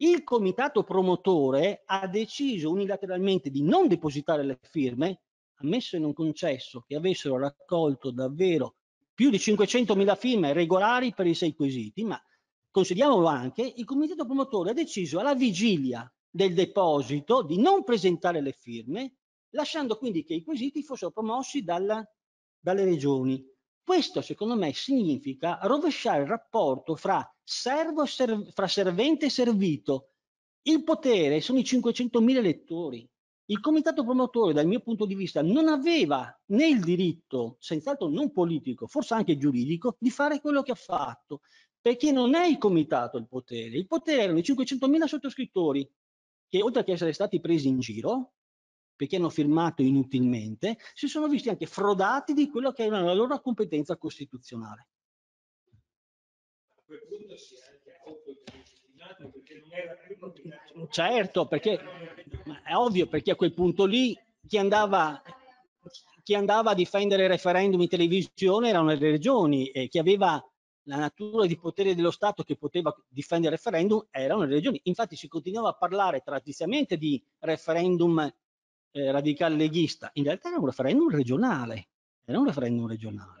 il comitato promotore ha deciso unilateralmente di non depositare le firme ammesso e non concesso che avessero raccolto davvero più di 500.000 firme regolari per i sei quesiti, ma consideriamolo anche, il comitato promotore ha deciso alla vigilia del deposito di non presentare le firme, lasciando quindi che i quesiti fossero promossi dalla, dalle regioni. Questo secondo me significa rovesciare il rapporto fra, servo serv fra servente e servito. Il potere sono i 500.000 elettori, il comitato promotore dal mio punto di vista non aveva né il diritto, senz'altro non politico, forse anche giuridico, di fare quello che ha fatto, perché non è il comitato il potere, il potere erano i 500.000 sottoscrittori che oltre che essere stati presi in giro, perché hanno firmato inutilmente, si sono visti anche frodati di quello che era la loro competenza costituzionale. A quel punto si è eh. Certo, perché è ovvio, perché a quel punto lì chi andava, chi andava a difendere il referendum in televisione erano le regioni e chi aveva la natura di potere dello Stato che poteva difendere il referendum erano le regioni. Infatti si continuava a parlare tradizionalmente di referendum eh, radicale leghista, in realtà era un referendum regionale, era un referendum regionale.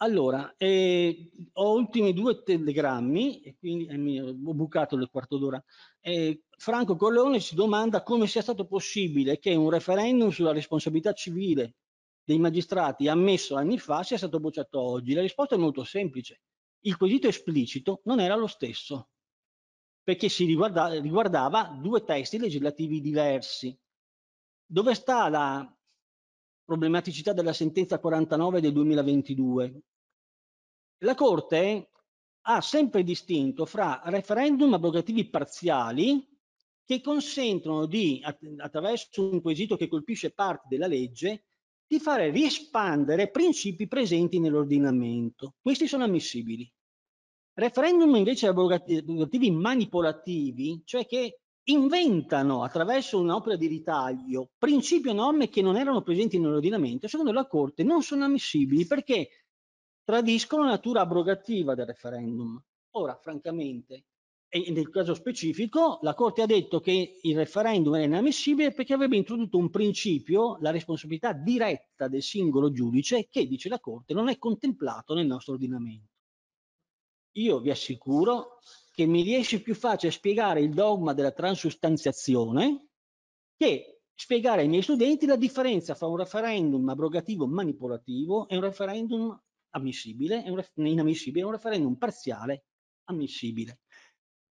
Allora, eh, ho ultimi due telegrammi e quindi eh, mi, ho bucato il quarto d'ora. Eh, Franco Corleone si domanda come sia stato possibile che un referendum sulla responsabilità civile dei magistrati ammesso anni fa sia stato bocciato oggi. La risposta è molto semplice. Il quesito esplicito non era lo stesso, perché si riguarda, riguardava due testi legislativi diversi. Dove sta la, problematicità della sentenza 49 del 2022. La Corte ha sempre distinto fra referendum abrogativi parziali che consentono di, attraverso un quesito che colpisce parte della legge, di fare riespandere principi presenti nell'ordinamento. Questi sono ammissibili. Referendum invece abrogativi manipolativi, cioè che inventano attraverso un'opera di ritaglio principi o norme che non erano presenti nell'ordinamento, secondo la Corte non sono ammissibili perché tradiscono la natura abrogativa del referendum. Ora, francamente, nel caso specifico, la Corte ha detto che il referendum era inammissibile perché avrebbe introdotto un principio, la responsabilità diretta del singolo giudice, che, dice la Corte, non è contemplato nel nostro ordinamento io vi assicuro che mi riesce più facile spiegare il dogma della transustanziazione che spiegare ai miei studenti la differenza fra un referendum abrogativo manipolativo e un referendum ammissibile, e un, inammissibile, e un referendum parziale ammissibile.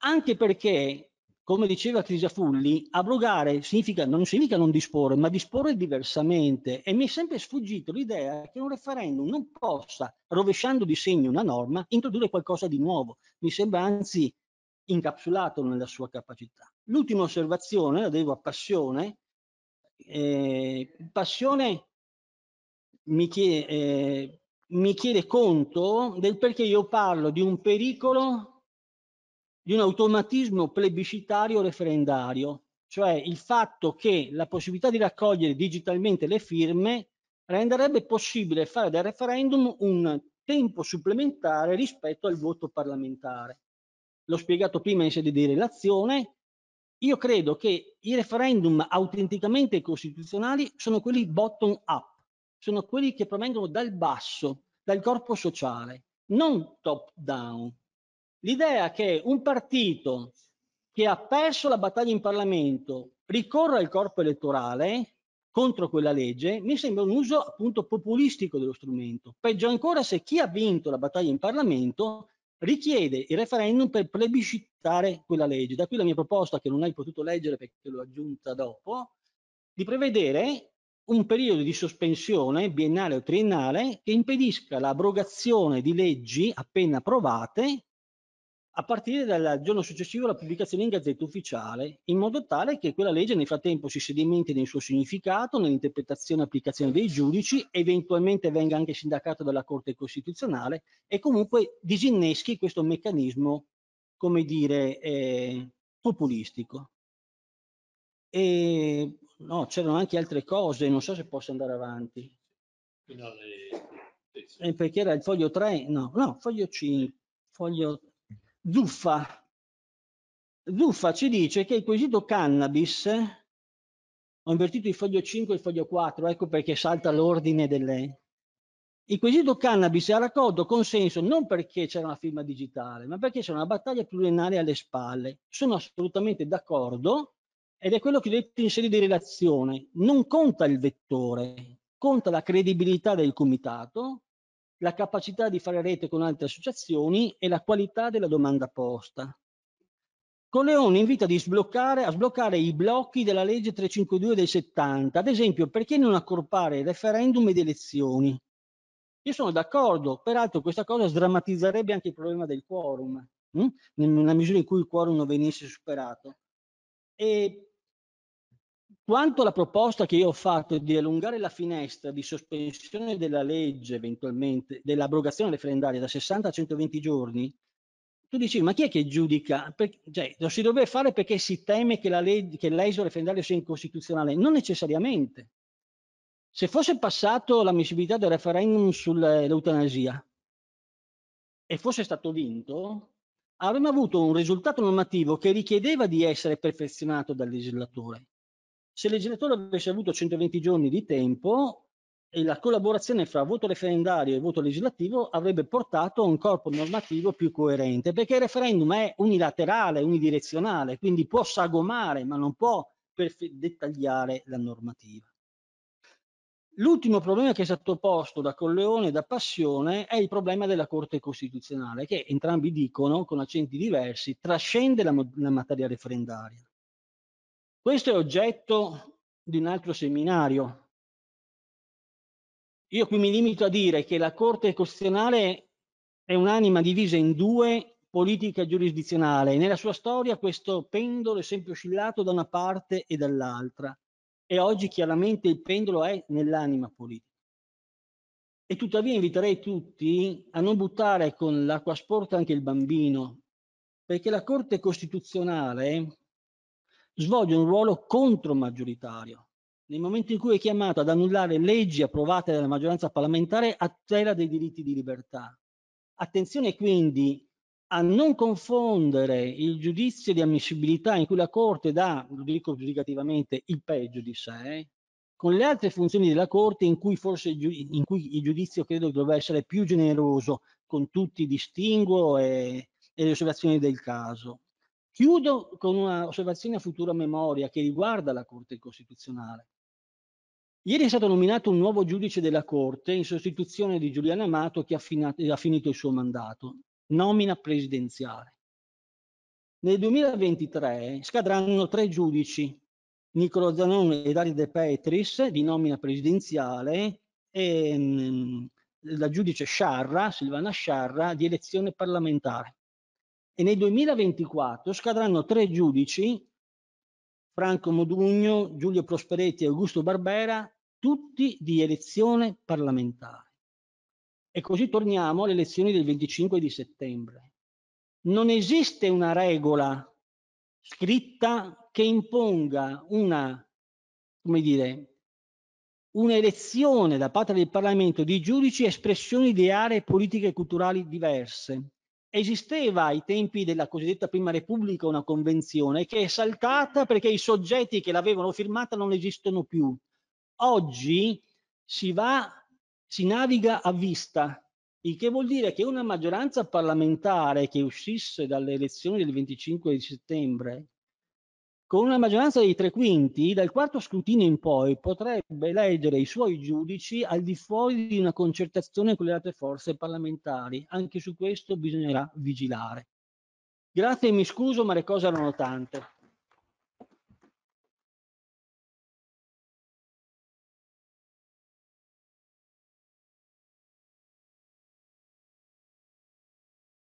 Anche perché come diceva Crisafulli, abrogare significa, non significa non disporre, ma disporre diversamente. E mi è sempre sfuggito l'idea che un referendum non possa, rovesciando di segno una norma, introdurre qualcosa di nuovo. Mi sembra anzi incapsulato nella sua capacità. L'ultima osservazione la devo a Passione. Eh, passione mi chiede, eh, mi chiede conto del perché io parlo di un pericolo di un automatismo plebiscitario referendario, cioè il fatto che la possibilità di raccogliere digitalmente le firme renderebbe possibile fare del referendum un tempo supplementare rispetto al voto parlamentare. L'ho spiegato prima in sede di relazione, io credo che i referendum autenticamente costituzionali sono quelli bottom up, sono quelli che provengono dal basso, dal corpo sociale, non top down l'idea che un partito che ha perso la battaglia in Parlamento ricorra al corpo elettorale contro quella legge mi sembra un uso appunto populistico dello strumento. Peggio ancora se chi ha vinto la battaglia in Parlamento richiede il referendum per plebiscitare quella legge. Da qui la mia proposta, che non hai potuto leggere perché l'ho aggiunta dopo, di prevedere un periodo di sospensione biennale o triennale che impedisca l'abrogazione di leggi appena approvate a partire dal giorno successivo alla pubblicazione in Gazzetta Ufficiale, in modo tale che quella legge nel frattempo si sedimenti nel suo significato, nell'interpretazione e applicazione dei giudici, eventualmente venga anche sindacato dalla Corte Costituzionale e comunque disinneschi questo meccanismo, come dire, eh, populistico. E no, c'erano anche altre cose, non so se posso andare avanti. No, le... eh, perché era il foglio 3, no, no, foglio 5, foglio Zuffa. Zuffa ci dice che il quesito cannabis, ho invertito il foglio 5 e il foglio 4, ecco perché salta l'ordine delle... Il quesito cannabis ha raccolto consenso non perché c'era una firma digitale, ma perché c'era una battaglia pluriennale alle spalle. Sono assolutamente d'accordo ed è quello che ho detto in sede di relazione. Non conta il vettore, conta la credibilità del comitato la capacità di fare rete con altre associazioni e la qualità della domanda posta. Colleoni invita sbloccare, a sbloccare i blocchi della legge 352 del 70, ad esempio perché non accorpare referendum ed elezioni. Io sono d'accordo, peraltro questa cosa sdrammatizzerebbe anche il problema del quorum, hm? nella misura in cui il quorum non venisse superato. E quanto alla proposta che io ho fatto di allungare la finestra di sospensione della legge, eventualmente, dell'abrogazione referendaria da 60 a 120 giorni, tu dici, ma chi è che giudica? Per, cioè, lo si dovrebbe fare perché si teme che, la legge, che l'esito referendario sia incostituzionale? Non necessariamente. Se fosse passato l'ammissibilità del referendum sull'eutanasia e fosse stato vinto, avremmo avuto un risultato normativo che richiedeva di essere perfezionato dal legislatore. Se il legislatore avesse avuto 120 giorni di tempo, e la collaborazione fra voto referendario e voto legislativo avrebbe portato a un corpo normativo più coerente, perché il referendum è unilaterale, unidirezionale, quindi può sagomare, ma non può dettagliare la normativa. L'ultimo problema che è stato posto da Colleone e da Passione è il problema della Corte Costituzionale, che entrambi dicono, con accenti diversi, trascende la, la materia referendaria. Questo è oggetto di un altro seminario. Io qui mi limito a dire che la Corte Costituzionale è un'anima divisa in due politica giurisdizionale e nella sua storia questo pendolo è sempre oscillato da una parte e dall'altra e oggi chiaramente il pendolo è nell'anima politica. E tuttavia inviterei tutti a non buttare con l'acqua sporta anche il bambino, perché la Corte Costituzionale svolge un ruolo contromaggioritario. Nel momento in cui è chiamato ad annullare leggi approvate dalla maggioranza parlamentare a tutela dei diritti di libertà. Attenzione quindi a non confondere il giudizio di ammissibilità in cui la Corte dà, lo dico giudicativamente, il peggio di sé, con le altre funzioni della Corte in cui forse in cui il giudizio credo dovrebbe essere più generoso con tutti i distinguo e, e le osservazioni del caso. Chiudo con un'osservazione a futura memoria che riguarda la Corte Costituzionale. Ieri è stato nominato un nuovo giudice della Corte in sostituzione di Giuliano Amato che ha, finato, ha finito il suo mandato, nomina presidenziale. Nel 2023 scadranno tre giudici, Niccolo Zanone e Dario De Petris, di nomina presidenziale, e mh, mm, la giudice Sciarra, Silvana Sciarra, di elezione parlamentare e nel 2024 scadranno tre giudici, Franco Modugno, Giulio Prosperetti e Augusto Barbera, tutti di elezione parlamentare. E così torniamo alle elezioni del 25 di settembre. Non esiste una regola scritta che imponga una, come dire, un'elezione da parte del Parlamento di giudici espressioni di aree politiche e culturali diverse, esisteva ai tempi della cosiddetta Prima Repubblica una convenzione che è saltata perché i soggetti che l'avevano firmata non esistono più. Oggi si va, si naviga a vista, il che vuol dire che una maggioranza parlamentare che uscisse dalle elezioni del 25 di settembre con una maggioranza dei tre quinti, dal quarto scrutinio in poi potrebbe eleggere i suoi giudici al di fuori di una concertazione con le altre forze parlamentari. Anche su questo bisognerà vigilare. Grazie e mi scuso, ma le cose erano tante.